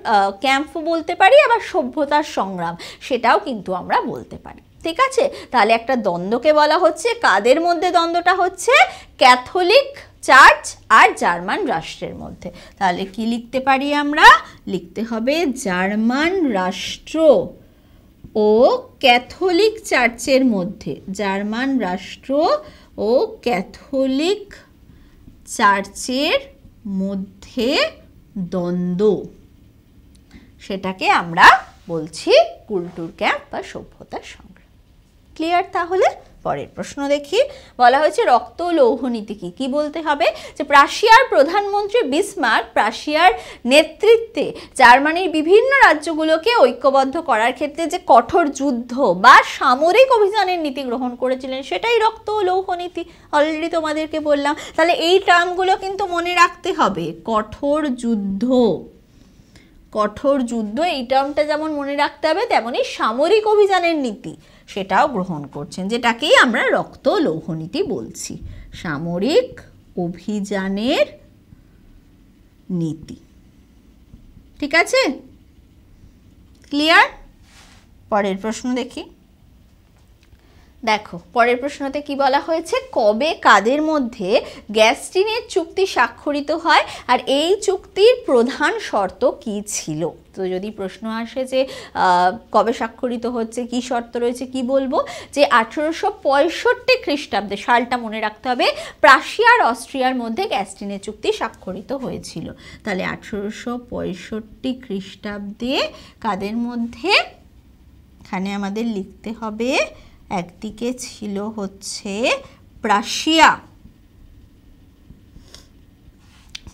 ক্যাম্প বলতে পারি আবার সভ্যতার সংগ্রাম সেটাও কিন্তু আমরা বলতে পারি ঠিক আছে তাহলে একটা দ্বন্দ্বকে বলা হচ্ছে কাদের মধ্যে দ্বন্দ্বটা হচ্ছে ক্যাথলিক চার্চ আর জার্মান রাষ্ট্রের মধ্যে তাহলে কি লিখতে পারি আমরা লিখতে হবে জার্মান রাষ্ট্র ও ক্যাথলিক চার্চের মধ্যে জার্মান রাষ্ট্র ও ক্যাথলিক চার্চের মধ্যে দ্বন্দ্ব সেটাকে আমরা বলছি কুলটুর ক্যাম্প বা সভ্যতার সংগ্রাম ক্লিয়ার তাহলে পরের প্রশ্ন দেখি বলা হয়েছে রক্ত লৌহনীতি কি কি বলতে হবে যে প্রাশিয়ার প্রধানমন্ত্রী বিসমার্ক প্রাশিয়ার নেতৃত্বে জার্মানির বিভিন্ন রাজ্যগুলোকে ঐক্যবদ্ধ করার ক্ষেত্রে যে কঠোর যুদ্ধ বা সামরিক অভিযানের নীতি গ্রহণ করেছিলেন সেটাই রক্ত লৌহনীতি অলরেডি তোমাদেরকে বললাম তাহলে এই টার্মগুলো কিন্তু মনে রাখতে হবে কঠোর যুদ্ধ কঠোর যুদ্ধ এই টার্মটা যেমন মনে রাখতে হবে তেমনই সামরিক অভিযানের নীতি সেটাও গ্রহণ করছেন যেটাকেই আমরা রক্ত লৌহনীতি বলছি সামরিক অভিযানের নীতি ঠিক আছে ক্লিয়ার পরের প্রশ্ন দেখি দেখো পরের প্রশ্নতে কি বলা হয়েছে কবে কাদের মধ্যে গ্যাস্টিনের চুক্তি স্বাক্ষরিত হয় আর এই চুক্তির প্রধান শর্ত কি ছিল তো যদি প্রশ্ন আসে যে কবে স্বাক্ষরিত হচ্ছে কি শর্ত রয়েছে কি বলবো যে আঠেরোশো পঁয়ষট্টি খ্রিস্টাব্দে সালটা মনে রাখতে হবে প্রাশিয়া আর অস্ট্রিয়ার মধ্যে গ্যাস্টিনের চুক্তি স্বাক্ষরিত হয়েছিল তাহলে আঠেরোশো পঁয়ষট্টি খ্রিস্টাব্দে কাদের মধ্যে এখানে আমাদের লিখতে হবে একদিকে ছিল হচ্ছে প্রাশিয়া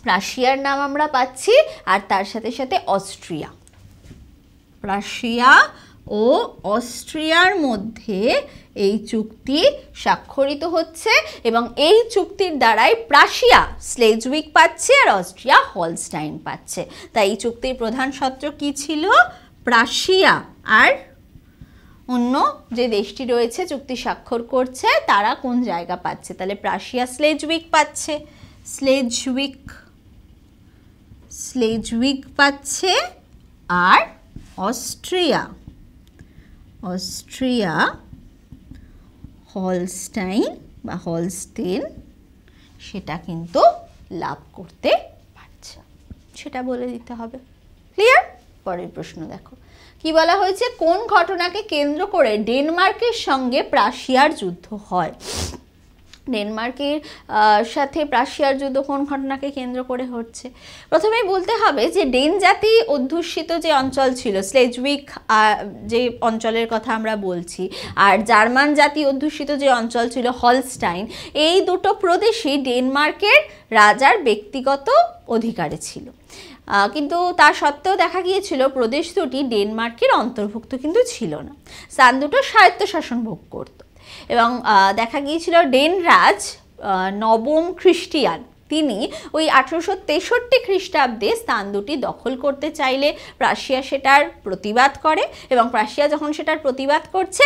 প্রাশিয়ার নাম আমরা পাচ্ছি আর তার সাথে সাথে অস্ট্রিয়া প্রাশিয়া ও অস্ট্রিয়ার মধ্যে এই চুক্তি স্বাক্ষরিত হচ্ছে এবং এই চুক্তির দ্বারাই প্রাশিয়া স্লেজউইক পাচ্ছে আর অস্ট্রিয়া হলস্টাইন পাচ্ছে তাই এই চুক্তির প্রধান সত্র কি ছিল প্রাশিয়া আর অন্য যে দেশটি রয়েছে চুক্তি স্বাক্ষর করছে তারা কোন জায়গা পাচ্ছে তাহলে প্রাশিয়া স্লেজ উইক পাচ্ছে স্লেজ উইক স্লেজ উইক পাচ্ছে আর অস্ট্রিয়া অস্ট্রিয়া হলস্টাইন বা হলস্টেন সেটা কিন্তু লাভ করতে পারছে সেটা বলে দিতে হবে ক্লিয়ার পরের প্রশ্ন দেখো কি বলা হয়েছে কোন ঘটনাকে কেন্দ্র করে ডেনমার্কের সঙ্গে প্রাশিয়ার যুদ্ধ হয় ডেনমার্কের সাথে প্রাশিয়ার যুদ্ধ কোন ঘটনাকে কেন্দ্র করে হচ্ছে প্রথমেই বলতে হবে যে ডেন জাতি অধ্যুষিত যে অঞ্চল ছিল স্লেজউইক যে অঞ্চলের কথা আমরা বলছি আর জার্মান জাতি অধ্যুষিত যে অঞ্চল ছিল হলস্টাইন এই দুটো প্রদেশই ডেনমার্কের রাজার ব্যক্তিগত অধিকারে ছিল কিন্তু তা সত্ত্বেও দেখা গিয়েছিল প্রদেশ দুটি ডেনমার্কের অন্তর্ভুক্ত কিন্তু ছিল না সান দুটো স্বায়ত্তশাসন ভোগ করত এবং দেখা গিয়েছিল ডেনরাজ নবম খ্রিস্টিয়ান তিনি ওই আঠেরোশো তেষট্টি খ্রিস্টাব্দে স্থান দুটি দখল করতে চাইলে প্রাশিয়া সেটার প্রতিবাদ করে এবং প্রাশিয়া যখন সেটার প্রতিবাদ করছে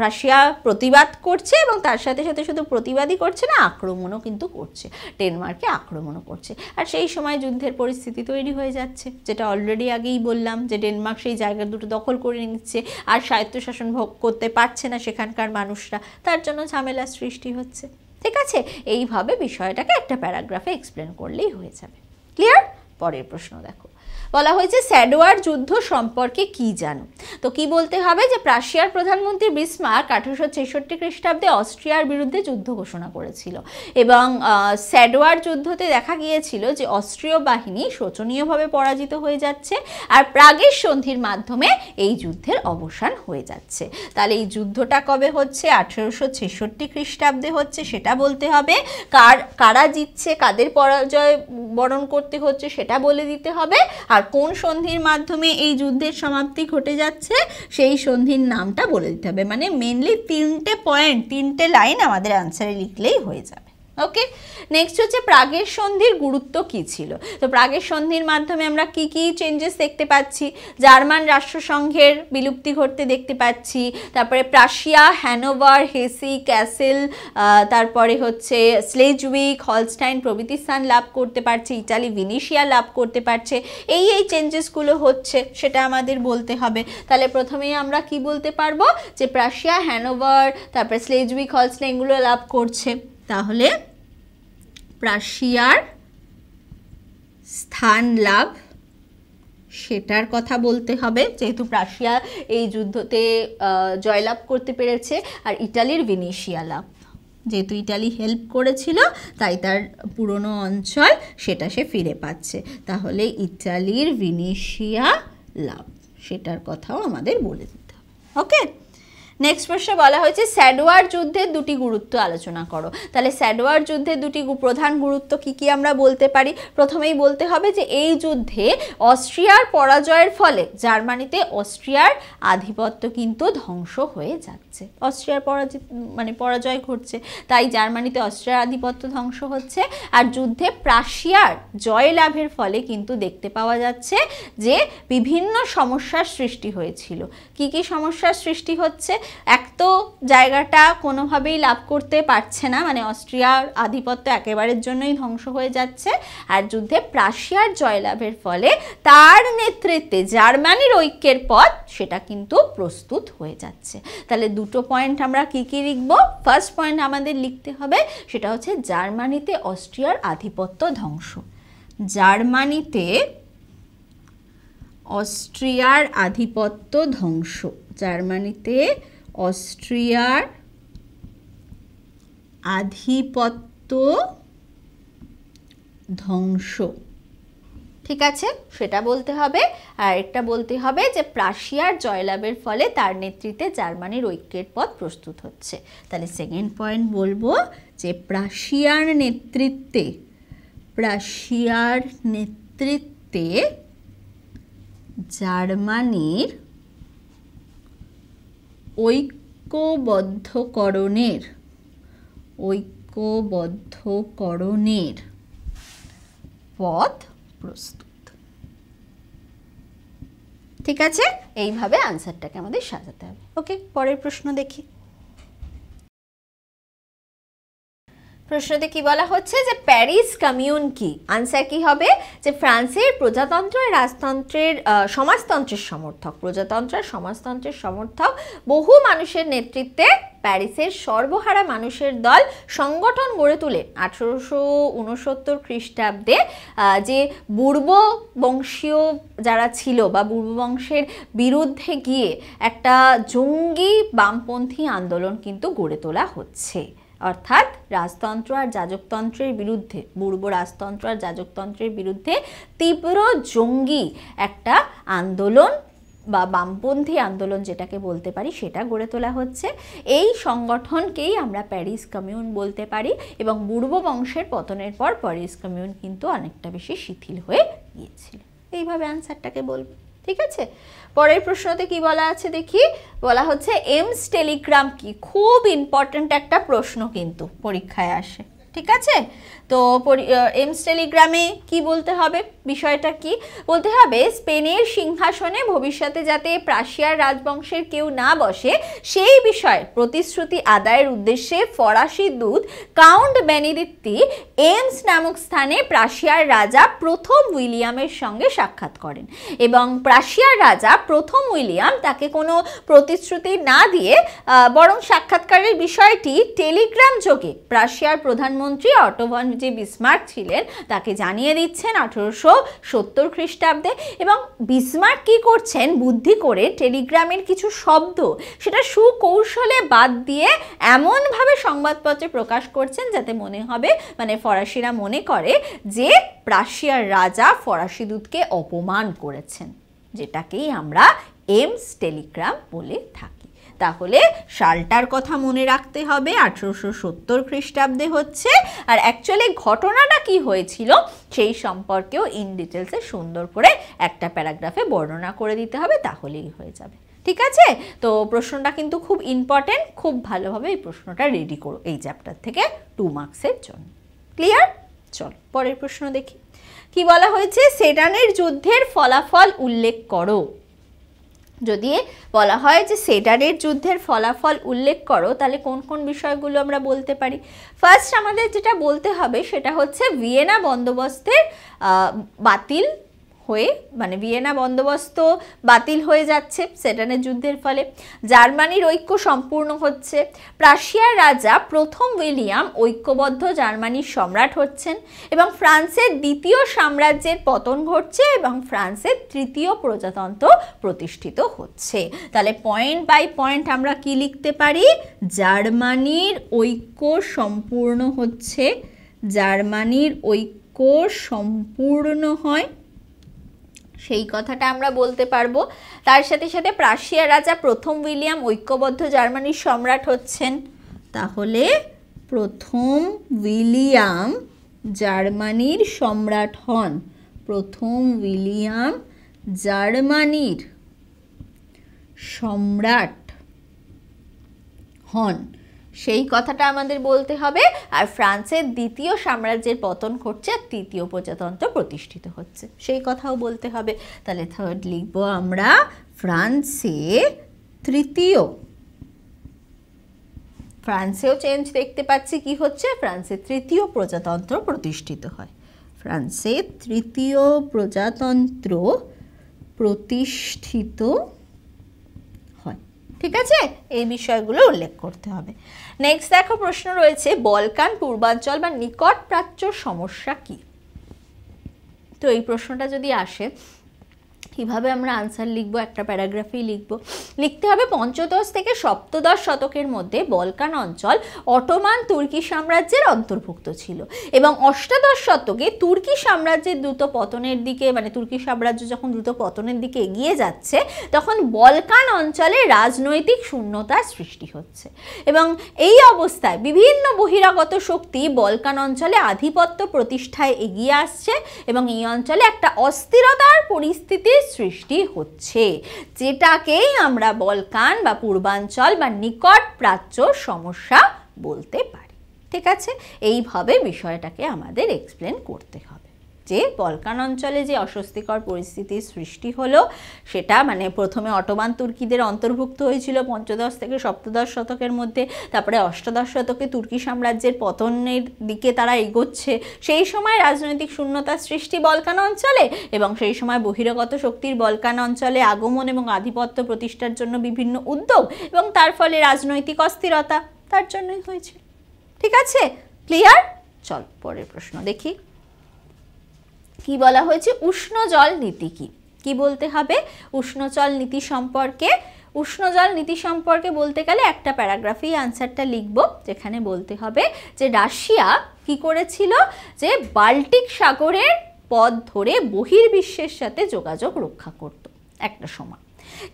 প্রাশিয়া প্রতিবাদ করছে এবং তার সাথে সাথে শুধু প্রতিবাদই করছে না আক্রমণও কিন্তু করছে ডেনমার্কে আক্রমণও করছে আর সেই সময় যুদ্ধের পরিস্থিতি তৈরি হয়ে যাচ্ছে যেটা অলরেডি আগেই বললাম যে ডেনমার্ক সেই জায়গা দুটো দখল করে নিচ্ছে আর স্বায়ত্তশাসন ভোগ করতে পারছে না সেখানকার মানুষরা তার জন্য ঝামেলার সৃষ্টি হচ্ছে ঠিক আছে এইভাবে বিষয়টাকে একটা প্যারাগ্রাফে এক্সপ্লেন করলেই হয়ে যাবে ক্লিয়ার পরের প্রশ্ন দেখো বলা হয়েছে স্যাডোয়ার যুদ্ধ সম্পর্কে কি জানো তো কি বলতে হবে যে প্রাশিয়ার প্রধানমন্ত্রী বিসমার্ক আঠারোশো ছেষট্টি খ্রিস্টাব্দে অস্ট্রিয়ার বিরুদ্ধে যুদ্ধ ঘোষণা করেছিল এবং স্যাডোয়ার যুদ্ধতে দেখা গিয়েছিল যে অস্ট্রীয় বাহিনী শোচনীয়ভাবে পরাজিত হয়ে যাচ্ছে আর প্রাগের সন্ধির মাধ্যমে এই যুদ্ধের অবসান হয়ে যাচ্ছে তাহলে এই যুদ্ধটা কবে হচ্ছে আঠেরোশো ছেষট্টি খ্রিস্টাব্দে হচ্ছে সেটা বলতে হবে কার কারা জিতছে কাদের পরাজয় বরণ করতে হচ্ছে সেটা বলে দিতে হবে আর আর কোন সন্ধির মাধ্যমে এই যুদ্ধের সমাপ্তি ঘটে যাচ্ছে সেই সন্ধির নামটা বলে দিতে হবে মানে মেনলি তিনটে পয়েন্ট তিনটে লাইন আমাদের অ্যান্সারে লিখলেই হয়ে যাবে ওকে নেক্সট হচ্ছে প্রাগের সন্ধির গুরুত্ব কি ছিল তো প্রাগের সন্ধির মাধ্যমে আমরা কি কি চেঞ্জেস দেখতে পাচ্ছি জার্মান রাষ্ট্রসংঘের বিলুপ্তি ঘটতে দেখতে পাচ্ছি তারপরে প্রাশিয়া হ্যানোভার হেসি ক্যাসেল তারপরে হচ্ছে স্লেজউইক হলস্টাইন প্রভৃতি স্থান লাভ করতে পারছে ইটালি ভিনিশিয়া লাভ করতে পারছে এই এই চেঞ্জেসগুলো হচ্ছে সেটা আমাদের বলতে হবে তাহলে প্রথমেই আমরা কি বলতে পারবো যে প্রাশিয়া হ্যানোভার তারপরে স্লেজউইক হলস্টাইনগুলো লাভ করছে তাহলে প্রাশিয়ার স্থান লাভ সেটার কথা বলতে হবে যেহেতু প্রাশিয়া এই যুদ্ধতে জয়লাভ করতে পেরেছে আর ইটালির ভিনিশিয়া লাভ যেহেতু ইটালি হেল্প করেছিল তাই তার পুরনো অঞ্চল সেটা সে ফিরে পাচ্ছে তাহলে ইটালির ভিনিশিয়া লাভ সেটার কথাও আমাদের বলে দিতে হবে ওকে নেক্সট প্রশ্নে বলা হয়েছে স্যাডওয়ার যুদ্ধের দুটি গুরুত্ব আলোচনা করো তাহলে স্যাডওয়ার যুদ্ধের দুটি প্রধান গুরুত্ব কি কি আমরা বলতে পারি প্রথমেই বলতে হবে যে এই যুদ্ধে অস্ট্রিয়ার পরাজয়ের ফলে জার্মানিতে অস্ট্রিয়ার আধিপত্য কিন্তু ধ্বংস হয়ে যাচ্ছে হচ্ছে অস্ট্রিয়ার পরাজিত মানে পরাজয় ঘটছে তাই জার্মানিতে অস্ট্রিয়ার আধিপত্য ধ্বংস হচ্ছে আর যুদ্ধে প্রাশিয়ার জয় লাভের ফলে কিন্তু দেখতে পাওয়া যাচ্ছে যে বিভিন্ন সমস্যার সৃষ্টি হয়েছিল কি কি সমস্যার সৃষ্টি হচ্ছে এক তো জায়গাটা কোনোভাবেই লাভ করতে পারছে না মানে অস্ট্রিয়ার আধিপত্য একেবারের জন্যই ধ্বংস হয়ে যাচ্ছে আর যুদ্ধে প্রাশিয়ার জয়লাভের ফলে তার নেতৃত্বে জার্মানির ঐক্যের পথ সেটা কিন্তু প্রস্তুত হয়ে যাচ্ছে তাহলে দু দুটো পয়েন্ট আমরা কি কি লিখব ফার্স্ট পয়েন্ট আমাদের লিখতে হবে সেটা হচ্ছে জার্মানিতে অস্ট্রিয়ার আধিপত্য ধ্বংস জার্মানিতে অস্ট্রিয়ার আধিপত্য ধ্বংস জার্মানিতে অস্ট্রিয়ার আধিপত্য ধ্বংস ঠিক আছে সেটা বলতে হবে আর একটা বলতে হবে যে প্রাশিয়ার জয়লাভের ফলে তার নেতৃত্বে জার্মানির ঐক্যের পথ প্রস্তুত হচ্ছে তাহলে সেকেন্ড পয়েন্ট বলবো যে প্রাশিয়ার নেতৃত্বে প্রাশিয়ার নেতৃত্বে জার্মানির ঐক্যবদ্ধকরণের ঐক্যবদ্ধকরণের পথ প্রস্তুত ঠিক আছে এইভাবে আনসারটাকে আমাদের সাজাতে হবে ওকে পরের প্রশ্ন দেখি প্রশ্নতে কি বলা হচ্ছে যে প্যারিস কমিউন কি আনসার কি হবে যে ফ্রান্সের প্রজাতন্ত্র রাজতন্ত্রের সমাজতন্ত্রের সমর্থক প্রজাতন্ত্র সমাজতন্ত্রের সমর্থক বহু মানুষের নেতৃত্বে প্যারিসের সর্বহারা মানুষের দল সংগঠন গড়ে তুলে আঠেরোশো উনসত্তর খ্রিস্টাব্দে যে বুর্ব বংশীয় যারা ছিল বা বুর্ব বংশের বিরুদ্ধে গিয়ে একটা জঙ্গি বামপন্থী আন্দোলন কিন্তু গড়ে তোলা হচ্ছে অর্থাৎ রাজতন্ত্র আর যাজকতন্ত্রের বিরুদ্ধে পূর্ব রাজতন্ত্র আর যাজকতন্ত্রের বিরুদ্ধে তীব্র জঙ্গি একটা আন্দোলন বা বামপন্থী আন্দোলন যেটাকে বলতে পারি সেটা গড়ে তোলা হচ্ছে এই সংগঠনকেই আমরা প্যারিস কমিউন বলতে পারি এবং পূর্ব বংশের পতনের পর প্যারিস কমিউন কিন্তু অনেকটা বেশি শিথিল হয়ে গিয়েছিল এইভাবে অ্যান্সারটাকে বলবো ঠিক আছে পরের প্রশ্নতে কি বলা আছে দেখি বলা হচ্ছে এমস টেলিগ্রাম কি খুব ইম্পর্ট্যান্ট একটা প্রশ্ন কিন্তু পরীক্ষায় আসে ঠিক আছে তো এমস টেলিগ্রামে কি বলতে হবে বিষয়টা কি বলতে হবে স্পেনের সিংহাসনে ভবিষ্যতে যাতে প্রাশিয়ার রাজবংশের কেউ না বসে সেই বিষয়ে প্রতিশ্রুতি আদায়ের উদ্দেশ্যে ফরাসি দূত কাউন্ট বেনিদিত্তি এমস নামক স্থানে প্রাশিয়ার রাজা প্রথম উইলিয়ামের সঙ্গে সাক্ষাৎ করেন এবং প্রাশিয়ার রাজা প্রথম উইলিয়াম তাকে কোনো প্রতিশ্রুতি না দিয়ে বরং সাক্ষাৎকারের বিষয়টি টেলিগ্রাম যোগে প্রাশিয়ার প্রধানমন্ত্রী অটোভান যে বিসমার্ক ছিলেন তাকে জানিয়ে দিচ্ছেন আঠেরোশো সত্তর খ্রিস্টাব্দে এবং বিসমার্ক কি করছেন বুদ্ধি করে টেলিগ্রামের কিছু শব্দ সেটা সুকৌশলে বাদ দিয়ে এমনভাবে সংবাদপত্রে প্রকাশ করছেন যাতে মনে হবে মানে ফরাসিরা মনে করে যে প্রাশিয়ার রাজা ফরাসি দূতকে অপমান করেছেন যেটাকেই আমরা এমস টেলিগ্রাম বলে থাকি তাহলে সালটার কথা মনে রাখতে হবে আঠেরোশো সত্তর খ্রিস্টাব্দে হচ্ছে আর অ্যাকচুয়ালি ঘটনাটা কি হয়েছিল সেই সম্পর্কেও ইন ডিটেলসে সুন্দর করে একটা প্যারাগ্রাফে বর্ণনা করে দিতে হবে তাহলেই হয়ে যাবে ঠিক আছে তো প্রশ্নটা কিন্তু খুব ইম্পর্টেন্ট খুব ভালোভাবে এই প্রশ্নটা রেডি করো এই চ্যাপ্টার থেকে টু মার্কসের জন্য ক্লিয়ার চল পরের প্রশ্ন দেখি কি বলা হয়েছে সেডানের যুদ্ধের ফলাফল উল্লেখ করো যদি বলা হয় যে সেডারের যুদ্ধের ফলাফল উল্লেখ করো তাহলে কোন কোন বিষয়গুলো আমরা বলতে পারি ফার্স্ট আমাদের যেটা বলতে হবে সেটা হচ্ছে ভিয়েনা বন্দোবস্তের বাতিল হয়ে মানে ভিয়েনা বন্দোবস্ত বাতিল হয়ে যাচ্ছে সেটানের যুদ্ধের ফলে জার্মানির ঐক্য সম্পূর্ণ হচ্ছে প্রাশিয়ার রাজা প্রথম উইলিয়াম ঐক্যবদ্ধ জার্মানির সম্রাট হচ্ছেন এবং ফ্রান্সের দ্বিতীয় সাম্রাজ্যের পতন ঘটছে এবং ফ্রান্সের তৃতীয় প্রজাতন্ত্র প্রতিষ্ঠিত হচ্ছে তাহলে পয়েন্ট বাই পয়েন্ট আমরা কি লিখতে পারি জার্মানির ঐক্য সম্পূর্ণ হচ্ছে জার্মানির ঐক্য সম্পূর্ণ হয় সেই কথাটা আমরা বলতে পারবো তার সাথে সাথে প্রাশিয়া রাজা প্রথম উইলিয়াম ঐক্যবদ্ধ জার্মানির সম্রাট হচ্ছেন তাহলে প্রথম উইলিয়াম জার্মানির সম্রাট হন প্রথম উইলিয়াম জার্মানির সম্রাট হন সেই কথাটা আমাদের বলতে হবে আর ফ্রান্সের দ্বিতীয় সাম্রাজ্যের পতন ঘটছে আর তৃতীয় প্রজাতন্ত্র প্রতিষ্ঠিত হচ্ছে সেই কথাও বলতে হবে তাহলে থার্ড লিখব আমরা ফ্রান্সে তৃতীয় ফ্রান্সেও চেঞ্জ দেখতে পাচ্ছি কি হচ্ছে ফ্রান্সে তৃতীয় প্রজাতন্ত্র প্রতিষ্ঠিত হয় ফ্রান্সে তৃতীয় প্রজাতন্ত্র প্রতিষ্ঠিত হয় ঠিক আছে এই বিষয়গুলো উল্লেখ করতে হবে নেক্সট দেখো প্রশ্ন রয়েছে বলকান পূর্বাঞ্চল বা নিকট প্রাচ্য সমস্যা কী তো এই প্রশ্নটা যদি আসে কীভাবে আমরা আনসার লিখব একটা প্যারাগ্রাফেই লিখব লিখতে হবে পঞ্চদশ থেকে সপ্তদশ শতকের মধ্যে বলকান অঞ্চল অটোমান তুর্কি সাম্রাজ্যের অন্তর্ভুক্ত ছিল এবং অষ্টাদশ শতকে তুর্কি সাম্রাজ্যের দ্রুত পতনের দিকে মানে তুর্কি সাম্রাজ্য যখন দ্রুত পতনের দিকে এগিয়ে যাচ্ছে তখন বলকান অঞ্চলে রাজনৈতিক শূন্যতার সৃষ্টি হচ্ছে এবং এই অবস্থায় বিভিন্ন বহিরাগত শক্তি বলকান অঞ্চলে আধিপত্য প্রতিষ্ঠায় এগিয়ে আসছে এবং এই অঞ্চলে একটা অস্থিরতার পরিস্থিতি পরিস্থিতির সৃষ্টি হচ্ছে যেটাকেই আমরা বলকান বা পূর্বাঞ্চল বা নিকট প্রাচ্য সমস্যা বলতে পারি ঠিক আছে এইভাবে বিষয়টাকে আমাদের এক্সপ্লেন করতে হবে যে বলকান অঞ্চলে যে অস্বস্তিকর পরিস্থিতির সৃষ্টি হলো সেটা মানে প্রথমে অটোমান তুর্কিদের অন্তর্ভুক্ত হয়েছিল পঞ্চদশ থেকে সপ্তদশ শতকের মধ্যে তারপরে অষ্টাদশ শতকে তুর্কি সাম্রাজ্যের পতনের দিকে তারা এগোচ্ছে সেই সময় রাজনৈতিক শূন্যতার সৃষ্টি বলকান অঞ্চলে এবং সেই সময় বহিরাগত শক্তির বলকান অঞ্চলে আগমন এবং আধিপত্য প্রতিষ্ঠার জন্য বিভিন্ন উদ্যোগ এবং তার ফলে রাজনৈতিক অস্থিরতা তার জন্যই হয়েছিল ঠিক আছে ক্লিয়ার চল পরের প্রশ্ন দেখি কি বলা হয়েছে উষ্ণ জল নীতি কি কি বলতে হবে উষ্ণ জল নীতি সম্পর্কে উষ্ণ জল নীতি সম্পর্কে বলতে গেলে একটা প্যারাগ্রাফেই আনসারটা লিখব যেখানে বলতে হবে যে রাশিয়া কি করেছিল যে বাল্টিক সাগরের পথ ধরে বহির্বিশ্বের সাথে যোগাযোগ রক্ষা করত একটা সময়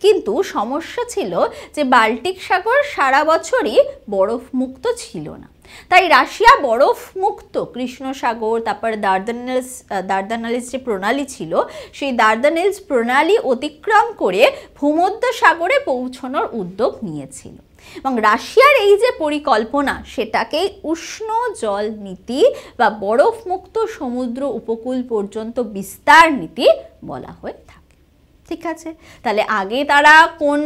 কিন্তু সমস্যা ছিল যে বাল্টিক সাগর সারা বছরই বরফমুক্ত ছিল না তাই রাশিয়া বরফ মুক্ত কৃষ্ণ সাগর তারপর দার্দানেলস দার্দানালিস যে প্রণালী ছিল সেই দার্দানেলস প্রণালী অতিক্রম করে ভূমধ্য সাগরে পৌঁছানোর উদ্যোগ নিয়েছিল এবং রাশিয়ার এই যে পরিকল্পনা সেটাকে উষ্ণ জল নীতি বা বরফ মুক্ত সমুদ্র উপকূল পর্যন্ত বিস্তার নীতি বলা হয়ে ঠিক আছে তাহলে আগে তারা কোন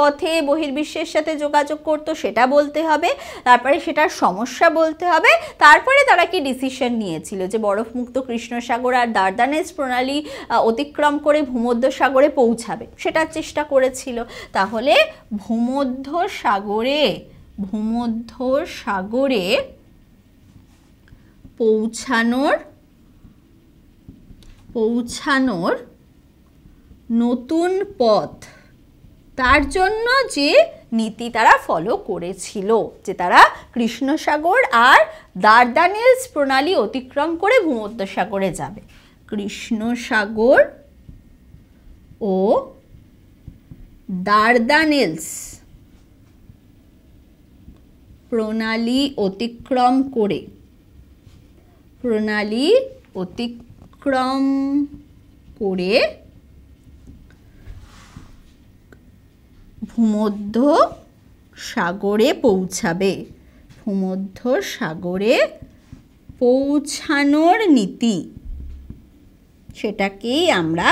পথে বহির্বিশ্বের সাথে যোগাযোগ করতো সেটা বলতে হবে তারপরে সেটার সমস্যা বলতে হবে তারপরে তারা কি ডিসিশন নিয়েছিল যে বরফমুক্ত কৃষ্ণসাগর আর দার্দানেস প্রণালী অতিক্রম করে ভূমধ্য সাগরে পৌঁছাবে সেটার চেষ্টা করেছিল তাহলে ভূমধ্য সাগরে ভূমধ্য সাগরে পৌঁছানোর পৌঁছানোর নতুন পথ তার জন্য যে নীতি তারা ফলো করেছিল যে তারা কৃষ্ণসাগর আর দার্দানেলস প্রণালী অতিক্রম করে ভূমধ্যসাগরে যাবে কৃষ্ণসাগর ও দার্দানেলস প্রণালী অতিক্রম করে প্রণালী অতিক্রম করে ভূমধ্য সাগরে পৌঁছাবে ভূমধ্য সাগরে পৌঁছানোর নীতি সেটাকেই আমরা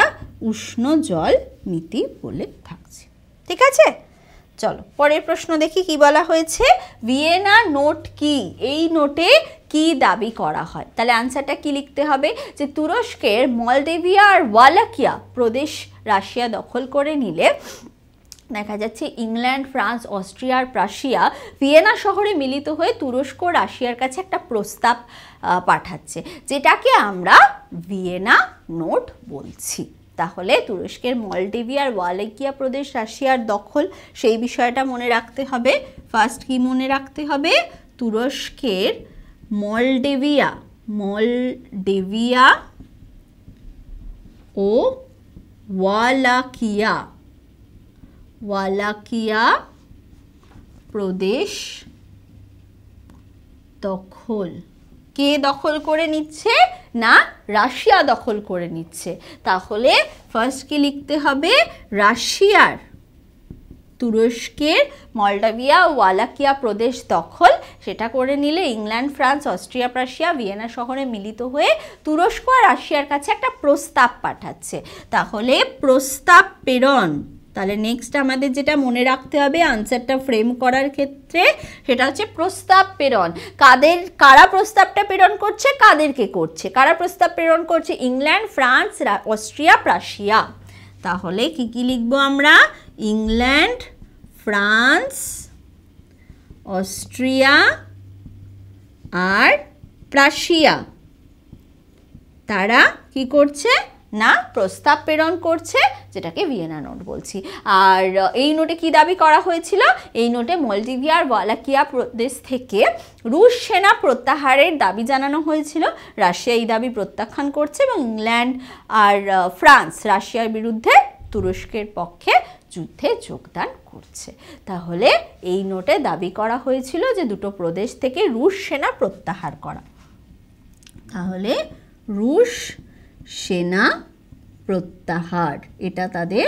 উষ্ণ জল নীতি বলে থাকছি ঠিক আছে চলো পরের প্রশ্ন দেখি কি বলা হয়েছে ভিয়েনা নোট কি এই নোটে কি দাবি করা হয় তাহলে আনসারটা কি লিখতে হবে যে তুরস্কের মলদেভিয়া আর ওয়ালাকিয়া প্রদেশ রাশিয়া দখল করে নিলে দেখা যাচ্ছে ইংল্যান্ড ফ্রান্স অস্ট্রিয়া আর প্রাশিয়া ভিয়েনা শহরে মিলিত হয়ে তুরস্ক রাশিয়ার কাছে একটা প্রস্তাব পাঠাচ্ছে যেটাকে আমরা ভিয়েনা নোট বলছি তাহলে তুরস্কের মলডিভিয়ার ওয়ালেকিয়া প্রদেশ রাশিয়ার দখল সেই বিষয়টা মনে রাখতে হবে ফার্স্ট কি মনে রাখতে হবে তুরস্কের মলডেভিয়া মলডেভিয়া ও ওয়ালাকিয়া ওয়ালাকিয়া প্রদেশ দখল কে দখল করে নিচ্ছে না রাশিয়া দখল করে নিচ্ছে তাহলে ফার্স্ট কি লিখতে হবে রাশিয়ার তুরস্কের মলডাভিয়া ওয়ালাকিয়া প্রদেশ দখল সেটা করে নিলে England France Austria Prussia Vienna শহরে মিলিত হয়ে তুরস্ক আর রাশিয়ার কাছে একটা প্রস্তাব পাঠাচ্ছে তাহলে প্রস্তাব প্রেরণ তাহলে নেক্সট আমাদের যেটা মনে রাখতে হবে আনসারটা ফ্রেম করার ক্ষেত্রে সেটা হচ্ছে প্রস্তাব প্রেরণ কাদের কারা প্রস্তাবটা প্রেরণ করছে কাদেরকে করছে কারা প্রস্তাব প্রেরণ করছে ইংল্যান্ড ফ্রান্স অস্ট্রিয়া প্রাশিয়া তাহলে কি কি লিখব আমরা ইংল্যান্ড ফ্রান্স অস্ট্রিয়া আর প্রাশিয়া তারা কি করছে না প্রস্তাব প্রেরণ করছে যেটাকে ভিয়েনা নোট বলছি আর এই নোটে কি দাবি করা হয়েছিল এই নোটে মলডিভিয়ার ওয়ালাকিয়া প্রদেশ থেকে রুশ সেনা প্রত্যাহারের দাবি জানানো হয়েছিল রাশিয়া এই দাবি প্রত্যাখ্যান করছে এবং ইংল্যান্ড আর ফ্রান্স রাশিয়ার বিরুদ্ধে তুরস্কের পক্ষে যুদ্ধে যোগদান করছে তাহলে এই নোটে দাবি করা হয়েছিল যে দুটো প্রদেশ থেকে রুশ সেনা প্রত্যাহার করা তাহলে রুশ সেনা প্রত্যাহার এটা তাদের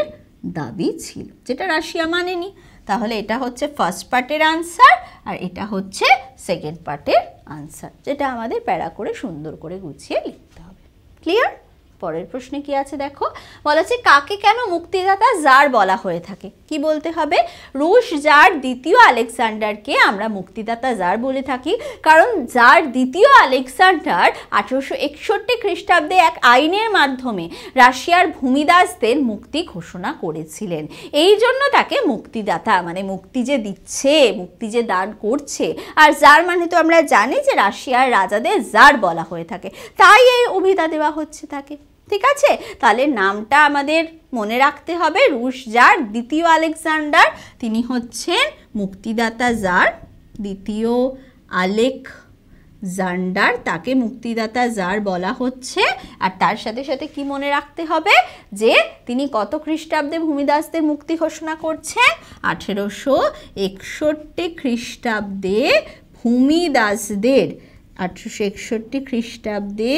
দাবি ছিল যেটা রাশিয়া মানেনি তাহলে এটা হচ্ছে ফার্স্ট পার্টের আনসার আর এটা হচ্ছে সেকেন্ড পার্টের আনসার যেটা আমাদের প্যারা করে সুন্দর করে গুছিয়ে লিখতে হবে ক্লিয়ার পরের প্রশ্নে কি আছে দেখো বলা আছে কাকে কেন মুক্তিদাতা জার বলা হয়ে থাকে কি বলতে হবে রুশ জার দ্বিতীয় আলেকজান্ডারকে আমরা মুক্তিদাতা জার বলে থাকি কারণ জার দ্বিতীয় আলেকজান্ডার আঠেরোশো একষট্টি খ্রিস্টাব্দে এক আইনের মাধ্যমে রাশিয়ার ভূমিদাসদের মুক্তি ঘোষণা করেছিলেন এই জন্য তাকে মুক্তিদাতা মানে মুক্তি যে দিচ্ছে মুক্তি যে দান করছে আর জার মানে তো আমরা জানি যে রাশিয়ার রাজাদের জার বলা হয়ে থাকে তাই এই অভিধা দেওয়া হচ্ছে তাকে ঠিক আছে তাহলে নামটা আমাদের মনে রাখতে হবে রুশ জার দ্বিতীয় আলেকজান্ডার তিনি হচ্ছেন মুক্তিদাতা জার দ্বিতীয় আলেক জান্ডার তাকে মুক্তিদাতা জার বলা হচ্ছে আর তার সাথে সাথে কি মনে রাখতে হবে যে তিনি কত খ্রিস্টাব্দে ভূমিদাসদের মুক্তি ঘোষণা করছেন আঠেরোশো একষট্টি খ্রিস্টাব্দে ভূমিদাসদের আটশোশো একষট্টি খ্রিস্টাব্দে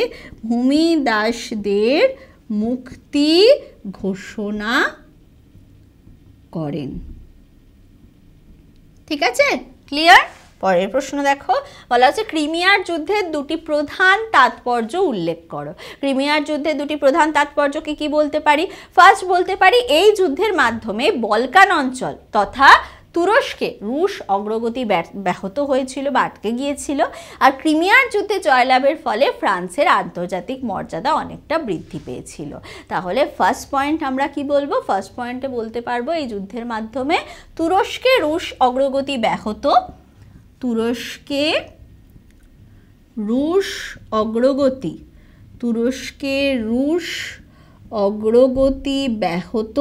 ভূমি দাসদের মুক্তি ঘোষণা করেন ঠিক আছে ক্লিয়ার পরের প্রশ্ন দেখো বলা হচ্ছে ক্রিমিয়ার যুদ্ধের দুটি প্রধান তাৎপর্য উল্লেখ করো ক্রিমিয়ার যুদ্ধের দুটি প্রধান তাৎপর্য কি কি বলতে পারি ফার্স্ট বলতে পারি এই যুদ্ধের মাধ্যমে বলকান অঞ্চল তথা তুরস্কে রুশ অগ্রগতি ব্যাহত হয়েছিল বা আটকে গিয়েছিল আর ক্রিমিয়ার যুদ্ধে জয়লাভের ফলে ফ্রান্সের আন্তর্জাতিক মর্যাদা অনেকটা বৃদ্ধি পেয়েছিল তাহলে ফার্স্ট পয়েন্ট আমরা কি বলবো ফার্স্ট পয়েন্টে বলতে পারবো এই যুদ্ধের মাধ্যমে তুরস্কে রুশ অগ্রগতি ব্যাহত তুরস্কে রুশ অগ্রগতি তুরস্কে রুশ অগ্রগতি ব্যাহত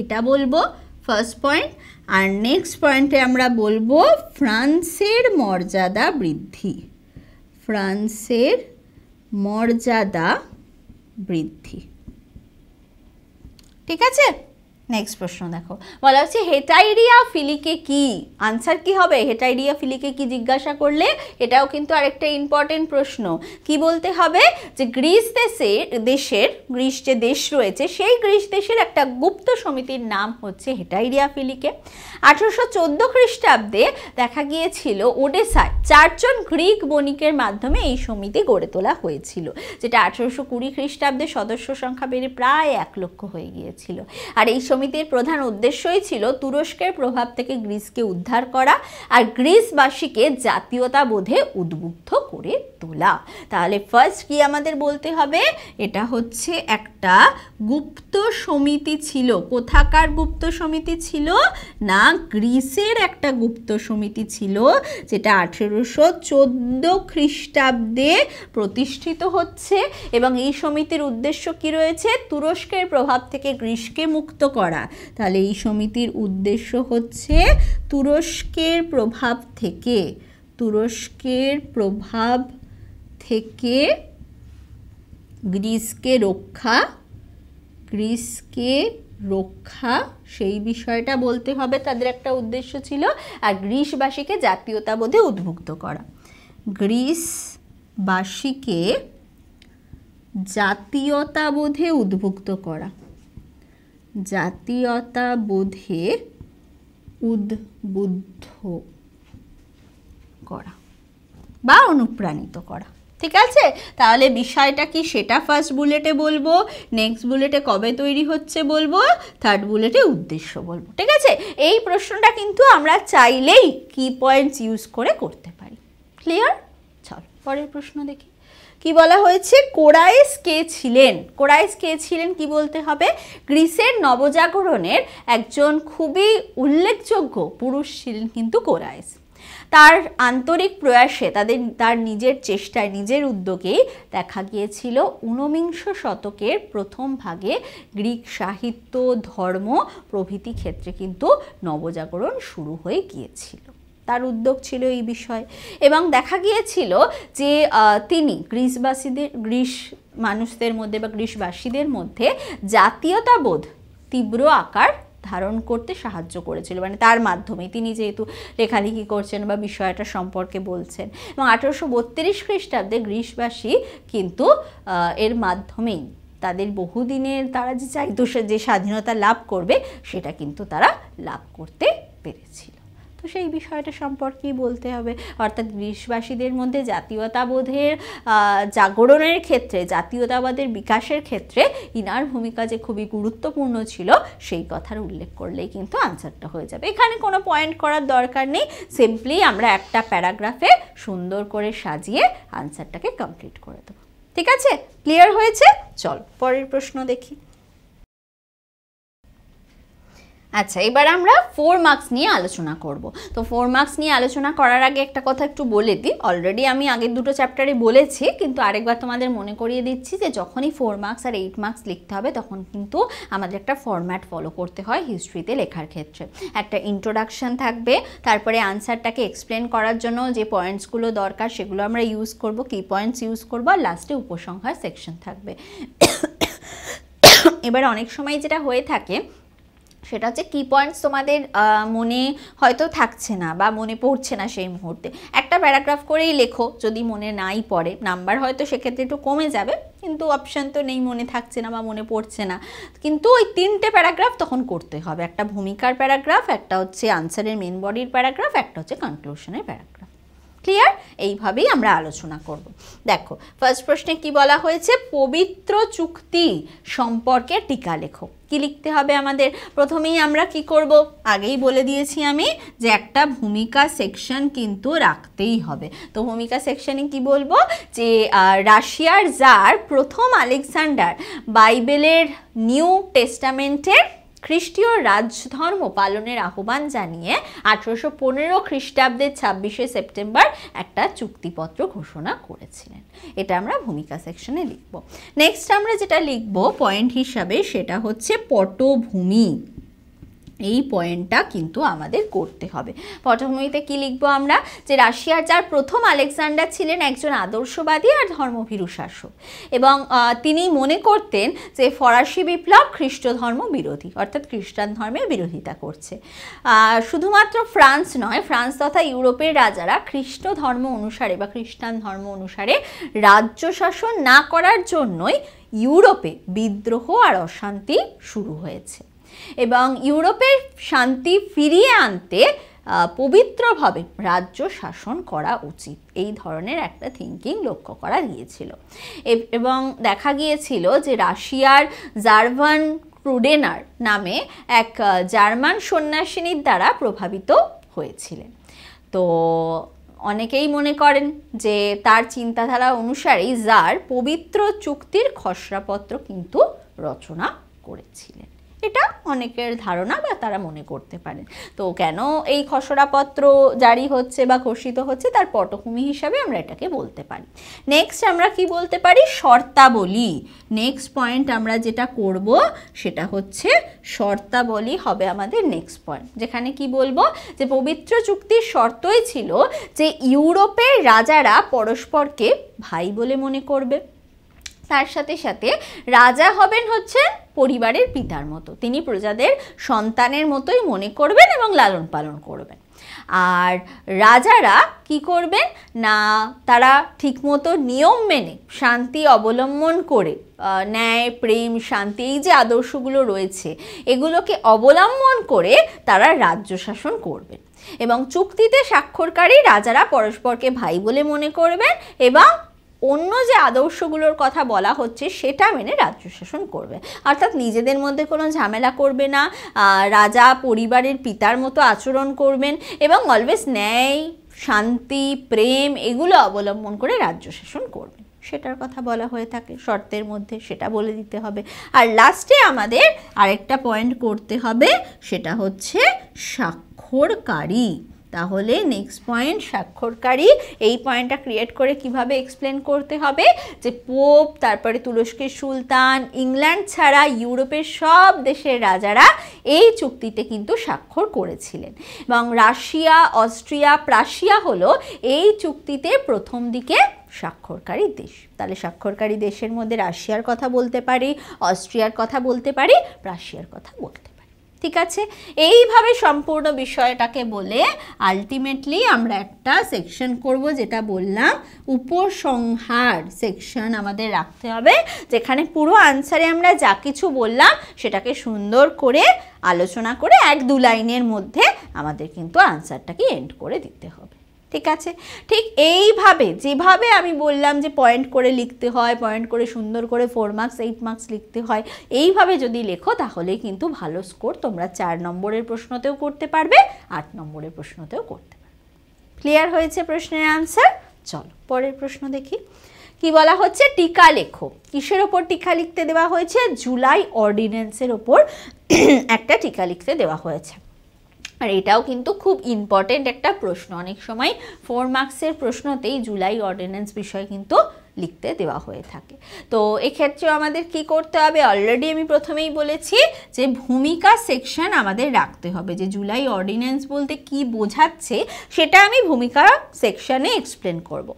এটা বলবো ফার্স্ট পয়েন্ট আর নেক্সট পয়েন্টে আমরা বলবো ফ্রান্সের মর্যাদা বৃদ্ধি ফ্রান্সের মর্যাদা বৃদ্ধি ঠিক আছে নেক্সট প্রশ্ন দেখো বলা হচ্ছে হেটাইরিয়া ফিলিকে কি আনসার কি হবে হেটাইরিয়া ফিলিকে কি জিজ্ঞাসা করলে এটাও কিন্তু আরেকটা ইম্পর্টেন্ট প্রশ্ন কি বলতে হবে যে গ্রিস দেশে দেশের গ্রিস যে দেশ রয়েছে সেই গ্রিস দেশের একটা গুপ্ত সমিতির নাম হচ্ছে হেটাইরিয়া ফিলিকে আঠেরোশো চোদ্দো খ্রিস্টাব্দে দেখা গিয়েছিল ওডেসায় চারজন গ্রিক বণিকের মাধ্যমে এই সমিতি গড়ে তোলা হয়েছিল যেটা আঠেরোশো কুড়ি খ্রিস্টাব্দে সদস্য সংখ্যা বেড়ে প্রায় এক লক্ষ হয়ে গিয়েছিল আর এই সমিতি সমিতির প্রধান উদ্দেশ্যই ছিল তুরস্কের প্রভাব থেকে গ্রিসকে উদ্ধার করা আর গ্রিসবাসীকে জাতীয়তা বোধে উদ্বুদ্ধ করে তোলা তাহলে ফার্স্ট কি আমাদের বলতে হবে এটা হচ্ছে একটা গুপ্ত সমিতি ছিল কোথাকার গুপ্ত সমিতি ছিল না গ্রিসের একটা গুপ্ত সমিতি ছিল যেটা আঠেরোশো চোদ্দো খ্রিস্টাব্দে প্রতিষ্ঠিত হচ্ছে এবং এই সমিতির উদ্দেশ্য কি রয়েছে তুরস্কের প্রভাব থেকে গ্রিসকে মুক্ত করা করা তাহলে এই সমিতির উদ্দেশ্য হচ্ছে তুরস্কের প্রভাব থেকে তুরস্কের প্রভাব থেকে গ্রিসকে রক্ষা গ্রিসকে রক্ষা সেই বিষয়টা বলতে হবে তাদের একটা উদ্দেশ্য ছিল আর গ্রিসবাসীকে জাতীয়তাবোধে উদ্ভুক্ত করা গ্রিসবাসীকে জাতীয়তাবোধে উদ্ভুক্ত করা জাতীয়তাবোধে উদ্বুদ্ধ করা বা অনুপ্রাণিত করা ঠিক আছে তাহলে বিষয়টা কি সেটা ফার্স্ট বুলেটে বলবো নেক্সট বুলেটে কবে তৈরি হচ্ছে বলবো থার্ড বুলেটে উদ্দেশ্য বলবো ঠিক আছে এই প্রশ্নটা কিন্তু আমরা চাইলেই কি পয়েন্টস ইউজ করে করতে পারি ক্লিয়ার চল পরের প্রশ্ন দেখি কি বলা হয়েছে কোরাইস কে ছিলেন কোরাইস কে ছিলেন কি বলতে হবে গ্রিসের নবজাগরণের একজন খুবই উল্লেখযোগ্য পুরুষ ছিলেন কিন্তু কোরাইস তার আন্তরিক প্রয়াসে তাদের তার নিজের চেষ্টায় নিজের উদ্যোগেই দেখা গিয়েছিল ঊনবিংশ শতকের প্রথম ভাগে গ্রিক সাহিত্য ধর্ম প্রভৃতি ক্ষেত্রে কিন্তু নবজাগরণ শুরু হয়ে গিয়েছিল তার উদ্যোগ ছিল এই বিষয়ে এবং দেখা গিয়েছিল যে তিনি গ্রিসবাসীদের গ্রীষ মানুষদের মধ্যে বা গ্রিসবাসীদের মধ্যে জাতীয়তাবোধ তীব্র আকার ধারণ করতে সাহায্য করেছিল মানে তার মাধ্যমে তিনি যেহেতু লেখালেখি করছেন বা বিষয়টা সম্পর্কে বলছেন এবং আঠেরোশো বত্রিশ খ্রিস্টাব্দে গ্রিসবাসী কিন্তু এর মাধ্যমেই তাদের বহুদিনের তারা যে চাইতো যে স্বাধীনতা লাভ করবে সেটা কিন্তু তারা লাভ করতে পেরেছিল তো সেই বিষয়টা সম্পর্কেই বলতে হবে অর্থাৎ গ্রীষ্মবাসীদের মধ্যে জাতীয়তাবোধের জাগরণের ক্ষেত্রে জাতীয়তাবাদের বিকাশের ক্ষেত্রে ইনার ভূমিকা যে খুবই গুরুত্বপূর্ণ ছিল সেই কথার উল্লেখ করলেই কিন্তু আনসারটা হয়ে যাবে এখানে কোনো পয়েন্ট করার দরকার নেই সিম্পলি আমরা একটা প্যারাগ্রাফে সুন্দর করে সাজিয়ে আনসারটাকে কমপ্লিট করে দেবো ঠিক আছে ক্লিয়ার হয়েছে চল পরের প্রশ্ন দেখি আচ্ছা এবার আমরা ফোর মার্কস নিয়ে আলোচনা করব তো ফোর মার্কস নিয়ে আলোচনা করার আগে একটা কথা একটু বলে দিই অলরেডি আমি আগের দুটো চ্যাপ্টারে বলেছি কিন্তু আরেকবার তোমাদের মনে করিয়ে দিচ্ছি যে যখনই ফোর মার্কস আর এইট মার্কস লিখতে হবে তখন কিন্তু আমাদের একটা ফরম্যাট ফলো করতে হয় হিস্ট্রিতে লেখার ক্ষেত্রে একটা ইন্ট্রোডাকশান থাকবে তারপরে আনসারটাকে এক্সপ্লেন করার জন্য যে পয়েন্টসগুলো দরকার সেগুলো আমরা ইউজ করব কি পয়েন্টস ইউজ করবো আর লাস্টে উপসংহার সেকশন থাকবে এবার অনেক সময় যেটা হয়ে থাকে সেটা হচ্ছে কি পয়েন্টস তোমাদের মনে হয়তো থাকছে না বা মনে পড়ছে না সেই মুহূর্তে একটা প্যারাগ্রাফ করেই লেখো যদি মনে নাই পড়ে নাম্বার হয়তো সেক্ষেত্রে একটু কমে যাবে কিন্তু অপশান তো নেই মনে থাকছে না বা মনে পড়ছে না কিন্তু ওই তিনটে প্যারাগ্রাফ তখন করতে হবে একটা ভূমিকার প্যারাগ্রাফ একটা হচ্ছে আনসারের মেন বডির প্যারাগ্রাফ একটা হচ্ছে কনক্লুশনের প্যারাগ্রাফ ক্লিয়ার এইভাবেই আমরা আলোচনা করব দেখো ফার্স্ট প্রশ্নে কি বলা হয়েছে পবিত্র চুক্তি সম্পর্কে টিকা লেখো কি লিখতে হবে আমাদের প্রথমেই আমরা কি করব আগেই বলে দিয়েছি আমি যে একটা ভূমিকা সেকশন কিন্তু রাখতেই হবে তো ভূমিকা সেকশনে কি বলবো যে রাশিয়ার যার প্রথম আলেকজান্ডার বাইবেলের নিউ টেস্টামেন্টের খ্রিস্টীয় রাজধর্ম পালনের আহ্বান জানিয়ে আঠেরোশো পনেরো খ্রিস্টাব্দের ছাব্বিশে সেপ্টেম্বর একটা চুক্তিপত্র ঘোষণা করেছিলেন এটা আমরা ভূমিকা সেকশনে লিখব নেক্সট আমরা যেটা লিখব পয়েন্ট হিসাবে সেটা হচ্ছে পটভূমি এই পয়েন্টটা কিন্তু আমাদের করতে হবে পটভূমিতে কি লিখবো আমরা যে রাশিয়ার যার প্রথম আলেকজান্ডার ছিলেন একজন আদর্শবাদী আর ধর্মভীরু শাসক এবং তিনি মনে করতেন যে ফরাসি বিপ্লব খ্রিস্ট ধর্ম বিরোধী অর্থাৎ খ্রিস্টান ধর্মের বিরোধিতা করছে শুধুমাত্র ফ্রান্স নয় ফ্রান্স তথা ইউরোপের রাজারা খ্রিস্ট ধর্ম অনুসারে বা খ্রিস্টান ধর্ম অনুসারে রাজ্য শাসন না করার জন্যই ইউরোপে বিদ্রোহ আর অশান্তি শুরু হয়েছে এবং ইউরোপের শান্তি ফিরিয়ে আনতে পবিত্রভাবে রাজ্য শাসন করা উচিত এই ধরনের একটা থিঙ্কিং লক্ষ্য করা গিয়েছিল এবং দেখা গিয়েছিল যে রাশিয়ার জার্ভান ক্রুডেনার নামে এক জার্মান সন্ন্যাসিনীর দ্বারা প্রভাবিত হয়েছিলেন তো অনেকেই মনে করেন যে তার চিন্তাধারা অনুসারেই যার পবিত্র চুক্তির খসড়াপত্র কিন্তু রচনা করেছিলেন এটা অনেকের ধারণা বা তারা মনে করতে পারেন তো কেন এই খসড়াপত্র জারি হচ্ছে বা ঘোষিত হচ্ছে তার পটভূমি হিসাবে আমরা এটাকে বলতে পারি নেক্সট আমরা কি বলতে পারি শর্তাবলী নেক্সট পয়েন্ট আমরা যেটা করব সেটা হচ্ছে শর্তাবলী হবে আমাদের নেক্সট পয়েন্ট যেখানে কি বলবো যে পবিত্র চুক্তির শর্তই ছিল যে ইউরোপের রাজারা পরস্পরকে ভাই বলে মনে করবে তার সাথে সাথে রাজা হবেন হচ্ছে পরিবারের পিতার মতো তিনি প্রজাদের সন্তানের মতোই মনে করবেন এবং লালন পালন করবেন আর রাজারা কি করবেন না তারা ঠিকমতো নিয়ম মেনে শান্তি অবলম্বন করে ন্যায় প্রেম শান্তি এই যে আদর্শগুলো রয়েছে এগুলোকে অবলম্বন করে তারা রাজ্য শাসন করবেন এবং চুক্তিতে স্বাক্ষরকারী রাজারা পরস্পরকে ভাই বলে মনে করবেন এবং অন্য যে আদর্শগুলোর কথা বলা হচ্ছে সেটা মেনে রাজ্য শাসন করবে অর্থাৎ নিজেদের মধ্যে কোনো ঝামেলা করবে না রাজা পরিবারের পিতার মতো আচরণ করবেন এবং অলওয়েজ ন্যায় শান্তি প্রেম এগুলো অবলম্বন করে রাজ্য শাসন করবেন সেটার কথা বলা হয়ে থাকে শর্তের মধ্যে সেটা বলে দিতে হবে আর লাস্টে আমাদের আরেকটা পয়েন্ট করতে হবে সেটা হচ্ছে স্বাক্ষরকারী তাহলে নেক্সট পয়েন্ট স্বাক্ষরকারী এই পয়েন্টটা ক্রিয়েট করে কিভাবে এক্সপ্লেন করতে হবে যে পোপ তারপরে তুরস্কের সুলতান ইংল্যান্ড ছাড়া ইউরোপের সব দেশের রাজারা এই চুক্তিতে কিন্তু স্বাক্ষর করেছিলেন এবং রাশিয়া অস্ট্রিয়া প্রাশিয়া হলো এই চুক্তিতে প্রথম দিকে স্বাক্ষরকারী দেশ তাহলে স্বাক্ষরকারী দেশের মধ্যে রাশিয়ার কথা বলতে পারি অস্ট্রিয়ার কথা বলতে পারি প্রাশিয়ার কথা বলতে ঠিক আছে এইভাবে সম্পূর্ণ বিষয়টাকে বলে আলটিমেটলি আমরা একটা সেকশন করব যেটা বললাম উপসংহার সেকশন আমাদের রাখতে হবে যেখানে পুরো আনসারে আমরা যা কিছু বললাম সেটাকে সুন্দর করে আলোচনা করে এক দু লাইনের মধ্যে আমাদের কিন্তু আনসারটাকে এন্ড করে দিতে হবে ঠিক আছে ঠিক এইভাবে যেভাবে আমি বললাম যে পয়েন্ট করে লিখতে হয় পয়েন্ট করে সুন্দর করে ফোর মার্কস এইট মার্কস লিখতে হয় এইভাবে যদি লেখো তাহলে কিন্তু ভালো স্কোর তোমরা চার নম্বরের প্রশ্নতেও করতে পারবে আট নম্বরের প্রশ্নতেও করতে পারবে ক্লিয়ার হয়েছে প্রশ্নের আনসার চলো পরের প্রশ্ন দেখি কি বলা হচ্ছে টিকা লেখো কিসের ওপর টিকা লিখতে দেওয়া হয়েছে জুলাই অর্ডিন্যান্সের ওপর একটা টিকা লিখতে দেওয়া হয়েছে আর এটাও কিন্তু খুব ইম্পর্টেন্ট একটা প্রশ্ন অনেক সময় ফোর মার্কসের প্রশ্নতেই জুলাই অর্ডিন্যান্স বিষয় কিন্তু লিখতে দেওয়া হয়ে থাকে তো এক্ষেত্রে আমাদের কি করতে হবে অলরেডি আমি প্রথমেই বলেছি যে ভূমিকা সেকশন আমাদের রাখতে হবে যে জুলাই অর্ডিন্যান্স বলতে কি বোঝাচ্ছে সেটা আমি ভূমিকা সেকশনে এক্সপ্লেন করব।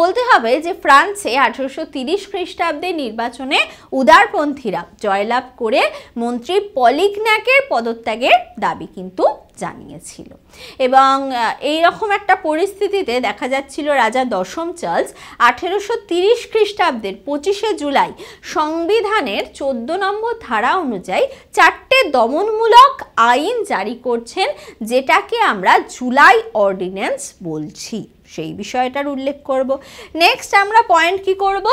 বলতে হবে যে ফ্রান্সে আঠেরোশো তিরিশ খ্রিস্টাব্দে নির্বাচনে উদারপন্থীরা জয়লাভ করে মন্ত্রী পলিকন্যাকের পদত্যাগের দাবি কিন্তু জানিয়েছিল এবং এই রকম একটা পরিস্থিতিতে দেখা যাচ্ছিল রাজা দশম চার্লস আঠেরোশো তিরিশ খ্রিস্টাব্দের পঁচিশে জুলাই সংবিধানের ১৪ নম্বর ধারা অনুযায়ী চারটে দমনমূলক আইন জারি করছেন যেটাকে আমরা জুলাই অর্ডিন্যান্স বলছি সেই বিষয়টার উল্লেখ করব নেক্সট আমরা পয়েন্ট কি করব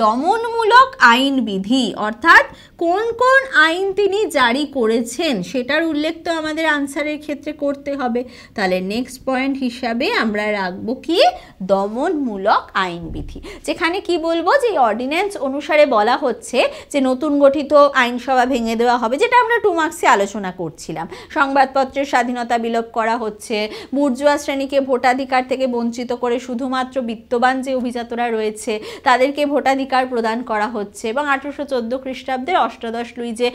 দমনমূলক আইন বিধি অর্থাৎ কোন কোন আইন তিনি জারি করেছেন সেটার উল্লেখ তো আমাদের আনসারের ক্ষেত্রে করতে হবে তাহলে নেক্সট পয়েন্ট হিসাবে আমরা রাখবো কি দমনমূলক আইন বিধি যেখানে কি বলবো যে অর্ডিন্যান্স অনুসারে বলা হচ্ছে যে নতুন গঠিত আইনসভা ভেঙে দেওয়া হবে যেটা আমরা টু মার্কসে আলোচনা করছিলাম সংবাদপত্রের স্বাধীনতা বিলোপ করা হচ্ছে বুর্জুয়া শ্রেণীকে ভোটাধিকার থেকে বঞ্চিত বঞ্চিত করে শুধুমাত্র বিত্তবান যে অভিজাতরা রয়েছে তাদেরকে ভোটাধিকার প্রদান করা হচ্ছে এবং আঠেরোশো চোদ্দো খ্রিস্টাব্দের অষ্টাদশ লুই যে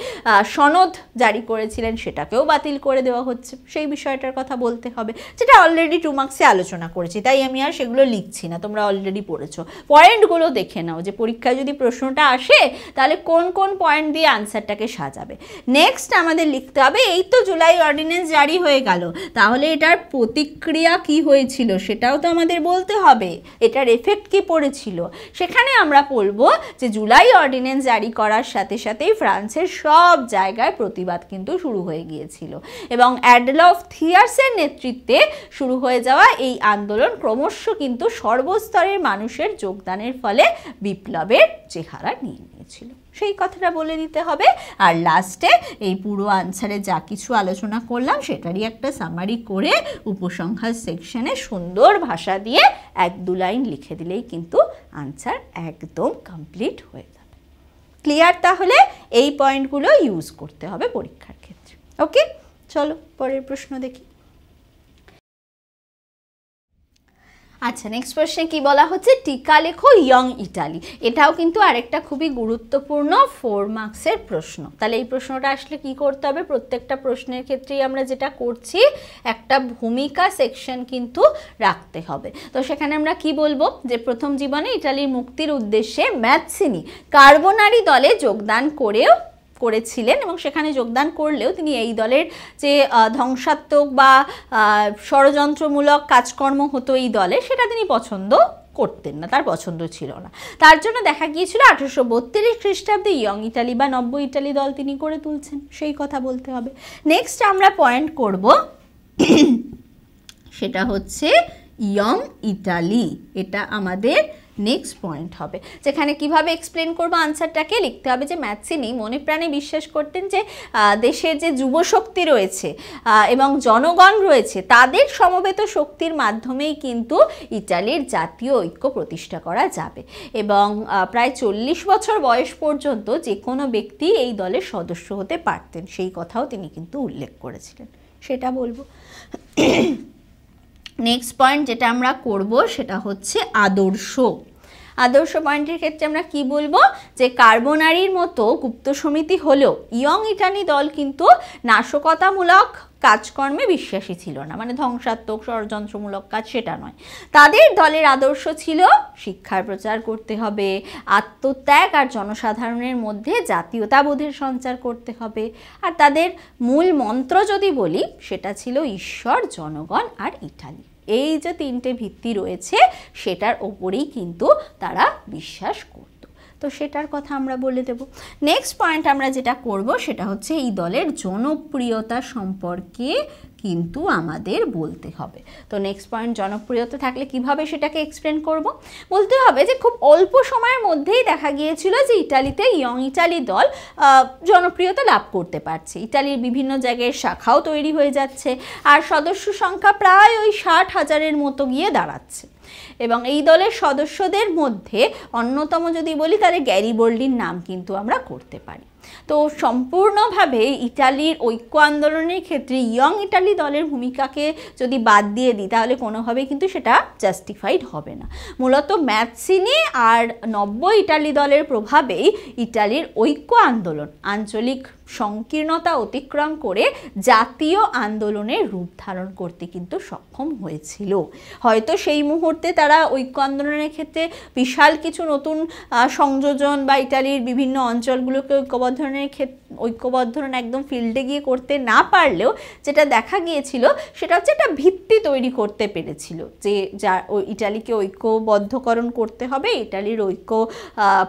সনদ জারি করেছিলেন সেটাকেও বাতিল করে দেওয়া হচ্ছে সেই বিষয়টার কথা বলতে হবে যেটা অলরেডি টু মার্কসে আলোচনা করেছি তাই আমি আর সেগুলো লিখছি না তোমরা অলরেডি পড়েছো পয়েন্টগুলো দেখে নাও যে পরীক্ষায় যদি প্রশ্নটা আসে তাহলে কোন কোন পয়েন্ট দিয়ে আনসারটাকে সাজাবে নেক্সট আমাদের লিখতে হবে এই তো জুলাই অর্ডিনেন্স জারি হয়ে গেল তাহলে এটার প্রতিক্রিয়া কি হয়েছিল সেটাও তো আমাদের তোমাদের বলতে হবে এটার এফেক্ট কি পড়েছিল সেখানে আমরা বলবো যে জুলাই অর্ডিন্যান্স জারি করার সাথে সাথেই ফ্রান্সের সব জায়গায় প্রতিবাদ কিন্তু শুরু হয়ে গিয়েছিল এবং অ্যাডলফ থিয়ার্সের নেতৃত্বে শুরু হয়ে যাওয়া এই আন্দোলন ক্রমশ কিন্তু সর্বস্তরের মানুষের যোগদানের ফলে বিপ্লবের চেহারা নিয়ে নিয়েছিল সেই কথাটা বলে দিতে হবে আর লাস্টে এই পুরো আনসারে যা কিছু আলোচনা করলাম সেটারই একটা সামারি করে উপসংখ্যার সেকশনে সুন্দর ভাষা দিয়ে এক দু লাইন লিখে দিলেই কিন্তু আনসার একদম কমপ্লিট হয়ে যাবে ক্লিয়ার তাহলে এই পয়েন্টগুলো ইউজ করতে হবে পরীক্ষার ক্ষেত্রে ওকে চলো পরের প্রশ্ন দেখি আচ্ছা নেক্সট প্রশ্নে কি বলা হচ্ছে টিকা লেখো ইয়ং ইটালি এটাও কিন্তু আরেকটা খুবই গুরুত্বপূর্ণ ফোর মার্কসের প্রশ্ন তাহলে এই প্রশ্নটা আসলে কি করতে হবে প্রত্যেকটা প্রশ্নের ক্ষেত্রেই আমরা যেটা করছি একটা ভূমিকা সেকশন কিন্তু রাখতে হবে তো সেখানে আমরা কি বলবো যে প্রথম জীবনে ইটালির মুক্তির উদ্দেশ্যে ম্যাথসিনি কার্বোনারি দলে যোগদান করেও করেছিলেন এবং সেখানে যোগদান করলেও তিনি এই দলের যে ধ্বংসাত্মক বা ষড়যন্ত্রমূলক কাজকর্ম হতো এই দলে সেটা তিনি পছন্দ করতেন না তার পছন্দ ছিল না তার জন্য দেখা গিয়েছিল আঠারোশো বত্রিশ খ্রিস্টাব্দে ইয়ং ইটালি বা নব্য ইটালি দল তিনি করে তুলছেন সেই কথা বলতে হবে নেক্সট আমরা পয়েন্ট করব সেটা হচ্ছে ইয়ং ইটালি এটা আমাদের নেক্সট পয়েন্ট হবে যেখানে কিভাবে এক্সপ্লেন করবো আনসারটাকে লিখতে হবে যে ম্যাথসিনি মনে প্রাণে বিশ্বাস করতেন যে দেশের যে যুবশক্তি রয়েছে এবং জনগণ রয়েছে তাদের সমবেত শক্তির মাধ্যমেই কিন্তু ইটালির জাতীয় ঐক্য প্রতিষ্ঠা করা যাবে এবং প্রায় চল্লিশ বছর বয়স পর্যন্ত যে কোনো ব্যক্তি এই দলের সদস্য হতে পারতেন সেই কথাও তিনি কিন্তু উল্লেখ করেছিলেন সেটা বলবো নেক্সট পয়েন্ট যেটা আমরা করব সেটা হচ্ছে আদর্শ আদর্শ পয়েন্টের ক্ষেত্রে আমরা কি বলবো যে কার্বনারির মতো গুপ্ত সমিতি হলেও ইয়ং ইটানি দল কিন্তু নাশকতামূলক কাজকর্মে বিশ্বাসী ছিল না মানে ধ্বংসাত্মক ষড়যন্ত্রমূলক কাজ সেটা নয় তাদের দলের আদর্শ ছিল শিক্ষার প্রচার করতে হবে আত্মত্যাগ আর জনসাধারণের মধ্যে জাতীয়তাবোধের সঞ্চার করতে হবে আর তাদের মূল মন্ত্র যদি বলি সেটা ছিল ঈশ্বর জনগণ আর ইটালি এই যে তিনটে ভিত্তি রয়েছে সেটার ওপরেই কিন্তু তারা বিশ্বাস করত তো সেটার কথা আমরা বলে দেব নেক্সট পয়েন্ট আমরা যেটা করব সেটা হচ্ছে এই দলের জনপ্রিয়তা সম্পর্কে কিন্তু আমাদের বলতে হবে তো নেক্সট পয়েন্ট জনপ্রিয়তা থাকলে কিভাবে সেটাকে এক্সপ্লেন করব বলতে হবে যে খুব অল্প সময়ের মধ্যেই দেখা গিয়েছিল যে ইটালিতে ইয়ং ইটালি দল জনপ্রিয়তা লাভ করতে পারছে ইটালির বিভিন্ন জায়গায় শাখাও তৈরি হয়ে যাচ্ছে আর সদস্য সংখ্যা প্রায় ওই ষাট হাজারের মতো গিয়ে দাঁড়াচ্ছে এবং এই দলের সদস্যদের মধ্যে অন্যতম যদি বলি তাহলে গ্যারি বোল্ডির নাম কিন্তু আমরা করতে পারি তো সম্পূর্ণভাবে ইটালির ঐক্য আন্দোলনের ক্ষেত্রে ইয়ং ইটালি দলের ভূমিকাকে যদি বাদ দিয়ে দিই তাহলে কোনোভাবেই কিন্তু সেটা জাস্টিফাইড হবে না মূলত ম্যাথসিনি আর নব্বই ইটালি দলের প্রভাবেই ইটালির ঐক্য আন্দোলন আঞ্চলিক সংকীর্ণতা অতিক্রম করে জাতীয় আন্দোলনের রূপ ধারণ করতে কিন্তু সক্ষম হয়েছিল হয়তো সেই মুহূর্তে তারা ঐক্য আন্দোলনের ক্ষেত্রে বিশাল কিছু নতুন সংযোজন বা ইটালির বিভিন্ন অঞ্চলগুলোকে ঐক্যবদ্ধনের ক্ষেত্রে ঐক্যবদ্ধন একদম ফিল্ডে গিয়ে করতে না পারলেও যেটা দেখা গিয়েছিল সেটা হচ্ছে একটা ভিত্তি তৈরি করতে পেরেছিল যে যা ইটালিকে ঐক্যবদ্ধকরণ করতে হবে ইটালির ঐক্য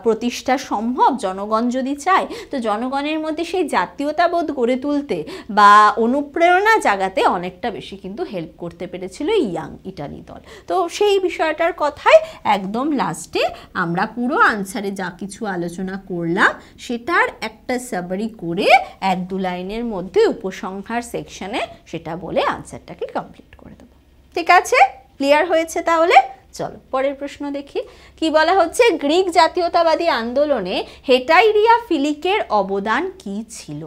প্রতিষ্ঠা সম্ভব জনগণ যদি চায় তো জনগণের মধ্যে সেই জাতীয়তাবোধ গড়ে তুলতে বা অনুপ্রেরণা জাগাতে অনেকটা বেশি কিন্তু হেল্প করতে পেরেছিল ইয়াং ইটালি দল তো সেই বিষয়টার কথাই একদম লাস্টে আমরা পুরো আনসারে যা কিছু আলোচনা করলাম সেটার একটা সাবারি করে এক দু লাইনের মধ্যে উপসংহার সেকশনে সেটা বলে আনসারটাকে কমপ্লিট করে দেবো ঠিক আছে ক্লিয়ার হয়েছে তাহলে চলো পরের প্রশ্ন দেখি কি বলা হচ্ছে গ্রিক জাতীয়তাবাদী আন্দোলনে হেটাইরিয়া ফিলিকের অবদান কি ছিল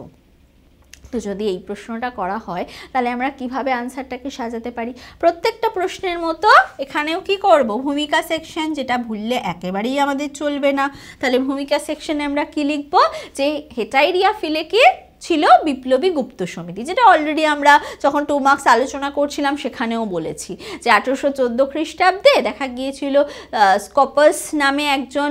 তো যদি এই প্রশ্নটা করা হয় তাহলে আমরা কিভাবে আনসারটাকে সাজাতে পারি প্রত্যেকটা প্রশ্নের মতো এখানেও কি করব ভূমিকা সেকশন যেটা ভুললে একেবারেই আমাদের চলবে না তাহলে ভূমিকা সেকশনে আমরা কি লিখব যে হেটাইরিয়া ফিলেকে ছিল বিপ্লবী গুপ্ত সমিতি যেটা অলরেডি আমরা যখন টু মার্কস আলোচনা করছিলাম সেখানেও বলেছি যে আঠেরোশো চোদ্দো খ্রিস্টাব্দে দেখা গিয়েছিল স্কপার্স নামে একজন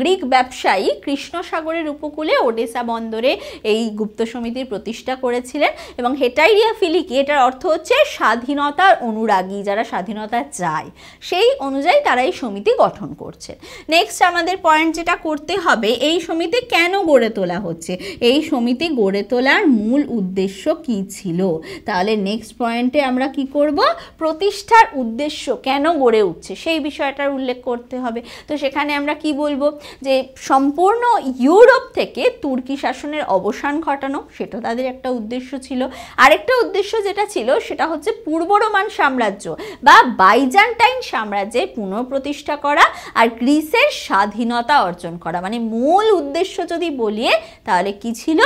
গ্রিক ব্যবসায়ী কৃষ্ণসাগরের উপকূলে ওডেসা বন্দরে এই গুপ্ত সমিতির প্রতিষ্ঠা করেছিলেন এবং হেটাইরিয়া ফিলিকি এটার অর্থ হচ্ছে স্বাধীনতার অনুরাগী যারা স্বাধীনতা চায় সেই অনুযায়ী তারা এই সমিতি গঠন করছে নেক্সট আমাদের পয়েন্ট যেটা করতে হবে এই সমিতি কেন গড়ে তোলা হচ্ছে এই সমিতি গড়ে গড়ে তোলার মূল উদ্দেশ্য কি ছিল তাহলে নেক্সট পয়েন্টে আমরা কি করব প্রতিষ্ঠার উদ্দেশ্য কেন গড়ে উঠছে সেই বিষয়টার উল্লেখ করতে হবে তো সেখানে আমরা কি বলবো যে সম্পূর্ণ ইউরোপ থেকে তুর্কি শাসনের অবসান ঘটানো সেটা তাদের একটা উদ্দেশ্য ছিল আরেকটা উদ্দেশ্য যেটা ছিল সেটা হচ্ছে পূর্ব রোমান সাম্রাজ্য বা বাইজান্টাইন সাম্রাজ্যের পুনঃপ্রতিষ্ঠা করা আর গ্রিসের স্বাধীনতা অর্জন করা মানে মূল উদ্দেশ্য যদি বলিয়ে তাহলে কি ছিল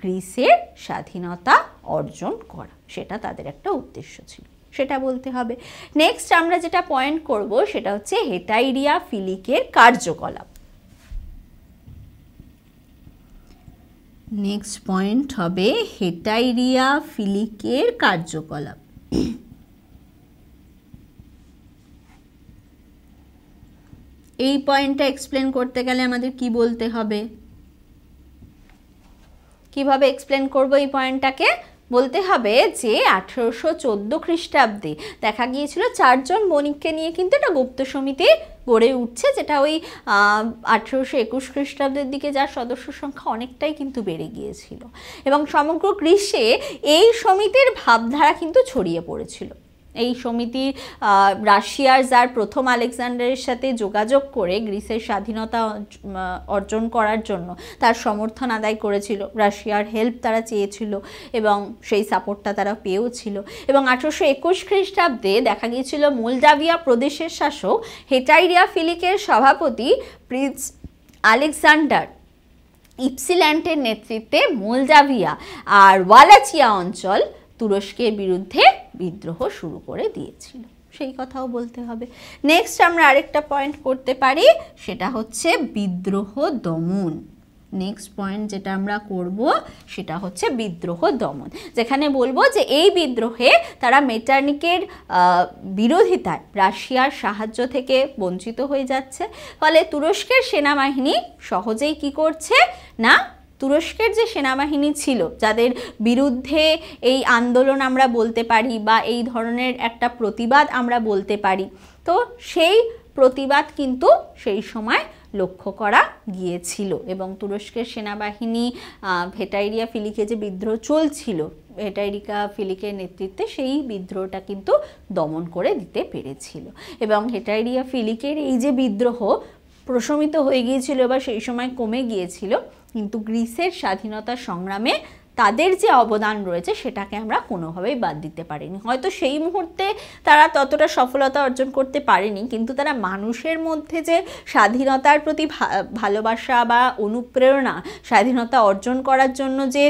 গ্রিসের স্বাধীনতা অর্জন করা সেটা তাদের একটা উদ্দেশ্য ছিল সেটা বলতে হবে নেক্সট আমরা যেটা পয়েন্ট করব সেটা হচ্ছে হেটাইরিয়া ফিলিকের কার্যকলাপ নেক্সট পয়েন্ট হবে হেটাইরিয়া ফিলিকের কার্যকলাপ এই পয়েন্টটা এক্সপ্লেন করতে গেলে আমাদের কি বলতে হবে কিভাবে এক্সপ্লেন করব এই পয়েন্টটাকে বলতে হবে যে আঠেরোশো চোদ্দো খ্রিস্টাব্দে দেখা গিয়েছিল চারজন বণিককে নিয়ে কিন্তু এটা গুপ্ত সমিতি গড়ে উঠছে যেটা ওই আঠেরোশো একুশ খ্রিস্টাব্দের দিকে যার সদস্য সংখ্যা অনেকটাই কিন্তু বেড়ে গিয়েছিল এবং সমগ্র গ্রীষ্মে এই সমিতির ভাবধারা কিন্তু ছড়িয়ে পড়েছিল এই সমিতি রাশিয়ার যার প্রথম আলেকজান্ডারের সাথে যোগাযোগ করে গ্রিসের স্বাধীনতা অর্জন করার জন্য তার সমর্থন আদায় করেছিল রাশিয়ার হেল্প তারা চেয়েছিল এবং সেই সাপোর্টটা তারা পেয়েওছিল এবং আঠেরোশো একুশ খ্রিস্টাব্দে দেখা গিয়েছিল মোলডাভিয়া প্রদেশের শাসক হেটাইরিয়া ফিলিকের সভাপতি প্রিন্স আলেকজান্ডার ইপসিল্যান্ডের নেতৃত্বে মোলডাভিয়া আর ওয়ালাচিয়া অঞ্চল তুরস্কের বিরুদ্ধে বিদ্রোহ শুরু করে দিয়েছিল সেই কথাও বলতে হবে নেক্সট আমরা আরেকটা পয়েন্ট করতে পারি সেটা হচ্ছে বিদ্রোহ দমন নেক্সট পয়েন্ট যেটা আমরা করব সেটা হচ্ছে বিদ্রোহ দমন যেখানে বলবো যে এই বিদ্রোহে তারা মেটার্নিকের বিরোধিতায় রাশিয়ার সাহায্য থেকে বঞ্চিত হয়ে যাচ্ছে ফলে তুরস্কের সেনাবাহিনী সহজেই কি করছে না তুরস্কের যে সেনাবাহিনী ছিল যাদের বিরুদ্ধে এই আন্দোলন আমরা বলতে পারি বা এই ধরনের একটা প্রতিবাদ আমরা বলতে পারি তো সেই প্রতিবাদ কিন্তু সেই সময় লক্ষ্য করা গিয়েছিল এবং তুরস্কের সেনাবাহিনী ভেটাইরিয়া ফিলিকে যে বিদ্রোহ চলছিল হেটাইরিকা ফিলিকের নেতৃত্বে সেই বিদ্রোহটা কিন্তু দমন করে দিতে পেরেছিল এবং হেটাইরিয়া ফিলিকের এই যে বিদ্রোহ প্রশমিত হয়ে গিয়েছিল বা সেই সময় কমে গিয়েছিল কিন্তু গ্রিসের স্বাধীনতা সংগ্রামে তাদের যে অবদান রয়েছে সেটাকে আমরা কোনোভাবেই বাদ দিতে পারিনি হয়তো সেই মুহূর্তে তারা ততটা সফলতা অর্জন করতে পারেনি কিন্তু তারা মানুষের মধ্যে যে স্বাধীনতার প্রতি ভালোবাসা বা অনুপ্রেরণা স্বাধীনতা অর্জন করার জন্য যে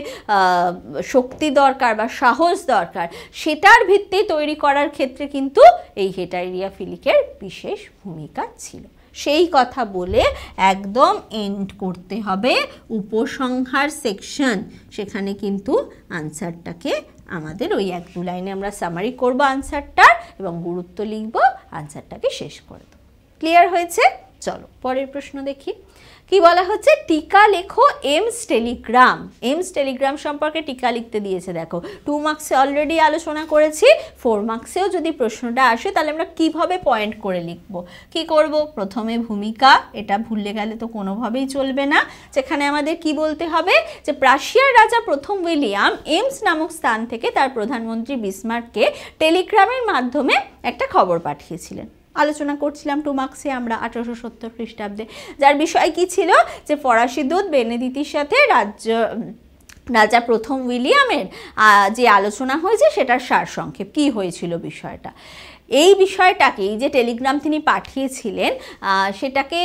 শক্তি দরকার বা সাহস দরকার সেটার ভিত্তি তৈরি করার ক্ষেত্রে কিন্তু এই হেটাইরিয়া ফিলিকের বিশেষ ভূমিকা ছিল সেই কথা বলে একদম এন্ড করতে হবে উপসংহার সেকশন সেখানে কিন্তু আনসারটাকে আমাদের ওই এক দু লাইনে আমরা সামারি করব আনসারটার এবং গুরুত্ব লিখব আনসারটাকে শেষ করে দেবো ক্লিয়ার হয়েছে চলো পরের প্রশ্ন দেখি কি বলা হচ্ছে টিকা লেখো এমস টেলিগ্রাম এমস টেলিগ্রাম সম্পর্কে টিকা লিখতে দিয়েছে দেখো টু মার্কসে অলরেডি আলোচনা করেছি ফোর মার্কসেও যদি প্রশ্নটা আসে তাহলে আমরা কিভাবে পয়েন্ট করে লিখব কি করব প্রথমে ভূমিকা এটা ভুলে গেলে তো কোনোভাবেই চলবে না যেখানে আমাদের কি বলতে হবে যে প্রাশিয়ার রাজা প্রথম উইলিয়াম এমস নামক স্থান থেকে তার প্রধানমন্ত্রী বিসমার্ককে টেলিগ্রামের মাধ্যমে একটা খবর পাঠিয়েছিলেন আলোচনা করছিলাম টু মার্কসে আমরা আঠারোশো সত্তর খ্রিস্টাব্দে যার বিষয় কি ছিল যে ফরাসি দূত বেনেদিতির সাথে রাজ্য রাজা প্রথম উইলিয়ামের যে আলোচনা হয়েছে সেটার সারসংক্ষেপ কি হয়েছিল বিষয়টা এই বিষয়টাকেই যে টেলিগ্রাম তিনি পাঠিয়েছিলেন সেটাকে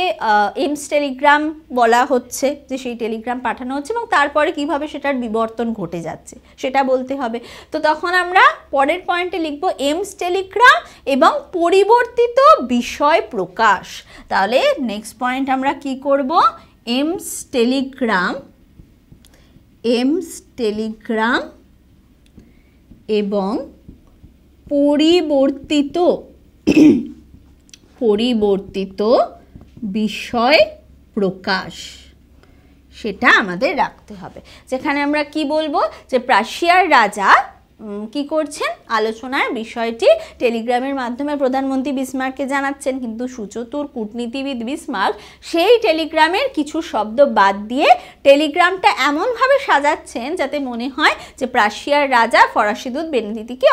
এমস টেলিগ্রাম বলা হচ্ছে যে সেই টেলিগ্রাম পাঠানো হচ্ছে এবং তারপরে কিভাবে সেটার বিবর্তন ঘটে যাচ্ছে সেটা বলতে হবে তো তখন আমরা পরের পয়েন্টে লিখব এমস টেলিগ্রাম এবং পরিবর্তিত বিষয় প্রকাশ তাহলে নেক্সট পয়েন্ট আমরা কি করব এমস টেলিগ্রাম এমস টেলিগ্রাম এবং পরিবর্তিত পরিবর্তিত বিষয় প্রকাশ সেটা আমাদের রাখতে হবে যেখানে আমরা কি বলবো যে প্রাশিয়ার রাজা কি করছেন আলোচনার বিষয়টি টেলিগ্রামের মাধ্যমে প্রধানমন্ত্রী বিসমার্ককে জানাচ্ছেন কিন্তু সুচতুর কূটনীতিবিদ বিসমার্ক সেই টেলিগ্রামের কিছু শব্দ বাদ দিয়ে টেলিগ্রামটা এমনভাবে সাজাচ্ছেন যাতে মনে হয় যে প্রাশিয়ার রাজা ফরাসি দূত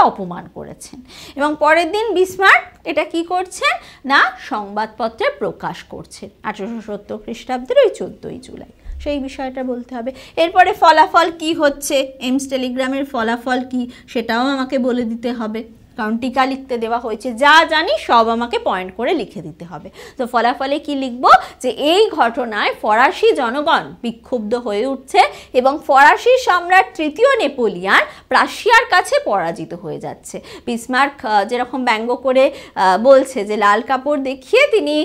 অপমান করেছেন এবং পরের দিন বিসমার্ক এটা কি করছেন না সংবাদপত্রে প্রকাশ করছেন আঠেরোশো সত্তর খ্রিস্টাব্দের ওই চোদ্দোই জুলাই সেই বিষয়টা বলতে হবে এরপরে ফলাফল কি হচ্ছে এমস টেলিগ্রামের ফলাফল কি সেটাও আমাকে বলে দিতে হবে কারণ টিকা লিখতে দেওয়া হয়েছে যা জানি সব আমাকে পয়েন্ট করে লিখে দিতে হবে তো ফলাফলে কি লিখব যে এই ঘটনায় ফরাসি জনগণ বিক্ষুব্ধ হয়ে উঠছে এবং ফরাসি সম্রাট তৃতীয় নেপোলিয়ান প্রাশিয়ার কাছে পরাজিত হয়ে যাচ্ছে বিসমার্ক যেরকম ব্যঙ্গ করে বলছে যে লাল কাপড় দেখিয়ে তিনি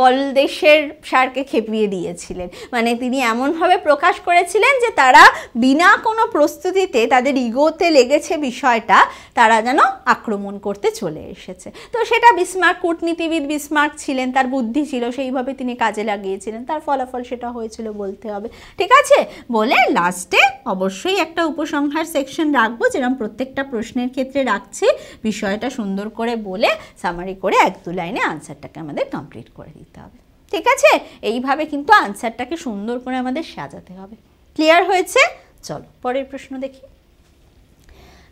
গল দেশের সারকে খেপিয়ে দিয়েছিলেন মানে তিনি এমনভাবে প্রকাশ করেছিলেন যে তারা বিনা কোনো প্রস্তুতিতে তাদের ইগোতে লেগেছে বিষয়টা তারা যেন আক্রমণ করতে চলে এসেছে তো সেটা বিস্মার্ক কূটনীতিবিদ বিস্মার্ক ছিলেন তার বুদ্ধি ছিল সেইভাবে তিনি কাজে লাগিয়েছিলেন তার ফলাফল সেটা হয়েছিল বলতে হবে ঠিক আছে বলে লাস্টে অবশ্যই একটা উপসংহার সেকশন রাখবো যেরকম প্রত্যেকটা প্রশ্নের ক্ষেত্রে রাখছি বিষয়টা সুন্দর করে বলে সামারি করে এক দু লাইনে আনসারটাকে আমাদের কমপ্লিট করে দিতে হবে ঠিক আছে এইভাবে কিন্তু আনসারটাকে সুন্দর করে আমাদের সাজাতে হবে ক্লিয়ার হয়েছে চলো পরের প্রশ্ন দেখি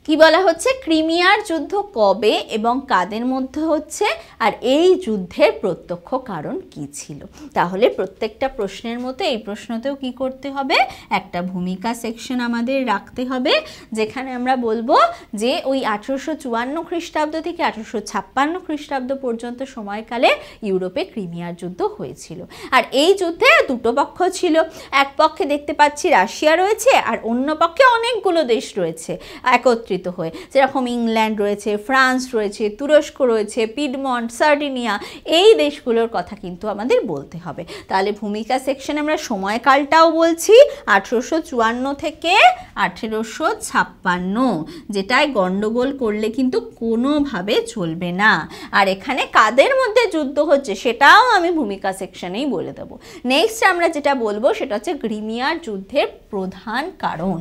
কি বলা হচ্ছে ক্রিমিয়ার যুদ্ধ কবে এবং কাদের মধ্যে হচ্ছে আর এই যুদ্ধের প্রত্যক্ষ কারণ কি ছিল তাহলে প্রত্যেকটা প্রশ্নের মতো এই প্রশ্নতেও কি করতে হবে একটা ভূমিকা সেকশন আমাদের রাখতে হবে যেখানে আমরা বলবো যে ওই আঠেরোশো চুয়ান্ন খ্রিস্টাব্দ থেকে আঠেরোশো ছাপ্পান্ন খ্রিস্টাব্দ পর্যন্ত সময়কালে ইউরোপে ক্রিমিয়ার যুদ্ধ হয়েছিল আর এই যুদ্ধে দুটো পক্ষ ছিল এক পক্ষে দেখতে পাচ্ছি রাশিয়া রয়েছে আর অন্য পক্ষে অনেকগুলো দেশ রয়েছে একত্রে একত্রিত হয়ে যেরকম ইংল্যান্ড রয়েছে ফ্রান্স রয়েছে তুরস্ক রয়েছে পিডমন্ট সার্ডিনিয়া এই দেশগুলোর কথা কিন্তু আমাদের বলতে হবে তাহলে ভূমিকা সেকশন আমরা সময়কালটাও বলছি আঠেরোশো চুয়ান্ন থেকে আঠেরোশো ছাপ্পান্ন যেটায় গণ্ডগোল করলে কিন্তু কোনোভাবে চলবে না আর এখানে কাদের মধ্যে যুদ্ধ হচ্ছে সেটাও আমি ভূমিকা সেকশনেই বলে দেবো নেক্সট আমরা যেটা বলবো সেটা হচ্ছে গ্রিমিয়ার যুদ্ধের প্রধান কারণ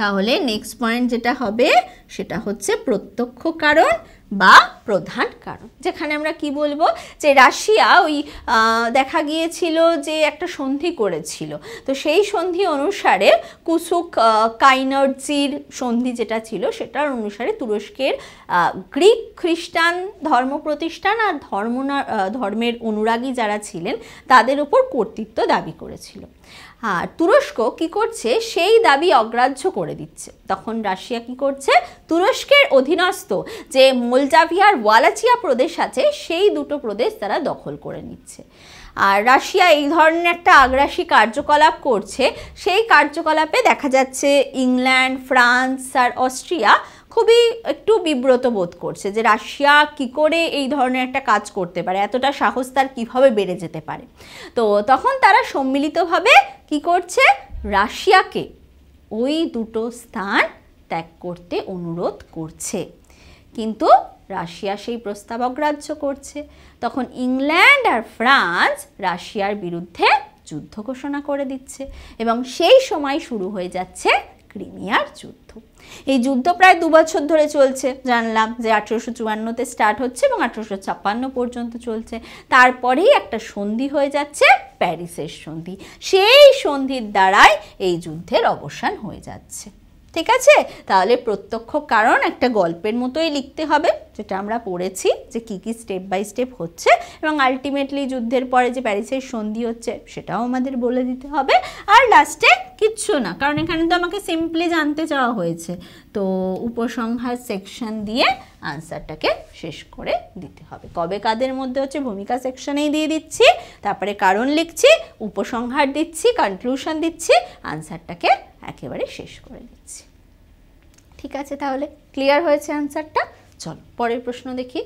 তাহলে নেক্সট পয়েন্ট যেটা হবে সেটা হচ্ছে প্রত্যক্ষ কারণ বা প্রধান কারণ যেখানে আমরা কি বলবো যে রাশিয়া ওই দেখা গিয়েছিল যে একটা সন্ধি করেছিল তো সেই সন্ধি অনুসারে কুসুক কাইনার্জির সন্ধি যেটা ছিল সেটার অনুসারে তুরস্কের গ্রিক খ্রিস্টান ধর্ম প্রতিষ্ঠান আর ধর্ম ধর্মের অনুরাগী যারা ছিলেন তাদের উপর কর্তৃত্ব দাবি করেছিল আর তুরস্ক কি করছে সেই দাবি অগ্রাহ্য করে দিচ্ছে তখন রাশিয়া কি করছে তুরস্কের অধীনস্থ যে মোলজাভিয়ার ওয়ালাচিয়া প্রদেশ আছে সেই দুটো প্রদেশ তারা দখল করে নিচ্ছে আর রাশিয়া এই ধরনের একটা আগ্রাসী কার্যকলাপ করছে সেই কার্যকলাপে দেখা যাচ্ছে ইংল্যান্ড ফ্রান্স আর অস্ট্রিয়া খুবই একটু বিব্রত বোধ করছে যে রাশিয়া কি করে এই ধরনের একটা কাজ করতে পারে এতটা সাহস তার কীভাবে বেড়ে যেতে পারে তো তখন তারা সম্মিলিতভাবে কি করছে রাশিয়াকে ওই দুটো স্থান ত্যাগ করতে অনুরোধ করছে কিন্তু রাশিয়া সেই প্রস্তাব অগ্রাহ্য করছে তখন ইংল্যান্ড আর ফ্রান্স রাশিয়ার বিরুদ্ধে যুদ্ধ ঘোষণা করে দিচ্ছে এবং সেই সময় শুরু হয়ে যাচ্ছে ক্রিমিয়ার যুদ্ধ এই যুদ্ধ প্রায় দু বছর ধরে চলছে জানলাম যে আঠেরোশো চুয়ান্নতে স্টার্ট হচ্ছে এবং আঠেরোশো ছাপ্পান্ন পর্যন্ত চলছে তারপরেই একটা সন্ধি হয়ে যাচ্ছে প্যারিসের সন্ধি সেই সন্ধির দ্বারাই এই যুদ্ধের অবসান হয়ে যাচ্ছে ঠিক আছে তাহলে প্রত্যক্ষ কারণ একটা গল্পের মতোই লিখতে হবে যেটা আমরা পড়েছি যে কি কি স্টেপ বাই স্টেপ হচ্ছে এবং আলটিমেটলি যুদ্ধের পরে যে প্যারিসের সন্ধি হচ্ছে সেটাও আমাদের বলে দিতে হবে আর লাস্টে কিচ্ছু না কারণ এখানে তো আমাকে সিম্পলি জানতে চাওয়া হয়েছে তো উপসংহার সেকশন দিয়ে আনসারটাকে শেষ করে দিতে হবে কবে কাদের মধ্যে হচ্ছে ভূমিকা সেকশনেই দিয়ে দিচ্ছি তারপরে কারণ লিখছি উপসংহার দিচ্ছি কনক্লুশন দিচ্ছি আনসারটাকে একেবারে শেষ করে দিচ্ছি ঠিক আছে তাহলে ক্লিয়ার হয়েছে অ্যান্সারটা চল পরের প্রশ্ন দেখি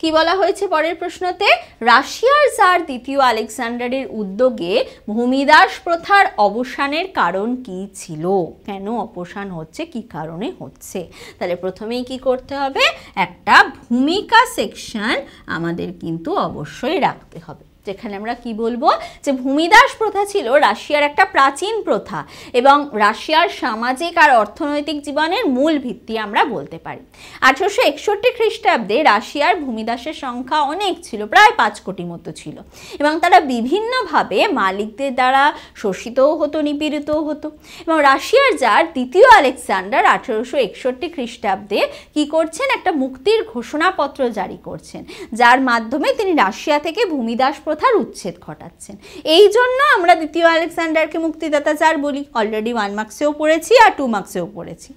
কি বলা হয়েছে পরের প্রশ্নতে রাশিয়ার সার দ্বিতীয় আলেকজান্ডারের উদ্যোগে ভূমিদাস প্রথার অবসানের কারণ কি ছিল কেন অপসান হচ্ছে কি কারণে হচ্ছে তাহলে প্রথমেই কি করতে হবে একটা ভূমিকা সেকশন আমাদের কিন্তু অবশ্যই রাখতে হবে যেখানে আমরা কি বলবো যে ভূমিদাস প্রথা ছিল রাশিয়ার একটা প্রাচীন প্রথা এবং রাশিয়ার সামাজিক আর অর্থনৈতিক জীবনের মূল ভিত্তি আমরা বলতে পারি আঠারোশো একষট্টি খ্রিস্টাব্দে রাশিয়ার ভূমিদাসের সংখ্যা অনেক ছিল প্রায় পাঁচ কোটি মতো ছিল এবং তারা বিভিন্নভাবে মালিকদের দ্বারা শোষিতও হতো নিপীড়িতও হতো এবং রাশিয়ার যার দ্বিতীয় আলেকজান্ডার আঠারোশো একষট্টি খ্রিস্টাব্দে কি করছেন একটা মুক্তির ঘোষণাপত্র জারি করছেন যার মাধ্যমে তিনি রাশিয়া থেকে ভূমিদাস প্রথার উচ্ছেদ ঘটাচ্ছেন এই জন্য আমরা দ্বিতীয় আলেকজান্ডারকে মুক্তিদাতা চার বলি অলরেডি ওয়ান মার্ক্সেও পড়েছি আর টু মার্কসেও পড়েছি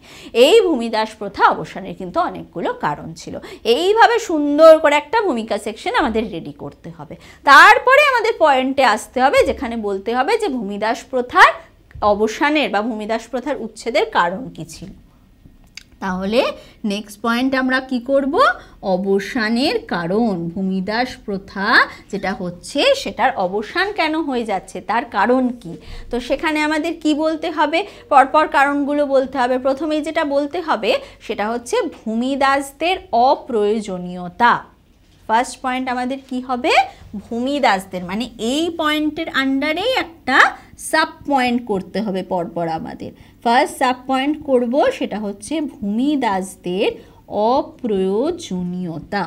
এই ভূমিদাস প্রথা অবসানের কিন্তু অনেকগুলো কারণ ছিল এইভাবে সুন্দর করে একটা ভূমিকা সেকশন আমাদের রেডি করতে হবে তারপরে আমাদের পয়েন্টে আসতে হবে যেখানে বলতে হবে যে ভূমিদাস প্রথার অবসানের বা ভূমিদাস প্রথার উচ্ছেদের কারণ কী ছিল তাহলে নেক্সট পয়েন্ট আমরা কি করব অবসানের কারণ ভূমিদাস প্রথা যেটা হচ্ছে সেটার অবসান কেন হয়ে যাচ্ছে তার কারণ কি তো সেখানে আমাদের কি বলতে হবে পরপর কারণগুলো বলতে হবে প্রথমেই যেটা বলতে হবে সেটা হচ্ছে ভূমিদাসদের অপ্রয়োজনীয়তা ফার্স্ট পয়েন্ট আমাদের কি হবে ভূমিদাসদের মানে এই পয়েন্টের আন্ডারেই একটা সাব পয়েন্ট করতে হবে পরপর আমাদের ফার্স্ট সাব পয়েন্ট করব সেটা হচ্ছে ভূমিদাসদের অপ্রয়োজনীয়তা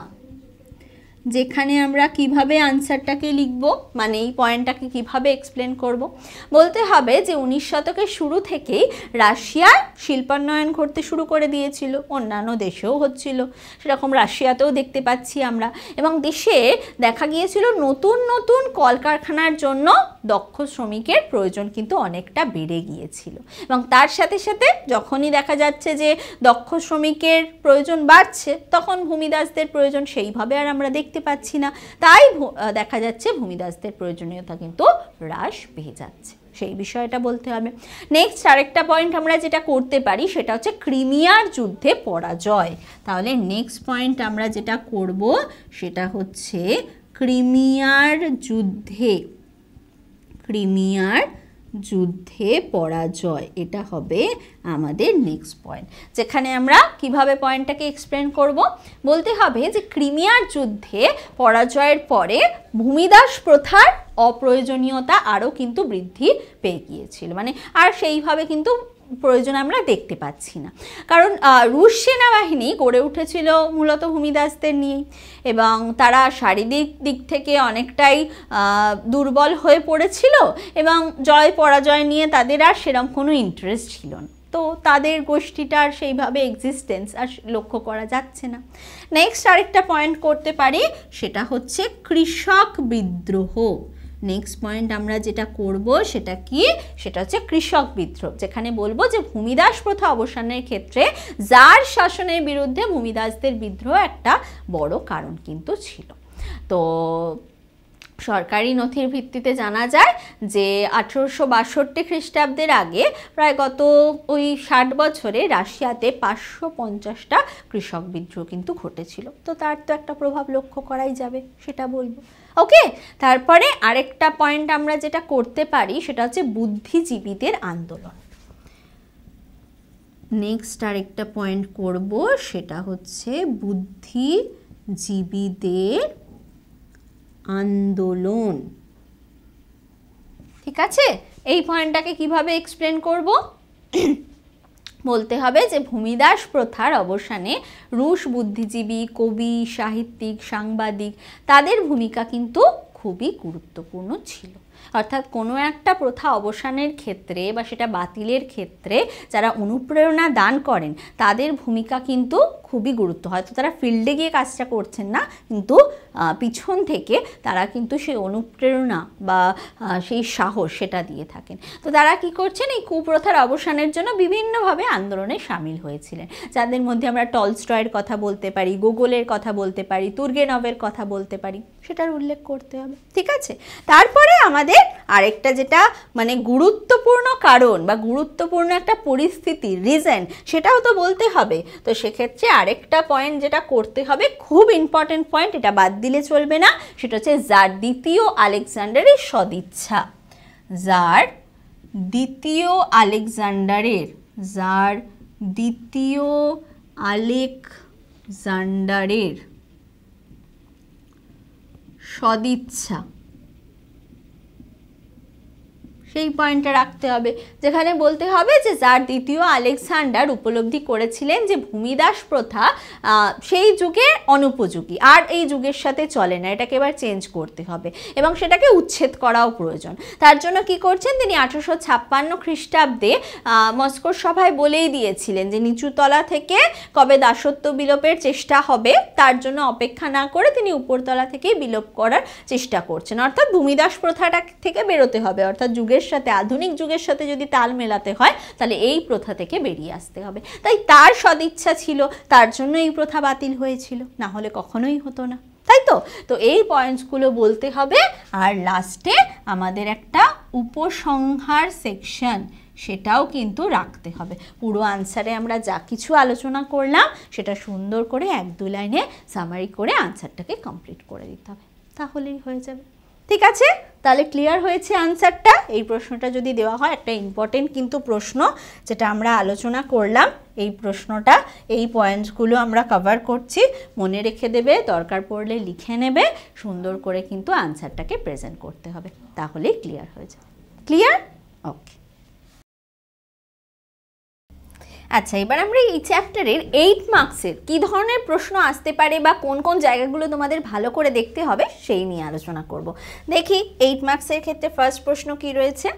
যেখানে আমরা কিভাবে আনসারটাকে লিখব মানে এই পয়েন্টটাকে কিভাবে এক্সপ্লেন করব। বলতে হবে যে উনিশ শতকের শুরু থেকেই রাশিয়া শিল্পান্নয়ন করতে শুরু করে দিয়েছিল অন্যান্য দেশেও হচ্ছিল সেরকম রাশিয়াতেও দেখতে পাচ্ছি আমরা এবং দেশে দেখা গিয়েছিল নতুন নতুন কলকারখানার জন্য দক্ষ শ্রমিকের প্রয়োজন কিন্তু অনেকটা বেড়ে গিয়েছিল এবং তার সাথে সাথে যখনই দেখা যাচ্ছে যে দক্ষ শ্রমিকের প্রয়োজন বাড়ছে তখন ভূমিদাসদের প্রয়োজন সেইভাবে আর আমরা দেখি দেখতে পাচ্ছি না তাই দেখা যাচ্ছে ভূমিদাসদের প্রয়োজনীয়তা কিন্তু হ্রাস পেয়ে যাচ্ছে সেই বিষয়টা বলতে হবে নেক্সট আরেকটা পয়েন্ট আমরা যেটা করতে পারি সেটা হচ্ছে ক্রিমিয়ার যুদ্ধে পরাজয় তাহলে নেক্সট পয়েন্ট আমরা যেটা করব সেটা হচ্ছে ক্রিমিয়ার যুদ্ধে ক্রিমিয়ার যুদ্ধে পরাজয় এটা হবে আমাদের নেক্সট পয়েন্ট যেখানে আমরা কিভাবে পয়েন্টটাকে এক্সপ্লেন করব বলতে হবে যে ক্রিমিয়ার যুদ্ধে পরাজয়ের পরে ভূমিদাস প্রথার অপ্রয়োজনীয়তা আরও কিন্তু বৃদ্ধি পেয়ে গিয়েছিল মানে আর সেইভাবে কিন্তু প্রয়োজন আমরা দেখতে পাচ্ছি না কারণ রুশ সেনাবাহিনী গড়ে উঠেছিল মূলত ভূমিদাসদের নিয়েই এবং তারা শারীরিক দিক থেকে অনেকটাই দুর্বল হয়ে পড়েছিল এবং জয় পরাজয় নিয়ে তাদের আর সেরম কোনো ইন্টারেস্ট ছিল না তো তাদের গোষ্ঠীটার সেইভাবে এক্সিস্টেন্স আর লক্ষ্য করা যাচ্ছে না নেক্সট আরেকটা পয়েন্ট করতে পারি সেটা হচ্ছে কৃষক বিদ্রোহ নেক্সট পয়েন্ট আমরা যেটা করব সেটা কি সেটা হচ্ছে কৃষক বিদ্রোহ যেখানে বলবো যে ভূমিদাস প্রথা অবসানের ক্ষেত্রে যার শাসনের বিরুদ্ধে ভূমিদাসদের বিদ্রোহ একটা বড় কারণ কিন্তু ছিল তো সরকারি নথির ভিত্তিতে জানা যায় যে আঠেরোশো বাষট্টি খ্রিস্টাব্দের আগে প্রায় গত ওই ষাট বছরে রাশিয়াতে পাঁচশো পঞ্চাশটা কৃষক বিদ্রোহ কিন্তু ঘটেছিল তো তার তো একটা প্রভাব লক্ষ্য করাই যাবে সেটা বলবো ওকে তারপরে আরেকটা পয়েন্ট আমরা যেটা করতে পারি সেটা হচ্ছে বুদ্ধিজীবীদের আন্দোলন নেক্সট আরেকটা পয়েন্ট করব সেটা হচ্ছে বুদ্ধিজীবীদের আন্দোলন ঠিক আছে এই পয়েন্টটাকে কিভাবে এক্সপ্লেন করব বলতে হবে যে ভূমিদাস প্রথার অবসানে রুশ বুদ্ধিজীবী কবি সাহিত্যিক সাংবাদিক তাদের ভূমিকা কিন্তু খুবই গুরুত্বপূর্ণ ছিল অর্থাৎ কোনো একটা প্রথা অবসানের ক্ষেত্রে বা সেটা বাতিলের ক্ষেত্রে যারা অনুপ্রেরণা দান করেন তাদের ভূমিকা কিন্তু খুবই গুরুত্ব হয় তো তারা ফিল্ডে গিয়ে কাজটা করছেন না কিন্তু পিছন থেকে তারা কিন্তু সেই অনুপ্রেরণা বা সেই সাহস সেটা দিয়ে থাকেন তো তারা কি করছেন এই কুপ্রথার অবসানের জন্য বিভিন্নভাবে আন্দোলনে সামিল হয়েছিলেন যাদের মধ্যে আমরা টলস্টয়ের কথা বলতে পারি গুগলের কথা বলতে পারি তুর্গেনবের কথা বলতে পারি সেটার উল্লেখ করতে হবে ঠিক আছে তারপরে আমাদের আরেকটা যেটা মানে গুরুত্বপূর্ণ কারণ বা গুরুত্বপূর্ণ একটা পরিস্থিতি রিজেন সেটাও তো বলতে হবে তো সেক্ষেত্রে আরেকটা পয়েন্ট যেটা করতে হবে খুব ইম্পর্টেন্ট পয়েন্ট এটা বাদ দিলে চলবে না সেটা হচ্ছে যার দ্বিতীয় আলেকজান্ডারের সদিচ্ছা যার দ্বিতীয় আলেকজান্ডারের যার দ্বিতীয় আলেকজান্ডারের সদিচ্ছা সেই পয়েন্টটা রাখতে হবে যেখানে বলতে হবে যে যার দ্বিতীয় আলেকজান্ডার উপলব্ধি করেছিলেন যে ভূমিদাস প্রথা সেই যুগে অনুপযোগী আর এই যুগের সাথে চলে না এটাকে এবার চেঞ্জ করতে হবে এবং সেটাকে উচ্ছেদ করাও প্রয়োজন তার জন্য কি করছেন তিনি আঠারোশো ছাপ্পান্ন খ্রিস্টাব্দে মস্কোর সভায় বলেই দিয়েছিলেন যে নিচুতলা থেকে কবে দাসত্ব বিলোপের চেষ্টা হবে তার জন্য অপেক্ষা না করে তিনি উপরতলা থেকেই বিলোপ করার চেষ্টা করছেন অর্থাৎ ভূমিদাস প্রথাটা থেকে বেরোতে হবে অর্থাৎ যুগের যুগের সাথে আধুনিক যুগের সাথে যদি তাল মেলাতে হয় তাহলে এই প্রথা থেকে বেরিয়ে আসতে হবে তাই তার সদিচ্ছা ছিল তার জন্য এই প্রথা বাতিল হয়েছিল না হলে কখনোই হতো না তাই তো তো এই পয়েন্টসগুলো বলতে হবে আর লাস্টে আমাদের একটা উপসংহার সেকশন সেটাও কিন্তু রাখতে হবে পুরো আনসারে আমরা যা কিছু আলোচনা করলাম সেটা সুন্দর করে এক দু লাইনে সামারি করে আনসারটাকে কমপ্লিট করে দিতে হবে তাহলেই হয়ে যাবে ঠিক আছে তাহলে ক্লিয়ার হয়েছে আনসারটা এই প্রশ্নটা যদি দেওয়া হয় একটা ইম্পর্টেন্ট কিন্তু প্রশ্ন যেটা আমরা আলোচনা করলাম এই প্রশ্নটা এই পয়েন্টসগুলো আমরা কভার করছি মনে রেখে দেবে দরকার পড়লে লিখে নেবে সুন্দর করে কিন্তু আনসারটাকে প্রেজেন্ট করতে হবে তাহলেই ক্লিয়ার হয়ে যাবে ক্লিয়ার ওকে আচ্ছা এবার আমরা এই চ্যাপ্টারের এইট মার্কসের কি ধরনের প্রশ্ন আসতে পারে বা কোন কোন জায়গাগুলো তোমাদের ভালো করে দেখতে হবে সেই নিয়ে আলোচনা করব। দেখি এইট মার্কসের ক্ষেত্রে ফার্স্ট প্রশ্ন কি রয়েছে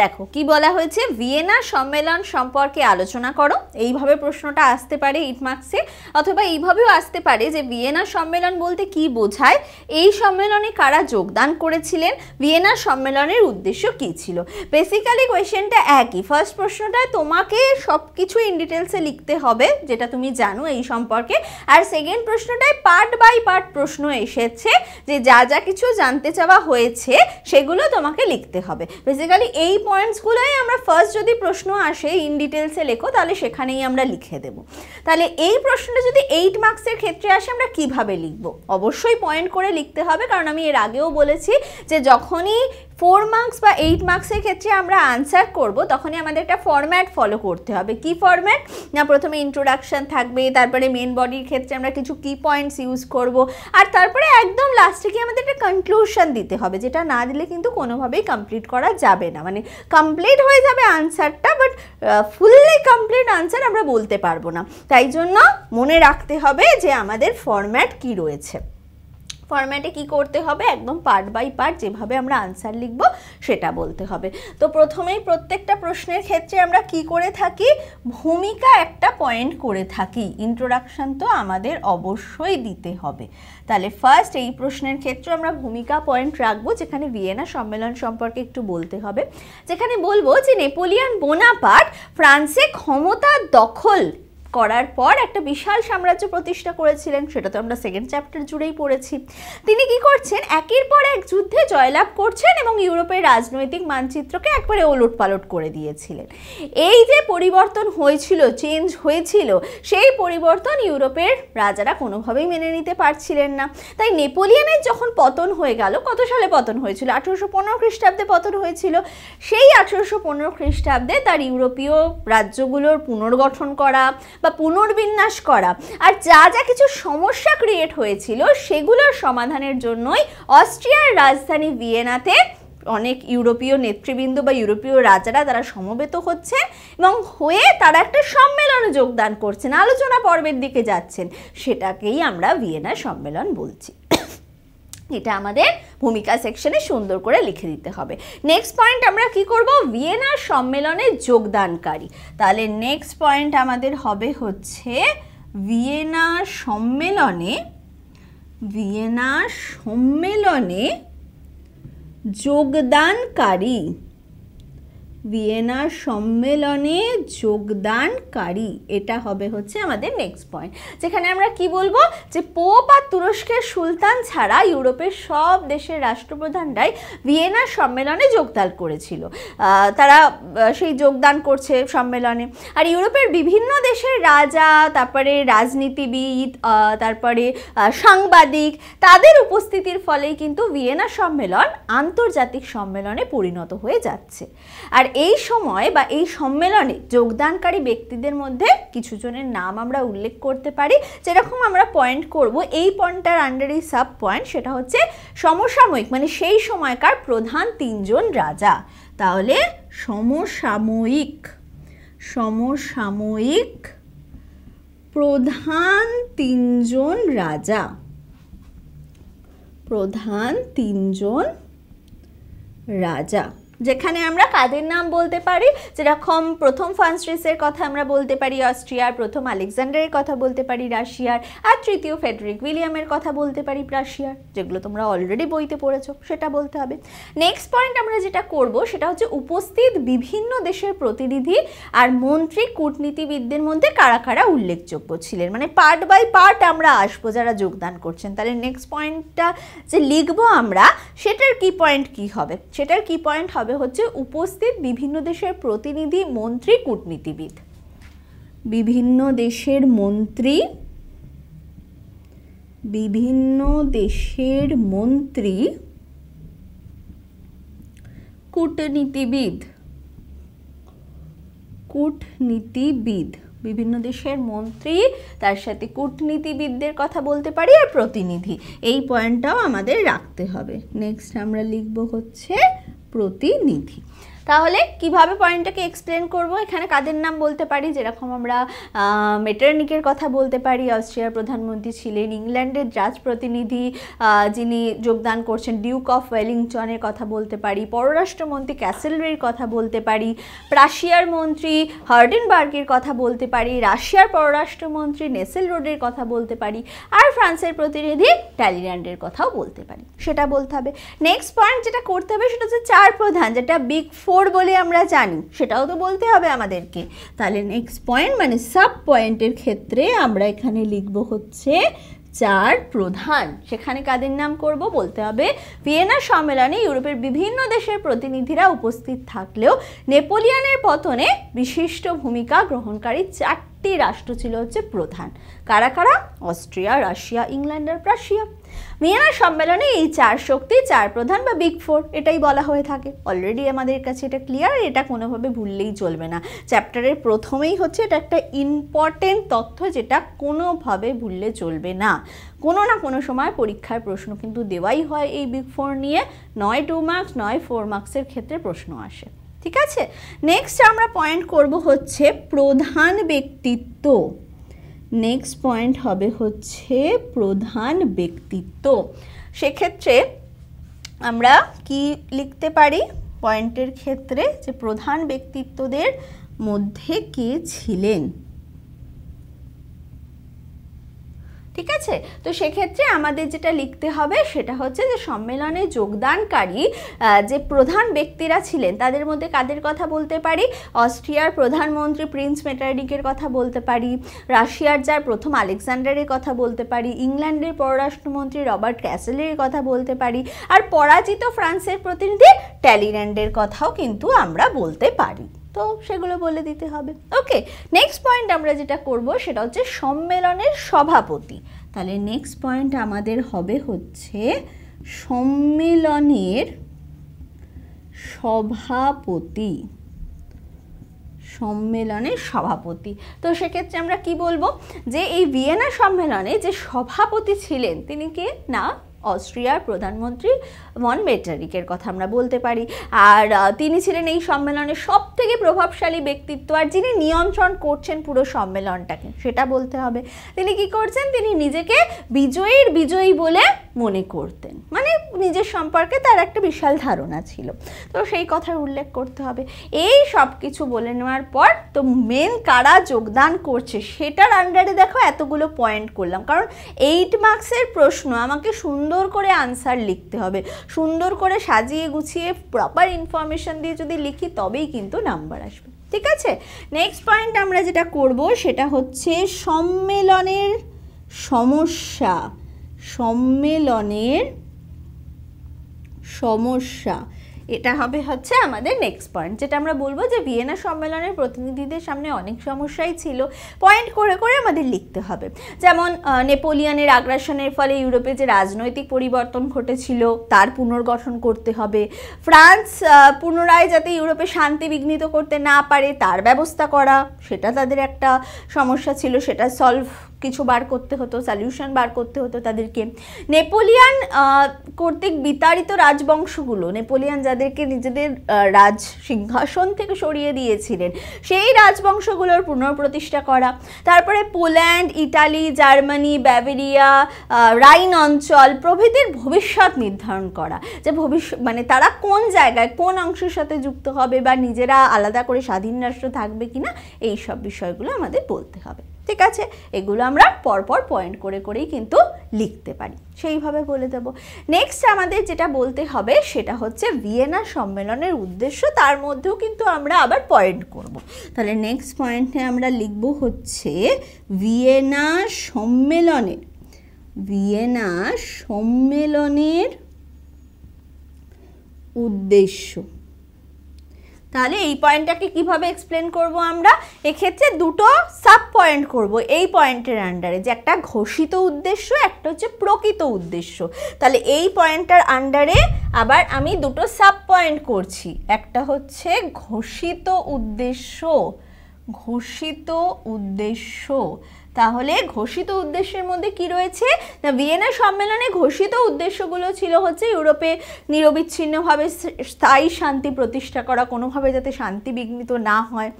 দেখো কি বলা হয়েছে ভিয়েনা সম্মেলন সম্পর্কে আলোচনা করো এইভাবে প্রশ্নটা আসতে পারে এইট মার্কসে অথবা এইভাবেও আসতে পারে যে ভিয়েনা সম্মেলন বলতে কি বোঝায় এই সম্মেলনে কারা যোগদান করেছিলেন ভিয়েনা সম্মেলনের উদ্দেশ্য কি ছিল বেসিক্যালি কোয়েশ্চেনটা একই ফার্স্ট প্রশ্নটা তোমাকে সব কিছু ডিটেলসে লিখতে হবে যেটা তুমি জানো এই সম্পর্কে আর সেকেন্ড প্রশ্নটায় পার্ট বাই পার্ট প্রশ্ন এসেছে যে যা যা কিছু জানতে চাওয়া হয়েছে সেগুলো তোমাকে লিখতে হবে বেসিক্যালি এই পয়েন্টসগুলোই আমরা ফার্স্ট যদি প্রশ্ন আসে ইন ডিটেলসে লেখো তাহলে সেখানেই আমরা লিখে দেব তাহলে এই প্রশ্নটা যদি এইট মার্কসের ক্ষেত্রে আসে আমরা কিভাবে লিখব অবশ্যই পয়েন্ট করে লিখতে হবে কারণ আমি এর আগেও বলেছি যে যখনই ফোর মার্কস বা এইট মার্কসের ক্ষেত্রে আমরা আনসার করব তখনই আমাদের একটা ফরম্যাট ফলো করতে হবে কি ফরম্যাট না প্রথমে ইন্ট্রোডাকশান থাকবে তারপরে মেন বডির ক্ষেত্রে আমরা কিছু কি পয়েন্টস ইউজ করব আর তারপরে একদম লাস্টে গিয়ে আমাদের একটা কনক্লুশন দিতে হবে যেটা না দিলে কিন্তু কোনোভাবেই কমপ্লিট করা যাবে না মানে কমপ্লিট হয়ে যাবে আনসারটা বাট ফুললি কমপ্লিট আনসার আমরা বলতে পারবো না তাই জন্য মনে রাখতে হবে যে আমাদের ফরম্যাট কি রয়েছে ফরম্যাটে কি করতে হবে একদম পার্ট বাই পার্ট যেভাবে আমরা আনসার লিখব সেটা বলতে হবে তো প্রথমেই প্রত্যেকটা প্রশ্নের ক্ষেত্রে আমরা কি করে থাকি ভূমিকা একটা পয়েন্ট করে থাকি ইন্ট্রোডাকশান তো আমাদের অবশ্যই দিতে হবে তাহলে ফার্স্ট এই প্রশ্নের ক্ষেত্রে আমরা ভূমিকা পয়েন্ট রাখবো যেখানে ভিয়েনা সম্মেলন সম্পর্কে একটু বলতে হবে যেখানে বলবো যে নেপোলিয়ান বোনাপাট ফ্রান্সে ক্ষমতা দখল করার পর একটা বিশাল সাম্রাজ্য প্রতিষ্ঠা করেছিলেন সেটা তো আমরা সেকেন্ড চ্যাপ্টার জুড়েই পড়েছি তিনি কি করছেন একের পর এক যুদ্ধে জয়লাভ করছেন এবং ইউরোপের রাজনৈতিক মানচিত্রকে একবারে ওলট পালট করে দিয়েছিলেন এই যে পরিবর্তন হয়েছিল চেঞ্জ হয়েছিল সেই পরিবর্তন ইউরোপের রাজারা কোনোভাবেই মেনে নিতে পারছিলেন না তাই নেপোলিয়ানের যখন পতন হয়ে গেল কত সালে পতন হয়েছিল আঠেরোশো পনেরো খ্রিস্টাব্দে পতন হয়েছিল সেই আঠেরোশো পনেরো খ্রিস্টাব্দে তার ইউরোপীয় রাজ্যগুলোর পুনর্গঠন করা বা পুনর্বিন্যাস করা আর যা যা কিছু সমস্যা ক্রিয়েট হয়েছিল সেগুলোর সমাধানের জন্যই অস্ট্রিয়ার রাজধানী ভিয়েনাতে অনেক ইউরোপীয় নেতৃবৃন্দ বা ইউরোপীয় রাজারা তারা সমবেত হচ্ছে এবং হয়ে তারা একটা সম্মেলনে যোগদান করছেন আলোচনা পর্বের দিকে যাচ্ছেন সেটাকেই আমরা ভিয়েনা সম্মেলন বলছি এটা আমাদের ভূমিকা সেকশনে সুন্দর করে লিখে দিতে হবে নেক্সট পয়েন্ট আমরা কি করব ভিয়েনার সম্মেলনে যোগদানকারী তাহলে নেক্সট পয়েন্ট আমাদের হবে হচ্ছে ভিয়েনা সম্মেলনে ভিয়েনা সম্মেলনে যোগদানকারী ভিয়েনার সম্মেলনে যোগদানকারী এটা হবে হচ্ছে আমাদের নেক্সট পয়েন্ট যেখানে আমরা কি বলবো যে পোপ আর তুরস্কের সুলতান ছাড়া ইউরোপের সব দেশের রাষ্ট্রপ্রধানরাই ভিয়েনার সম্মেলনে যোগদান করেছিল তারা সেই যোগদান করছে সম্মেলনে আর ইউরোপের বিভিন্ন দেশের রাজা তারপরে রাজনীতিবিদ তারপরে সাংবাদিক তাদের উপস্থিতির ফলেই কিন্তু ভিয়েনা সম্মেলন আন্তর্জাতিক সম্মেলনে পরিণত হয়ে যাচ্ছে আর এই সময় বা এই সম্মেলনে যোগদানকারী ব্যক্তিদের মধ্যে কিছু জনের নাম আমরা উল্লেখ করতে পারি যেরকম আমরা পয়েন্ট করব এই পয়েন্টটার আন্ডারে সাব পয়েন্ট সেটা হচ্ছে সমসাময়িক মানে সেই সময়কার প্রধান তিনজন রাজা তাহলে সমসাময়িক সমসাময়িক প্রধান তিনজন রাজা প্রধান তিনজন রাজা যেখানে আমরা কাদের নাম বলতে পারি যেরকম প্রথম ফ্রান্সিসের কথা আমরা বলতে পারি অস্ট্রিয়ার প্রথম আলেকজান্ডারের কথা বলতে পারি রাশিয়ার আর তৃতীয় ফেডরিক উইলিয়ামের কথা বলতে পারি রাশিয়ার যেগুলো তোমরা অলরেডি বইতে পড়েছো সেটা বলতে হবে নেক্সট পয়েন্ট আমরা যেটা করব সেটা হচ্ছে উপস্থিত বিভিন্ন দেশের প্রতিনিধি আর মন্ত্রী কূটনীতিবিদদের মধ্যে কারা কারা উল্লেখযোগ্য ছিলেন মানে পার্ট বাই পার্ট আমরা আসবো যারা যোগদান করছেন তাহলে নেক্সট পয়েন্টটা যে লিখবো আমরা সেটার কি পয়েন্ট কি হবে সেটার কি পয়েন্ট হবে তবে হচ্ছে উপস্থিত বিভিন্ন দেশের প্রতিনিধি মন্ত্রী কূটনীতিবিদ বিভিন্ন দেশের মন্ত্রী বিভিন্ন দেশের মন্ত্রী কূটনীতিবিদ কূটনীতিবিদ বিভিন্ন দেশের মন্ত্রী তার সাথে কূটনীতিবিদদের কথা বলতে পারি আর প্রতিনিধি এই পয়েন্টটাও আমাদের রাখতে হবে নেক্সট আমরা লিখব হচ্ছে প্রতিনিধি তাহলে কিভাবে পয়েন্টটাকে এক্সপ্লেন করব এখানে কাদের নাম বলতে পারি যেরকম আমরা মেটারনিকের কথা বলতে পারি অস্ট্রিয়ার প্রধানমন্ত্রী ছিলেন ইংল্যান্ডের রাজ প্রতিনিধি যিনি যোগদান করছেন ডিউক অফ ওয়েলিংটনের কথা বলতে পারি পররাষ্ট্রমন্ত্রী ক্যাসেলরির কথা বলতে পারি প্রাশিয়ার মন্ত্রী হার্ডেনবার্গের কথা বলতে পারি রাশিয়ার পররাষ্ট্রমন্ত্রী নেসেল রোডের কথা বলতে পারি আর ফ্রান্সের প্রতিনিধি ট্যালিল্যান্ডের কথাও বলতে পারি সেটা বলতে হবে নেক্সট পয়েন্ট যেটা করতে হবে সেটা হচ্ছে চার প্রধান যেটা বিগ ফোর ফোর বলে আমরা জানি সেটাও তো বলতে হবে আমাদেরকে তাহলে নেক্সট পয়েন্ট মানে সাব পয়েন্টের ক্ষেত্রে আমরা এখানে লিখব হচ্ছে চার প্রধান সেখানে কাদের নাম করব বলতে হবে ভিয়েনা সম্মেলনে ইউরোপের বিভিন্ন দেশের প্রতিনিধিরা উপস্থিত থাকলেও নেপোলিয়ানের পতনে বিশিষ্ট ভূমিকা গ্রহণকারী চারটি রাষ্ট্র ছিল হচ্ছে প্রধান কারা কারা অস্ট্রিয়া রাশিয়া ইংল্যান্ড আর প্রাশিয়া ভিয়েনা সম্মেলনে এই চার শক্তি চার প্রধান বা বিগ ফোর এটাই বলা হয়ে থাকে অলরেডি আমাদের কাছে এটা ক্লিয়ার এটা কোনোভাবে ভুললেই চলবে না চ্যাপ্টারের প্রথমেই হচ্ছে এটা একটা ইম্পর্টেন্ট তথ্য যেটা কোনোভাবে ভুললে চলবে না কোনো না কোনো সময় পরীক্ষার প্রশ্ন কিন্তু দেওয়াই হয় এই বিগ ফোর নিয়ে নয় টু মার্কস নয় ফোর মার্কসের ক্ষেত্রে প্রশ্ন আসে ঠিক আছে নেক্সট আমরা পয়েন্ট করব হচ্ছে প্রধান ব্যক্তিত্ব নেক্সট পয়েন্ট হবে হচ্ছে প্রধান ব্যক্তিত্ব সেক্ষেত্রে আমরা কি লিখতে পারি পয়েন্টের ক্ষেত্রে যে প্রধান ব্যক্তিত্বদের মধ্যে কে ছিলেন ঠিক আছে তো সেক্ষেত্রে আমাদের যেটা লিখতে হবে সেটা হচ্ছে যে সম্মেলনে যোগদানকারী যে প্রধান ব্যক্তিরা ছিলেন তাদের মধ্যে কাদের কথা বলতে পারি অস্ট্রিয়ার প্রধানমন্ত্রী প্রিন্স মেটারিকের কথা বলতে পারি রাশিয়ার যার প্রথম আলেকজান্ডারের কথা বলতে পারি ইংল্যান্ডের পররাষ্ট্রমন্ত্রী রবার্ট ক্যাসেলের কথা বলতে পারি আর পরাজিত ফ্রান্সের প্রতিনিধি ট্যালিল্যান্ডের কথাও কিন্তু আমরা বলতে পারি তো সেগুলো বলে দিতে হবে ওকে নেক্সট পয়েন্ট আমরা যেটা করব সেটা হচ্ছে সম্মেলনের সভাপতি তাহলে নেক্সট পয়েন্ট আমাদের হবে হচ্ছে সম্মেলনের সভাপতি সম্মেলনের সভাপতি তো সেক্ষেত্রে আমরা কি বলবো যে এই ভিয়েনা সম্মেলনে যে সভাপতি ছিলেন তিনি কে না অস্ট্রিয়ার প্রধানমন্ত্রী মন মেটারিকের কথা আমরা বলতে পারি আর তিনি ছিলেন এই সম্মেলনের সব থেকে প্রভাবশালী ব্যক্তিত্ব আর যিনি নিয়ন্ত্রণ করছেন পুরো সম্মেলনটাকে সেটা বলতে হবে তিনি কি করছেন তিনি নিজেকে বিজয়ীর বিজয়ী বলে মনে করতেন মানে নিজের সম্পর্কে তার একটা বিশাল ধারণা ছিল তো সেই কথার উল্লেখ করতে হবে এই সব কিছু বলে নেওয়ার পর তো মেন কারা যোগদান করছে সেটার আন্ডারে দেখো এতগুলো পয়েন্ট করলাম কারণ এইট মার্কসের প্রশ্ন আমাকে সুন্দর করে আনসার লিখতে হবে সুন্দর করে সাজিয়ে গুছিয়ে প্রপার ইনফরমেশান দিয়ে যদি লিখি তবেই কিন্তু নাম্বার আসবে ঠিক আছে নেক্সট পয়েন্ট আমরা যেটা করব সেটা হচ্ছে সম্মেলনের সমস্যা সম্মেলনের সমস্যা এটা হবে হচ্ছে আমাদের নেক্সট পয়েন্ট যেটা আমরা বলবো যে ভিয়েনা সম্মেলনের প্রতিনিধিদের সামনে অনেক সমস্যাই ছিল পয়েন্ট করে করে আমাদের লিখতে হবে যেমন নেপোলিয়ানের আগ্রাসনের ফলে ইউরোপে যে রাজনৈতিক পরিবর্তন ঘটেছিল তার পুনর্গঠন করতে হবে ফ্রান্স পুনরায় যাতে ইউরোপে শান্তি বিঘ্নিত করতে না পারে তার ব্যবস্থা করা সেটা তাদের একটা সমস্যা ছিল সেটা সলভ কিছু বার করতে হতো সলিউশন বার করতে হতো তাদেরকে নেপোলিয়ান কর্তৃক বিতাড়িত রাজবংশগুলো নেপোলিয়ান যাদেরকে নিজেদের রাজ সিংহাসন থেকে সরিয়ে দিয়েছিলেন সেই রাজবংশগুলোর পুনঃপ্রতিষ্ঠা করা তারপরে Poland Italy Germany Bavaria Rhine অঞ্চল প্রভৃতির ভবিষ্যৎ নির্ধারণ করা যে ভবিষ্যৎ মানে তারা কোন জায়গায় কোন অংশের সাথে যুক্ত হবে বা নিজেরা আলাদা করে স্বাধীন রাষ্ট্র থাকবে কিনা এই সব বিষয়গুলো আমাদের বলতে হবে ঠিক আছে এগুলো আমরা পরপর পয়েন্ট করে করেই কিন্তু লিখতে পারি সেইভাবে বলে দেব নেক্সট আমাদের যেটা বলতে হবে সেটা হচ্ছে ভিয়েনা সম্মেলনের উদ্দেশ্য তার মধ্যেও কিন্তু আমরা আবার পয়েন্ট করব। তাহলে নেক্সট পয়েন্টে আমরা লিখব হচ্ছে ভিয়েনা সম্মেলনের ভিয়েনা সম্মেলনের উদ্দেশ্য তাহলে এই পয়েন্টটাকে কিভাবে এক্সপ্লেন করব আমরা এক্ষেত্রে দুটো সাব পয়েন্ট করব এই পয়েন্টের আন্ডারে যে একটা ঘোষিত উদ্দেশ্য একটা হচ্ছে প্রকৃত উদ্দেশ্য তাহলে এই পয়েন্টটার আন্ডারে আবার আমি দুটো সাব পয়েন্ট করছি একটা হচ্ছে ঘোষিত উদ্দেশ্য ঘোষিত উদ্দেশ্য তাহলে ঘোষিত উদ্দেশ্যের মধ্যে কি রয়েছে না ভিয়েনা সম্মেলনে ঘোষিত উদ্দেশ্যগুলো ছিল হচ্ছে ইউরোপে নিরবিচ্ছিন্নভাবে স্থায়ী শান্তি প্রতিষ্ঠা করা কোনোভাবে যাতে শান্তি বিঘ্নিত না হয়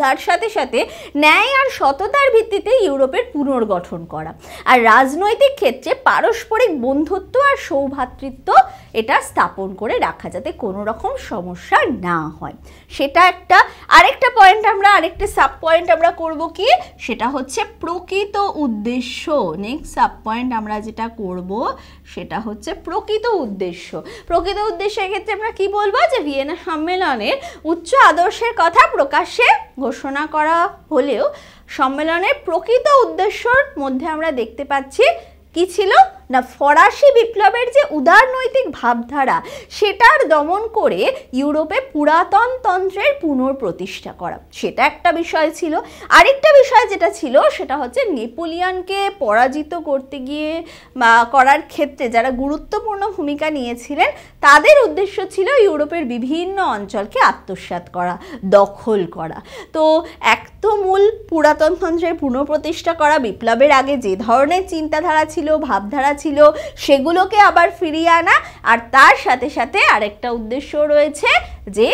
তার সাথে সাথে ন্যায় আর সততার ভিত্তিতে ইউরোপের পুনর্গঠন করা আর রাজনৈতিক ক্ষেত্রে পারস্পরিক বন্ধুত্ব আর সৌভাতৃত্ব এটা স্থাপন করে রাখা যাতে কোনো রকম সমস্যা না হয় সেটা একটা আরেকটা পয়েন্ট আমরা আরেকটা সাব পয়েন্ট আমরা করব কি সেটা হচ্ছে প্রকৃত উদ্দেশ্য নেক্সট সাব পয়েন্ট আমরা যেটা করব সেটা হচ্ছে প্রকৃত উদ্দেশ্য প্রকৃত উদ্দেশ্যের ক্ষেত্রে আমরা কি বলবো যে ভিয়েনা সম্মেলনের উচ্চ আদর্শের কথা প্রকাশ্যে ঘোষণা করা হলেও সম্মেলনের প্রকৃত উদ্দেশ্যর মধ্যে আমরা দেখতে পাচ্ছি কি ছিল না ফরাসি বিপ্লবের যে উদারনৈতিক ভাবধারা সেটার দমন করে ইউরোপে পুরাতন তন্ত্রের পুনঃপ্রতিষ্ঠা করা সেটা একটা বিষয় ছিল আরেকটা বিষয় যেটা ছিল সেটা হচ্ছে নেপোলিয়ানকে পরাজিত করতে গিয়ে বা করার ক্ষেত্রে যারা গুরুত্বপূর্ণ ভূমিকা নিয়েছিলেন তাদের উদ্দেশ্য ছিল ইউরোপের বিভিন্ন অঞ্চলকে আত্মসাত করা দখল করা তো এক তো মূল পুরাতনতন্ত্রের পুনঃপ্রতিষ্ঠা করা বিপ্লবের আগে যে ধরনের চিন্তাধারা ছিল ভাবধারা ছিল সেগুলোকে আবার ফিরিয়ে আনা আর তার সাথে সাথে আরেকটা উদ্দেশ্য রয়েছে যে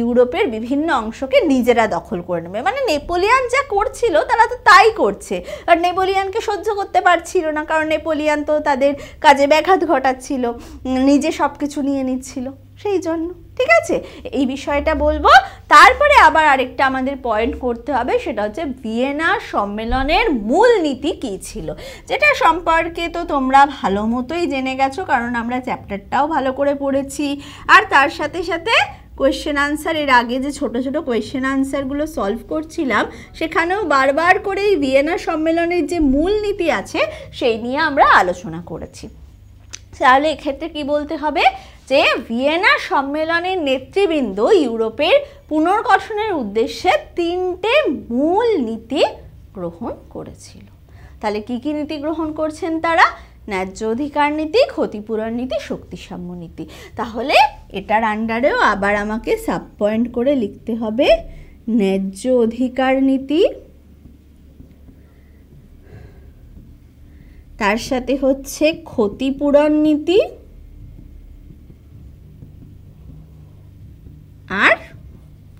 ইউরোপের বিভিন্ন অংশকে নিজেরা দখল করে নেবে মানে নেপোলিয়ান যা করছিল তারা তো তাই করছে আর নেপোলিয়ানকে সহ্য করতে পারছিল না কারণ নেপোলিয়ান তো তাদের কাজে ব্যাঘাত ঘটাচ্ছিল নিজে সব কিছু নিয়ে নিচ্ছিল সেই জন্য ঠিক আছে এই বিষয়টা বলবো তারপরে আবার আরেকটা আমাদের পয়েন্ট করতে হবে সেটা হচ্ছে ভিয়েনা সম্মেলনের মূল নীতি কী ছিল যেটা সম্পর্কে তো তোমরা ভালো মতোই জেনে গেছো কারণ আমরা চ্যাপ্টারটাও ভালো করে পড়েছি আর তার সাথে সাথে কোয়েশ্চেন আনসার এর আগে যে ছোট ছোট কোয়েশ্চেন আনসারগুলো সলভ করছিলাম সেখানেও বারবার করে এই ভিয়েনা সম্মেলনের যে মূল নীতি আছে সেই নিয়ে আমরা আলোচনা করেছি তাহলে এক্ষেত্রে কি বলতে হবে যে ভিয়েনা সম্মেলনের নেতৃবৃন্দ ইউরোপের পুনর্গঠনের উদ্দেশ্যে তিনটে মূল নীতি গ্রহণ করেছিল তাহলে কি কি নীতি গ্রহণ করছেন তারা ন্যায্য অধিকার নীতি ক্ষতিপূরণ নীতি শক্তিসাম্য নীতি তাহলে এটার আন্ডারেও আবার আমাকে সাব পয়েন্ট করে লিখতে হবে ন্যায্য অধিকার নীতি তার সাথে হচ্ছে ক্ষতিপূরণ নীতি আর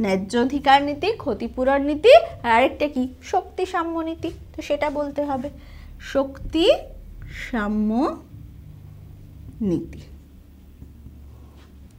ন্যায্য অধিকার নীতি ক্ষতিপূরণ নীতি আর আরেকটা কি শক্তি সাম্য নীতি তো সেটা বলতে হবে শক্তি সাম্য নীতি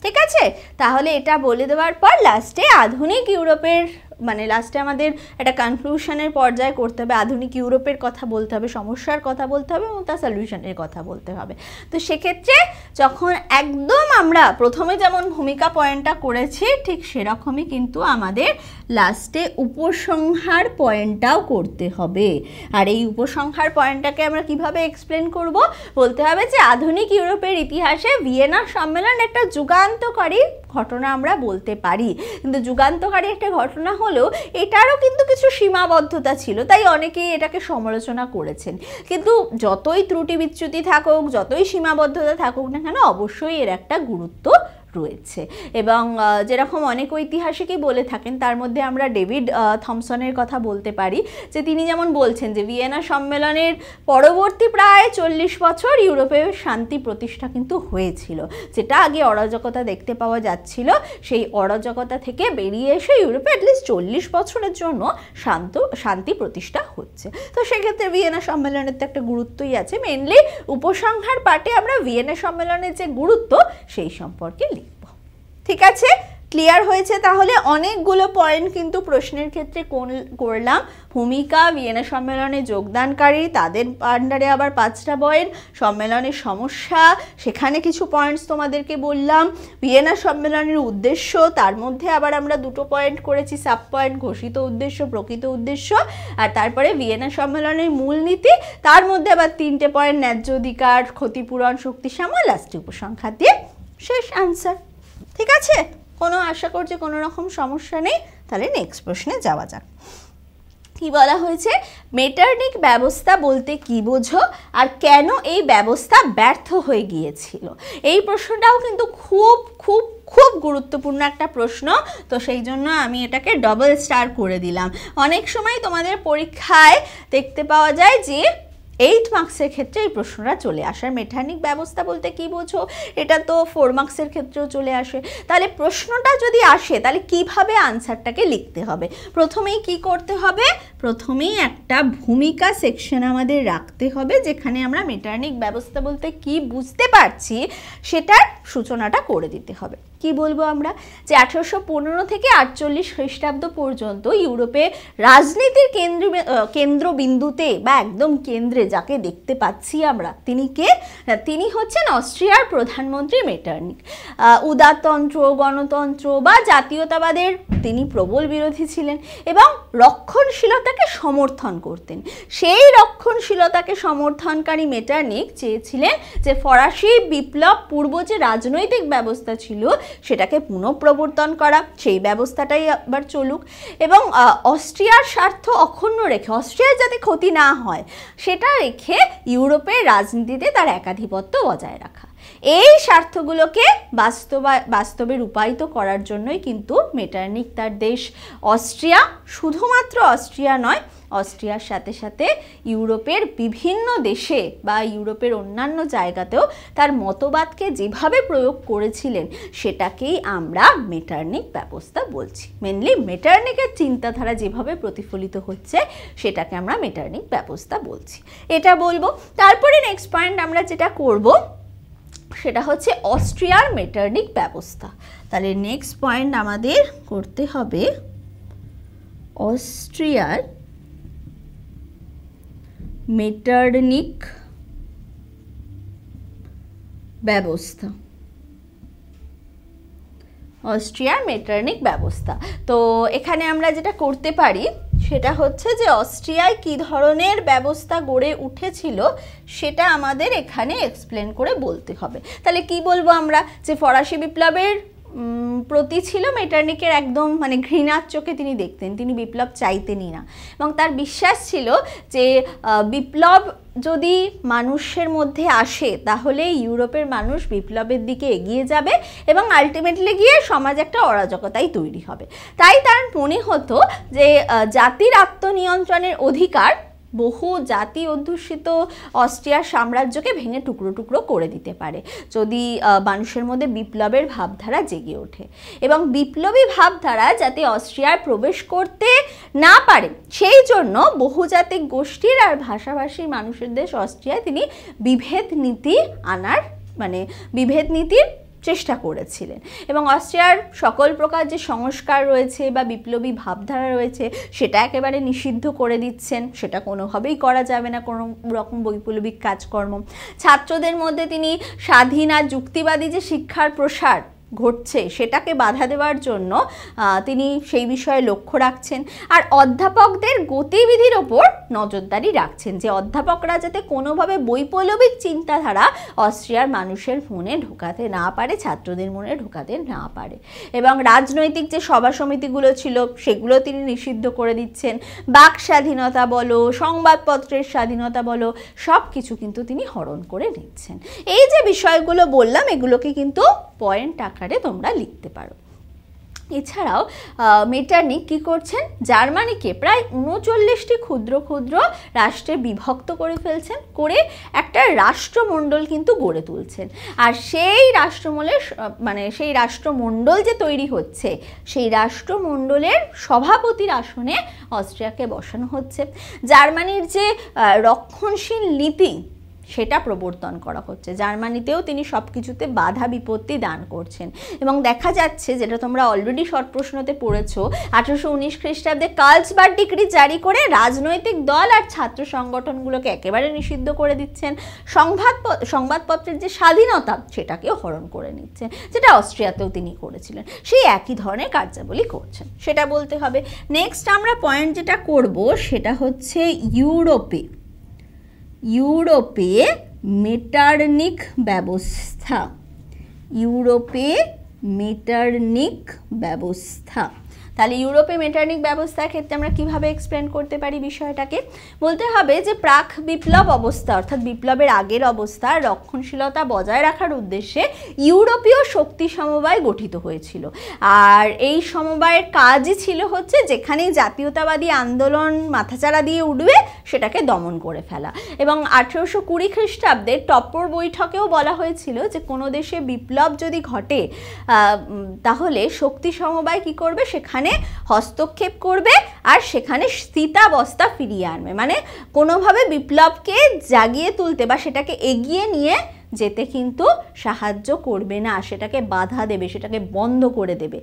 ঠিক আছে তাহলে এটা বলে দেওয়ার পর লাস্টে আধুনিক ইউরোপের মানে লাস্টে আমাদের একটা কনক্লুশনের পর্যায়ে করতে হবে আধুনিক ইউরোপের কথা বলতে হবে সমস্যার কথা বলতে হবে এবং তার সলিউশনের কথা বলতে হবে তো সেক্ষেত্রে যখন একদম আমরা প্রথমে যেমন ভূমিকা পয়েন্টটা করেছি ঠিক সেরকমই কিন্তু আমাদের লাস্টে উপসংহার পয়েন্টটাও করতে হবে আর এই উপসংহার পয়েন্টটাকে আমরা কিভাবে এক্সপ্লেন করব বলতে হবে যে আধুনিক ইউরোপের ইতিহাসে ভিয়েনা সম্মেলন একটা যুগান্তকারী ঘটনা আমরা বলতে পারি কিন্তু যুগান্তকারী একটা ঘটনা হলেও এটারও কিন্তু কিছু সীমাবদ্ধতা ছিল তাই অনেকেই এটাকে সমালোচনা করেছেন কিন্তু যতই ত্রুটি বিচ্যুতি থাকুক যতই সীমাবদ্ধতা থাকুক না কেন অবশ্যই এর একটা গুরুত্ব রয়েছে এবং যেরকম অনেক ঐতিহাসিকই বলে থাকেন তার মধ্যে আমরা ডেভিড থমসনের কথা বলতে পারি যে তিনি যেমন বলছেন যে ভিয়েনা সম্মেলনের পরবর্তী প্রায় চল্লিশ বছর ইউরোপে শান্তি প্রতিষ্ঠা কিন্তু হয়েছিল যেটা আগে অরাজকতা দেখতে পাওয়া যাচ্ছিল সেই অরাজকতা থেকে বেরিয়ে এসে ইউরোপে অ্যাটলিস্ট চল্লিশ বছরের জন্য শান্ত শান্তি প্রতিষ্ঠা হচ্ছে তো সেক্ষেত্রে ভিয়েনা সম্মেলনের তো একটা গুরুত্বই আছে মেনলি উপসংহার পাটে আমরা ভিয়েনা সম্মেলনের যে গুরুত্ব সেই সম্পর্কে লিখি ঠিক আছে ক্লিয়ার হয়েছে তাহলে অনেকগুলো পয়েন্ট কিন্তু প্রশ্নের ক্ষেত্রে কোন করলাম ভূমিকা ভিয়েনা সম্মেলনে যোগদানকারী তাদের আন্ডারে আবার পাঁচটা পয়েন্ট সম্মেলনের সমস্যা সেখানে কিছু পয়েন্টস তোমাদেরকে বললাম ভিয়েনা সম্মেলনের উদ্দেশ্য তার মধ্যে আবার আমরা দুটো পয়েন্ট করেছি সাব পয়েন্ট ঘোষিত উদ্দেশ্য প্রকৃত উদ্দেশ্য আর তারপরে ভিয়েনা সম্মেলনের মূলনীতি তার মধ্যে আবার তিনটে পয়েন্ট ন্যায্য অধিকার ক্ষতিপূরণ শক্তিসাম্য লাস্টে উপসংখ্যা দিয়ে শেষ আনসার ঠিক আছে কোনো আশা করছি কোনো রকম সমস্যা নেই তাহলে নেক্সট প্রশ্নে যাওয়া যাক কি বলা হয়েছে মেটার্নিক ব্যবস্থা বলতে কি বোঝো আর কেন এই ব্যবস্থা ব্যর্থ হয়ে গিয়েছিল এই প্রশ্নটাও কিন্তু খুব খুব খুব গুরুত্বপূর্ণ একটা প্রশ্ন তো সেই জন্য আমি এটাকে ডবল স্টার করে দিলাম অনেক সময় তোমাদের পরীক্ষায় দেখতে পাওয়া যায় যে এইট মার্কসের ক্ষেত্রে এই প্রশ্নটা চলে আসে আর ব্যবস্থা বলতে কি বোঝো এটা তো ফোর মার্কসের ক্ষেত্রেও চলে আসে তাহলে প্রশ্নটা যদি আসে তাহলে কিভাবে আনসারটাকে লিখতে হবে প্রথমেই কি করতে হবে প্রথমেই একটা ভূমিকা সেকশন আমাদের রাখতে হবে যেখানে আমরা মেটার্নিক ব্যবস্থা বলতে কি বুঝতে পারছি সেটার সূচনাটা করে দিতে হবে কি বলবো আমরা যে আঠারোশো পনেরো থেকে আটচল্লিশ খ্রিস্টাব্দ পর্যন্ত ইউরোপে রাজনীতির কেন্দ্র কেন্দ্রবিন্দুতে বা একদম কেন্দ্রে যাকে দেখতে পাচ্ছি আমরা তিনি কে তিনি হচ্ছেন অস্ট্রিয়ার প্রধানমন্ত্রী মেটার্নিক উদারতন্ত্র গণতন্ত্র বা জাতীয়তাবাদের তিনি প্রবল বিরোধী ছিলেন এবং রক্ষণশীলতা রক্ষণশীলতাকে সমর্থন করতেন সেই রক্ষণশীলতাকে সমর্থনকারী মেটারনিক চেয়েছিলেন যে ফরাসি বিপ্লব পূর্ব যে রাজনৈতিক ব্যবস্থা ছিল সেটাকে পুনঃপ্রবর্তন করা সেই ব্যবস্থাটাই আবার চলুক এবং অস্ট্রিয়ার স্বার্থ অক্ষুণ্ণ রেখে অস্ট্রিয়ার যাতে ক্ষতি না হয় সেটা রেখে ইউরোপের রাজনীতিতে তার একাধিপত্য বজায় রাখা এই স্বার্থগুলোকে বাস্তবা বাস্তবে রূপায়িত করার জন্যই কিন্তু মেটার্নিক তার দেশ অস্ট্রিয়া শুধুমাত্র অস্ট্রিয়া নয় অস্ট্রিয়ার সাথে সাথে ইউরোপের বিভিন্ন দেশে বা ইউরোপের অন্যান্য জায়গাতেও তার মতবাদকে যেভাবে প্রয়োগ করেছিলেন সেটাকেই আমরা মেটার্নিক ব্যবস্থা বলছি মেনলি মেটার্নিকের চিন্তাধারা যেভাবে প্রতিফলিত হচ্ছে সেটাকে আমরা মেটার্নিক ব্যবস্থা বলছি এটা বলবো তারপরে নেক্সট পয়েন্ট আমরা যেটা করব সেটা হচ্ছে অস্ট্রিয়ার মেটার্নিক ব্যবস্থা তাহলে নেক্সট পয়েন্ট আমাদের করতে হবে অস্ট্রিয়ার মেটার্নিক ব্যবস্থা অস্ট্রিয়ার মেটার্নিক ব্যবস্থা তো এখানে আমরা যেটা করতে পারি সেটা হচ্ছে যে অস্ট্রিয়ায় কি ধরনের ব্যবস্থা গড়ে উঠেছিল সেটা আমাদের এখানে এক্সপ্লেন করে বলতে হবে তাহলে কি বলবো আমরা যে ফরাসি বিপ্লবের প্রতি ছিল মেটারনিকের একদম মানে ঘৃণার চোখে তিনি দেখতেন তিনি বিপ্লব চাইতেনই না এবং তার বিশ্বাস ছিল যে বিপ্লব যদি মানুষের মধ্যে আসে তাহলে ইউরোপের মানুষ বিপ্লবের দিকে এগিয়ে যাবে এবং আলটিমেটলি গিয়ে সমাজ একটা অরাজকতাই তৈরি হবে তাই তার মনে হতো যে জাতির আত্মনিয়ন্ত্রণের অধিকার বহু জাতি অধ্যুষিত অস্ট্রিয়ার সাম্রাজ্যকে ভেঙে টুকরো টুকরো করে দিতে পারে যদি মানুষের মধ্যে বিপ্লবের ভাবধারা জেগে ওঠে এবং বিপ্লবী ভাবধারা যাতে অস্ট্রিয়ায় প্রবেশ করতে না পারে সেই জন্য বহুজাতিক গোষ্ঠীর আর ভাষাভাষী মানুষের দেশ অস্ট্রিয়ায় তিনি বিভেদ নীতি আনার মানে বিভেদ নীতির চেষ্টা করেছিলেন এবং অস্ট্রিয়ার সকল প্রকার যে সংস্কার রয়েছে বা বিপ্লবী ভাবধারা রয়েছে সেটা একেবারে নিষিদ্ধ করে দিচ্ছেন সেটা কোনোভাবেই করা যাবে না কোনো রকম বৈপ্লবিক কাজকর্ম ছাত্রদের মধ্যে তিনি স্বাধীন আর যুক্তিবাদী যে শিক্ষার প্রসার ঘটছে সেটাকে বাধা দেওয়ার জন্য তিনি সেই বিষয়ে লক্ষ্য রাখছেন আর অধ্যাপকদের গতিবিধির ওপর নজরদারি রাখছেন যে অধ্যাপকরা যাতে কোনোভাবে বৈপ্লবিক চিন্তাধারা অস্ট্রিয়ার মানুষের মনে ঢোকাতে না পারে ছাত্রদের মনে ঢোকাতে না পারে এবং রাজনৈতিক যে সভা সমিতিগুলো ছিল সেগুলো তিনি নিষিদ্ধ করে দিচ্ছেন বাক স্বাধীনতা বলো সংবাদপত্রের স্বাধীনতা বলো সব কিছু কিন্তু তিনি হরণ করে নিচ্ছেন এই যে বিষয়গুলো বললাম এগুলোকে কিন্তু পয়েন্ট আকার আকারে তোমরা লিখতে পারো এছাড়াও মেটার্নিক কি করছেন জার্মানিকে প্রায় উনচল্লিশটি ক্ষুদ্র ক্ষুদ্র রাষ্ট্রে বিভক্ত করে ফেলছেন করে একটা রাষ্ট্রমণ্ডল কিন্তু গড়ে তুলছেন আর সেই রাষ্ট্রমূলের মানে সেই রাষ্ট্রমণ্ডল যে তৈরি হচ্ছে সেই রাষ্ট্রমণ্ডলের সভাপতির আসনে অস্ট্রিয়াকে বসানো হচ্ছে জার্মানির যে রক্ষণশীল নীতি সেটা প্রবর্তন করা হচ্ছে জার্মানিতেও তিনি সব কিছুতে বাধা বিপত্তি দান করছেন এবং দেখা যাচ্ছে যেটা তোমরা অলরেডি শর্ট প্রশ্নতে পড়েছ আঠারোশো উনিশ খ্রিস্টাব্দে কালসবার ডিগ্রি জারি করে রাজনৈতিক দল আর ছাত্র সংগঠনগুলোকে একেবারে নিষিদ্ধ করে দিচ্ছেন সংবাদ সংবাদপত্রের যে স্বাধীনতা সেটাকেও হরণ করে নিচ্ছেন যেটা অস্ট্রিয়াতেও তিনি করেছিলেন সেই একই ধরনের কার্যাবলী করছেন সেটা বলতে হবে নেক্সট আমরা পয়েন্ট যেটা করব সেটা হচ্ছে ইউরোপে ইউরোপে মেটার্নিক ব্যবস্থা ইউরোপে মেটার্নিক ব্যবস্থা তাহলে ইউরোপে মেটার্নিক ব্যবস্থার ক্ষেত্রে আমরা কিভাবে এক্সপ্লেন করতে পারি বিষয়টাকে বলতে হবে যে প্রাক বিপ্লব অবস্থা অর্থাৎ বিপ্লবের আগের অবস্থা রক্ষণশীলতা বজায় রাখার উদ্দেশ্যে ইউরোপীয় শক্তি সমবায় গঠিত হয়েছিল আর এই সমবায়ের কাজই ছিল হচ্ছে যেখানেই জাতীয়তাবাদী আন্দোলন মাথাচাড়া দিয়ে উঠবে সেটাকে দমন করে ফেলা এবং আঠেরোশো কুড়ি খ্রিস্টাব্দে টপ্পর বৈঠকেও বলা হয়েছিল যে কোনো দেশে বিপ্লব যদি ঘটে তাহলে শক্তি সমবায় কি করবে সেখানে সেখানে হস্তক্ষেপ করবে আর সেখানে স্থিতাবস্থা ফিরিয়ে আনবে মানে কোনোভাবে বিপ্লবকে জাগিয়ে তুলতে বা সেটাকে এগিয়ে নিয়ে যেতে কিন্তু সাহায্য করবে না সেটাকে বাধা দেবে সেটাকে বন্ধ করে দেবে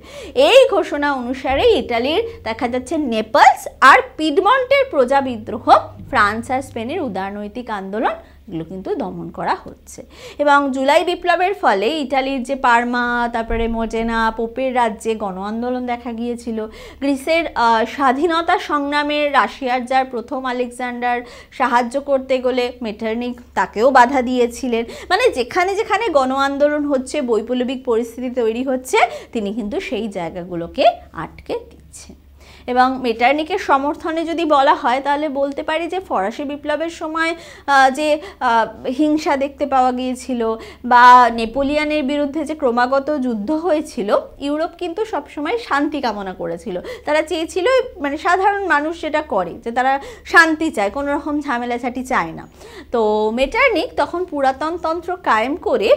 এই ঘোষণা অনুসারে ইটালির দেখা যাচ্ছে নেপালস আর পিডমন্টের প্রজা বিদ্রোহ ফ্রান্স আর স্পেনের উদারনৈতিক আন্দোলন এগুলো কিন্তু দমন করা হচ্ছে এবং জুলাই বিপ্লবের ফলে ইটালির যে পারমা তারপরে মোজেনা পোপের রাজ্যে গণ আন্দোলন দেখা গিয়েছিল গ্রিসের স্বাধীনতা সংগ্রামে রাশিয়ার যার প্রথম আলেকজান্ডার সাহায্য করতে গেলে মেটার্নিক তাকেও বাধা দিয়েছিলেন মানে যেখানে যেখানে গণ আন্দোলন হচ্ছে বৈপ্লবিক পরিস্থিতি তৈরি হচ্ছে তিনি কিন্তু সেই জায়গাগুলোকে আটকে এবং মেটার্নিকের সমর্থনে যদি বলা হয় তাহলে বলতে পারি যে ফরাসি বিপ্লবের সময় যে হিংসা দেখতে পাওয়া গিয়েছিল বা নেপোলিয়ানের বিরুদ্ধে যে ক্রমাগত যুদ্ধ হয়েছিল ইউরোপ কিন্তু সবসময় শান্তি কামনা করেছিল তারা চেয়েছিল মানে সাধারণ মানুষ যেটা করে যে তারা শান্তি চায় কোনো রকম ঝামেলাঝাটি চায় না তো মেটার্নিক তখন পুরাতন তন্ত্র কায়েম করে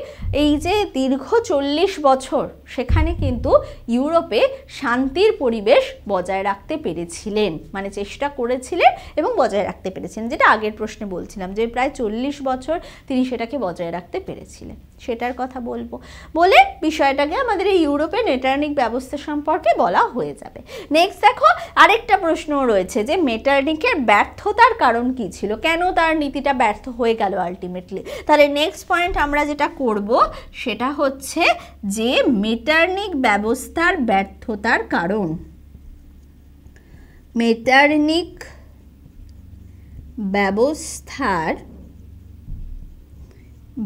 এই যে দীর্ঘ চল্লিশ বছর সেখানে কিন্তু ইউরোপে শান্তির পরিবেশ বজায় রাখতে পেরেছিলেন মানে চেষ্টা করেছিলেন এবং বজায় রাখতে পেরেছিলেন যেটা আগের প্রশ্নে বলছিলাম যে প্রায় চল্লিশ বছর তিনি সেটাকে বজায় রাখতে পেরেছিলেন সেটার কথা বলবো বলে বিষয়টাকে আমাদের এই ইউরোপের মেটার্নিক ব্যবস্থা সম্পর্কে বলা হয়ে যাবে নেক্সট দেখো আরেকটা প্রশ্ন রয়েছে যে মেটার্নিকের ব্যর্থতার কারণ কি ছিল কেন তার নীতিটা ব্যর্থ হয়ে গেল আলটিমেটলি তাহলে নেক্সট পয়েন্ট আমরা যেটা করব সেটা হচ্ছে যে মেটার্নিক ব্যবস্থার ব্যর্থতার কারণ মেটার্নিক ব্যবস্থার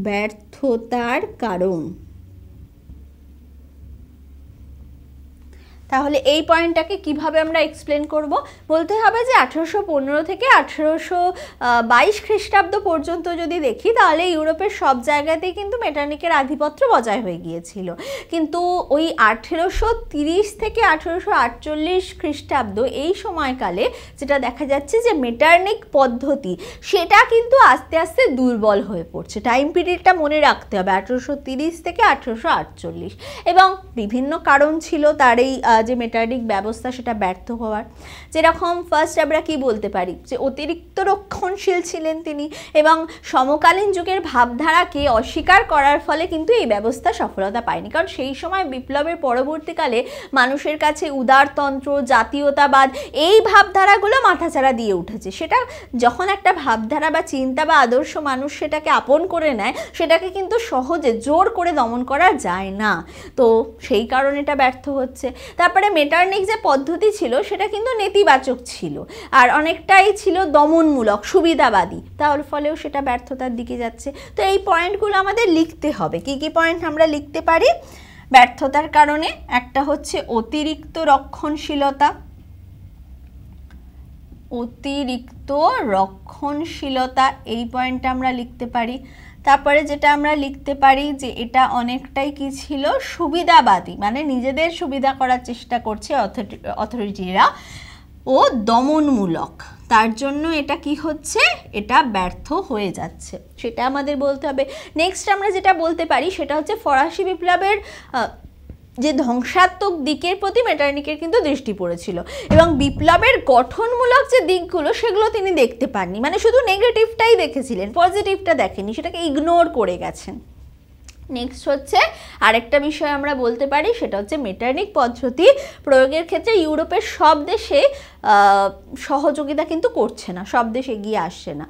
ব্যর্থতার কারণ তাহলে এই পয়েন্টটাকে কিভাবে আমরা এক্সপ্লেন করব বলতে হবে যে আঠেরোশো পনেরো থেকে আঠেরোশো বাইশ খ্রিস্টাব্দ পর্যন্ত যদি দেখি তাহলে ইউরোপের সব জায়গাতেই কিন্তু মেটানিকের আধিপত্য বজায় হয়ে গিয়েছিল কিন্তু ওই আঠেরোশো তিরিশ থেকে আঠেরোশো আটচল্লিশ খ্রিস্টাব্দ এই সময়কালে যেটা দেখা যাচ্ছে যে মেটার্নিক পদ্ধতি সেটা কিন্তু আস্তে আস্তে দুর্বল হয়ে পড়ছে টাইম পিরিয়ডটা মনে রাখতে হবে আঠেরোশো তিরিশ থেকে আঠেরোশো আটচল্লিশ এবং বিভিন্ন কারণ ছিল তার এই যে মেটাডিক ব্যবস্থা সেটা ব্যর্থ হওয়ার যেরকম ফার্স্ট আমরা কি বলতে পারি যে অতিরিক্ত রক্ষণশীল ছিলেন তিনি এবং সমকালীন যুগের ভাবধারাকে অস্বীকার করার ফলে কিন্তু এই ব্যবস্থা সফলতা পায়নি কারণ সেই সময় বিপ্লবের পরবর্তীকালে মানুষের কাছে উদারতন্ত্র জাতীয়তাবাদ এই ভাবধারাগুলো মাথাছাড়া দিয়ে উঠেছে সেটা যখন একটা ভাবধারা বা চিন্তা বা আদর্শ মানুষ সেটাকে আপন করে নেয় সেটাকে কিন্তু সহজে জোর করে দমন করা যায় না তো সেই কারণে এটা ব্যর্থ হচ্ছে তারপরে মেটার্নিক যে পদ্ধতি ছিল সেটা কিন্তু নেতি নেতিবাচক ছিল আর অনেকটাই ছিল দমনমূলক সুবিধাবাদী তার ফলেও সেটা ব্যর্থতার দিকে যাচ্ছে তো এই পয়েন্টগুলো আমাদের লিখতে হবে কি কি পয়েন্ট আমরা লিখতে পারি ব্যর্থতার কারণে একটা হচ্ছে অতিরিক্ত রক্ষণশীলতা অতিরিক্ত রক্ষণশীলতা এই পয়েন্টটা আমরা লিখতে পারি তারপরে যেটা আমরা লিখতে পারি যে এটা অনেকটাই কি ছিল সুবিধাবাদী মানে নিজেদের সুবিধা করার চেষ্টা করছে অথরিটিরা ও দমনমূলক তার জন্য এটা কি হচ্ছে এটা ব্যর্থ হয়ে যাচ্ছে সেটা আমাদের বলতে হবে নেক্সট আমরা যেটা বলতে পারি সেটা হচ্ছে ফরাসি বিপ্লবের যে ধ্বংসাত্মক দিকের প্রতি মেটার্নিকের কিন্তু দৃষ্টি পড়েছিল এবং বিপ্লবের গঠনমূলক যে দিকগুলো সেগুলো তিনি দেখতে পাননি মানে শুধু নেগেটিভটাই দেখেছিলেন পজিটিভটা দেখেনি সেটাকে ইগনোর করে গেছেন নেক্সট হচ্ছে আরেকটা বিষয় আমরা বলতে পারি সেটা হচ্ছে মেটার্নিক পদ্ধতি প্রয়োগের ক্ষেত্রে ইউরোপের সব দেশে সহযোগিতা কিন্তু করছে না সব দেশ এগিয়ে আসছে না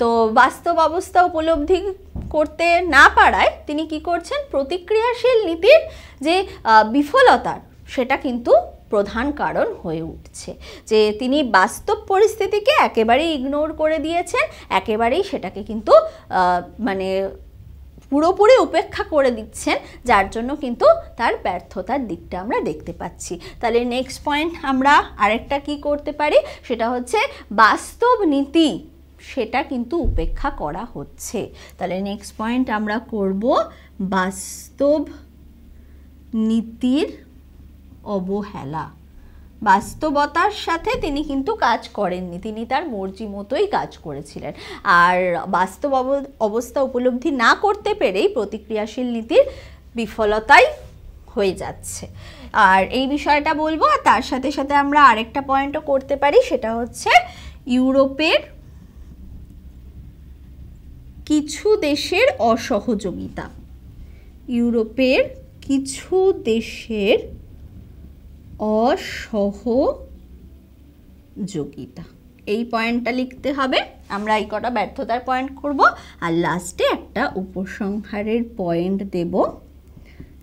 তো বাস্তব অবস্থা উপলব্ধি করতে না পারায় তিনি কি করছেন প্রতিক্রিয়াশীল নীতির যে বিফলতার সেটা কিন্তু প্রধান কারণ হয়ে উঠছে যে তিনি বাস্তব পরিস্থিতিকে একেবারেই ইগনোর করে দিয়েছেন একেবারেই সেটাকে কিন্তু মানে পুরোপুরি উপেক্ষা করে দিচ্ছেন যার জন্য কিন্তু তার ব্যর্থতার দিকটা আমরা দেখতে পাচ্ছি তাহলে নেক্সট পয়েন্ট আমরা আরেকটা কি করতে পারি সেটা হচ্ছে বাস্তব নীতি সেটা কিন্তু উপেক্ষা করা হচ্ছে তাহলে নেক্সট পয়েন্ট আমরা করব বাস্তব নীতির অবহেলা বাস্তবতার সাথে তিনি কিন্তু কাজ করেননি তিনি তার মর্জি মতোই কাজ করেছিলেন আর বাস্তব অবস্থা উপলব্ধি না করতে পেরেই প্রতিক্রিয়াশীল নীতির বিফলতাই হয়ে যাচ্ছে আর এই বিষয়টা বলবো আর তার সাথে সাথে আমরা আরেকটা পয়েন্টও করতে পারি সেটা হচ্ছে ইউরোপের কিছু দেশের অসহযোগিতা ইউরোপের কিছু দেশের অসহযোগিতা এই পয়েন্টটা লিখতে হবে আমরা এই কটা ব্যর্থতার পয়েন্ট করব আর লাস্টে একটা উপসংহারের পয়েন্ট দেব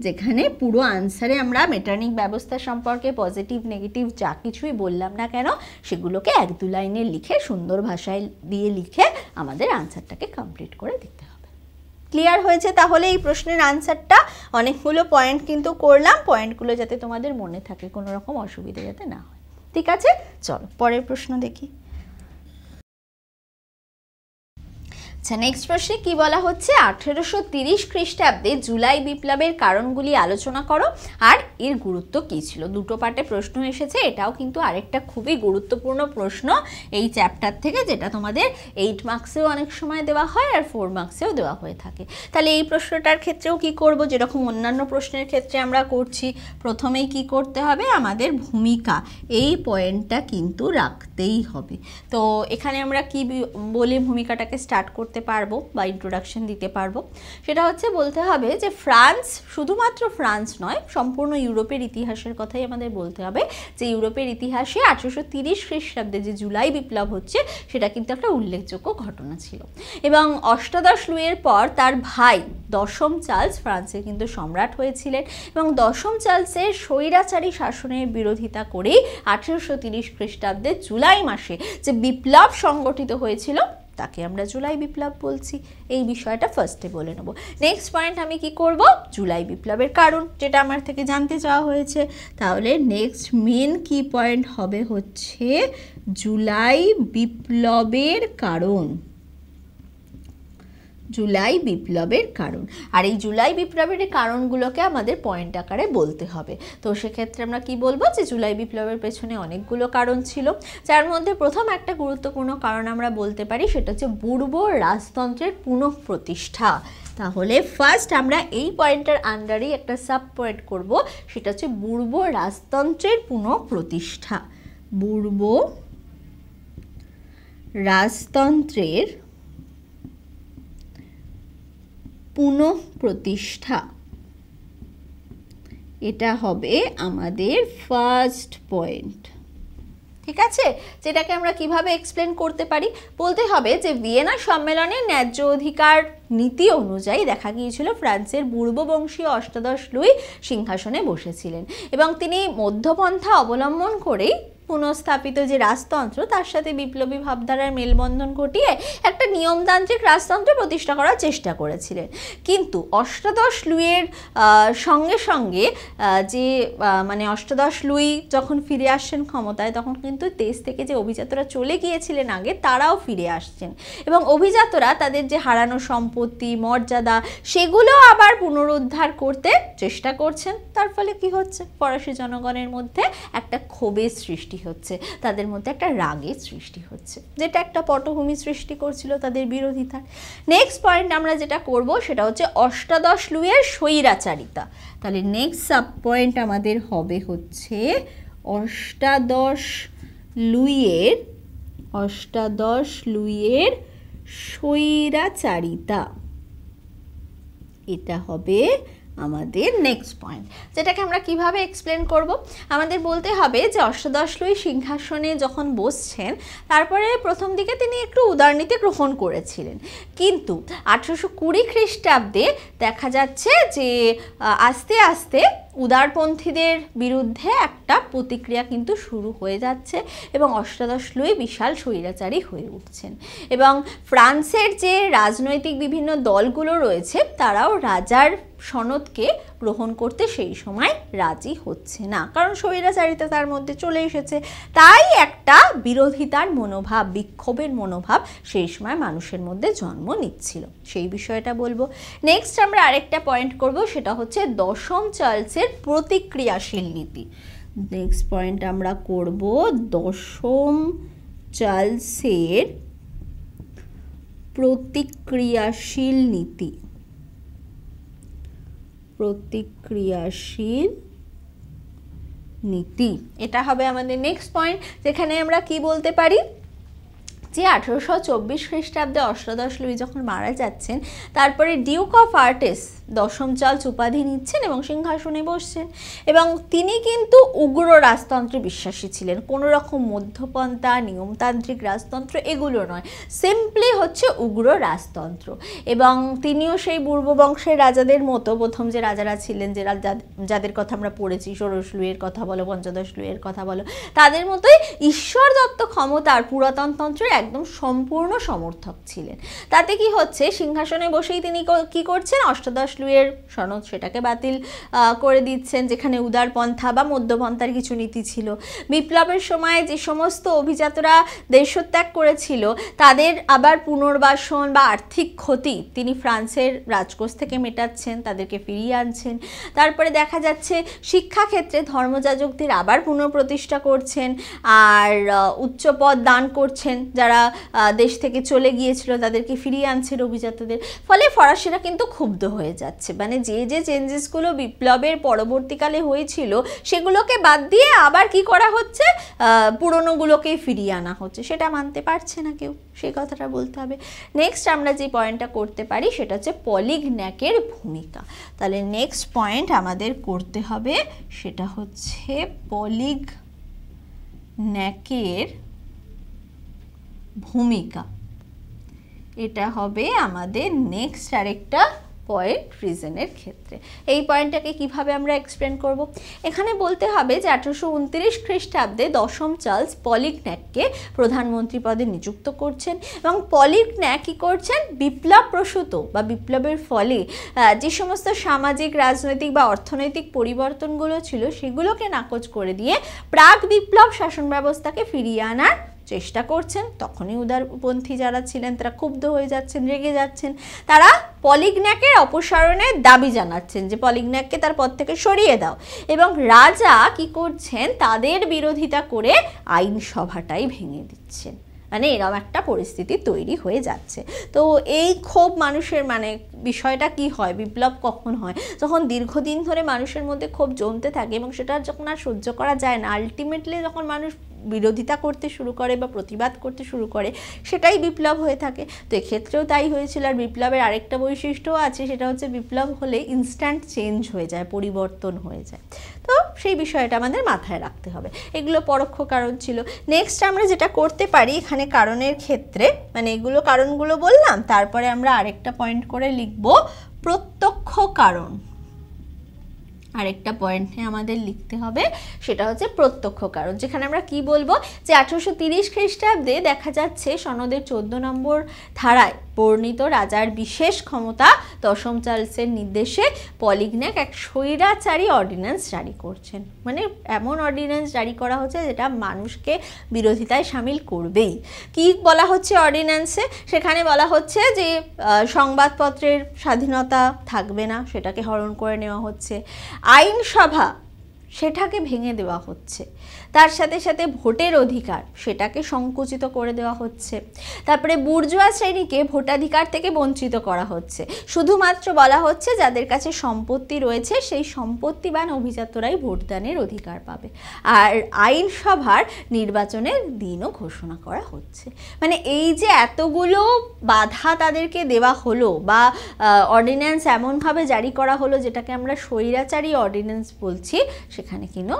যেখানে পুরো আনসারে আমরা মেটার্নিক ব্যবস্থা সম্পর্কে পজিটিভ নেগেটিভ যা কিছুই বললাম না কেন সেগুলোকে এক দু লাইনে লিখে সুন্দর ভাষায় দিয়ে লিখে আমাদের আনসারটাকে কমপ্লিট করে দিতে ক্লিয়ার হয়েছে তাহলে এই প্রশ্নের আনসারটা অনেকগুলো পয়েন্ট কিন্তু করলাম পয়েন্টগুলো যাতে তোমাদের মনে থাকে কোনো রকম অসুবিধা যাতে না হয় ঠিক আছে চলো পরের প্রশ্ন দেখি আচ্ছা নেক্সট প্রশ্নে কি বলা হচ্ছে আঠেরোশো তিরিশ খ্রিস্টাব্দে জুলাই বিপ্লবের কারণগুলি আলোচনা করো আর এর গুরুত্ব কি ছিল দুটো পার্টে প্রশ্ন এসেছে এটাও কিন্তু আরেকটা খুবই গুরুত্বপূর্ণ প্রশ্ন এই চ্যাপ্টার থেকে যেটা তোমাদের এইট মার্কসেও অনেক সময় দেওয়া হয় আর ফোর মার্কসেও দেওয়া হয়ে থাকে তাহলে এই প্রশ্নটার ক্ষেত্রেও কি করব যেরকম অন্যান্য প্রশ্নের ক্ষেত্রে আমরা করছি প্রথমেই কি করতে হবে আমাদের ভূমিকা এই পয়েন্টটা কিন্তু রাখতেই হবে তো এখানে আমরা কি বলে ভূমিকাটাকে স্টার্ট করতে করতে পারবো বা ইন্ট্রোডাকশন দিতে পারবো সেটা হচ্ছে বলতে হবে যে ফ্রান্স শুধুমাত্র ফ্রান্স নয় সম্পূর্ণ ইউরোপের ইতিহাসের কথাই আমাদের বলতে হবে যে ইউরোপের ইতিহাসে আঠেরোশো তিরিশ খ্রিস্টাব্দে যে জুলাই বিপ্লব হচ্ছে সেটা কিন্তু একটা উল্লেখযোগ্য ঘটনা ছিল এবং অষ্টাদশ লুয়ের পর তার ভাই দশম চার্লস ফ্রান্সের কিন্তু সম্রাট হয়েছিলেন এবং দশম চার্লসের স্বৈরাচারী শাসনের বিরোধিতা করেই আঠেরোশো তিরিশ খ্রিস্টাব্দে জুলাই মাসে যে বিপ্লব সংগঠিত হয়েছিল তাকে আমরা জুলাই বিপ্লব বলছি এই বিষয়টা ফার্স্টে বলে নেব নেক্সট পয়েন্ট আমি কি করব জুলাই বিপ্লবের কারণ যেটা আমার থেকে জানতে চাওয়া হয়েছে তাহলে নেক্সট মেন কি পয়েন্ট হবে হচ্ছে জুলাই বিপ্লবের কারণ জুলাই বিপ্লবের কারণ আর এই জুলাই বিপ্লবের কারণগুলোকে আমাদের পয়েন্ট আকারে বলতে হবে তো সেক্ষেত্রে আমরা কি বলবো যে জুলাই বিপ্লবের পেছনে অনেকগুলো কারণ ছিল যার মধ্যে প্রথম একটা গুরুত্বপূর্ণ কারণ আমরা বলতে পারি সেটা হচ্ছে বুর্ব রাজতন্ত্রের পুনঃপ্রতিষ্ঠা তাহলে ফার্স্ট আমরা এই পয়েন্টটার আন্ডারেই একটা সাব পয়েন্ট করব সেটা হচ্ছে বুর্ব রাজতন্ত্রের পুনঃপ্রতিষ্ঠা বুর্ব রাজতন্ত্রের পুনঃপ্রতিষ্ঠা এটা হবে আমাদের ফার্স্ট পয়েন্ট ঠিক আছে যেটাকে আমরা কিভাবে এক্সপ্লেন করতে পারি বলতে হবে যে ভিয়েনা সম্মেলনে ন্যায্য অধিকার নীতি অনুযায়ী দেখা গিয়েছিল ফ্রান্সের পূর্ববংশীয় অষ্টাদশ লুই সিংহাসনে বসেছিলেন এবং তিনি মধ্যপন্থা অবলম্বন করেই পুনঃস্থাপিত যে রাজতন্ত্র তার সাথে বিপ্লবী ভাবধারার মেলবন্ধন ঘটিয়ে একটা নিয়মতান্ত্রিক রাজতন্ত্র প্রতিষ্ঠা করার চেষ্টা করেছিলেন কিন্তু অষ্টাদশ লুইয়ের সঙ্গে সঙ্গে যে মানে অষ্টাদশ লুই যখন ফিরে আসছেন ক্ষমতায় তখন কিন্তু দেশ থেকে যে অভিজাতরা চলে গিয়েছিলেন আগে তারাও ফিরে আসছেন এবং অভিজাতরা তাদের যে হারানো সম্পত্তি মর্যাদা সেগুলো আবার পুনরুদ্ধার করতে চেষ্টা করছেন তার ফলে কি হচ্ছে ফরাসি জনগণের মধ্যে একটা ক্ষোভের সৃষ্টি হচ্ছে তাদের মধ্যে একটা রাগের সৃষ্টি হচ্ছে যেটা একটা পটভূমি সৃষ্টি করছিল তাদের বিরোধিতার নেক্সট পয়েন্ট আমরা যেটা করব সেটা হচ্ছে অষ্টাদশ লুয়ের স্বৈরাচারিতা তাহলে নেক্সট সাব পয়েন্ট আমাদের হবে হচ্ছে অষ্টাদশ লুইয়ের অষ্টাদশ লুইয়ের স্বৈরাচারিতা এটা হবে আমাদের নেক্সট পয়েন্ট যেটাকে আমরা কিভাবে এক্সপ্লেন করব আমাদের বলতে হবে যে লুই সিংহাসনে যখন বসছেন তারপরে প্রথম দিকে তিনি একটু উদারনীতি গ্রহণ করেছিলেন কিন্তু আঠেরোশো কুড়ি খ্রিস্টাব্দে দেখা যাচ্ছে যে আস্তে আস্তে উদারপন্থীদের বিরুদ্ধে একটা প্রতিক্রিয়া কিন্তু শুরু হয়ে যাচ্ছে এবং অষ্টাদশ লুই বিশাল স্বৈরাচারী হয়ে উঠছেন এবং ফ্রান্সের যে রাজনৈতিক বিভিন্ন দলগুলো রয়েছে তারাও রাজার সনদকে গ্রহণ করতে সেই সময় রাজি হচ্ছে না কারণ স্বৈরাচারিতা তার মধ্যে চলে এসেছে তাই একটা বিরোধিতার মনোভাব বিক্ষোভের মনোভাব সেই সময় মানুষের মধ্যে জন্ম নিচ্ছিল সেই বিষয়টা বলবো নেক্সট আমরা আরেকটা পয়েন্ট করব সেটা হচ্ছে দশম চার্লসের প্রতিক্রিয়াশীল নীতি নেক্সট পয়েন্ট আমরা করব দশম চার্লসের প্রতিক্রিয়াশীল নীতি প্রতিক্রিয়াশীল নীতি এটা হবে আমাদের নেক্সট পয়েন্ট যেখানে আমরা কি বলতে পারি যে আঠেরোশো চব্বিশ খ্রিস্টাব্দে অষ্টাদশ লুই যখন মারা যাচ্ছেন তারপরে ডিউক অফ আর্টিস্ট দশম চার্লস উপাধি নিচ্ছেন এবং সিংহাসনে বসছেন এবং তিনি কিন্তু উগ্র রাজতন্ত্রে বিশ্বাসী ছিলেন কোনো রকম মধ্যপন্থা নিয়মতান্ত্রিক রাজতন্ত্র এগুলো নয় সিম্পলি হচ্ছে উগ্র রাজতন্ত্র এবং তিনিও সেই পূর্ববংশের রাজাদের মতো প্রথম যে রাজারা ছিলেন যে যাদের কথা আমরা পড়েছি ষোড়শ লুয়ের কথা বলো পঞ্চদশ লুয়ের কথা বলো তাদের মতোই ঈশ্বর দত্ত ক্ষমতার পুরাতনতন্ত্রের একদম সম্পূর্ণ সমর্থক ছিলেন তাতে কি হচ্ছে সিংহাসনে বসেই তিনি কি করছেন অষ্টাদশ ফ্লুয়ের সনদ সেটাকে বাতিল করে দিচ্ছেন যেখানে উদারপন্থা বা মধ্যপন্থার কিছু নীতি ছিল বিপ্লবের সময় যে সমস্ত অভিজাতরা দেশত্যাগ করেছিল তাদের আবার পুনর্বাসন বা আর্থিক ক্ষতি তিনি ফ্রান্সের রাজকোষ থেকে মেটাচ্ছেন তাদেরকে ফিরিয়ে আনছেন তারপরে দেখা যাচ্ছে শিক্ষাক্ষেত্রে ধর্মযাজকদের আবার পুনঃপ্রতিষ্ঠা করছেন আর উচ্চ পদ দান করছেন যারা দেশ থেকে চলে গিয়েছিল তাদেরকে ফিরিয়ে আনছেন অভিজাতদের ফলে ফরাসিরা কিন্তু ক্ষুব্ধ হয়ে যাচ্ছে যাচ্ছে মানে যে যে চেঞ্জেসগুলো বিপ্লবের পরবর্তীকালে হয়েছিল সেগুলোকে বাদ দিয়ে আবার কি করা হচ্ছে পুরনোগুলোকেই ফিরিয়ে আনা হচ্ছে সেটা মানতে পারছে না কেউ সেই কথাটা বলতে হবে নেক্সট আমরা যে পয়েন্টটা করতে পারি সেটা হচ্ছে পলিগন্যাকের ভূমিকা তাহলে নেক্সট পয়েন্ট আমাদের করতে হবে সেটা হচ্ছে পলিগ ন্যাকের ভূমিকা এটা হবে আমাদের নেক্সট আরেকটা পয়েন্ট রিজনের ক্ষেত্রে এই পয়েন্টটাকে কিভাবে আমরা এক্সপ্লেন করব এখানে বলতে হবে যে আঠেরোশো উনত্রিশ খ্রিস্টাব্দে দশম চার্লস পলিকন্যাককে প্রধানমন্ত্রী পদে নিযুক্ত করছেন এবং পলিকন্যাক কী করছেন বিপ্লব প্রসূত বা বিপ্লবের ফলে যে সমস্ত সামাজিক রাজনৈতিক বা অর্থনৈতিক পরিবর্তনগুলো ছিল সেগুলোকে নাকচ করে দিয়ে প্রাক বিপ্লব শাসন ব্যবস্থাকে ফিরিয়ে আনার চেষ্টা করছেন তখনই উদারপন্থী যারা ছিলেন তারা ক্ষুব্ধ হয়ে যাচ্ছেন রেগে যাচ্ছেন তারা পলিগন্যাকের অপসারণের দাবি জানাচ্ছেন যে পলিগন্যাককে তার পদ থেকে সরিয়ে দাও এবং রাজা কি করছেন তাদের বিরোধিতা করে আইনসভাটাই ভেঙে দিচ্ছেন মানে এরম একটা পরিস্থিতি তৈরি হয়ে যাচ্ছে তো এই ক্ষোভ মানুষের মানে বিষয়টা কি হয় বিপ্লব কখন হয় যখন দীর্ঘদিন ধরে মানুষের মধ্যে খুব জমতে থাকে এবং সেটা যখন আর সহ্য করা যায় না আলটিমেটলি যখন মানুষ বিরোধিতা করতে শুরু করে বা প্রতিবাদ করতে শুরু করে সেটাই বিপ্লব হয়ে থাকে তো এক্ষেত্রেও তাই হয়েছিল আর বিপ্লবের আরেকটা বৈশিষ্ট্যও আছে সেটা হচ্ছে বিপ্লব হলে ইনস্ট্যান্ট চেঞ্জ হয়ে যায় পরিবর্তন হয়ে যায় তো সেই বিষয়টা আমাদের মাথায় রাখতে হবে এগুলো পরোক্ষ কারণ ছিল নেক্সট আমরা যেটা করতে পারি এখানে কারণের ক্ষেত্রে মানে এগুলো কারণগুলো বললাম তারপরে আমরা আরেকটা পয়েন্ট করে লিখব প্রত্যক্ষ কারণ আরেকটা পয়েন্ট নিয়ে আমাদের লিখতে হবে সেটা হচ্ছে প্রত্যক্ষ কারণ যেখানে আমরা কি বলবো যে আঠেরোশো তিরিশ খ্রিস্টাব্দে দেখা যাচ্ছে সনদের চোদ্দ নম্বর ধারায় বর্ণিত রাজার বিশেষ ক্ষমতা দশম চার্লসের নির্দেশে পলিগন্যাক এক স্বৈরাচারী অর্ডিন্যান্স জারি করছেন মানে এমন অর্ডিন্যান্স জারি করা হচ্ছে যেটা মানুষকে বিরোধিতায় সামিল করবেই কি বলা হচ্ছে অর্ডিন্যান্সে সেখানে বলা হচ্ছে যে সংবাদপত্রের স্বাধীনতা থাকবে না সেটাকে হরণ করে নেওয়া হচ্ছে আইনসভা সেটাকে ভেঙে দেওয়া হচ্ছে তার সাথে সাথে ভোটের অধিকার সেটাকে সংকুচিত করে দেওয়া হচ্ছে তারপরে বুর্জুয়া শ্রেণীকে ভোটাধিকার থেকে বঞ্চিত করা হচ্ছে শুধুমাত্র বলা হচ্ছে যাদের কাছে সম্পত্তি রয়েছে সেই সম্পত্তিবান অভিজাতরাই ভোটদানের অধিকার পাবে আর আইনসভার নির্বাচনের দিনও ঘোষণা করা হচ্ছে মানে এই যে এতগুলো বাধা তাদেরকে দেওয়া হলো বা অর্ডিন্যান্স এমনভাবে জারি করা হলো যেটাকে আমরা স্বৈরাচারী অর্ডিন্যান্স বলছি সেখানে কিন্তু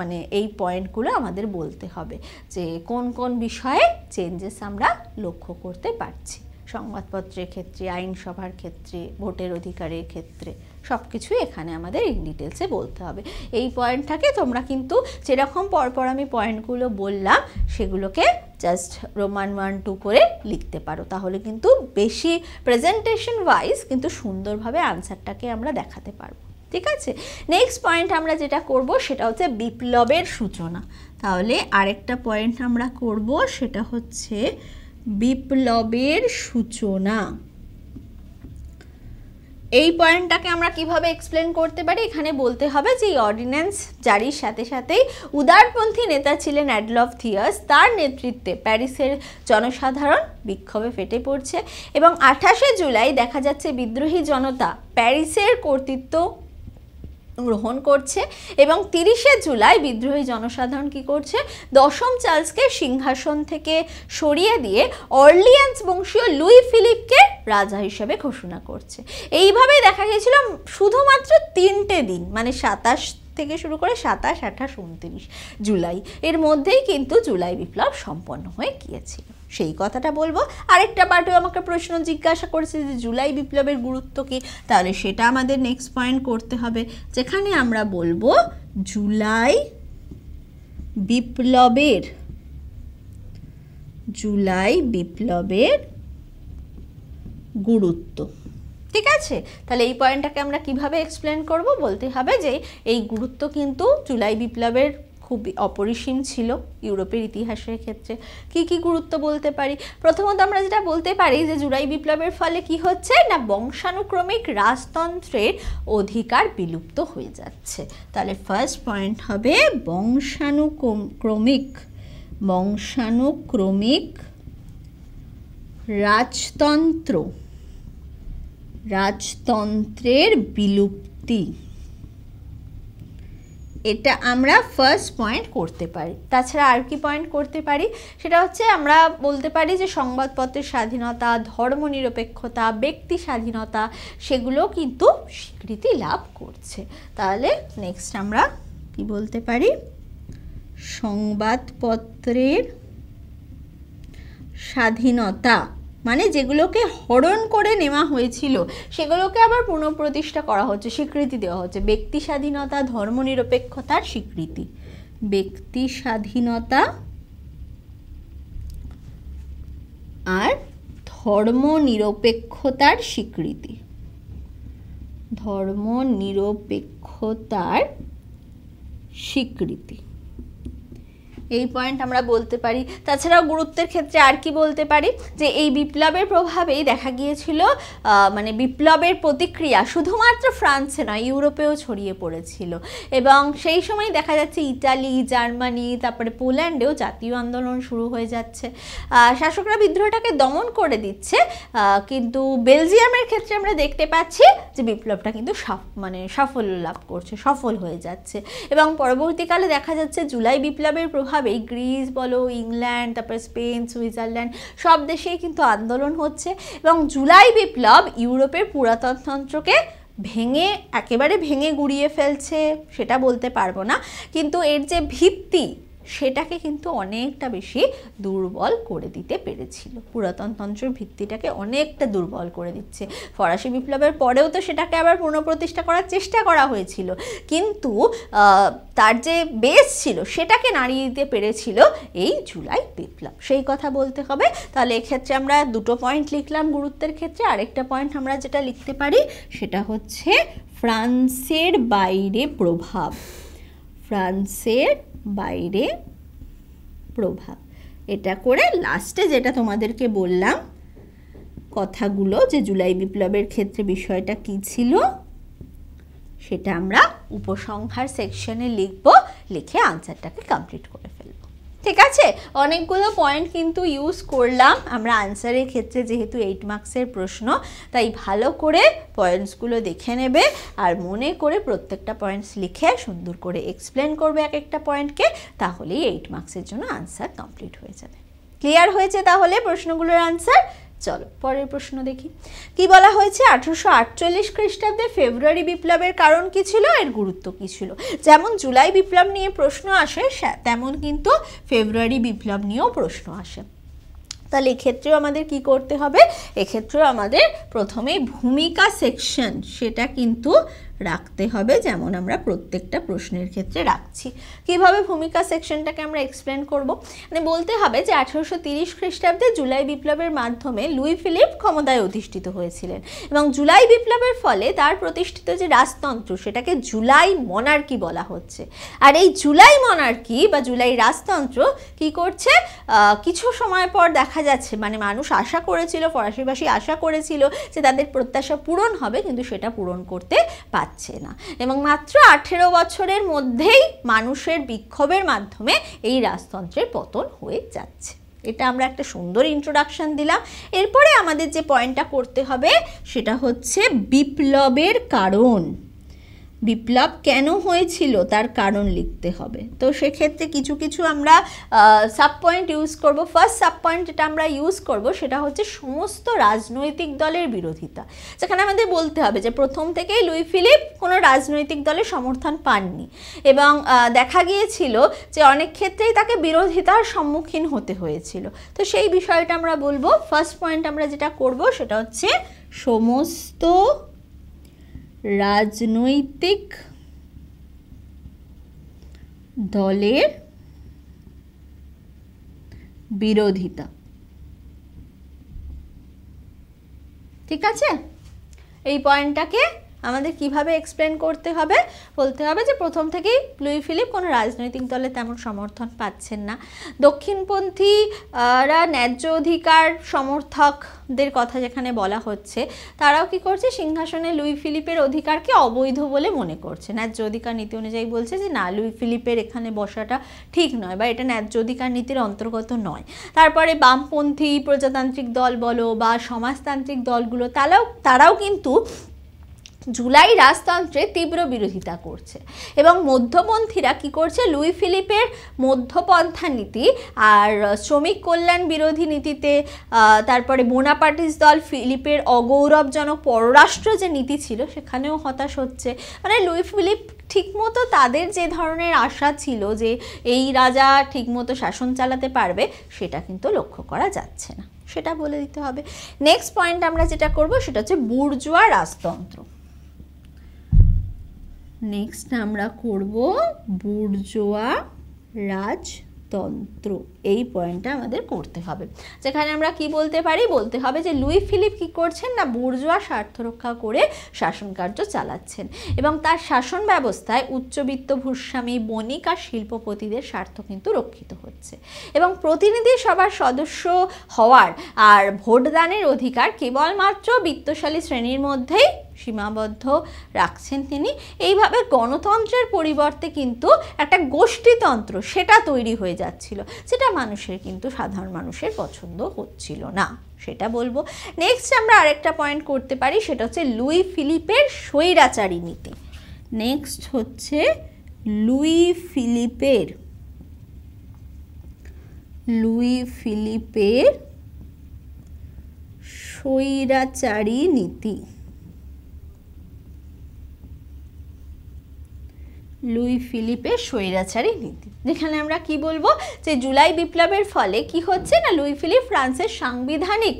মানে এই পয়েন্টগুলো আমাদের বলতে হবে যে কোন কোন বিষয়ে চেঞ্জেস আমরা লক্ষ্য করতে পারছি সংবাদপত্রের ক্ষেত্রে আইনসভার ক্ষেত্রে ভোটের অধিকারের ক্ষেত্রে সব কিছুই এখানে আমাদের ইন ডিটেলসে বলতে হবে এই পয়েন্টটাকে তোমরা কিন্তু যেরকম পরপর আমি পয়েন্টগুলো বললাম সেগুলোকে জাস্ট রোমান ওয়ান টু করে লিখতে পারো তাহলে কিন্তু বেশি প্রেজেন্টেশন ওয়াইজ কিন্তু সুন্দরভাবে আনসারটাকে আমরা দেখাতে পারবো ঠিক আছে নেক্সট পয়েন্ট আমরা যেটা করব সেটা হচ্ছে বিপ্লবের সূচনা তাহলে আরেকটা পয়েন্ট আমরা করব সেটা হচ্ছে বিপ্লবের সূচনা এই পয়েন্টটাকে আমরা কিভাবে এক্সপ্লেন করতে পারি এখানে বলতে হবে যে এই অর্ডিন্যান্স জারির সাথে সাথেই উদারপন্থী নেতা ছিলেন অ্যাডলফ থিয়াস তার নেতৃত্বে প্যারিসের জনসাধারণ বিক্ষোভে ফেটে পড়ছে এবং আঠাশে জুলাই দেখা যাচ্ছে বিদ্রোহী জনতা প্যারিসের কর্তৃত্ব গ্রহণ করছে এবং তিরিশে জুলাই বিদ্রোহী জনসাধারণ কি করছে দশম চার্লসকে সিংহাসন থেকে সরিয়ে দিয়ে অর্লিয়ান্স বংশীয় লুই ফিলিপকে রাজা হিসেবে ঘোষণা করছে এইভাবেই দেখা গিয়েছিল শুধুমাত্র তিনটে দিন মানে সাতাশ থেকে শুরু করে সাতাশ আঠাশ উনত্রিশ জুলাই এর মধ্যেই কিন্তু জুলাই বিপ্লব সম্পন্ন হয়ে গিয়েছিল সেই কথাটা বলবো আরেকটা পার্টিও আমাকে প্রশ্ন জিজ্ঞাসা করেছে যে জুলাই বিপ্লবের গুরুত্ব কী তাহলে সেটা আমাদের নেক্সট পয়েন্ট করতে হবে যেখানে আমরা বলবো জুলাই বিপ্লবের জুলাই বিপ্লবের গুরুত্ব ঠিক আছে তাহলে এই পয়েন্টটাকে আমরা কিভাবে এক্সপ্লেন করব বলতে হবে যে এই গুরুত্ব কিন্তু জুলাই বিপ্লবের খুবই অপরিসীম ছিল ইউরোপের ইতিহাসের ক্ষেত্রে কি কি গুরুত্ব বলতে পারি প্রথমত আমরা যেটা বলতে পারি যে জুলাই বিপ্লবের ফলে কি হচ্ছে না বংশানুক্রমিক রাজতন্ত্রের অধিকার বিলুপ্ত হয়ে যাচ্ছে তাহলে ফার্স্ট পয়েন্ট হবে বংশানুক্রমিক বংশানুক্রমিক রাজতন্ত্র রাজতন্ত্রের বিলুপ্তি এটা আমরা ফার্স্ট পয়েন্ট করতে পারি তাছাড়া আর কি পয়েন্ট করতে পারি সেটা হচ্ছে আমরা বলতে পারি যে সংবাদপত্রের স্বাধীনতা ধর্মনিরপেক্ষতা ব্যক্তি স্বাধীনতা সেগুলো কিন্তু স্বীকৃতি লাভ করছে তাহলে নেক্সট আমরা কি বলতে পারি সংবাদপত্রের স্বাধীনতা মানে যেগুলোকে হরণ করে নেওয়া হয়েছিল সেগুলোকে আবার পুনঃপ্রতিষ্ঠা করা হচ্ছে স্বীকৃতি দেওয়া হচ্ছে ব্যক্তি স্বাধীনতা ধর্মনিরপেক্ষতার স্বীকৃতি ব্যক্তি স্বাধীনতা আর ধর্মনিরপেক্ষতার স্বীকৃতি ধর্মনিরপেক্ষতার স্বীকৃতি এই পয়েন্ট আমরা বলতে পারি তাছাড়াও গুরুত্বের ক্ষেত্রে আর কি বলতে পারি যে এই বিপ্লবের প্রভাবেই দেখা গিয়েছিল মানে বিপ্লবের প্রতিক্রিয়া শুধুমাত্র ফ্রান্সে নয় ইউরোপেও ছড়িয়ে পড়েছিল এবং সেই সময় দেখা যাচ্ছে ইটালি জার্মানি তারপরে পোল্যান্ডেও জাতীয় আন্দোলন শুরু হয়ে যাচ্ছে শাসকরা বিদ্রোহটাকে দমন করে দিচ্ছে কিন্তু বেলজিয়ামের ক্ষেত্রে আমরা দেখতে পাচ্ছি যে বিপ্লবটা কিন্তু মানে সাফল্য লাভ করছে সফল হয়ে যাচ্ছে এবং পরবর্তীকালে দেখা যাচ্ছে জুলাই বিপ্লবের প্রভাব এই গ্রিস বলো ইংল্যান্ড তারপরে স্পেন সুইজারল্যান্ড সব দেশেই কিন্তু আন্দোলন হচ্ছে এবং জুলাই বিপ্লব ইউরোপের পুরাতনতন্ত্রকে ভেঙে একেবারে ভেঙে গুড়িয়ে ফেলছে সেটা বলতে পারবো না কিন্তু এর যে ভিত্তি সেটাকে কিন্তু অনেকটা বেশি দুর্বল করে দিতে পেরেছিল পুরাতন ভিত্তিটাকে অনেকটা দুর্বল করে দিচ্ছে ফরাসি বিপ্লবের পরেও তো সেটাকে আবার পুনঃপ্রতিষ্ঠা করার চেষ্টা করা হয়েছিল কিন্তু তার যে বেস ছিল সেটাকে নাড়িয়ে দিতে পেরেছিল এই জুলাই বিপ্লব সেই কথা বলতে হবে তাহলে এক্ষেত্রে আমরা দুটো পয়েন্ট লিখলাম গুরুত্বের ক্ষেত্রে আরেকটা পয়েন্ট আমরা যেটা লিখতে পারি সেটা হচ্ছে ফ্রান্সের বাইরে প্রভাব ফ্রান্সের বাইরে প্রভাব এটা করে লাস্টে যেটা তোমাদেরকে বললাম কথাগুলো যে জুলাই বিপ্লবের ক্ষেত্রে বিষয়টা কি ছিল সেটা আমরা উপসংহার সেকশনে লিখব লিখে আনসারটাকে কমপ্লিট করে ঠিক আছে অনেকগুলো পয়েন্ট কিন্তু ইউজ করলাম আমরা আনসারের ক্ষেত্রে যেহেতু এইট মার্কসের প্রশ্ন তাই ভালো করে পয়েন্টসগুলো দেখে নেবে আর মনে করে প্রত্যেকটা পয়েন্টস লিখে সুন্দর করে এক্সপ্লেন করবে এক একটা পয়েন্টকে তাহলেই এইট মার্কসের জন্য আনসার কমপ্লিট হয়ে যাবে ক্লিয়ার হয়েছে তাহলে প্রশ্নগুলোর আনসার চলো পরের প্রশ্ন দেখি কি বলা হয়েছে আঠারোশো আটচল্লিশ খ্রিস্টাব্দে ফেব্রুয়ারি বিপ্লবের কারণ কি ছিল এর গুরুত্ব কি ছিল যেমন জুলাই বিপ্লব নিয়ে প্রশ্ন আসে তেমন কিন্তু ফেব্রুয়ারি বিপ্লব নিয়েও প্রশ্ন আসে তাহলে এক্ষেত্রেও আমাদের কি করতে হবে এক্ষেত্রেও আমাদের প্রথমেই ভূমিকা সেকশন সেটা কিন্তু রাখতে হবে যেমন আমরা প্রত্যেকটা প্রশ্নের ক্ষেত্রে রাখছি কিভাবে ভূমিকা সেকশনটাকে আমরা এক্সপ্লেন করব মানে বলতে হবে যে আঠারোশো তিরিশ খ্রিস্টাব্দে জুলাই বিপ্লবের মাধ্যমে লুই ফিলিপ ক্ষমতায় অধিষ্ঠিত হয়েছিলেন এবং জুলাই বিপ্লবের ফলে তার প্রতিষ্ঠিত যে রাজতন্ত্র সেটাকে জুলাই মনার্কি বলা হচ্ছে আর এই জুলাই মনার্কি বা জুলাই রাজতন্ত্র কি করছে কিছু সময় পর দেখা যাচ্ছে মানে মানুষ আশা করেছিল ফরাসিবাসী আশা করেছিল যে তাদের প্রত্যাশা পূরণ হবে কিন্তু সেটা পূরণ করতে পারছে যাচ্ছে না এবং মাত্র আঠেরো বছরের মধ্যেই মানুষের বিক্ষোভের মাধ্যমে এই রাজতন্ত্রের পতন হয়ে যাচ্ছে এটা আমরা একটা সুন্দর ইন্ট্রোডাকশান দিলাম এরপরে আমাদের যে পয়েন্টটা করতে হবে সেটা হচ্ছে বিপ্লবের কারণ বিপ্লব কেন হয়েছিল তার কারণ লিখতে হবে তো সেক্ষেত্রে কিছু কিছু আমরা সাব পয়েন্ট ইউজ করব ফার্স্ট সাব পয়েন্ট যেটা আমরা ইউজ করব সেটা হচ্ছে সমস্ত রাজনৈতিক দলের বিরোধিতা সেখানে আমাদের বলতে হবে যে প্রথম থেকেই লুই ফিলিপ কোনো রাজনৈতিক দলের সমর্থন পাননি এবং দেখা গিয়েছিল যে অনেক ক্ষেত্রেই তাকে বিরোধিতার সম্মুখীন হতে হয়েছিল তো সেই বিষয়টা আমরা বলবো ফার্স্ট পয়েন্ট আমরা যেটা করব সেটা হচ্ছে সমস্ত রাজনৈতিক দলের বিরোধিতা ঠিক আছে এই পয়েন্টটাকে আমাদের কিভাবে এক্সপ্লেন করতে হবে বলতে হবে যে প্রথম থেকেই লুই ফিলিপ কোনো রাজনৈতিক দলে তেমন সমর্থন পাচ্ছেন না রা ন্যায্য অধিকার সমর্থকদের কথা যেখানে বলা হচ্ছে তারাও কি করছে সিংহাসনে লুই ফিলিপের অধিকারকে অবৈধ বলে মনে করছে ন্যায্য অধিকার নীতি অনুযায়ী বলছে যে না লুই ফিলিপের এখানে বসাটা ঠিক নয় বা এটা ন্যায্য অধিকার নীতির অন্তর্গত নয় তারপরে বামপন্থী প্রজাতান্ত্রিক দল বলো বা সমাজতান্ত্রিক দলগুলো তারাও তারাও কিন্তু জুলাই রাজতন্ত্রের তীব্র বিরোধিতা করছে এবং মধ্যপন্থীরা কি করছে লুই ফিলিপের মধ্যপন্থা নীতি আর শ্রমিক কল্যাণ বিরোধী নীতিতে তারপরে বোনাপার্টিস দল ফিলিপের অগৌরবজনক পররাষ্ট্র যে নীতি ছিল সেখানেও হতাশ হচ্ছে মানে লুই ফিলিপ ঠিকমতো তাদের যে ধরনের আশা ছিল যে এই রাজা ঠিকমতো শাসন চালাতে পারবে সেটা কিন্তু লক্ষ্য করা যাচ্ছে না সেটা বলে দিতে হবে নেক্সট পয়েন্ট আমরা যেটা করব সেটা হচ্ছে বুর্জুয়া রাজতন্ত্র নেক্সট আমরা করব বুর্জোয়া রাজতন্ত্র এই পয়েন্টটা আমাদের করতে হবে যেখানে আমরা কি বলতে পারি বলতে হবে যে লুই ফিলিপ কি করছেন না বুর্জোয়া স্বার্থ রক্ষা করে শাসনকার্য চালাচ্ছেন এবং তার শাসন ব্যবস্থায় উচ্চবিত্ত ভূস্বামী বণিক আর শিল্পপতিদের স্বার্থ কিন্তু রক্ষিত হচ্ছে এবং প্রতিনিধি সভার সদস্য হওয়ার আর ভোটদানের অধিকার কেবলমাত্র বিত্তশালী শ্রেণীর মধ্যেই সীমাবদ্ধ রাখছেন তিনি এইভাবে গণতন্ত্রের পরিবর্তে কিন্তু একটা গোষ্ঠীতন্ত্র সেটা তৈরি হয়ে যাচ্ছিল যেটা মানুষের কিন্তু সাধারণ মানুষের পছন্দ হচ্ছিল না সেটা বলবো নেক্সট আমরা আরেকটা পয়েন্ট করতে পারি সেটা হচ্ছে লুই ফিলিপের স্বৈরাচারী নীতি নেক্সট হচ্ছে লুই ফিলিপের লুই ফিলিপের স্বৈরাচারী নীতি লুই ফিলিপে স্বৈরাচারী নীতি যেখানে আমরা কি বলবো যে জুলাই বিপ্লবের ফলে কি হচ্ছে না লুই ফিলিপ ফ্রান্সের সাংবিধানিক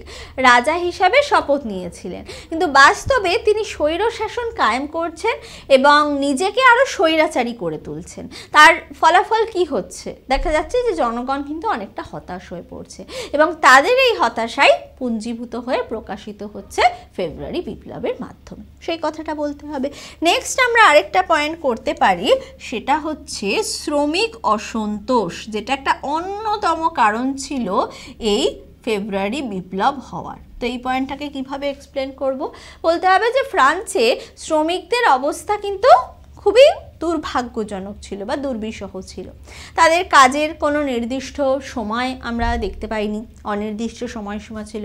রাজা হিসাবে শপথ নিয়েছিলেন কিন্তু বাস্তবে তিনি স্বৈর শাসন কায়েম করছেন এবং নিজেকে আরও স্বৈরাচারী করে তুলছেন তার ফলাফল কি হচ্ছে দেখা যাচ্ছে যে জনগণ কিন্তু অনেকটা হতাশ হয়ে পড়ছে এবং তাদের এই হতাশাই পুঞ্জীভূত হয়ে প্রকাশিত হচ্ছে ফেব্রুয়ারি বিপ্লবের মাধ্যমে সেই কথাটা বলতে হবে নেক্সট আমরা আরেকটা পয়েন্ট করতে পারি সেটা হচ্ছে শ্রমিক অসন্তোষ যেটা একটা অন্যতম কারণ ছিল এই ফেব্রুয়ারি বিপ্লব হওয়ার তো এই পয়েন্টটাকে কীভাবে এক্সপ্লেন করব বলতে হবে যে ফ্রান্সে শ্রমিকদের অবস্থা কিন্তু খুবই দুর্ভাগ্যজনক ছিল বা দুর্বিষহ ছিল তাদের কাজের কোনো নির্দিষ্ট সময় আমরা দেখতে পাইনি অনির্দিষ্ট সময়সীমা ছিল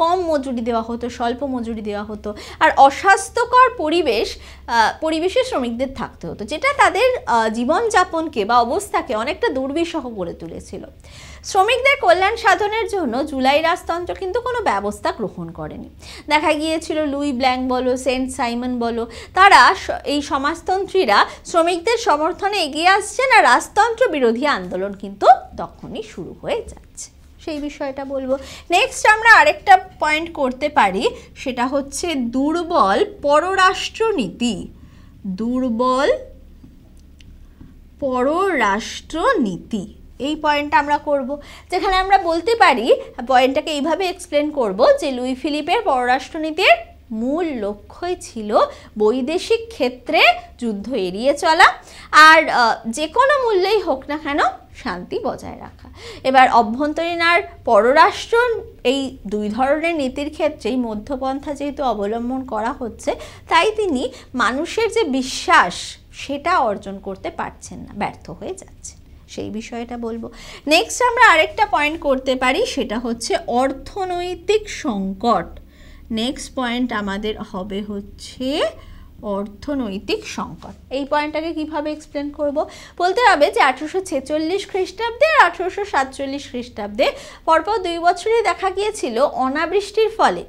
কম মজুরি দেওয়া হতো স্বল্প মজুরি দেওয়া হতো আর অস্বাস্থ্যকর পরিবেশ পরিবেশে শ্রমিকদের থাকতে হতো যেটা তাদের জীবনযাপনকে বা অবস্থাকে অনেকটা দুর্বিষহ করে তুলেছিল শ্রমিকদের কল্যাণ সাধনের জন্য জুলাই রাজতন্ত্র কিন্তু কোনো ব্যবস্থা গ্রহণ করেনি দেখা গিয়েছিল লুই ব্ল্যাঙ্ক বলো সেন্ট সাইমন বলো তারা এই সমাজতন্ত্রীরা শ্রমিকদের সমর্থনে এগিয়ে আসছেন আর রাজতন্ত্র বিরোধী আন্দোলন কিন্তু তখনই শুরু হয়ে যাচ্ছে সেই বিষয়টা বলবো নেক্সট আমরা আরেকটা পয়েন্ট করতে পারি সেটা হচ্ছে দুর্বল পররাষ্ট্রনীতি দুর্বল পররাষ্ট্রনীতি এই পয়েন্টটা আমরা করব যেখানে আমরা বলতে পারি পয়েন্টটাকে এইভাবে এক্সপ্লেন করব যে লুই ফিলিপের পররাষ্ট্রনীতির মূল লক্ষ্যই ছিল বৈদেশিক ক্ষেত্রে যুদ্ধ এড়িয়ে চলা আর যে কোনো মূল্যেই হোক না কেন শান্তি বজায় রাখা এবার অভ্যন্তরীণ আর পররাষ্ট্র এই দুই ধরনের নীতির ক্ষেত্রেই মধ্যপন্থা যেহেতু অবলম্বন করা হচ্ছে তাই তিনি মানুষের যে বিশ্বাস সেটা অর্জন করতে পারছেন না ব্যর্থ হয়ে যাচ্ছে সেই বিষয়টা বলবো নেক্সট আমরা আরেকটা পয়েন্ট করতে পারি সেটা হচ্ছে অর্থনৈতিক সংকট নেক্সট পয়েন্ট আমাদের হবে হচ্ছে অর্থনৈতিক সংকট এই পয়েন্টটাকে কিভাবে এক্সপ্লেন করব বলতে হবে যে আঠেরোশো ছেচল্লিশ খ্রিস্টাব্দে আর আঠেরোশো সাতচল্লিশ খ্রিস্টাব্দে পরপর দুই বছরই দেখা গিয়েছিল অনাবৃষ্টির ফলে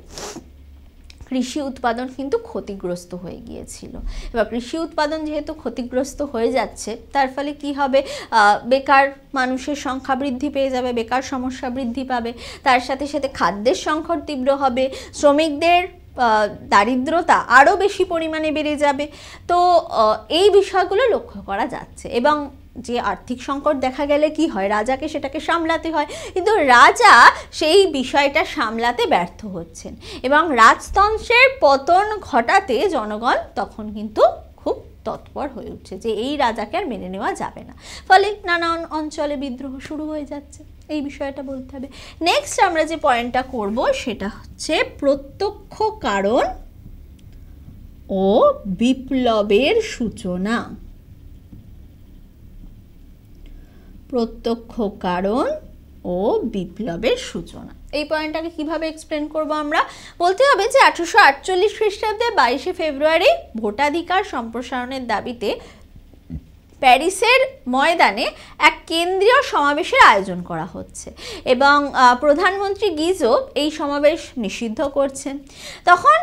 কৃষি উৎপাদন কিন্তু ক্ষতিগ্রস্ত হয়ে গিয়েছিল এবার কৃষি উৎপাদন যেহেতু ক্ষতিগ্রস্ত হয়ে যাচ্ছে তার ফলে কি হবে বেকার মানুষের সংখ্যা বৃদ্ধি পেয়ে যাবে বেকার সমস্যা বৃদ্ধি পাবে তার সাথে সাথে খাদ্যের সংকট তীব্র হবে শ্রমিকদের দারিদ্রতা আরও বেশি পরিমাণে বেড়ে যাবে তো এই বিষয়গুলো লক্ষ্য করা যাচ্ছে এবং যে আর্থিক সংকট দেখা গেলে কি হয় রাজাকে সেটাকে সামলাতে হয় কিন্তু রাজা সেই বিষয়টা সামলাতে ব্যর্থ হচ্ছেন এবং রাজতন্ত্রের পতন ঘটাতে জনগণ তখন কিন্তু খুব তৎপর হয়ে উঠছে যে এই রাজাকে আর মেনে নেওয়া যাবে না ফলে নানান অঞ্চলে বিদ্রোহ শুরু হয়ে যাচ্ছে এই বিষয়টা বলতে হবে নেক্সট আমরা যে পয়েন্টটা করব সেটা হচ্ছে প্রত্যক্ষ কারণ ও বিপ্লবের সূচনা প্রত্যক্ষ কারণ ও বিপ্লবের সূচনা এই পয়েন্টটাকে কিভাবে এক্সপ্লেন করব আমরা বলতে হবে যে আঠারোশো আটচল্লিশ খ্রিস্টাব্দে বাইশে ফেব্রুয়ারি ভোটাধিকার সম্প্রসারণের দাবিতে প্যারিসের ময়দানে এক কেন্দ্রীয় সমাবেশের আয়োজন করা হচ্ছে এবং প্রধানমন্ত্রী গিজো এই সমাবেশ নিষিদ্ধ করছেন তখন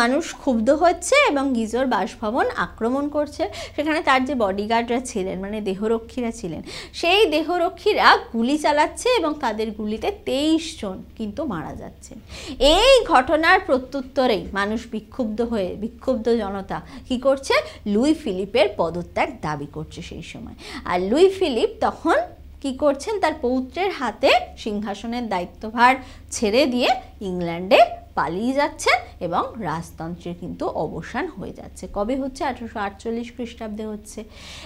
মানুষ ক্ষুব্ধ হচ্ছে এবং গিজোর বাসভবন আক্রমণ করছে সেখানে তার যে বডিগার্ডরা ছিলেন মানে দেহরক্ষীরা ছিলেন সেই দেহরক্ষীরা গুলি চালাচ্ছে এবং তাদের গুলিতে তেইশ জন কিন্তু মারা যাচ্ছে এই ঘটনার প্রত্যুত্তরেই মানুষ বিক্ষুব্ধ হয়ে বিক্ষুব্ধ জনতা কি করছে লুই ফিলিপের পদত্যাগ দাবি করছে সেই সময় আর লুই ফিলিপ তখন কি করছেন তার পৌত্রের হাতে সিংহাসনের দায়িত্বভার ছেড়ে দিয়ে ইংল্যান্ডে পালিয়ে যাচ্ছেন এবং রাজতন্ত্রের কিন্তু অবসান হয়ে যাচ্ছে কবে হচ্ছে আঠারোশো আটচল্লিশ খ্রিস্টাব্দে হচ্ছে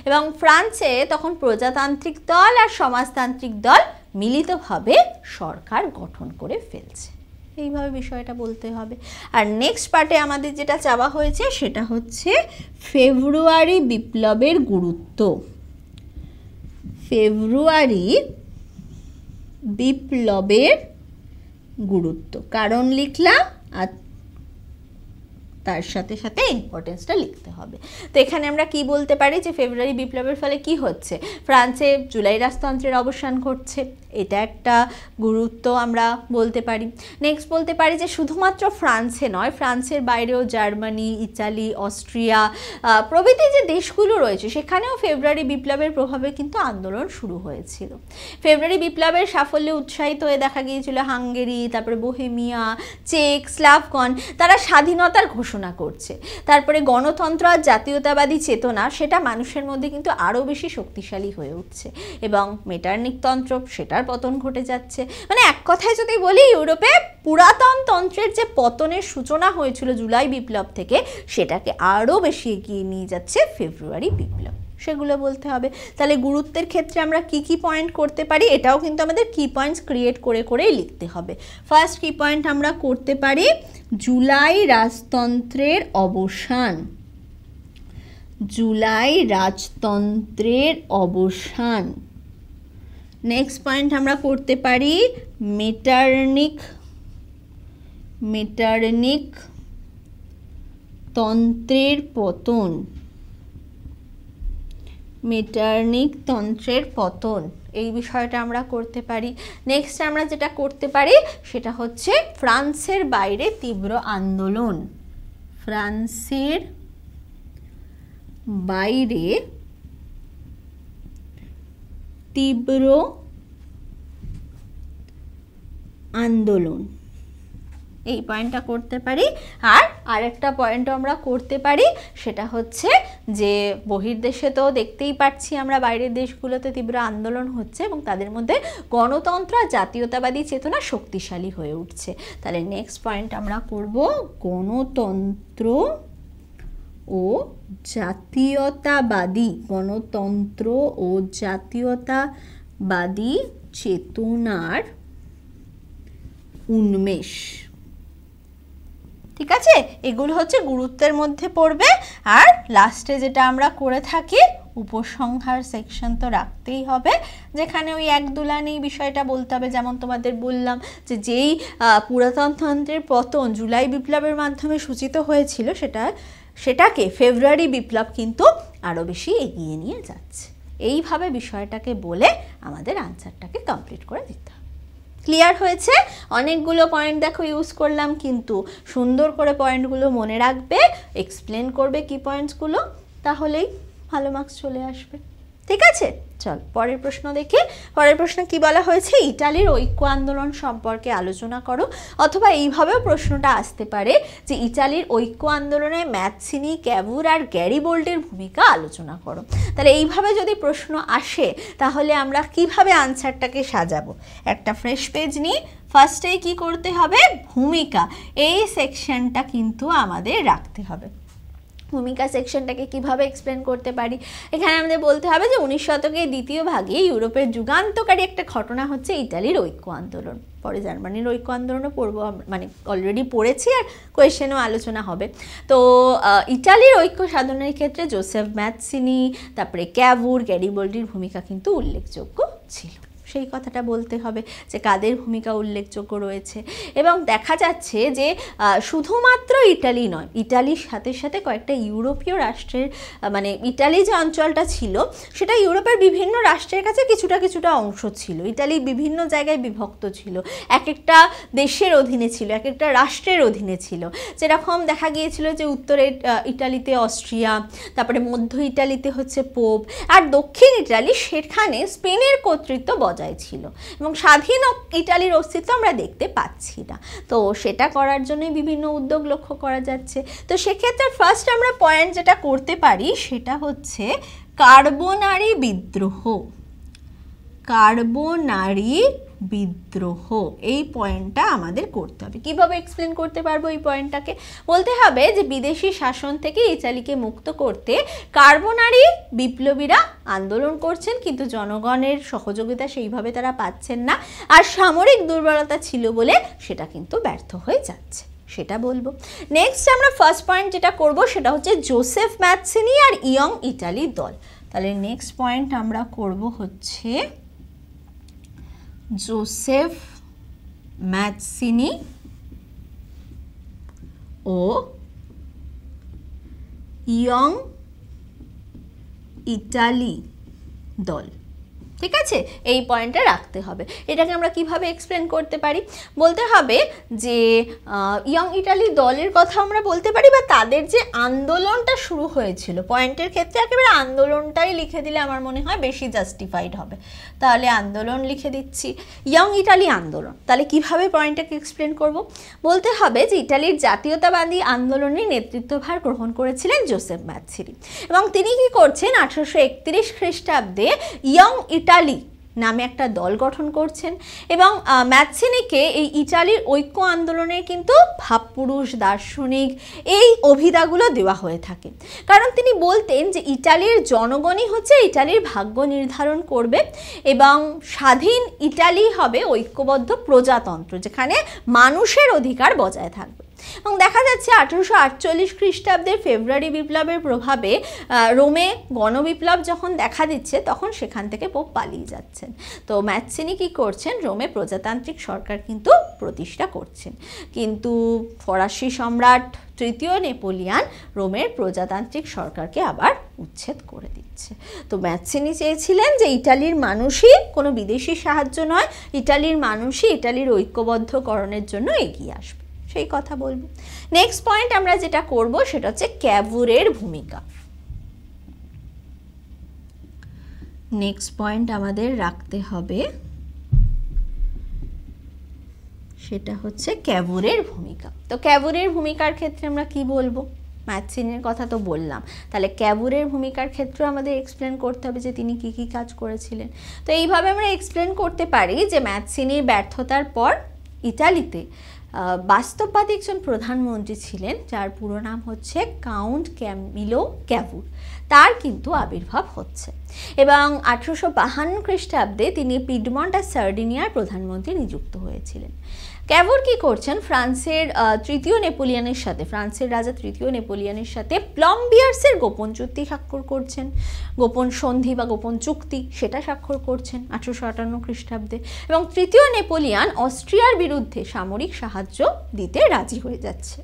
এবং ফ্রান্সে তখন প্রজাতান্ত্রিক দল আর সমাজতান্ত্রিক দল মিলিতভাবে সরকার গঠন করে ফেলছে এইভাবে বিষয়টা বলতে হবে আর নেক্সট পার্টে আমাদের যেটা চাওয়া হয়েছে সেটা হচ্ছে ফেব্রুয়ারি বিপ্লবের গুরুত্ব ফেব্রুয়ারি বিপ্লবের গুরুত্ব কারণ লিখলাম আর তার সাথে সাথে ইম্পর্টেন্সটা লিখতে হবে তো এখানে আমরা কি বলতে পারি যে ফেব্রুয়ারি বিপ্লবের ফলে কি হচ্ছে ফ্রান্সে জুলাই রাজতন্ত্রের অবসান ঘটছে এটা একটা গুরুত্ব আমরা বলতে পারি নেক্সট বলতে পারি যে শুধুমাত্র ফ্রান্সে নয় ফ্রান্সের বাইরেও জার্মানি ইটালি অস্ট্রিয়া প্রভৃতি যে দেশগুলো রয়েছে সেখানেও ফেব্রুয়ারি বিপ্লবের প্রভাবে কিন্তু আন্দোলন শুরু হয়েছিল ফেব্রুয়ারি বিপ্লবের সাফল্যে উৎসাহিত হয়ে দেখা গিয়েছিল হাঙ্গেরি তারপরে বোহেমিয়া চেক স্লাভগণ তারা স্বাধীনতার ঘোষণা করছে তারপরে গণতন্ত্র আর জাতীয়তাবাদী চেতনা সেটা মানুষের মধ্যে কিন্তু আরও বেশি শক্তিশালী হয়ে উঠছে এবং মেটার্নিকতন্ত্র সেটা আবার পতন ঘটে যাচ্ছে মানে এক কথায় যদি বলি ইউরোপে পুরাতন তন্ত্রের যে পতনের সূচনা হয়েছিল জুলাই বিপ্লব থেকে সেটাকে আরও বেশি এগিয়ে নিয়ে যাচ্ছে ফেব্রুয়ারি বিপ্লব সেগুলো বলতে হবে তাহলে গুরুত্বের ক্ষেত্রে আমরা কি কি পয়েন্ট করতে পারি এটাও কিন্তু আমাদের কি পয়েন্টস ক্রিয়েট করে করেই লিখতে হবে ফার্স্ট কি পয়েন্ট আমরা করতে পারি জুলাই রাজতন্ত্রের অবসান জুলাই রাজতন্ত্রের অবসান নেক্সট পয়েন্ট আমরা করতে পারি মেটার্নিক মেটার্নিক তন্ত্রের পতন মেটার্নিক তন্ত্রের পতন এই বিষয়টা আমরা করতে পারি নেক্সট আমরা যেটা করতে পারি সেটা হচ্ছে ফ্রান্সের বাইরে তীব্র আন্দোলন ফ্রান্সের বাইরে তীব্র আন্দোলন এই পয়েন্টটা করতে পারি আর আরেকটা পয়েন্টও আমরা করতে পারি সেটা হচ্ছে যে বহির্দেশে তো দেখতেই পাচ্ছি আমরা বাইরের দেশগুলোতে তীব্র আন্দোলন হচ্ছে এবং তাদের মধ্যে গণতন্ত্র আর জাতীয়তাবাদী চেতনা শক্তিশালী হয়ে উঠছে তাহলে নেক্সট পয়েন্ট আমরা করব গণতন্ত্র ও জাতীয়তাবাদী গণতন্ত্র ও জাতীয়তাবাদী চেতনার উন্মেষ ঠিক আছে এগুলো হচ্ছে গুরুত্বের মধ্যে পড়বে আর লাস্টে যেটা আমরা করে থাকি উপসংহার সেকশন তো রাখতেই হবে যেখানে ওই এক দুলানি বিষয়টা বলতে হবে যেমন তোমাদের বললাম যে যেই পুরাতনতন্ত্রের পতন জুলাই বিপ্লবের মাধ্যমে সূচিত হয়েছিল সেটা সেটাকে ফেব্রুয়ারি বিপ্লব কিন্তু আরও বেশি এগিয়ে নিয়ে যাচ্ছে এইভাবে বিষয়টাকে বলে আমাদের আনসারটাকে কমপ্লিট করে দিতে হবে ক্লিয়ার হয়েছে অনেকগুলো পয়েন্ট দেখো ইউজ করলাম কিন্তু সুন্দর করে পয়েন্টগুলো মনে রাখবে এক্সপ্লেন করবে কি পয়েন্টসগুলো তাহলেই ভালো মার্কস চলে আসবে ঠিক আছে চল পরের প্রশ্ন দেখে পরের প্রশ্ন কি বলা হয়েছে ইটালির ঐক্য আন্দোলন সম্পর্কে আলোচনা করো অথবা এইভাবেও প্রশ্নটা আসতে পারে যে ইটালির ঐক্য আন্দোলনে ম্যাথসিনি ক্যাবুর আর গ্যারি বোল্টের ভূমিকা আলোচনা করো তাহলে এইভাবে যদি প্রশ্ন আসে তাহলে আমরা কিভাবে আনসারটাকে সাজাবো একটা ফ্রেশ পেজ নিয়ে ফার্স্টেই কি করতে হবে ভূমিকা এই সেকশনটা কিন্তু আমাদের রাখতে হবে ভূমিকা সেকশনটাকে কিভাবে এক্সপ্লেন করতে পারি এখানে আমাদের বলতে হবে যে উনিশ শতকের দ্বিতীয় ভাগে ইউরোপের যুগান্তকারী একটা ঘটনা হচ্ছে ইটালির ঐক্য আন্দোলন পরে জার্মানির ঐক্য আন্দোলনও পড়বো মানে অলরেডি পড়েছি আর কোয়েশ্চেনও আলোচনা হবে তো ইটালির ঐক্য সাধনের ক্ষেত্রে জোসেফ ম্যাথসিনি তারপরে ক্যাভুর গ্যারিবল্ডির ভূমিকা কিন্তু উল্লেখযোগ্য ছিল সেই কথাটা বলতে হবে যে কাদের ভূমিকা উল্লেখযোগ্য রয়েছে এবং দেখা যাচ্ছে যে শুধুমাত্র ইটালি নয় ইটালির সাথে সাথে কয়েকটা ইউরোপীয় রাষ্ট্রের মানে ইটালি যে অঞ্চলটা ছিল সেটা ইউরোপের বিভিন্ন রাষ্ট্রের কাছে কিছুটা কিছুটা অংশ ছিল ইটালি বিভিন্ন জায়গায় বিভক্ত ছিল এক একটা দেশের অধীনে ছিল এক একটা রাষ্ট্রের অধীনে ছিল যেরকম দেখা গিয়েছিল যে উত্তরে ইটালিতে অস্ট্রিয়া তারপরে মধ্য ইটালিতে হচ্ছে পোপ আর দক্ষিণ ইটালি সেখানে স্পেনের কর্তৃত্ব বজায় বজায় ছিল এবং স্বাধীন ইটালির অস্তিত্ব আমরা দেখতে পাচ্ছি না তো সেটা করার জন্যই বিভিন্ন উদ্যোগ লক্ষ্য করা যাচ্ছে তো সেক্ষেত্রে ফার্স্ট আমরা পয়েন্ট যেটা করতে পারি সেটা হচ্ছে কার্বোনারি বিদ্রোহ কার্বোনারি বিদ্রোহ এই পয়েন্টটা আমাদের করতে হবে কিভাবে এক্সপ্লেন করতে পারবো এই পয়েন্টটাকে বলতে হবে যে বিদেশি শাসন থেকে ইতালিকে মুক্ত করতে কার্বনারি বিপ্লবীরা আন্দোলন করছেন কিন্তু জনগণের সহযোগিতা সেইভাবে তারা পাচ্ছেন না আর সামরিক দুর্বলতা ছিল বলে সেটা কিন্তু ব্যর্থ হয়ে যাচ্ছে সেটা বলবো নেক্সট আমরা ফার্স্ট পয়েন্ট যেটা করব সেটা হচ্ছে জোসেফ ম্যাথসিনি আর ইয়ং ইটালি দল তাহলে নেক্সট পয়েন্ট আমরা করব হচ্ছে জোসেফ ম্যাথসিনি ও ইয়ং ইটালি দল ঠিক আছে এই পয়েন্টটা রাখতে হবে এটাকে আমরা কিভাবে এক্সপ্লেন করতে পারি বলতে হবে যে ইয়ং ইটালি দলের কথা আমরা বলতে পারি বা তাদের যে আন্দোলনটা শুরু হয়েছিল পয়েন্টের ক্ষেত্রে একেবারে আন্দোলনটাই লিখে দিলে আমার মনে হয় বেশি জাস্টিফাইড হবে তাহলে আন্দোলন লিখে দিচ্ছি ইয়ং ইটালি আন্দোলন তাহলে কিভাবে পয়েন্টটাকে এক্সপ্লেন করব বলতে হবে যে ইটালির জাতীয়তাবাদী আন্দোলনের নেতৃত্বভার গ্রহণ করেছিলেন জোসেফ ম্যাথসিরি এবং তিনি কি করছেন আঠারোশো একত্রিশ খ্রিস্টাব্দে ইয়ং ইটালি নামে একটা দল গঠন করছেন এবং ম্যাথসিনিকে এই ইটালির ঐক্য আন্দোলনের কিন্তু ভাবপুরুষ দার্শনিক এই অভিধাগুলো দেওয়া হয়ে থাকে কারণ তিনি বলতেন যে ইটালির জনগণই হচ্ছে ইটালির ভাগ্য নির্ধারণ করবে এবং স্বাধীন ইটালি হবে ঐক্যবদ্ধ প্রজাতন্ত্র যেখানে মানুষের অধিকার বজায় থাকবে এবং দেখা যাচ্ছে আঠেরোশো আটচল্লিশ খ্রিস্টাব্দের ফেব্রুয়ারি বিপ্লবের প্রভাবে রোমে গণবিপ্লব যখন দেখা দিচ্ছে তখন সেখান থেকে পোপ পালিয়ে যাচ্ছেন তো ম্যাথসিনি কি করছেন রোমে প্রজাতান্ত্রিক সরকার কিন্তু প্রতিষ্ঠা করছেন কিন্তু ফরাসি সম্রাট তৃতীয় নেপোলিয়ান রোমের প্রজাতান্ত্রিক সরকারকে আবার উচ্ছেদ করে দিচ্ছে তো ম্যাথসিনি চেয়েছিলেন যে ইটালির মানুষই কোনো বিদেশি সাহায্য নয় ইটালির মানুষই ইটালির ঐক্যবদ্ধকরণের জন্য এগিয়ে আসবে সেই কথা বলবো নেক্সট পয়েন্ট আমরা যেটা করব সেটা হচ্ছে ক্যাভুরের ভূমিকা নেক্সট পয়েন্ট আমাদের রাখতে হবে সেটা হচ্ছে ক্যাভুরের ভূমিকা তো ক্যাভুরের ভূমিকার ক্ষেত্রে আমরা কি বলবো ম্যাথসিনের কথা তো বললাম তাহলে ক্যাবুরের ভূমিকার ক্ষেত্রেও আমাদের এক্সপ্লেন করতে হবে যে তিনি কি কি কাজ করেছিলেন তো এইভাবে আমরা এক্সপ্লেন করতে পারি যে ম্যাথসিনির ব্যর্থতার পর ইটালিতে বাস্তববাদী একজন প্রধানমন্ত্রী ছিলেন যার পুরো নাম হচ্ছে কাউন্ট ক্যামিলো ক্যাভুর তার কিন্তু আবির্ভাব হচ্ছে এবং আঠেরোশো বাহান্ন খ্রিস্টাব্দে তিনি পিডমন্ট আর সার্ডিনিয়ার প্রধানমন্ত্রী নিযুক্ত হয়েছিলেন ক্যাভোর কি করছেন ফ্রান্সের তৃতীয় নেপোলিয়ানের সাথে ফ্রান্সের রাজা তৃতীয় নেপোলিয়ানের সাথে প্লম্বিয়ার্সের গোপন চুক্তি স্বাক্ষর করছেন গোপন সন্ধি বা গোপন চুক্তি সেটা স্বাক্ষর করছেন আঠেরোশো আটান্ন খ্রিস্টাব্দে এবং তৃতীয় নেপোলিয়ান অস্ট্রিয়ার বিরুদ্ধে সামরিক সাহায্য দিতে রাজি হয়ে যাচ্ছে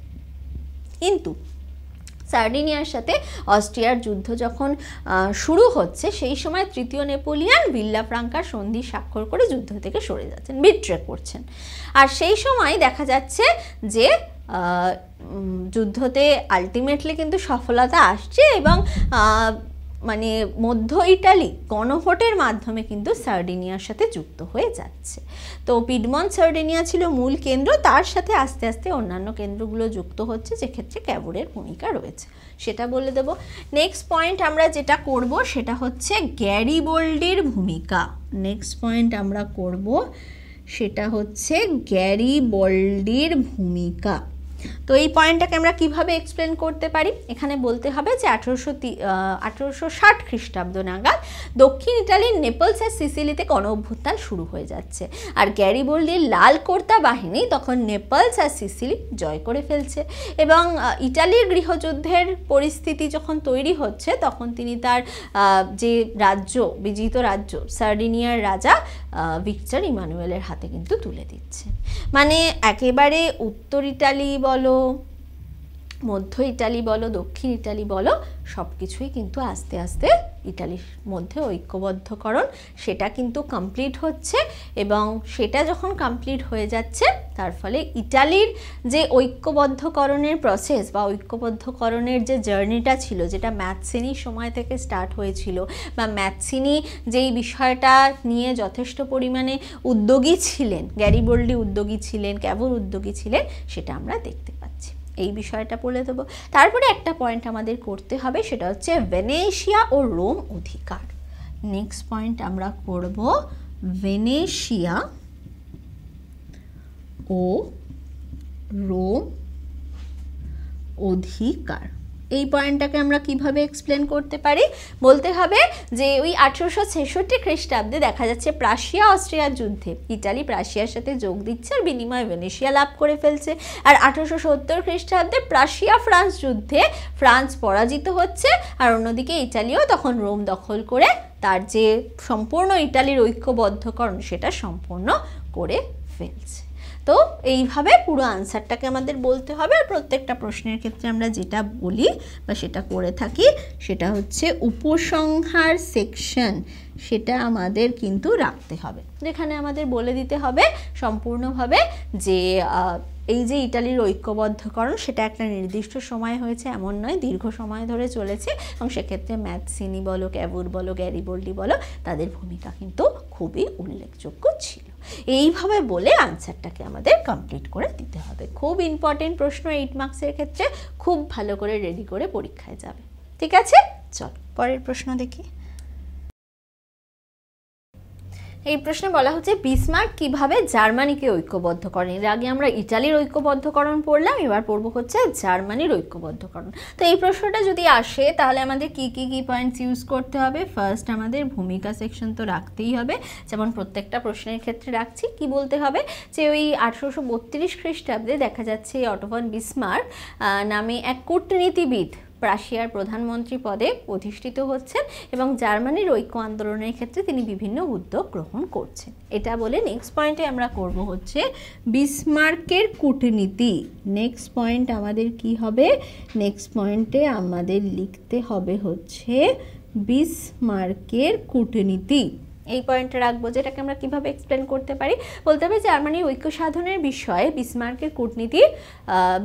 কিন্তু সার্ডিনিয়ার সাথে অস্ট্রিয়ার যুদ্ধ যখন শুরু হচ্ছে সেই সময় তৃতীয় নেপোলিয়ান বিল্লা ফ্রাঙ্কার সন্ধি স্বাক্ষর করে যুদ্ধ থেকে সরে যাচ্ছেন বিট্রে করছেন আর সেই সময় দেখা যাচ্ছে যে যুদ্ধতে আলটিমেটলি কিন্তু সফলতা আসছে এবং মানে মধ্য ইটালি গণভোটের মাধ্যমে কিন্তু সার্ডিনিয়ার সাথে যুক্ত হয়ে যাচ্ছে তো পিডমন সার্ডিনিয়া ছিল মূল কেন্দ্র তার সাথে আস্তে আস্তে অন্যান্য কেন্দ্রগুলো যুক্ত হচ্ছে যেক্ষেত্রে ক্যাবোরের ভূমিকা রয়েছে সেটা বলে দেব নেক্সট পয়েন্ট আমরা যেটা করব সেটা হচ্ছে গ্যারিবোল্ডির ভূমিকা নেক্সট পয়েন্ট আমরা করব সেটা হচ্ছে গ্যারিবোল্ডির ভূমিকা তো এই পয়েন্টটাকে আমরা কিভাবে এক্সপ্লেন করতে পারি এখানে বলতে হবে যে আঠেরোশো আঠেরোশো ষাট খ্রিস্টাব্দ নাগাদ দক্ষিণ ইটালির নেপলস আর সিসিলিতে গণ অভ্যুত্থান শুরু হয়ে যাচ্ছে আর গ্যারিবোল্ডির লাল কর্তা বাহিনী তখন নেপলস আর সিসিলি জয় করে ফেলছে এবং ইটালির গৃহযুদ্ধের পরিস্থিতি যখন তৈরি হচ্ছে তখন তিনি তার যে রাজ্য বিজিত রাজ্য সার্ডিনিয়ার রাজা ভিক্টর ইমানুয়েলের হাতে কিন্তু তুলে দিচ্ছে মানে একেবারে উত্তর ইটালি বলো মধ্য ইটালি বলো দক্ষিণ ইটালি বলো সব কিছুই কিন্তু আস্তে আস্তে ইটালির মধ্যে ঐক্যবদ্ধকরণ সেটা কিন্তু কমপ্লিট হচ্ছে এবং সেটা যখন কমপ্লিট হয়ে যাচ্ছে তার ফলে ইটালির যে ঐক্যবদ্ধকরণের প্রসেস বা ঐক্যবদ্ধকরণের যে জার্নিটা ছিল যেটা ম্যাথসিনির সময় থেকে স্টার্ট হয়েছিল বা ম্যাথসিনি যেই বিষয়টা নিয়ে যথেষ্ট পরিমাণে উদ্যোগী ছিলেন গ্যারিবোল্ডি উদ্যোগী ছিলেন কেবল উদ্যোগী ছিলেন সেটা আমরা দেখতে এই বিষয়টা বলে দেবো তারপরে একটা পয়েন্ট আমাদের করতে হবে সেটা হচ্ছে ভেনেশিয়া ও রোম অধিকার নেক্সট পয়েন্ট আমরা করব ভেনেশিয়া ও রোম অধিকার এই পয়েন্টটাকে আমরা কিভাবে এক্সপ্লেন করতে পারি বলতে হবে যে ওই আঠেরোশো ছেষট্টি খ্রিস্টাব্দে দেখা যাচ্ছে প্রাশিয়া অস্ট্রিয়ার যুদ্ধে ইটালি প্রাশিয়ার সাথে যোগ দিচ্ছে আর বিনিময়ে ভেনেশিয়া লাভ করে ফেলছে আর আঠেরোশো সত্তর খ্রিস্টাব্দে প্রাশিয়া ফ্রান্স যুদ্ধে ফ্রান্স পরাজিত হচ্ছে আর অন্যদিকে ইটালিও তখন রোম দখল করে তার যে সম্পূর্ণ ইটালির ঐক্যবদ্ধকরণ সেটা সম্পূর্ণ করে ফেলছে তো এইভাবে পুরো আনসারটাকে আমাদের বলতে হবে আর প্রত্যেকটা প্রশ্নের ক্ষেত্রে আমরা যেটা বলি বা সেটা করে থাকি সেটা হচ্ছে উপসংহার সেকশন সেটা আমাদের কিন্তু রাখতে হবে যেখানে আমাদের বলে দিতে হবে সম্পূর্ণভাবে যে এই যে ইটালির ঐক্যবদ্ধকরণ সেটা একটা নির্দিষ্ট সময় হয়েছে এমন নয় দীর্ঘ সময় ধরে চলেছে এবং সেক্ষেত্রে ম্যাথসিনি বলো ক্যাবুর বলো গ্যারিবোল্ডি বলো তাদের ভূমিকা কিন্তু খুবই উল্লেখযোগ্য ছিল এইভাবে বলে আনসারটাকে আমাদের কমপ্লিট করে দিতে হবে খুব ইম্পর্টেন্ট প্রশ্ন এইট মার্কসের ক্ষেত্রে খুব ভালো করে রেডি করে পরীক্ষায় যাবে ঠিক আছে চল পরের প্রশ্ন দেখি এই প্রশ্নে বলা হচ্ছে বিসমার্ক কিভাবে জার্মানিকে ঐক্যবদ্ধ করেন এর আগে আমরা ইটালির ঐক্যবদ্ধকরণ পড়লাম এবার পড়ব হচ্ছে জার্মানির ঐক্যবদ্ধকরণ তো এই প্রশ্নটা যদি আসে তাহলে আমাদের কি কি কি পয়েন্টস ইউজ করতে হবে ফার্স্ট আমাদের ভূমিকা সেকশন তো রাখতেই হবে যেমন প্রত্যেকটা প্রশ্নের ক্ষেত্রে রাখছি কি বলতে হবে যে ওই আঠেরোশো বত্রিশ খ্রিস্টাব্দে দেখা যাচ্ছে অটোভান বিসমার্ক নামে এক কূটনীতিবিদ রাশিয়ার প্রধানমন্ত্রী পদে অধিষ্ঠিত হচ্ছেন এবং জার্মানির ঐক্য আন্দোলনের ক্ষেত্রে তিনি বিভিন্ন উদ্যোগ গ্রহণ করছেন এটা বলে নেক্সট পয়েন্টে আমরা করব হচ্ছে বিসমার্কের কূটনীতি নেক্সট পয়েন্ট আমাদের কি হবে নেক্সট পয়েন্টে আমাদের লিখতে হবে হচ্ছে বিসমার্কের কূটনীতি এই পয়েন্টটা রাখবো যেটাকে আমরা কিভাবে এক্সপ্লেন করতে পারি বলতে হবে জার্মানির ঐক্য সাধনের বিষয়ে বিসমার্কের কূটনীতি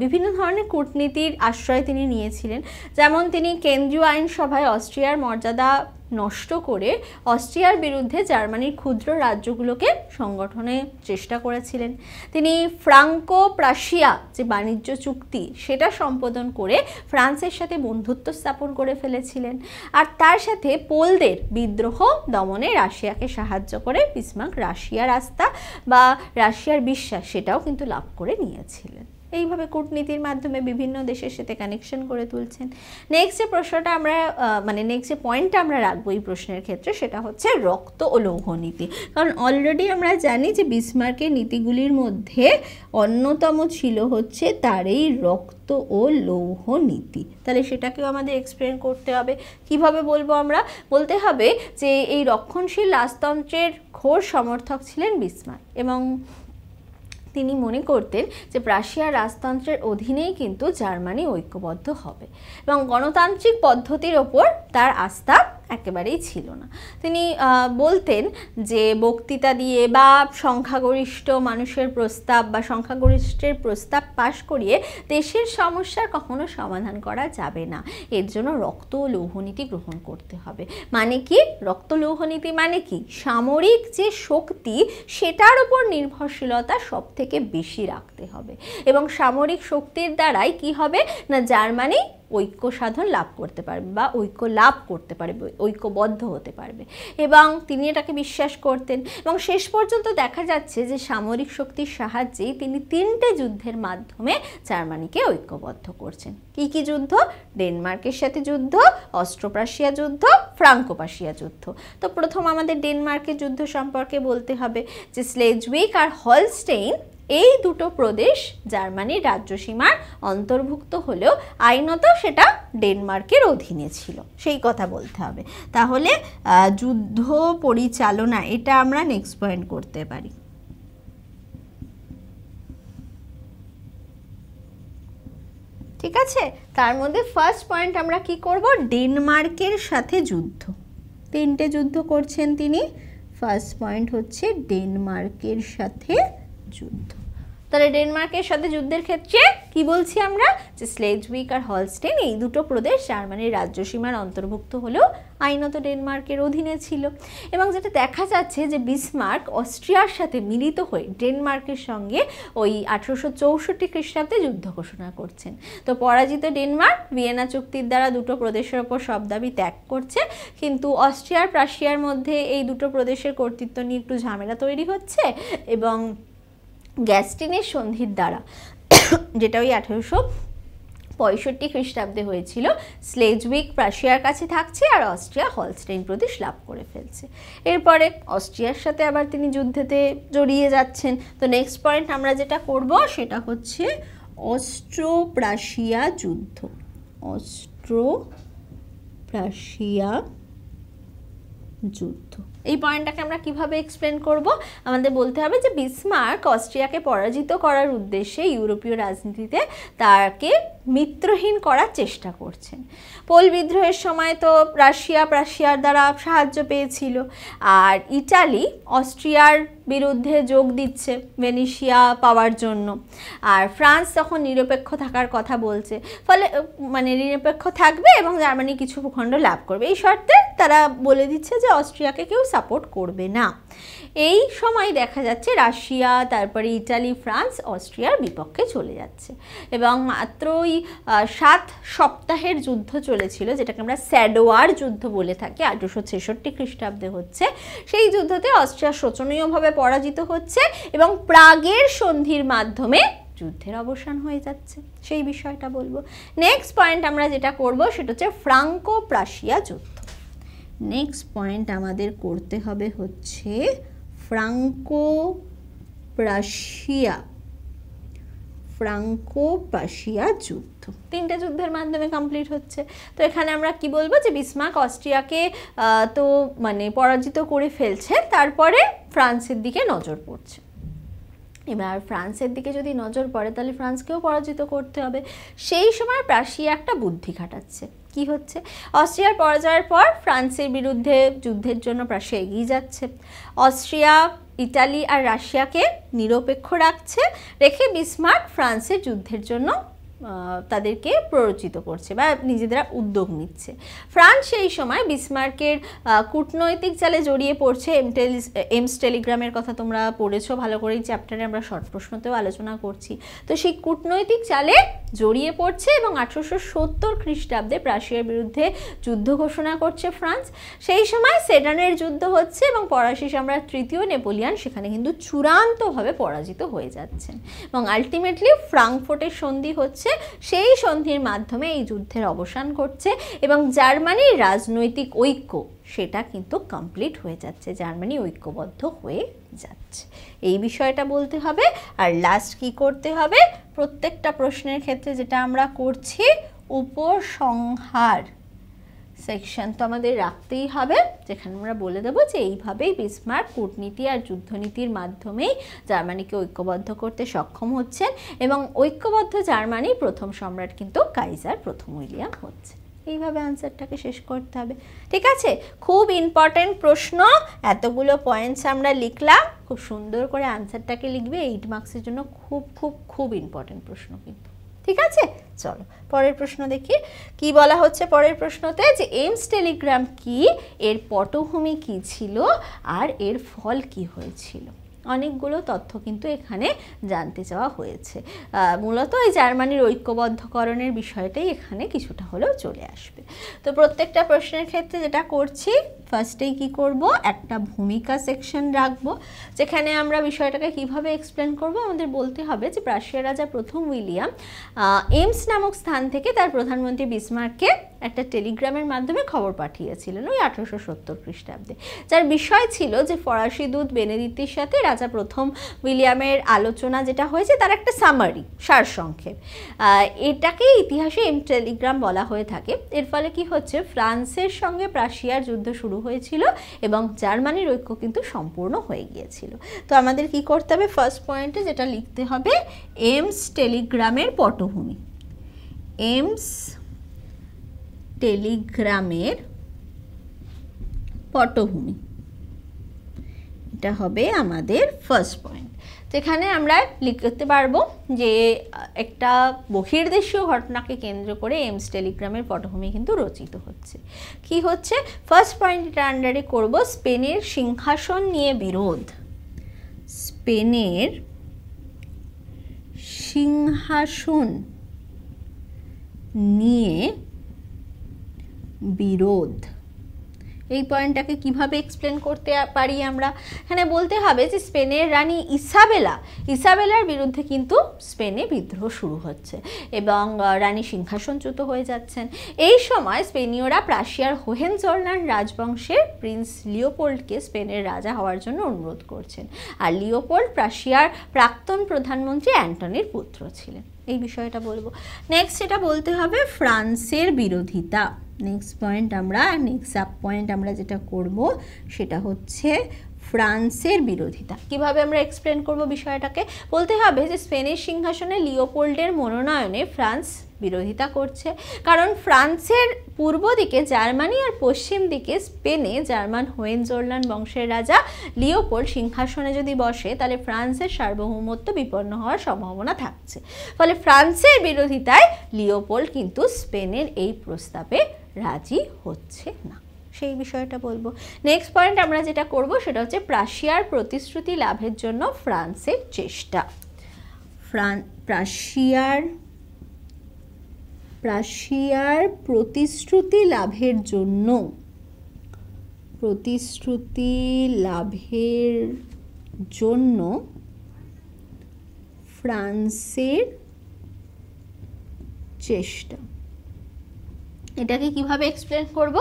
বিভিন্ন ধরনের কূটনীতির আশ্রয় তিনি নিয়েছিলেন যেমন তিনি কেন্দ্রীয় আইনসভায় অস্ট্রিয়ার মর্যাদা নষ্ট করে অস্ট্রিয়ার বিরুদ্ধে জার্মানির ক্ষুদ্র রাজ্যগুলোকে সংগঠনে চেষ্টা করেছিলেন তিনি ফ্রাঙ্কো প্রাশিয়া যে বাণিজ্য চুক্তি সেটা সম্পাদন করে ফ্রান্সের সাথে বন্ধুত্ব স্থাপন করে ফেলেছিলেন আর তার সাথে পোলদের বিদ্রোহ দমনে রাশিয়াকে সাহায্য করে বিসমার্ক রাশিয়ার আস্থা বা রাশিয়ার বিশ্বাস সেটাও কিন্তু লাভ করে নিয়েছিলেন এইভাবে কূটনীতির মাধ্যমে বিভিন্ন দেশের সাথে কানেকশন করে তুলছেন নেক্সট যে প্রশ্নটা আমরা মানে নেক্সট যে পয়েন্টটা আমরা রাখবো এই প্রশ্নের ক্ষেত্রে সেটা হচ্ছে রক্ত ও লৌহ নীতি কারণ অলরেডি আমরা জানি যে বিসমার্কের নীতিগুলির মধ্যে অন্যতম ছিল হচ্ছে তার এই রক্ত ও লৌহ নীতি তাহলে সেটাকেও আমাদের এক্সপ্লেন করতে হবে কিভাবে বলবো আমরা বলতে হবে যে এই রক্ষণশীল রাজতন্ত্রের ঘোর সমর্থক ছিলেন বিসমার্ক এবং তিনি মনে করতেন যে রাশিয়া রাজতন্ত্রের অধীনেই কিন্তু জার্মানি ঐক্যবদ্ধ হবে এবং গণতান্ত্রিক পদ্ধতির ওপর তার আস্থা একেবারেই ছিল না তিনি বলতেন যে বক্তৃতা দিয়ে বা সংখ্যাগরিষ্ঠ মানুষের প্রস্তাব বা সংখ্যাগরিষ্ঠের প্রস্তাব পাশ করিয়ে দেশের সমস্যার কখনো সমাধান করা যাবে না এর জন্য রক্ত লৌহনীতি গ্রহণ করতে হবে মানে কি রক্ত লৌহনীতি মানে কি সামরিক যে শক্তি সেটার উপর নির্ভরশীলতা সব থেকে বেশি রাখতে হবে এবং সামরিক শক্তির দ্বারাই কি হবে না জার্মানি ঐক্য সাধন লাভ করতে পারবে বা ঐক্য লাভ করতে পারবে ঐক্যবদ্ধ হতে পারবে এবং তিনি এটাকে বিশ্বাস করতেন এবং শেষ পর্যন্ত দেখা যাচ্ছে যে সামরিক শক্তির সাহায্যেই তিনি তিনটে যুদ্ধের মাধ্যমে জার্মানিকে ঐক্যবদ্ধ করছেন কি কি যুদ্ধ ডেনমার্কের সাথে যুদ্ধ অস্ট্রোপ্রাশিয়া যুদ্ধ ফ্রাঙ্কোপাশিয়া যুদ্ধ তো প্রথম আমাদের ডেনমার্কের যুদ্ধ সম্পর্কে বলতে হবে যে স্লেজউইক আর হলস্টেইন এই দুটো প্রদেশ জার্মানির রাজ্যসীমার অন্তর্ভুক্ত হলেও আইনত সেটা ডেনমার্কের অধীনে ছিল সেই কথা বলতে হবে তাহলে যুদ্ধ পরিচালনা এটা আমরা নেক্সট পয়েন্ট করতে পারি ঠিক আছে তার মধ্যে ফার্স্ট পয়েন্ট আমরা কি করব ডেনমার্কের সাথে যুদ্ধ তিনটে যুদ্ধ করছেন তিনি ফার্স্ট পয়েন্ট হচ্ছে ডেনমার্কের সাথে যুদ্ধ তাহলে ডেনমার্কের সাথে যুদ্ধের ক্ষেত্রে কি বলছি আমরা যে উইক আর হলস্টেন এই দুটো প্রদেশ জার্মানির রাজ্য সীমার অন্তর্ভুক্ত হলেও আইনত ডেনমার্কের অধীনে ছিল এবং যেটা দেখা যাচ্ছে যে বিসমার্ক অস্ট্রিয়ার সাথে মিলিত হয়ে ডেনমার্কের সঙ্গে ওই আঠেরোশো চৌষট্টি খ্রিস্টাব্দে যুদ্ধ ঘোষণা করছেন তো পরাজিত ডেনমার্ক ভিয়েনা চুক্তির দ্বারা দুটো প্রদেশের ওপর সব দাবি ত্যাগ করছে কিন্তু অস্ট্রিয়ার প্রাশিয়ার মধ্যে এই দুটো প্রদেশের কর্তৃত্ব নিয়ে একটু ঝামেলা তৈরি হচ্ছে এবং গ্যাস্টিনের সন্ধির দ্বারা যেটা ওই আঠেরোশো পঁয়ষট্টি খ্রিস্টাব্দে হয়েছিল স্লেজউইক প্রাশিয়ার কাছে থাকছে আর অস্ট্রিয়া হলস্টেইন প্রদেশ লাভ করে ফেলছে এরপরে অস্ট্রিয়ার সাথে আবার তিনি যুদ্ধেতে জড়িয়ে যাচ্ছেন তো নেক্সট পয়েন্ট আমরা যেটা করব সেটা হচ্ছে অস্ট্রো প্রাশিয়া যুদ্ধ অস্ট্রো প্রাশিয়া যুদ্ধ এই পয়েন্টটাকে আমরা কিভাবে এক্সপ্লেন করব আমাদের বলতে হবে যে বিসমার্ক অস্ট্রিয়াকে পরাজিত করার উদ্দেশ্যে ইউরোপীয় রাজনীতিতে তাকে মিত্রহীন করার চেষ্টা করছেন পোল বিদ্রোহের সময় তো রাশিয়া প্রাশিয়ার দ্বারা সাহায্য পেয়েছিল আর ইটালি অস্ট্রিয়ার বিরুদ্ধে যোগ দিচ্ছে ভেনিশিয়া পাওয়ার জন্য আর ফ্রান্স তখন নিরপেক্ষ থাকার কথা বলছে ফলে মানে নিরপেক্ষ থাকবে এবং জার্মানি কিছু ভূখণ্ড লাভ করবে এই শর্তে তারা বলে দিচ্ছে যে অস্ট্রিয়াকে কেউ সাপোর্ট করবে না এই সময় দেখা যাচ্ছে রাশিয়া তারপরে ইটালি ফ্রান্স অস্ট্রিয়ার বিপক্ষে চলে যাচ্ছে এবং মাত্রই সাত সপ্তাহের যুদ্ধ চলেছিল যেটাকে আমরা স্যাডোয়ার যুদ্ধ বলে থাকি আঠেরোশো ছেষট্টি খ্রিস্টাব্দে হচ্ছে সেই যুদ্ধতে অস্ট্রিয়া শোচনীয়ভাবে পরাজিত হচ্ছে এবং প্রাগের সন্ধির মাধ্যমে যুদ্ধের অবসান হয়ে যাচ্ছে সেই বিষয়টা বলবো নেক্সট পয়েন্ট আমরা যেটা করব সেটা হচ্ছে ফ্রাঙ্কো প্রাশিয়া যুদ্ধ নেক্সট পয়েন্ট আমাদের করতে হবে হচ্ছে ফ্রাঙ্কো প্রাশিয়া ফ্রাঙ্কো প্রাশিয়া যুদ্ধ তিনটে যুদ্ধের মাধ্যমে কমপ্লিট হচ্ছে তো এখানে আমরা কি বলবো যে বিসমাক অস্ট্রিয়াকে তো মানে পরাজিত করে ফেলছে তারপরে ফ্রান্সের দিকে নজর পড়ছে এবার ফ্রান্সের দিকে যদি নজর পড়ে তাহলে ফ্রান্সকেও পরাজিত করতে হবে সেই সময় প্রাশিয়া একটা বুদ্ধি খাটাচ্ছে কি হচ্ছে অস্ট্রিয়ার পরাজয়ের পর ফ্রান্সের বিরুদ্ধে যুদ্ধের জন্য প্রায় এগিয়ে যাচ্ছে অস্ট্রিয়া ইটালি আর রাশিয়াকে নিরপেক্ষ রাখছে রেখে বিসমার্ক ফ্রান্সের যুদ্ধের জন্য তাদেরকে প্ররোচিত করছে বা নিজেদেরা উদ্যোগ নিচ্ছে ফ্রান্স সেই সময় বিসমার্কের কূটনৈতিক চালে জড়িয়ে পড়ছে এমস টেলিগ্রামের কথা তোমরা পড়েছো ভালো করে এই চ্যাপ্টারে আমরা শর্ট প্রশ্নতেও আলোচনা করছি তো সেই কূটনৈতিক চালে জড়িয়ে পড়ছে এবং আঠেরোশো সত্তর খ্রিস্টাব্দে প্রাশিয়ার বিরুদ্ধে যুদ্ধ ঘোষণা করছে ফ্রান্স সেই সময় সেডানের যুদ্ধ হচ্ছে এবং ফরাসি আমরা তৃতীয় নেপোলিয়ান সেখানে কিন্তু চূড়ান্তভাবে পরাজিত হয়ে যাচ্ছেন এবং আলটিমেটলি ফ্রাঙ্কফোর্টের সন্ধি হচ্ছে সেই সন্ধির মাধ্যমে এই যুদ্ধের অবসান ঘটছে এবং জার্মানির রাজনৈতিক ঐক্য সেটা কিন্তু কমপ্লিট হয়ে যাচ্ছে জার্মানি ঐক্যবদ্ধ হয়ে যাচ্ছে এই বিষয়টা বলতে হবে আর লাস্ট কি করতে হবে প্রত্যেকটা প্রশ্নের ক্ষেত্রে যেটা আমরা করছি উপসংহার সেকশন তো আমাদের রাখতেই হবে যেখানে আমরা বলে দেবো যে এইভাবেই বিসমার্ক কূটনীতি আর যুদ্ধনীতির মাধ্যমেই জার্মানিকে ঐক্যবদ্ধ করতে সক্ষম হচ্ছেন এবং ঐক্যবদ্ধ জার্মানি প্রথম সম্রাট কিন্তু কাইজার প্রথম উইলিয়াম হচ্ছে এইভাবে আনসারটাকে শেষ করতে হবে ঠিক আছে খুব ইম্পর্ট্যান্ট প্রশ্ন এতগুলো পয়েন্টস আমরা লিখলাম খুব সুন্দর করে আনসারটাকে লিখবে এইট মার্কসের জন্য খুব খুব খুব ইম্পর্ট্যান্ট প্রশ্ন কিন্তু ঠিক আছে চলো পরের প্রশ্ন দেখি কি বলা হচ্ছে পরের প্রশ্নতে যে এইমস টেলিগ্রাম কি এর পটভূমি কি ছিল আর এর ফল কি হয়েছিল অনেকগুলো তথ্য কিন্তু এখানে জানতে চাওয়া হয়েছে মূলত এই জার্মানির ঐক্যবদ্ধকরণের বিষয়টাই এখানে কিছুটা হলেও চলে আসবে তো প্রত্যেকটা প্রশ্নের ক্ষেত্রে যেটা করছি ফার্স্টেই কি করব একটা ভূমিকা সেকশন রাখবো যেখানে আমরা বিষয়টাকে কিভাবে এক্সপ্লেন করব আমাদের বলতে হবে যে প্রাশিয়া রাজা প্রথম উইলিয়াম এমস নামক স্থান থেকে তার প্রধানমন্ত্রী বিসমার্ককে একটা টেলিগ্রামের মাধ্যমে খবর পাঠিয়েছিলেন ওই আঠেরোশো সত্তর খ্রিস্টাব্দে যার বিষয় ছিল যে ফরাসি দূত বেনেদিত্তির সাথে রাজা প্রথম উইলিয়ামের আলোচনা যেটা হয়েছে তার একটা সামারি সারসংক্ষেপ এটাকে ইতিহাসে এম টেলিগ্রাম বলা হয়ে থাকে এর ফলে কি হচ্ছে ফ্রান্সের সঙ্গে প্রাশিয়ার যুদ্ধ শুরু হয়েছিল এবং জার্মানির ঐক্য কিন্তু সম্পূর্ণ হয়ে গিয়েছিল তো আমাদের কি করতে হবে ফার্স্ট পয়েন্টে যেটা লিখতে হবে এমস টেলিগ্রামের পটভূমি এমস টেলিগ্রামের পটভূমি এটা হবে আমাদের ফার্স্ট পয়েন্ট তো এখানে আমরা লিখতে পারবো যে একটা বহির্দেশীয় ঘটনাকে কেন্দ্র করে এমস টেলিগ্রামের পটভূমি কিন্তু রচিত হচ্ছে কি হচ্ছে ফার্স্ট পয়েন্টটার আন্ডারে করব স্পেনের সিংহাসন নিয়ে বিরোধ স্পেনের সিংহাসন নিয়ে বিরোধ এই পয়েন্টটাকে কিভাবে এক্সপ্লেন করতে পারি আমরা এখানে বলতে হবে যে স্পেনের রানী ইসাবেলা ইসাবেলার বিরুদ্ধে কিন্তু স্পেনে বিদ্রোহ শুরু হচ্ছে এবং রানী সিংহাসনচ্যুত হয়ে যাচ্ছেন এই সময় স্পেনীয়রা প্রাশিয়ার হোহেন জর্নান রাজবংশের প্রিন্স লিওপোল্ডকে স্পেনের রাজা হওয়ার জন্য অনুরোধ করছেন আর লিওপোল্ড প্রাশিয়ার প্রাক্তন প্রধানমন্ত্রী অ্যান্টনির পুত্র ছিলেন এই বিষয়টা বলবো নেক্সট এটা বলতে হবে ফ্রান্সের বিরোধিতা নেক্সট পয়েন্ট আমরা নেক্সট আপ পয়েন্ট আমরা যেটা করব সেটা হচ্ছে ফ্রান্সের বিরোধিতা কিভাবে আমরা এক্সপ্লেন করব বিষয়টাকে বলতে হবে যে স্পেনের সিংহাসনে লিওপোল্ডের মনোনয়নে ফ্রান্স বিরোধিতা করছে কারণ ফ্রান্সের পূর্ব দিকে জার্মানি আর পশ্চিম দিকে স্পেনে জার্মান হোয়েন হোয়েনজোরল্যান্ড বংশের রাজা লিওপোল সিংহাসনে যদি বসে তাহলে ফ্রান্সের সার্বভৌমত্ব বিপন্ন হওয়ার সম্ভাবনা থাকছে ফলে ফ্রান্সের বিরোধিতায় লিওপোল কিন্তু স্পেনের এই প্রস্তাবে রাজি হচ্ছে না সেই বিষয়টা বলবো নেক্সট পয়েন্ট আমরা যেটা করব সেটা হচ্ছে প্রাশিয়ার প্রতিশ্রুতি লাভের জন্য ফ্রান্সের চেষ্টা ফ্রান প্রাশিয়ার রাশিয়ার প্রতিশ্রুতি লাভের জন্য প্রতিশ্রুতি লাভের জন্য ফ্রান্সের চেষ্টা এটাকে কিভাবে এক্সপ্লেন করব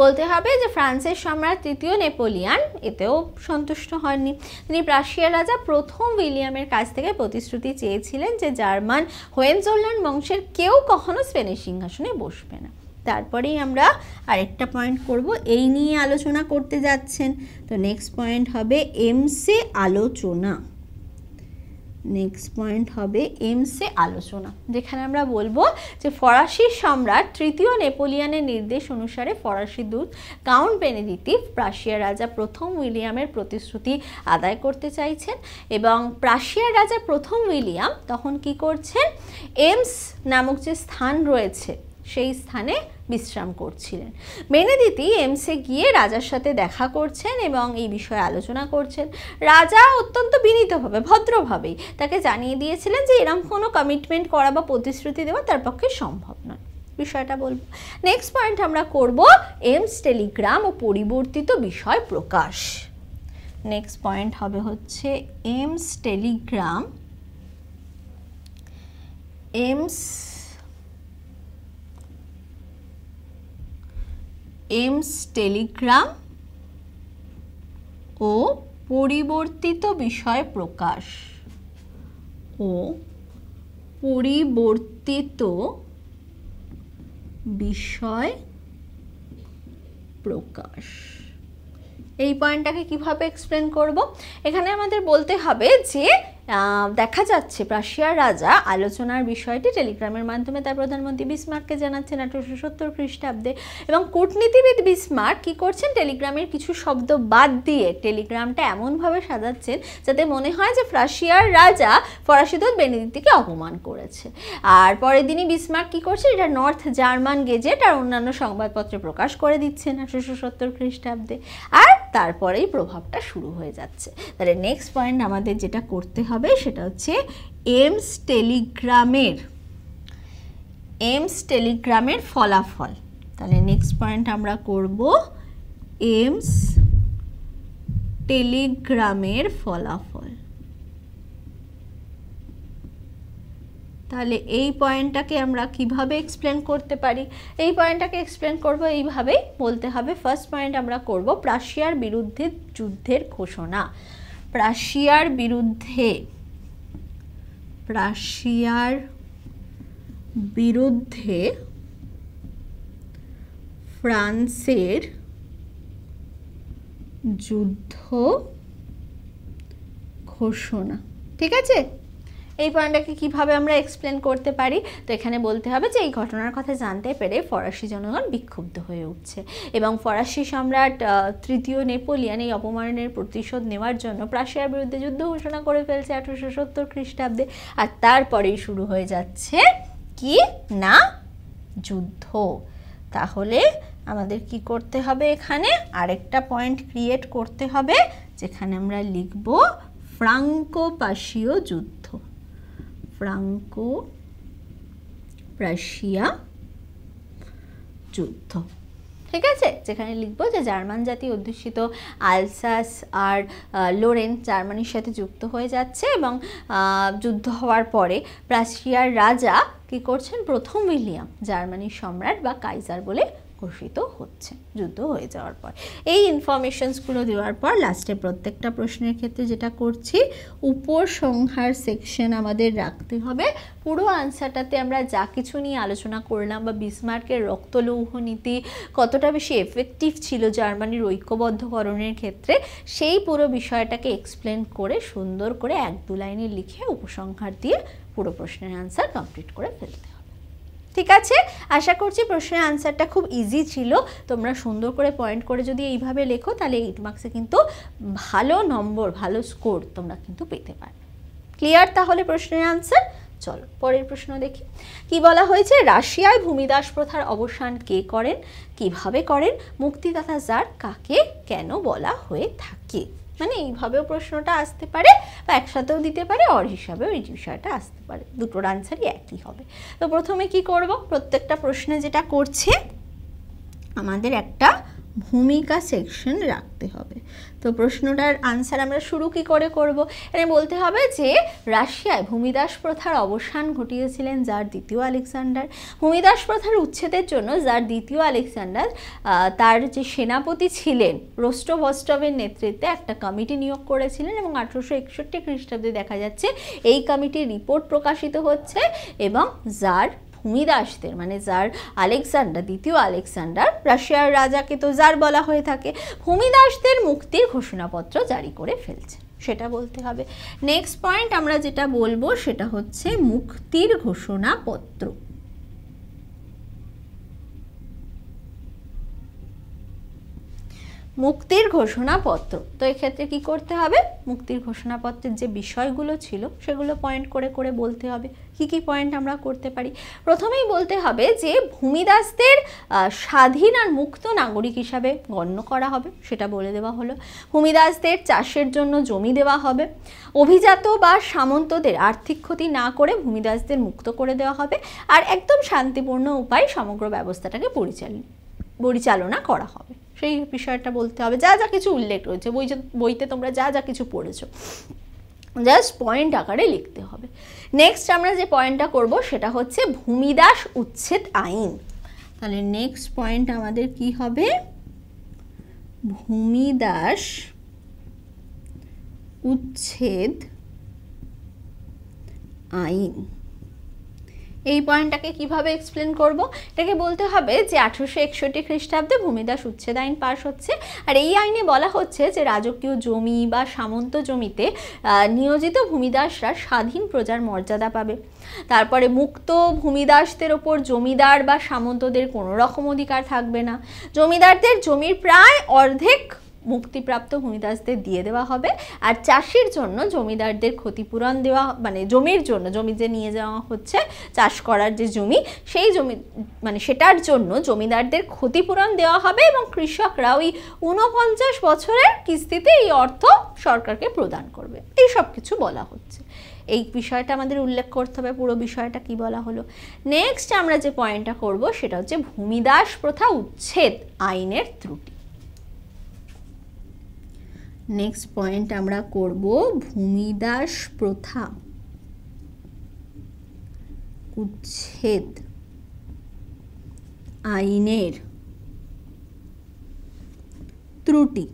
বলতে হবে যে ফ্রান্সের সম্রাট তৃতীয় নেপোলিয়ান এতেও সন্তুষ্ট হননি তিনি প্রাশিয়ার রাজা প্রথম উইলিয়ামের কাছ থেকে প্রতিশ্রুতি চেয়েছিলেন যে জার্মান হোয়েনজোল্যান্ড বংশের কেউ কখনো স্পেনের সিংহাসনে বসবে না তারপরেই আমরা আরেকটা পয়েন্ট করব এই নিয়ে আলোচনা করতে যাচ্ছেন তো নেক্সট পয়েন্ট হবে এমসে আলোচনা নেক্সট পয়েন্ট হবে এমসে আলোচনা যেখানে আমরা বলবো যে ফরাসি সম্রাট তৃতীয় নেপোলিয়ানের নির্দেশ অনুসারে ফরাসি দূত কাউন্ট বেনেডিটিভ প্রাশিয়ার রাজা প্রথম উইলিয়ামের প্রতিশ্রুতি আদায় করতে চাইছেন এবং প্রাশিয়ার রাজা প্রথম উইলিয়াম তখন কি করছেন এমস নামক যে স্থান রয়েছে সেই স্থানে বিশ্রাম করছিলেন মেনেদিতি এমসে গিয়ে রাজার সাথে দেখা করছেন এবং এই বিষয়ে আলোচনা করছেন রাজা অত্যন্ত বিনীতভাবে ভদ্রভাবেই তাকে জানিয়ে দিয়েছিলেন যে এরম কোনো কমিটমেন্ট করা বা প্রতিশ্রুতি দেওয়া তার পক্ষে সম্ভব নয় বিষয়টা বলবো নেক্সট পয়েন্ট আমরা করব এমস টেলিগ্রাম ও পরিবর্তিত বিষয় প্রকাশ নেক্সট পয়েন্ট হবে হচ্ছে Ems telegram Ems Ems telegram ও পরিবর্তিত বিষয় প্রকাশ ও পরিবর্তিত বিষয় প্রকাশ এই পয়েন্টটাকে কিভাবে এক্সপ্লেন করব এখানে আমাদের বলতে হবে যে দেখা যাচ্ছে প্রাশিয়ার রাজা আলোচনার বিষয়টি টেলিগ্রামের মাধ্যমে তার প্রধানমন্ত্রী বিসমার্ককে জানাচ্ছেন আঠারোশো সত্তর খ্রিস্টাব্দে এবং কূটনীতিবিদ বিসমার্ক কী করছেন টেলিগ্রামের কিছু শব্দ বাদ দিয়ে টেলিগ্রামটা এমনভাবে সাজাচ্ছেন যাতে মনে হয় যে প্রাশিয়ার রাজা ফরাসিদত বেনেদিত্তিকে অপমান করেছে আর পরের দিনই বিসমার্ক কী করছেন এটা নর্থ জার্মান গেজেট আর অন্যান্য সংবাদপত্রে প্রকাশ করে দিচ্ছেন আঠারোশো সত্তর খ্রিস্টাব্দে আর তারপরেই প্রভাবটা শুরু হয়ে যাচ্ছে তাহলে নেক্সট পয়েন্ট আমাদের যেটা করতে হবে সেটা হচ্ছে এমস টেলিগ্রামের এমস টেলিগ্রামের ফলাফল তাহলে নেক্সট পয়েন্ট আমরা করব এমস টেলিগ্রামের ফলাফল তাহলে এই পয়েন্টটাকে আমরা কিভাবে এক্সপ্লেন করতে পারি এই পয়েন্টটাকে এক্সপ্লেন করব এইভাবেই বলতে হবে ফার্স্ট পয়েন্ট আমরা করব প্রাশিয়ার বিরুদ্ধে যুদ্ধের ঘোষণা প্রাশিয়ার বিরুদ্ধে প্রাশিয়ার বিরুদ্ধে ফ্রান্সের যুদ্ধ ঘোষণা ঠিক আছে এই পয়েন্টটাকে কিভাবে আমরা এক্সপ্লেন করতে পারি তো এখানে বলতে হবে যে এই ঘটনার কথা জানতে পেরে ফরাসি জনগণ বিক্ষুব্ধ হয়ে উঠছে এবং ফরাসি সম্রাট তৃতীয় নেপোলিয়ান এই অপমানের প্রতিশোধ নেওয়ার জন্য প্রাশিয়ার বিরুদ্ধে যুদ্ধ ঘোষণা করে ফেলছে আঠেরোশো সত্তর খ্রিস্টাব্দে আর তারপরেই শুরু হয়ে যাচ্ছে কি না যুদ্ধ তাহলে আমাদের কি করতে হবে এখানে আরেকটা পয়েন্ট ক্রিয়েট করতে হবে যেখানে আমরা লিখব ফ্রাঙ্কোপাশীয় যুদ্ধ ফ্রাঙ্কো রাশিয়া যুদ্ধ ঠিক আছে যেখানে লিখবো যে জার্মান জাতি অধ্যুষিত আলসাস আর লোরেন জার্মানির সাথে যুক্ত হয়ে যাচ্ছে এবং যুদ্ধ হওয়ার পরে প্রাশিয়ার রাজা কি করছেন প্রথম উইলিয়াম জার্মানির সম্রাট বা কাইজার বলে ঘোষিত হচ্ছে যুদ্ধ হয়ে যাওয়ার পর এই ইনফরমেশনসগুলো দেওয়ার পর লাস্টে প্রত্যেকটা প্রশ্নের ক্ষেত্রে যেটা করছি উপসংহার সেকশন আমাদের রাখতে হবে পুরো আনসারটাতে আমরা যা কিছু নিয়ে আলোচনা করলাম বা বিসমার্কের রক্তলৌহ নীতি কতটা বেশি এফেক্টিভ ছিল জার্মানির ঐক্যবদ্ধকরণের ক্ষেত্রে সেই পুরো বিষয়টাকে এক্সপ্লেন করে সুন্দর করে এক দু লাইনে লিখে উপসংহার দিয়ে পুরো প্রশ্নের আনসার কমপ্লিট করে ফেলতে ঠিক আছে আশা করছি প্রশ্নের আনসারটা খুব ইজি ছিল তোমরা সুন্দর করে পয়েন্ট করে যদি এইভাবে লেখো তাহলে এইট মার্কসে কিন্তু ভালো নম্বর ভালো স্কোর তোমরা কিন্তু পেতে পারো ক্লিয়ার তাহলে প্রশ্নের আনসার চলো পরের প্রশ্ন দেখি কি বলা হয়েছে রাশিয়ায় ভূমিদাস প্রথার অবসান কে করেন কিভাবে করেন মুক্তিদাতা যার কাকে কেন বলা হয়ে থাকে মানে এইভাবেও প্রশ্নটা আসতে পারে বা একসাথেও দিতে পারে অর হিসাবেও এই বিষয়টা আসতে পারে দুটোর আনসারই একই হবে তো প্রথমে কি করব প্রত্যেকটা প্রশ্নে যেটা করছে আমাদের একটা ভূমিকা সেকশন রাখতে হবে তো প্রশ্নটার আনসার আমরা শুরু কি করে করব এখানে বলতে হবে যে রাশিয়ায় ভূমিদাস প্রথার অবসান ঘটিয়েছিলেন যার দ্বিতীয় আলেকজান্ডার ভূমিদাস প্রথার উচ্ছেদের জন্য যার দ্বিতীয় আলেকজান্ডার তার যে সেনাপতি ছিলেন রোস্টোভস্টভের নেতৃত্বে একটা কমিটি নিয়োগ করেছিলেন এবং আঠেরোশো একষট্টি খ্রিস্টাব্দে দেখা যাচ্ছে এই কমিটির রিপোর্ট প্রকাশিত হচ্ছে এবং যার ভূমিদাসদের মানে যার আলেকজান্ডার দ্বিতীয় আলেকজান্ডার রাশিয়ার রাজাকে তো যার বলা হয়ে থাকে ভূমিদাসদের মুক্তির ঘোষণাপত্র জারি করে ফেলছে সেটা বলতে হবে নেক্সট পয়েন্ট আমরা যেটা বলবো সেটা হচ্ছে মুক্তির ঘোষণাপত্র মুক্তির ঘোষণাপত্র তো এক্ষেত্রে কি করতে হবে মুক্তির ঘোষণাপত্রের যে বিষয়গুলো ছিল সেগুলো পয়েন্ট করে করে বলতে হবে কি কি পয়েন্ট আমরা করতে পারি প্রথমেই বলতে হবে যে ভূমিদাসদের স্বাধীন আর মুক্ত নাগরিক হিসাবে গণ্য করা হবে সেটা বলে দেওয়া হলো ভূমিদাসদের চাষের জন্য জমি দেওয়া হবে অভিজাত বা সামন্তদের আর্থিক ক্ষতি না করে ভূমিদাসদের মুক্ত করে দেওয়া হবে আর একদম শান্তিপূর্ণ উপায়ে সমগ্র ব্যবস্থাটাকে পরিচাল পরিচালনা করা হবে সেই বিষয়টা বলতে হবে যা যা কিছু উল্লেখ রয়েছে বই বইতে তোমরা যা যা কিছু পড়েছো জাস্ট পয়েন্ট আকারে লিখতে হবে নেক্সট আমরা যে পয়েন্টটা করব সেটা হচ্ছে ভূমিদাস উচ্ছেদ আইন তাহলে নেক্সট পয়েন্ট আমাদের কি হবে ভূমিদাস উচ্ছেদ আইন এই পয়েন্টটাকে কিভাবে এক্সপ্লেন করব এটাকে বলতে হবে যে আঠেরোশো একষট্টি খ্রিস্টাব্দে ভূমিদাস উচ্ছেদ আইন পাশ হচ্ছে আর এই আইনে বলা হচ্ছে যে রাজকীয় জমি বা সামন্ত জমিতে নিয়োজিত ভূমিদাসরা স্বাধীন প্রজার মর্যাদা পাবে তারপরে মুক্ত ভূমিদাসদের ওপর জমিদার বা সামন্তদের কোনো রকম অধিকার থাকবে না জমিদারদের জমির প্রায় অর্ধেক মুক্তিপ্রাপ্ত ভূমিদাসদের দিয়ে দেওয়া হবে আর চাষির জন্য জমিদারদের ক্ষতিপূরণ দেওয়া মানে জমির জন্য জমি যে নিয়ে যাওয়া হচ্ছে চাষ করার যে জমি সেই জমি মানে সেটার জন্য জমিদারদের ক্ষতিপূরণ দেওয়া হবে এবং কৃষকরা ওই ঊনপঞ্চাশ বছরের কিস্তিতে এই অর্থ সরকারকে প্রদান করবে এই সব কিছু বলা হচ্ছে এই বিষয়টা আমাদের উল্লেখ করতে হবে পুরো বিষয়টা কি বলা হলো নেক্সট আমরা যে পয়েন্টটা করব সেটা হচ্ছে ভূমিদাস প্রথা উচ্ছেদ আইনের ত্রুটি নেক্সট পয়েন্ট আমরা করব ভূমিদাস প্রথা উচ্ছেদ আইনের ত্রুটি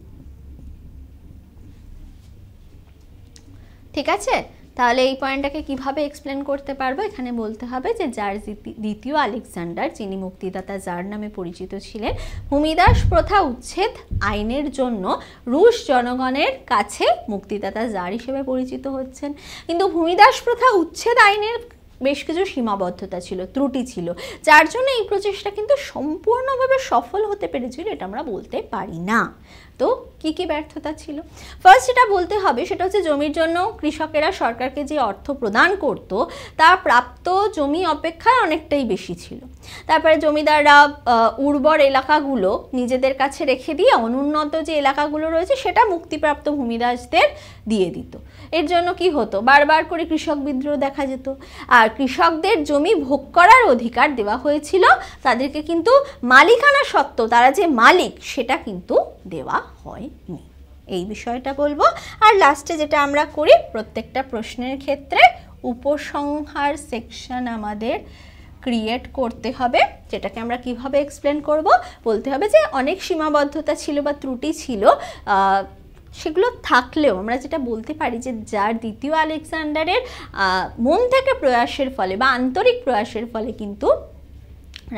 ঠিক আছে তাহলে এই পয়েন্টটাকে কিভাবে এক্সপ্লেন করতে পারবো এখানে বলতে হবে যে যার দ্বিতীয় আলেকজান্ডার যিনি মুক্তিদাতা যার নামে পরিচিত ছিলেন ভূমিদাস প্রথা উচ্ছেদ আইনের জন্য রুশ জনগণের কাছে মুক্তিদাতা জার হিসেবে পরিচিত হচ্ছেন কিন্তু ভূমিদাস প্রথা উচ্ছেদ আইনের বেশ কিছু সীমাবদ্ধতা ছিল ত্রুটি ছিল যার জন্য এই প্রচেষ্টা কিন্তু সম্পূর্ণভাবে সফল হতে পেরেছিল এটা আমরা বলতে পারি না তো কি কি ব্যর্থতা ছিল ফার্স্ট যেটা বলতে হবে সেটা হচ্ছে জমির জন্য কৃষকেরা সরকারকে যে অর্থ প্রদান করত তা প্রাপ্ত জমি অপেক্ষায় অনেকটাই বেশি ছিল তারপরে জমিদাররা উর্বর এলাকাগুলো নিজেদের কাছে রেখে দিয়ে অনুন্নত যে এলাকাগুলো রয়েছে সেটা মুক্তিপ্রাপ্ত ভূমিদাসদের দিয়ে দিত এর জন্য কি হতো বারবার করে কৃষক বিদ্রোহ দেখা যেত আর কৃষকদের জমি ভোগ করার অধিকার দেওয়া হয়েছিল তাদেরকে কিন্তু মালিকানা সত্ত্বেও তারা যে মালিক সেটা কিন্তু দেওয়া হয়নি এই বিষয়টা বলবো আর লাস্টে যেটা আমরা করি প্রত্যেকটা প্রশ্নের ক্ষেত্রে উপসংহার সেকশন আমাদের ক্রিয়েট করতে হবে যেটাকে আমরা কিভাবে এক্সপ্লেন করব বলতে হবে যে অনেক সীমাবদ্ধতা ছিল বা ত্রুটি ছিল সেগুলো থাকলেও আমরা যেটা বলতে পারি যে যার দ্বিতীয় আলেকজান্ডারের মন থেকে প্রয়াসের ফলে বা আন্তরিক প্রয়াসের ফলে কিন্তু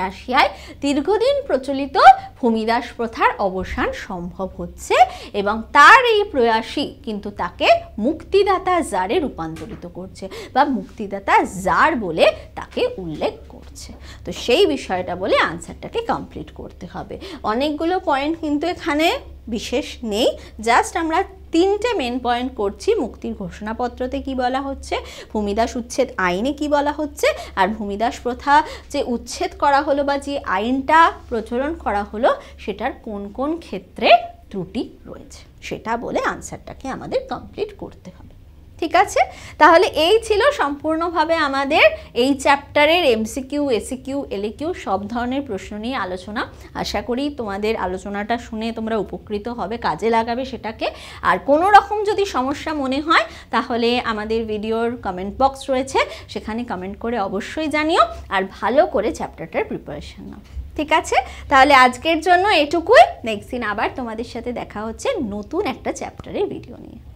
রাশিয়ায় দীর্ঘদিন প্রচলিত ভূমিদাস প্রথার অবসান সম্ভব হচ্ছে এবং তার এই প্রয়াসই কিন্তু তাকে মুক্তিদাতা জারে রূপান্তরিত করছে বা মুক্তিদাতা জার বলে তাকে উল্লেখ করছে তো সেই বিষয়টা বলে আনসারটাকে কমপ্লিট করতে হবে অনেকগুলো পয়েন্ট কিন্তু এখানে বিশেষ নেই জাস্ট আমরা তিনটে মেন পয়েন্ট করছি মুক্তির ঘোষণাপত্রতে কি বলা হচ্ছে ভূমিদাস উচ্ছেদ আইনে কি বলা হচ্ছে আর ভূমিদাস প্রথা যে উচ্ছেদ করা হলো বা যে আইনটা প্রচলন করা হলো সেটার কোন কোন ক্ষেত্রে ত্রুটি রয়েছে সেটা বলে আনসারটাকে আমাদের কমপ্লিট করতে হবে ঠিক আছে তাহলে এই ছিল সম্পূর্ণভাবে আমাদের এই চ্যাপ্টারের এমসিকিউ এসিকিউ এলিকিউ সব ধরনের প্রশ্ন নিয়ে আলোচনা আশা করি তোমাদের আলোচনাটা শুনে তোমরা উপকৃত হবে কাজে লাগাবে সেটাকে আর কোনো রকম যদি সমস্যা মনে হয় তাহলে আমাদের ভিডিওর কমেন্ট বক্স রয়েছে সেখানে কমেন্ট করে অবশ্যই জানিও আর ভালো করে চ্যাপ্টারটার প্রিপারেশান নাও ঠিক আছে তাহলে আজকের জন্য এটুকুই নেক্সট দিন আবার তোমাদের সাথে দেখা হচ্ছে নতুন একটা চ্যাপ্টারের ভিডিও নিয়ে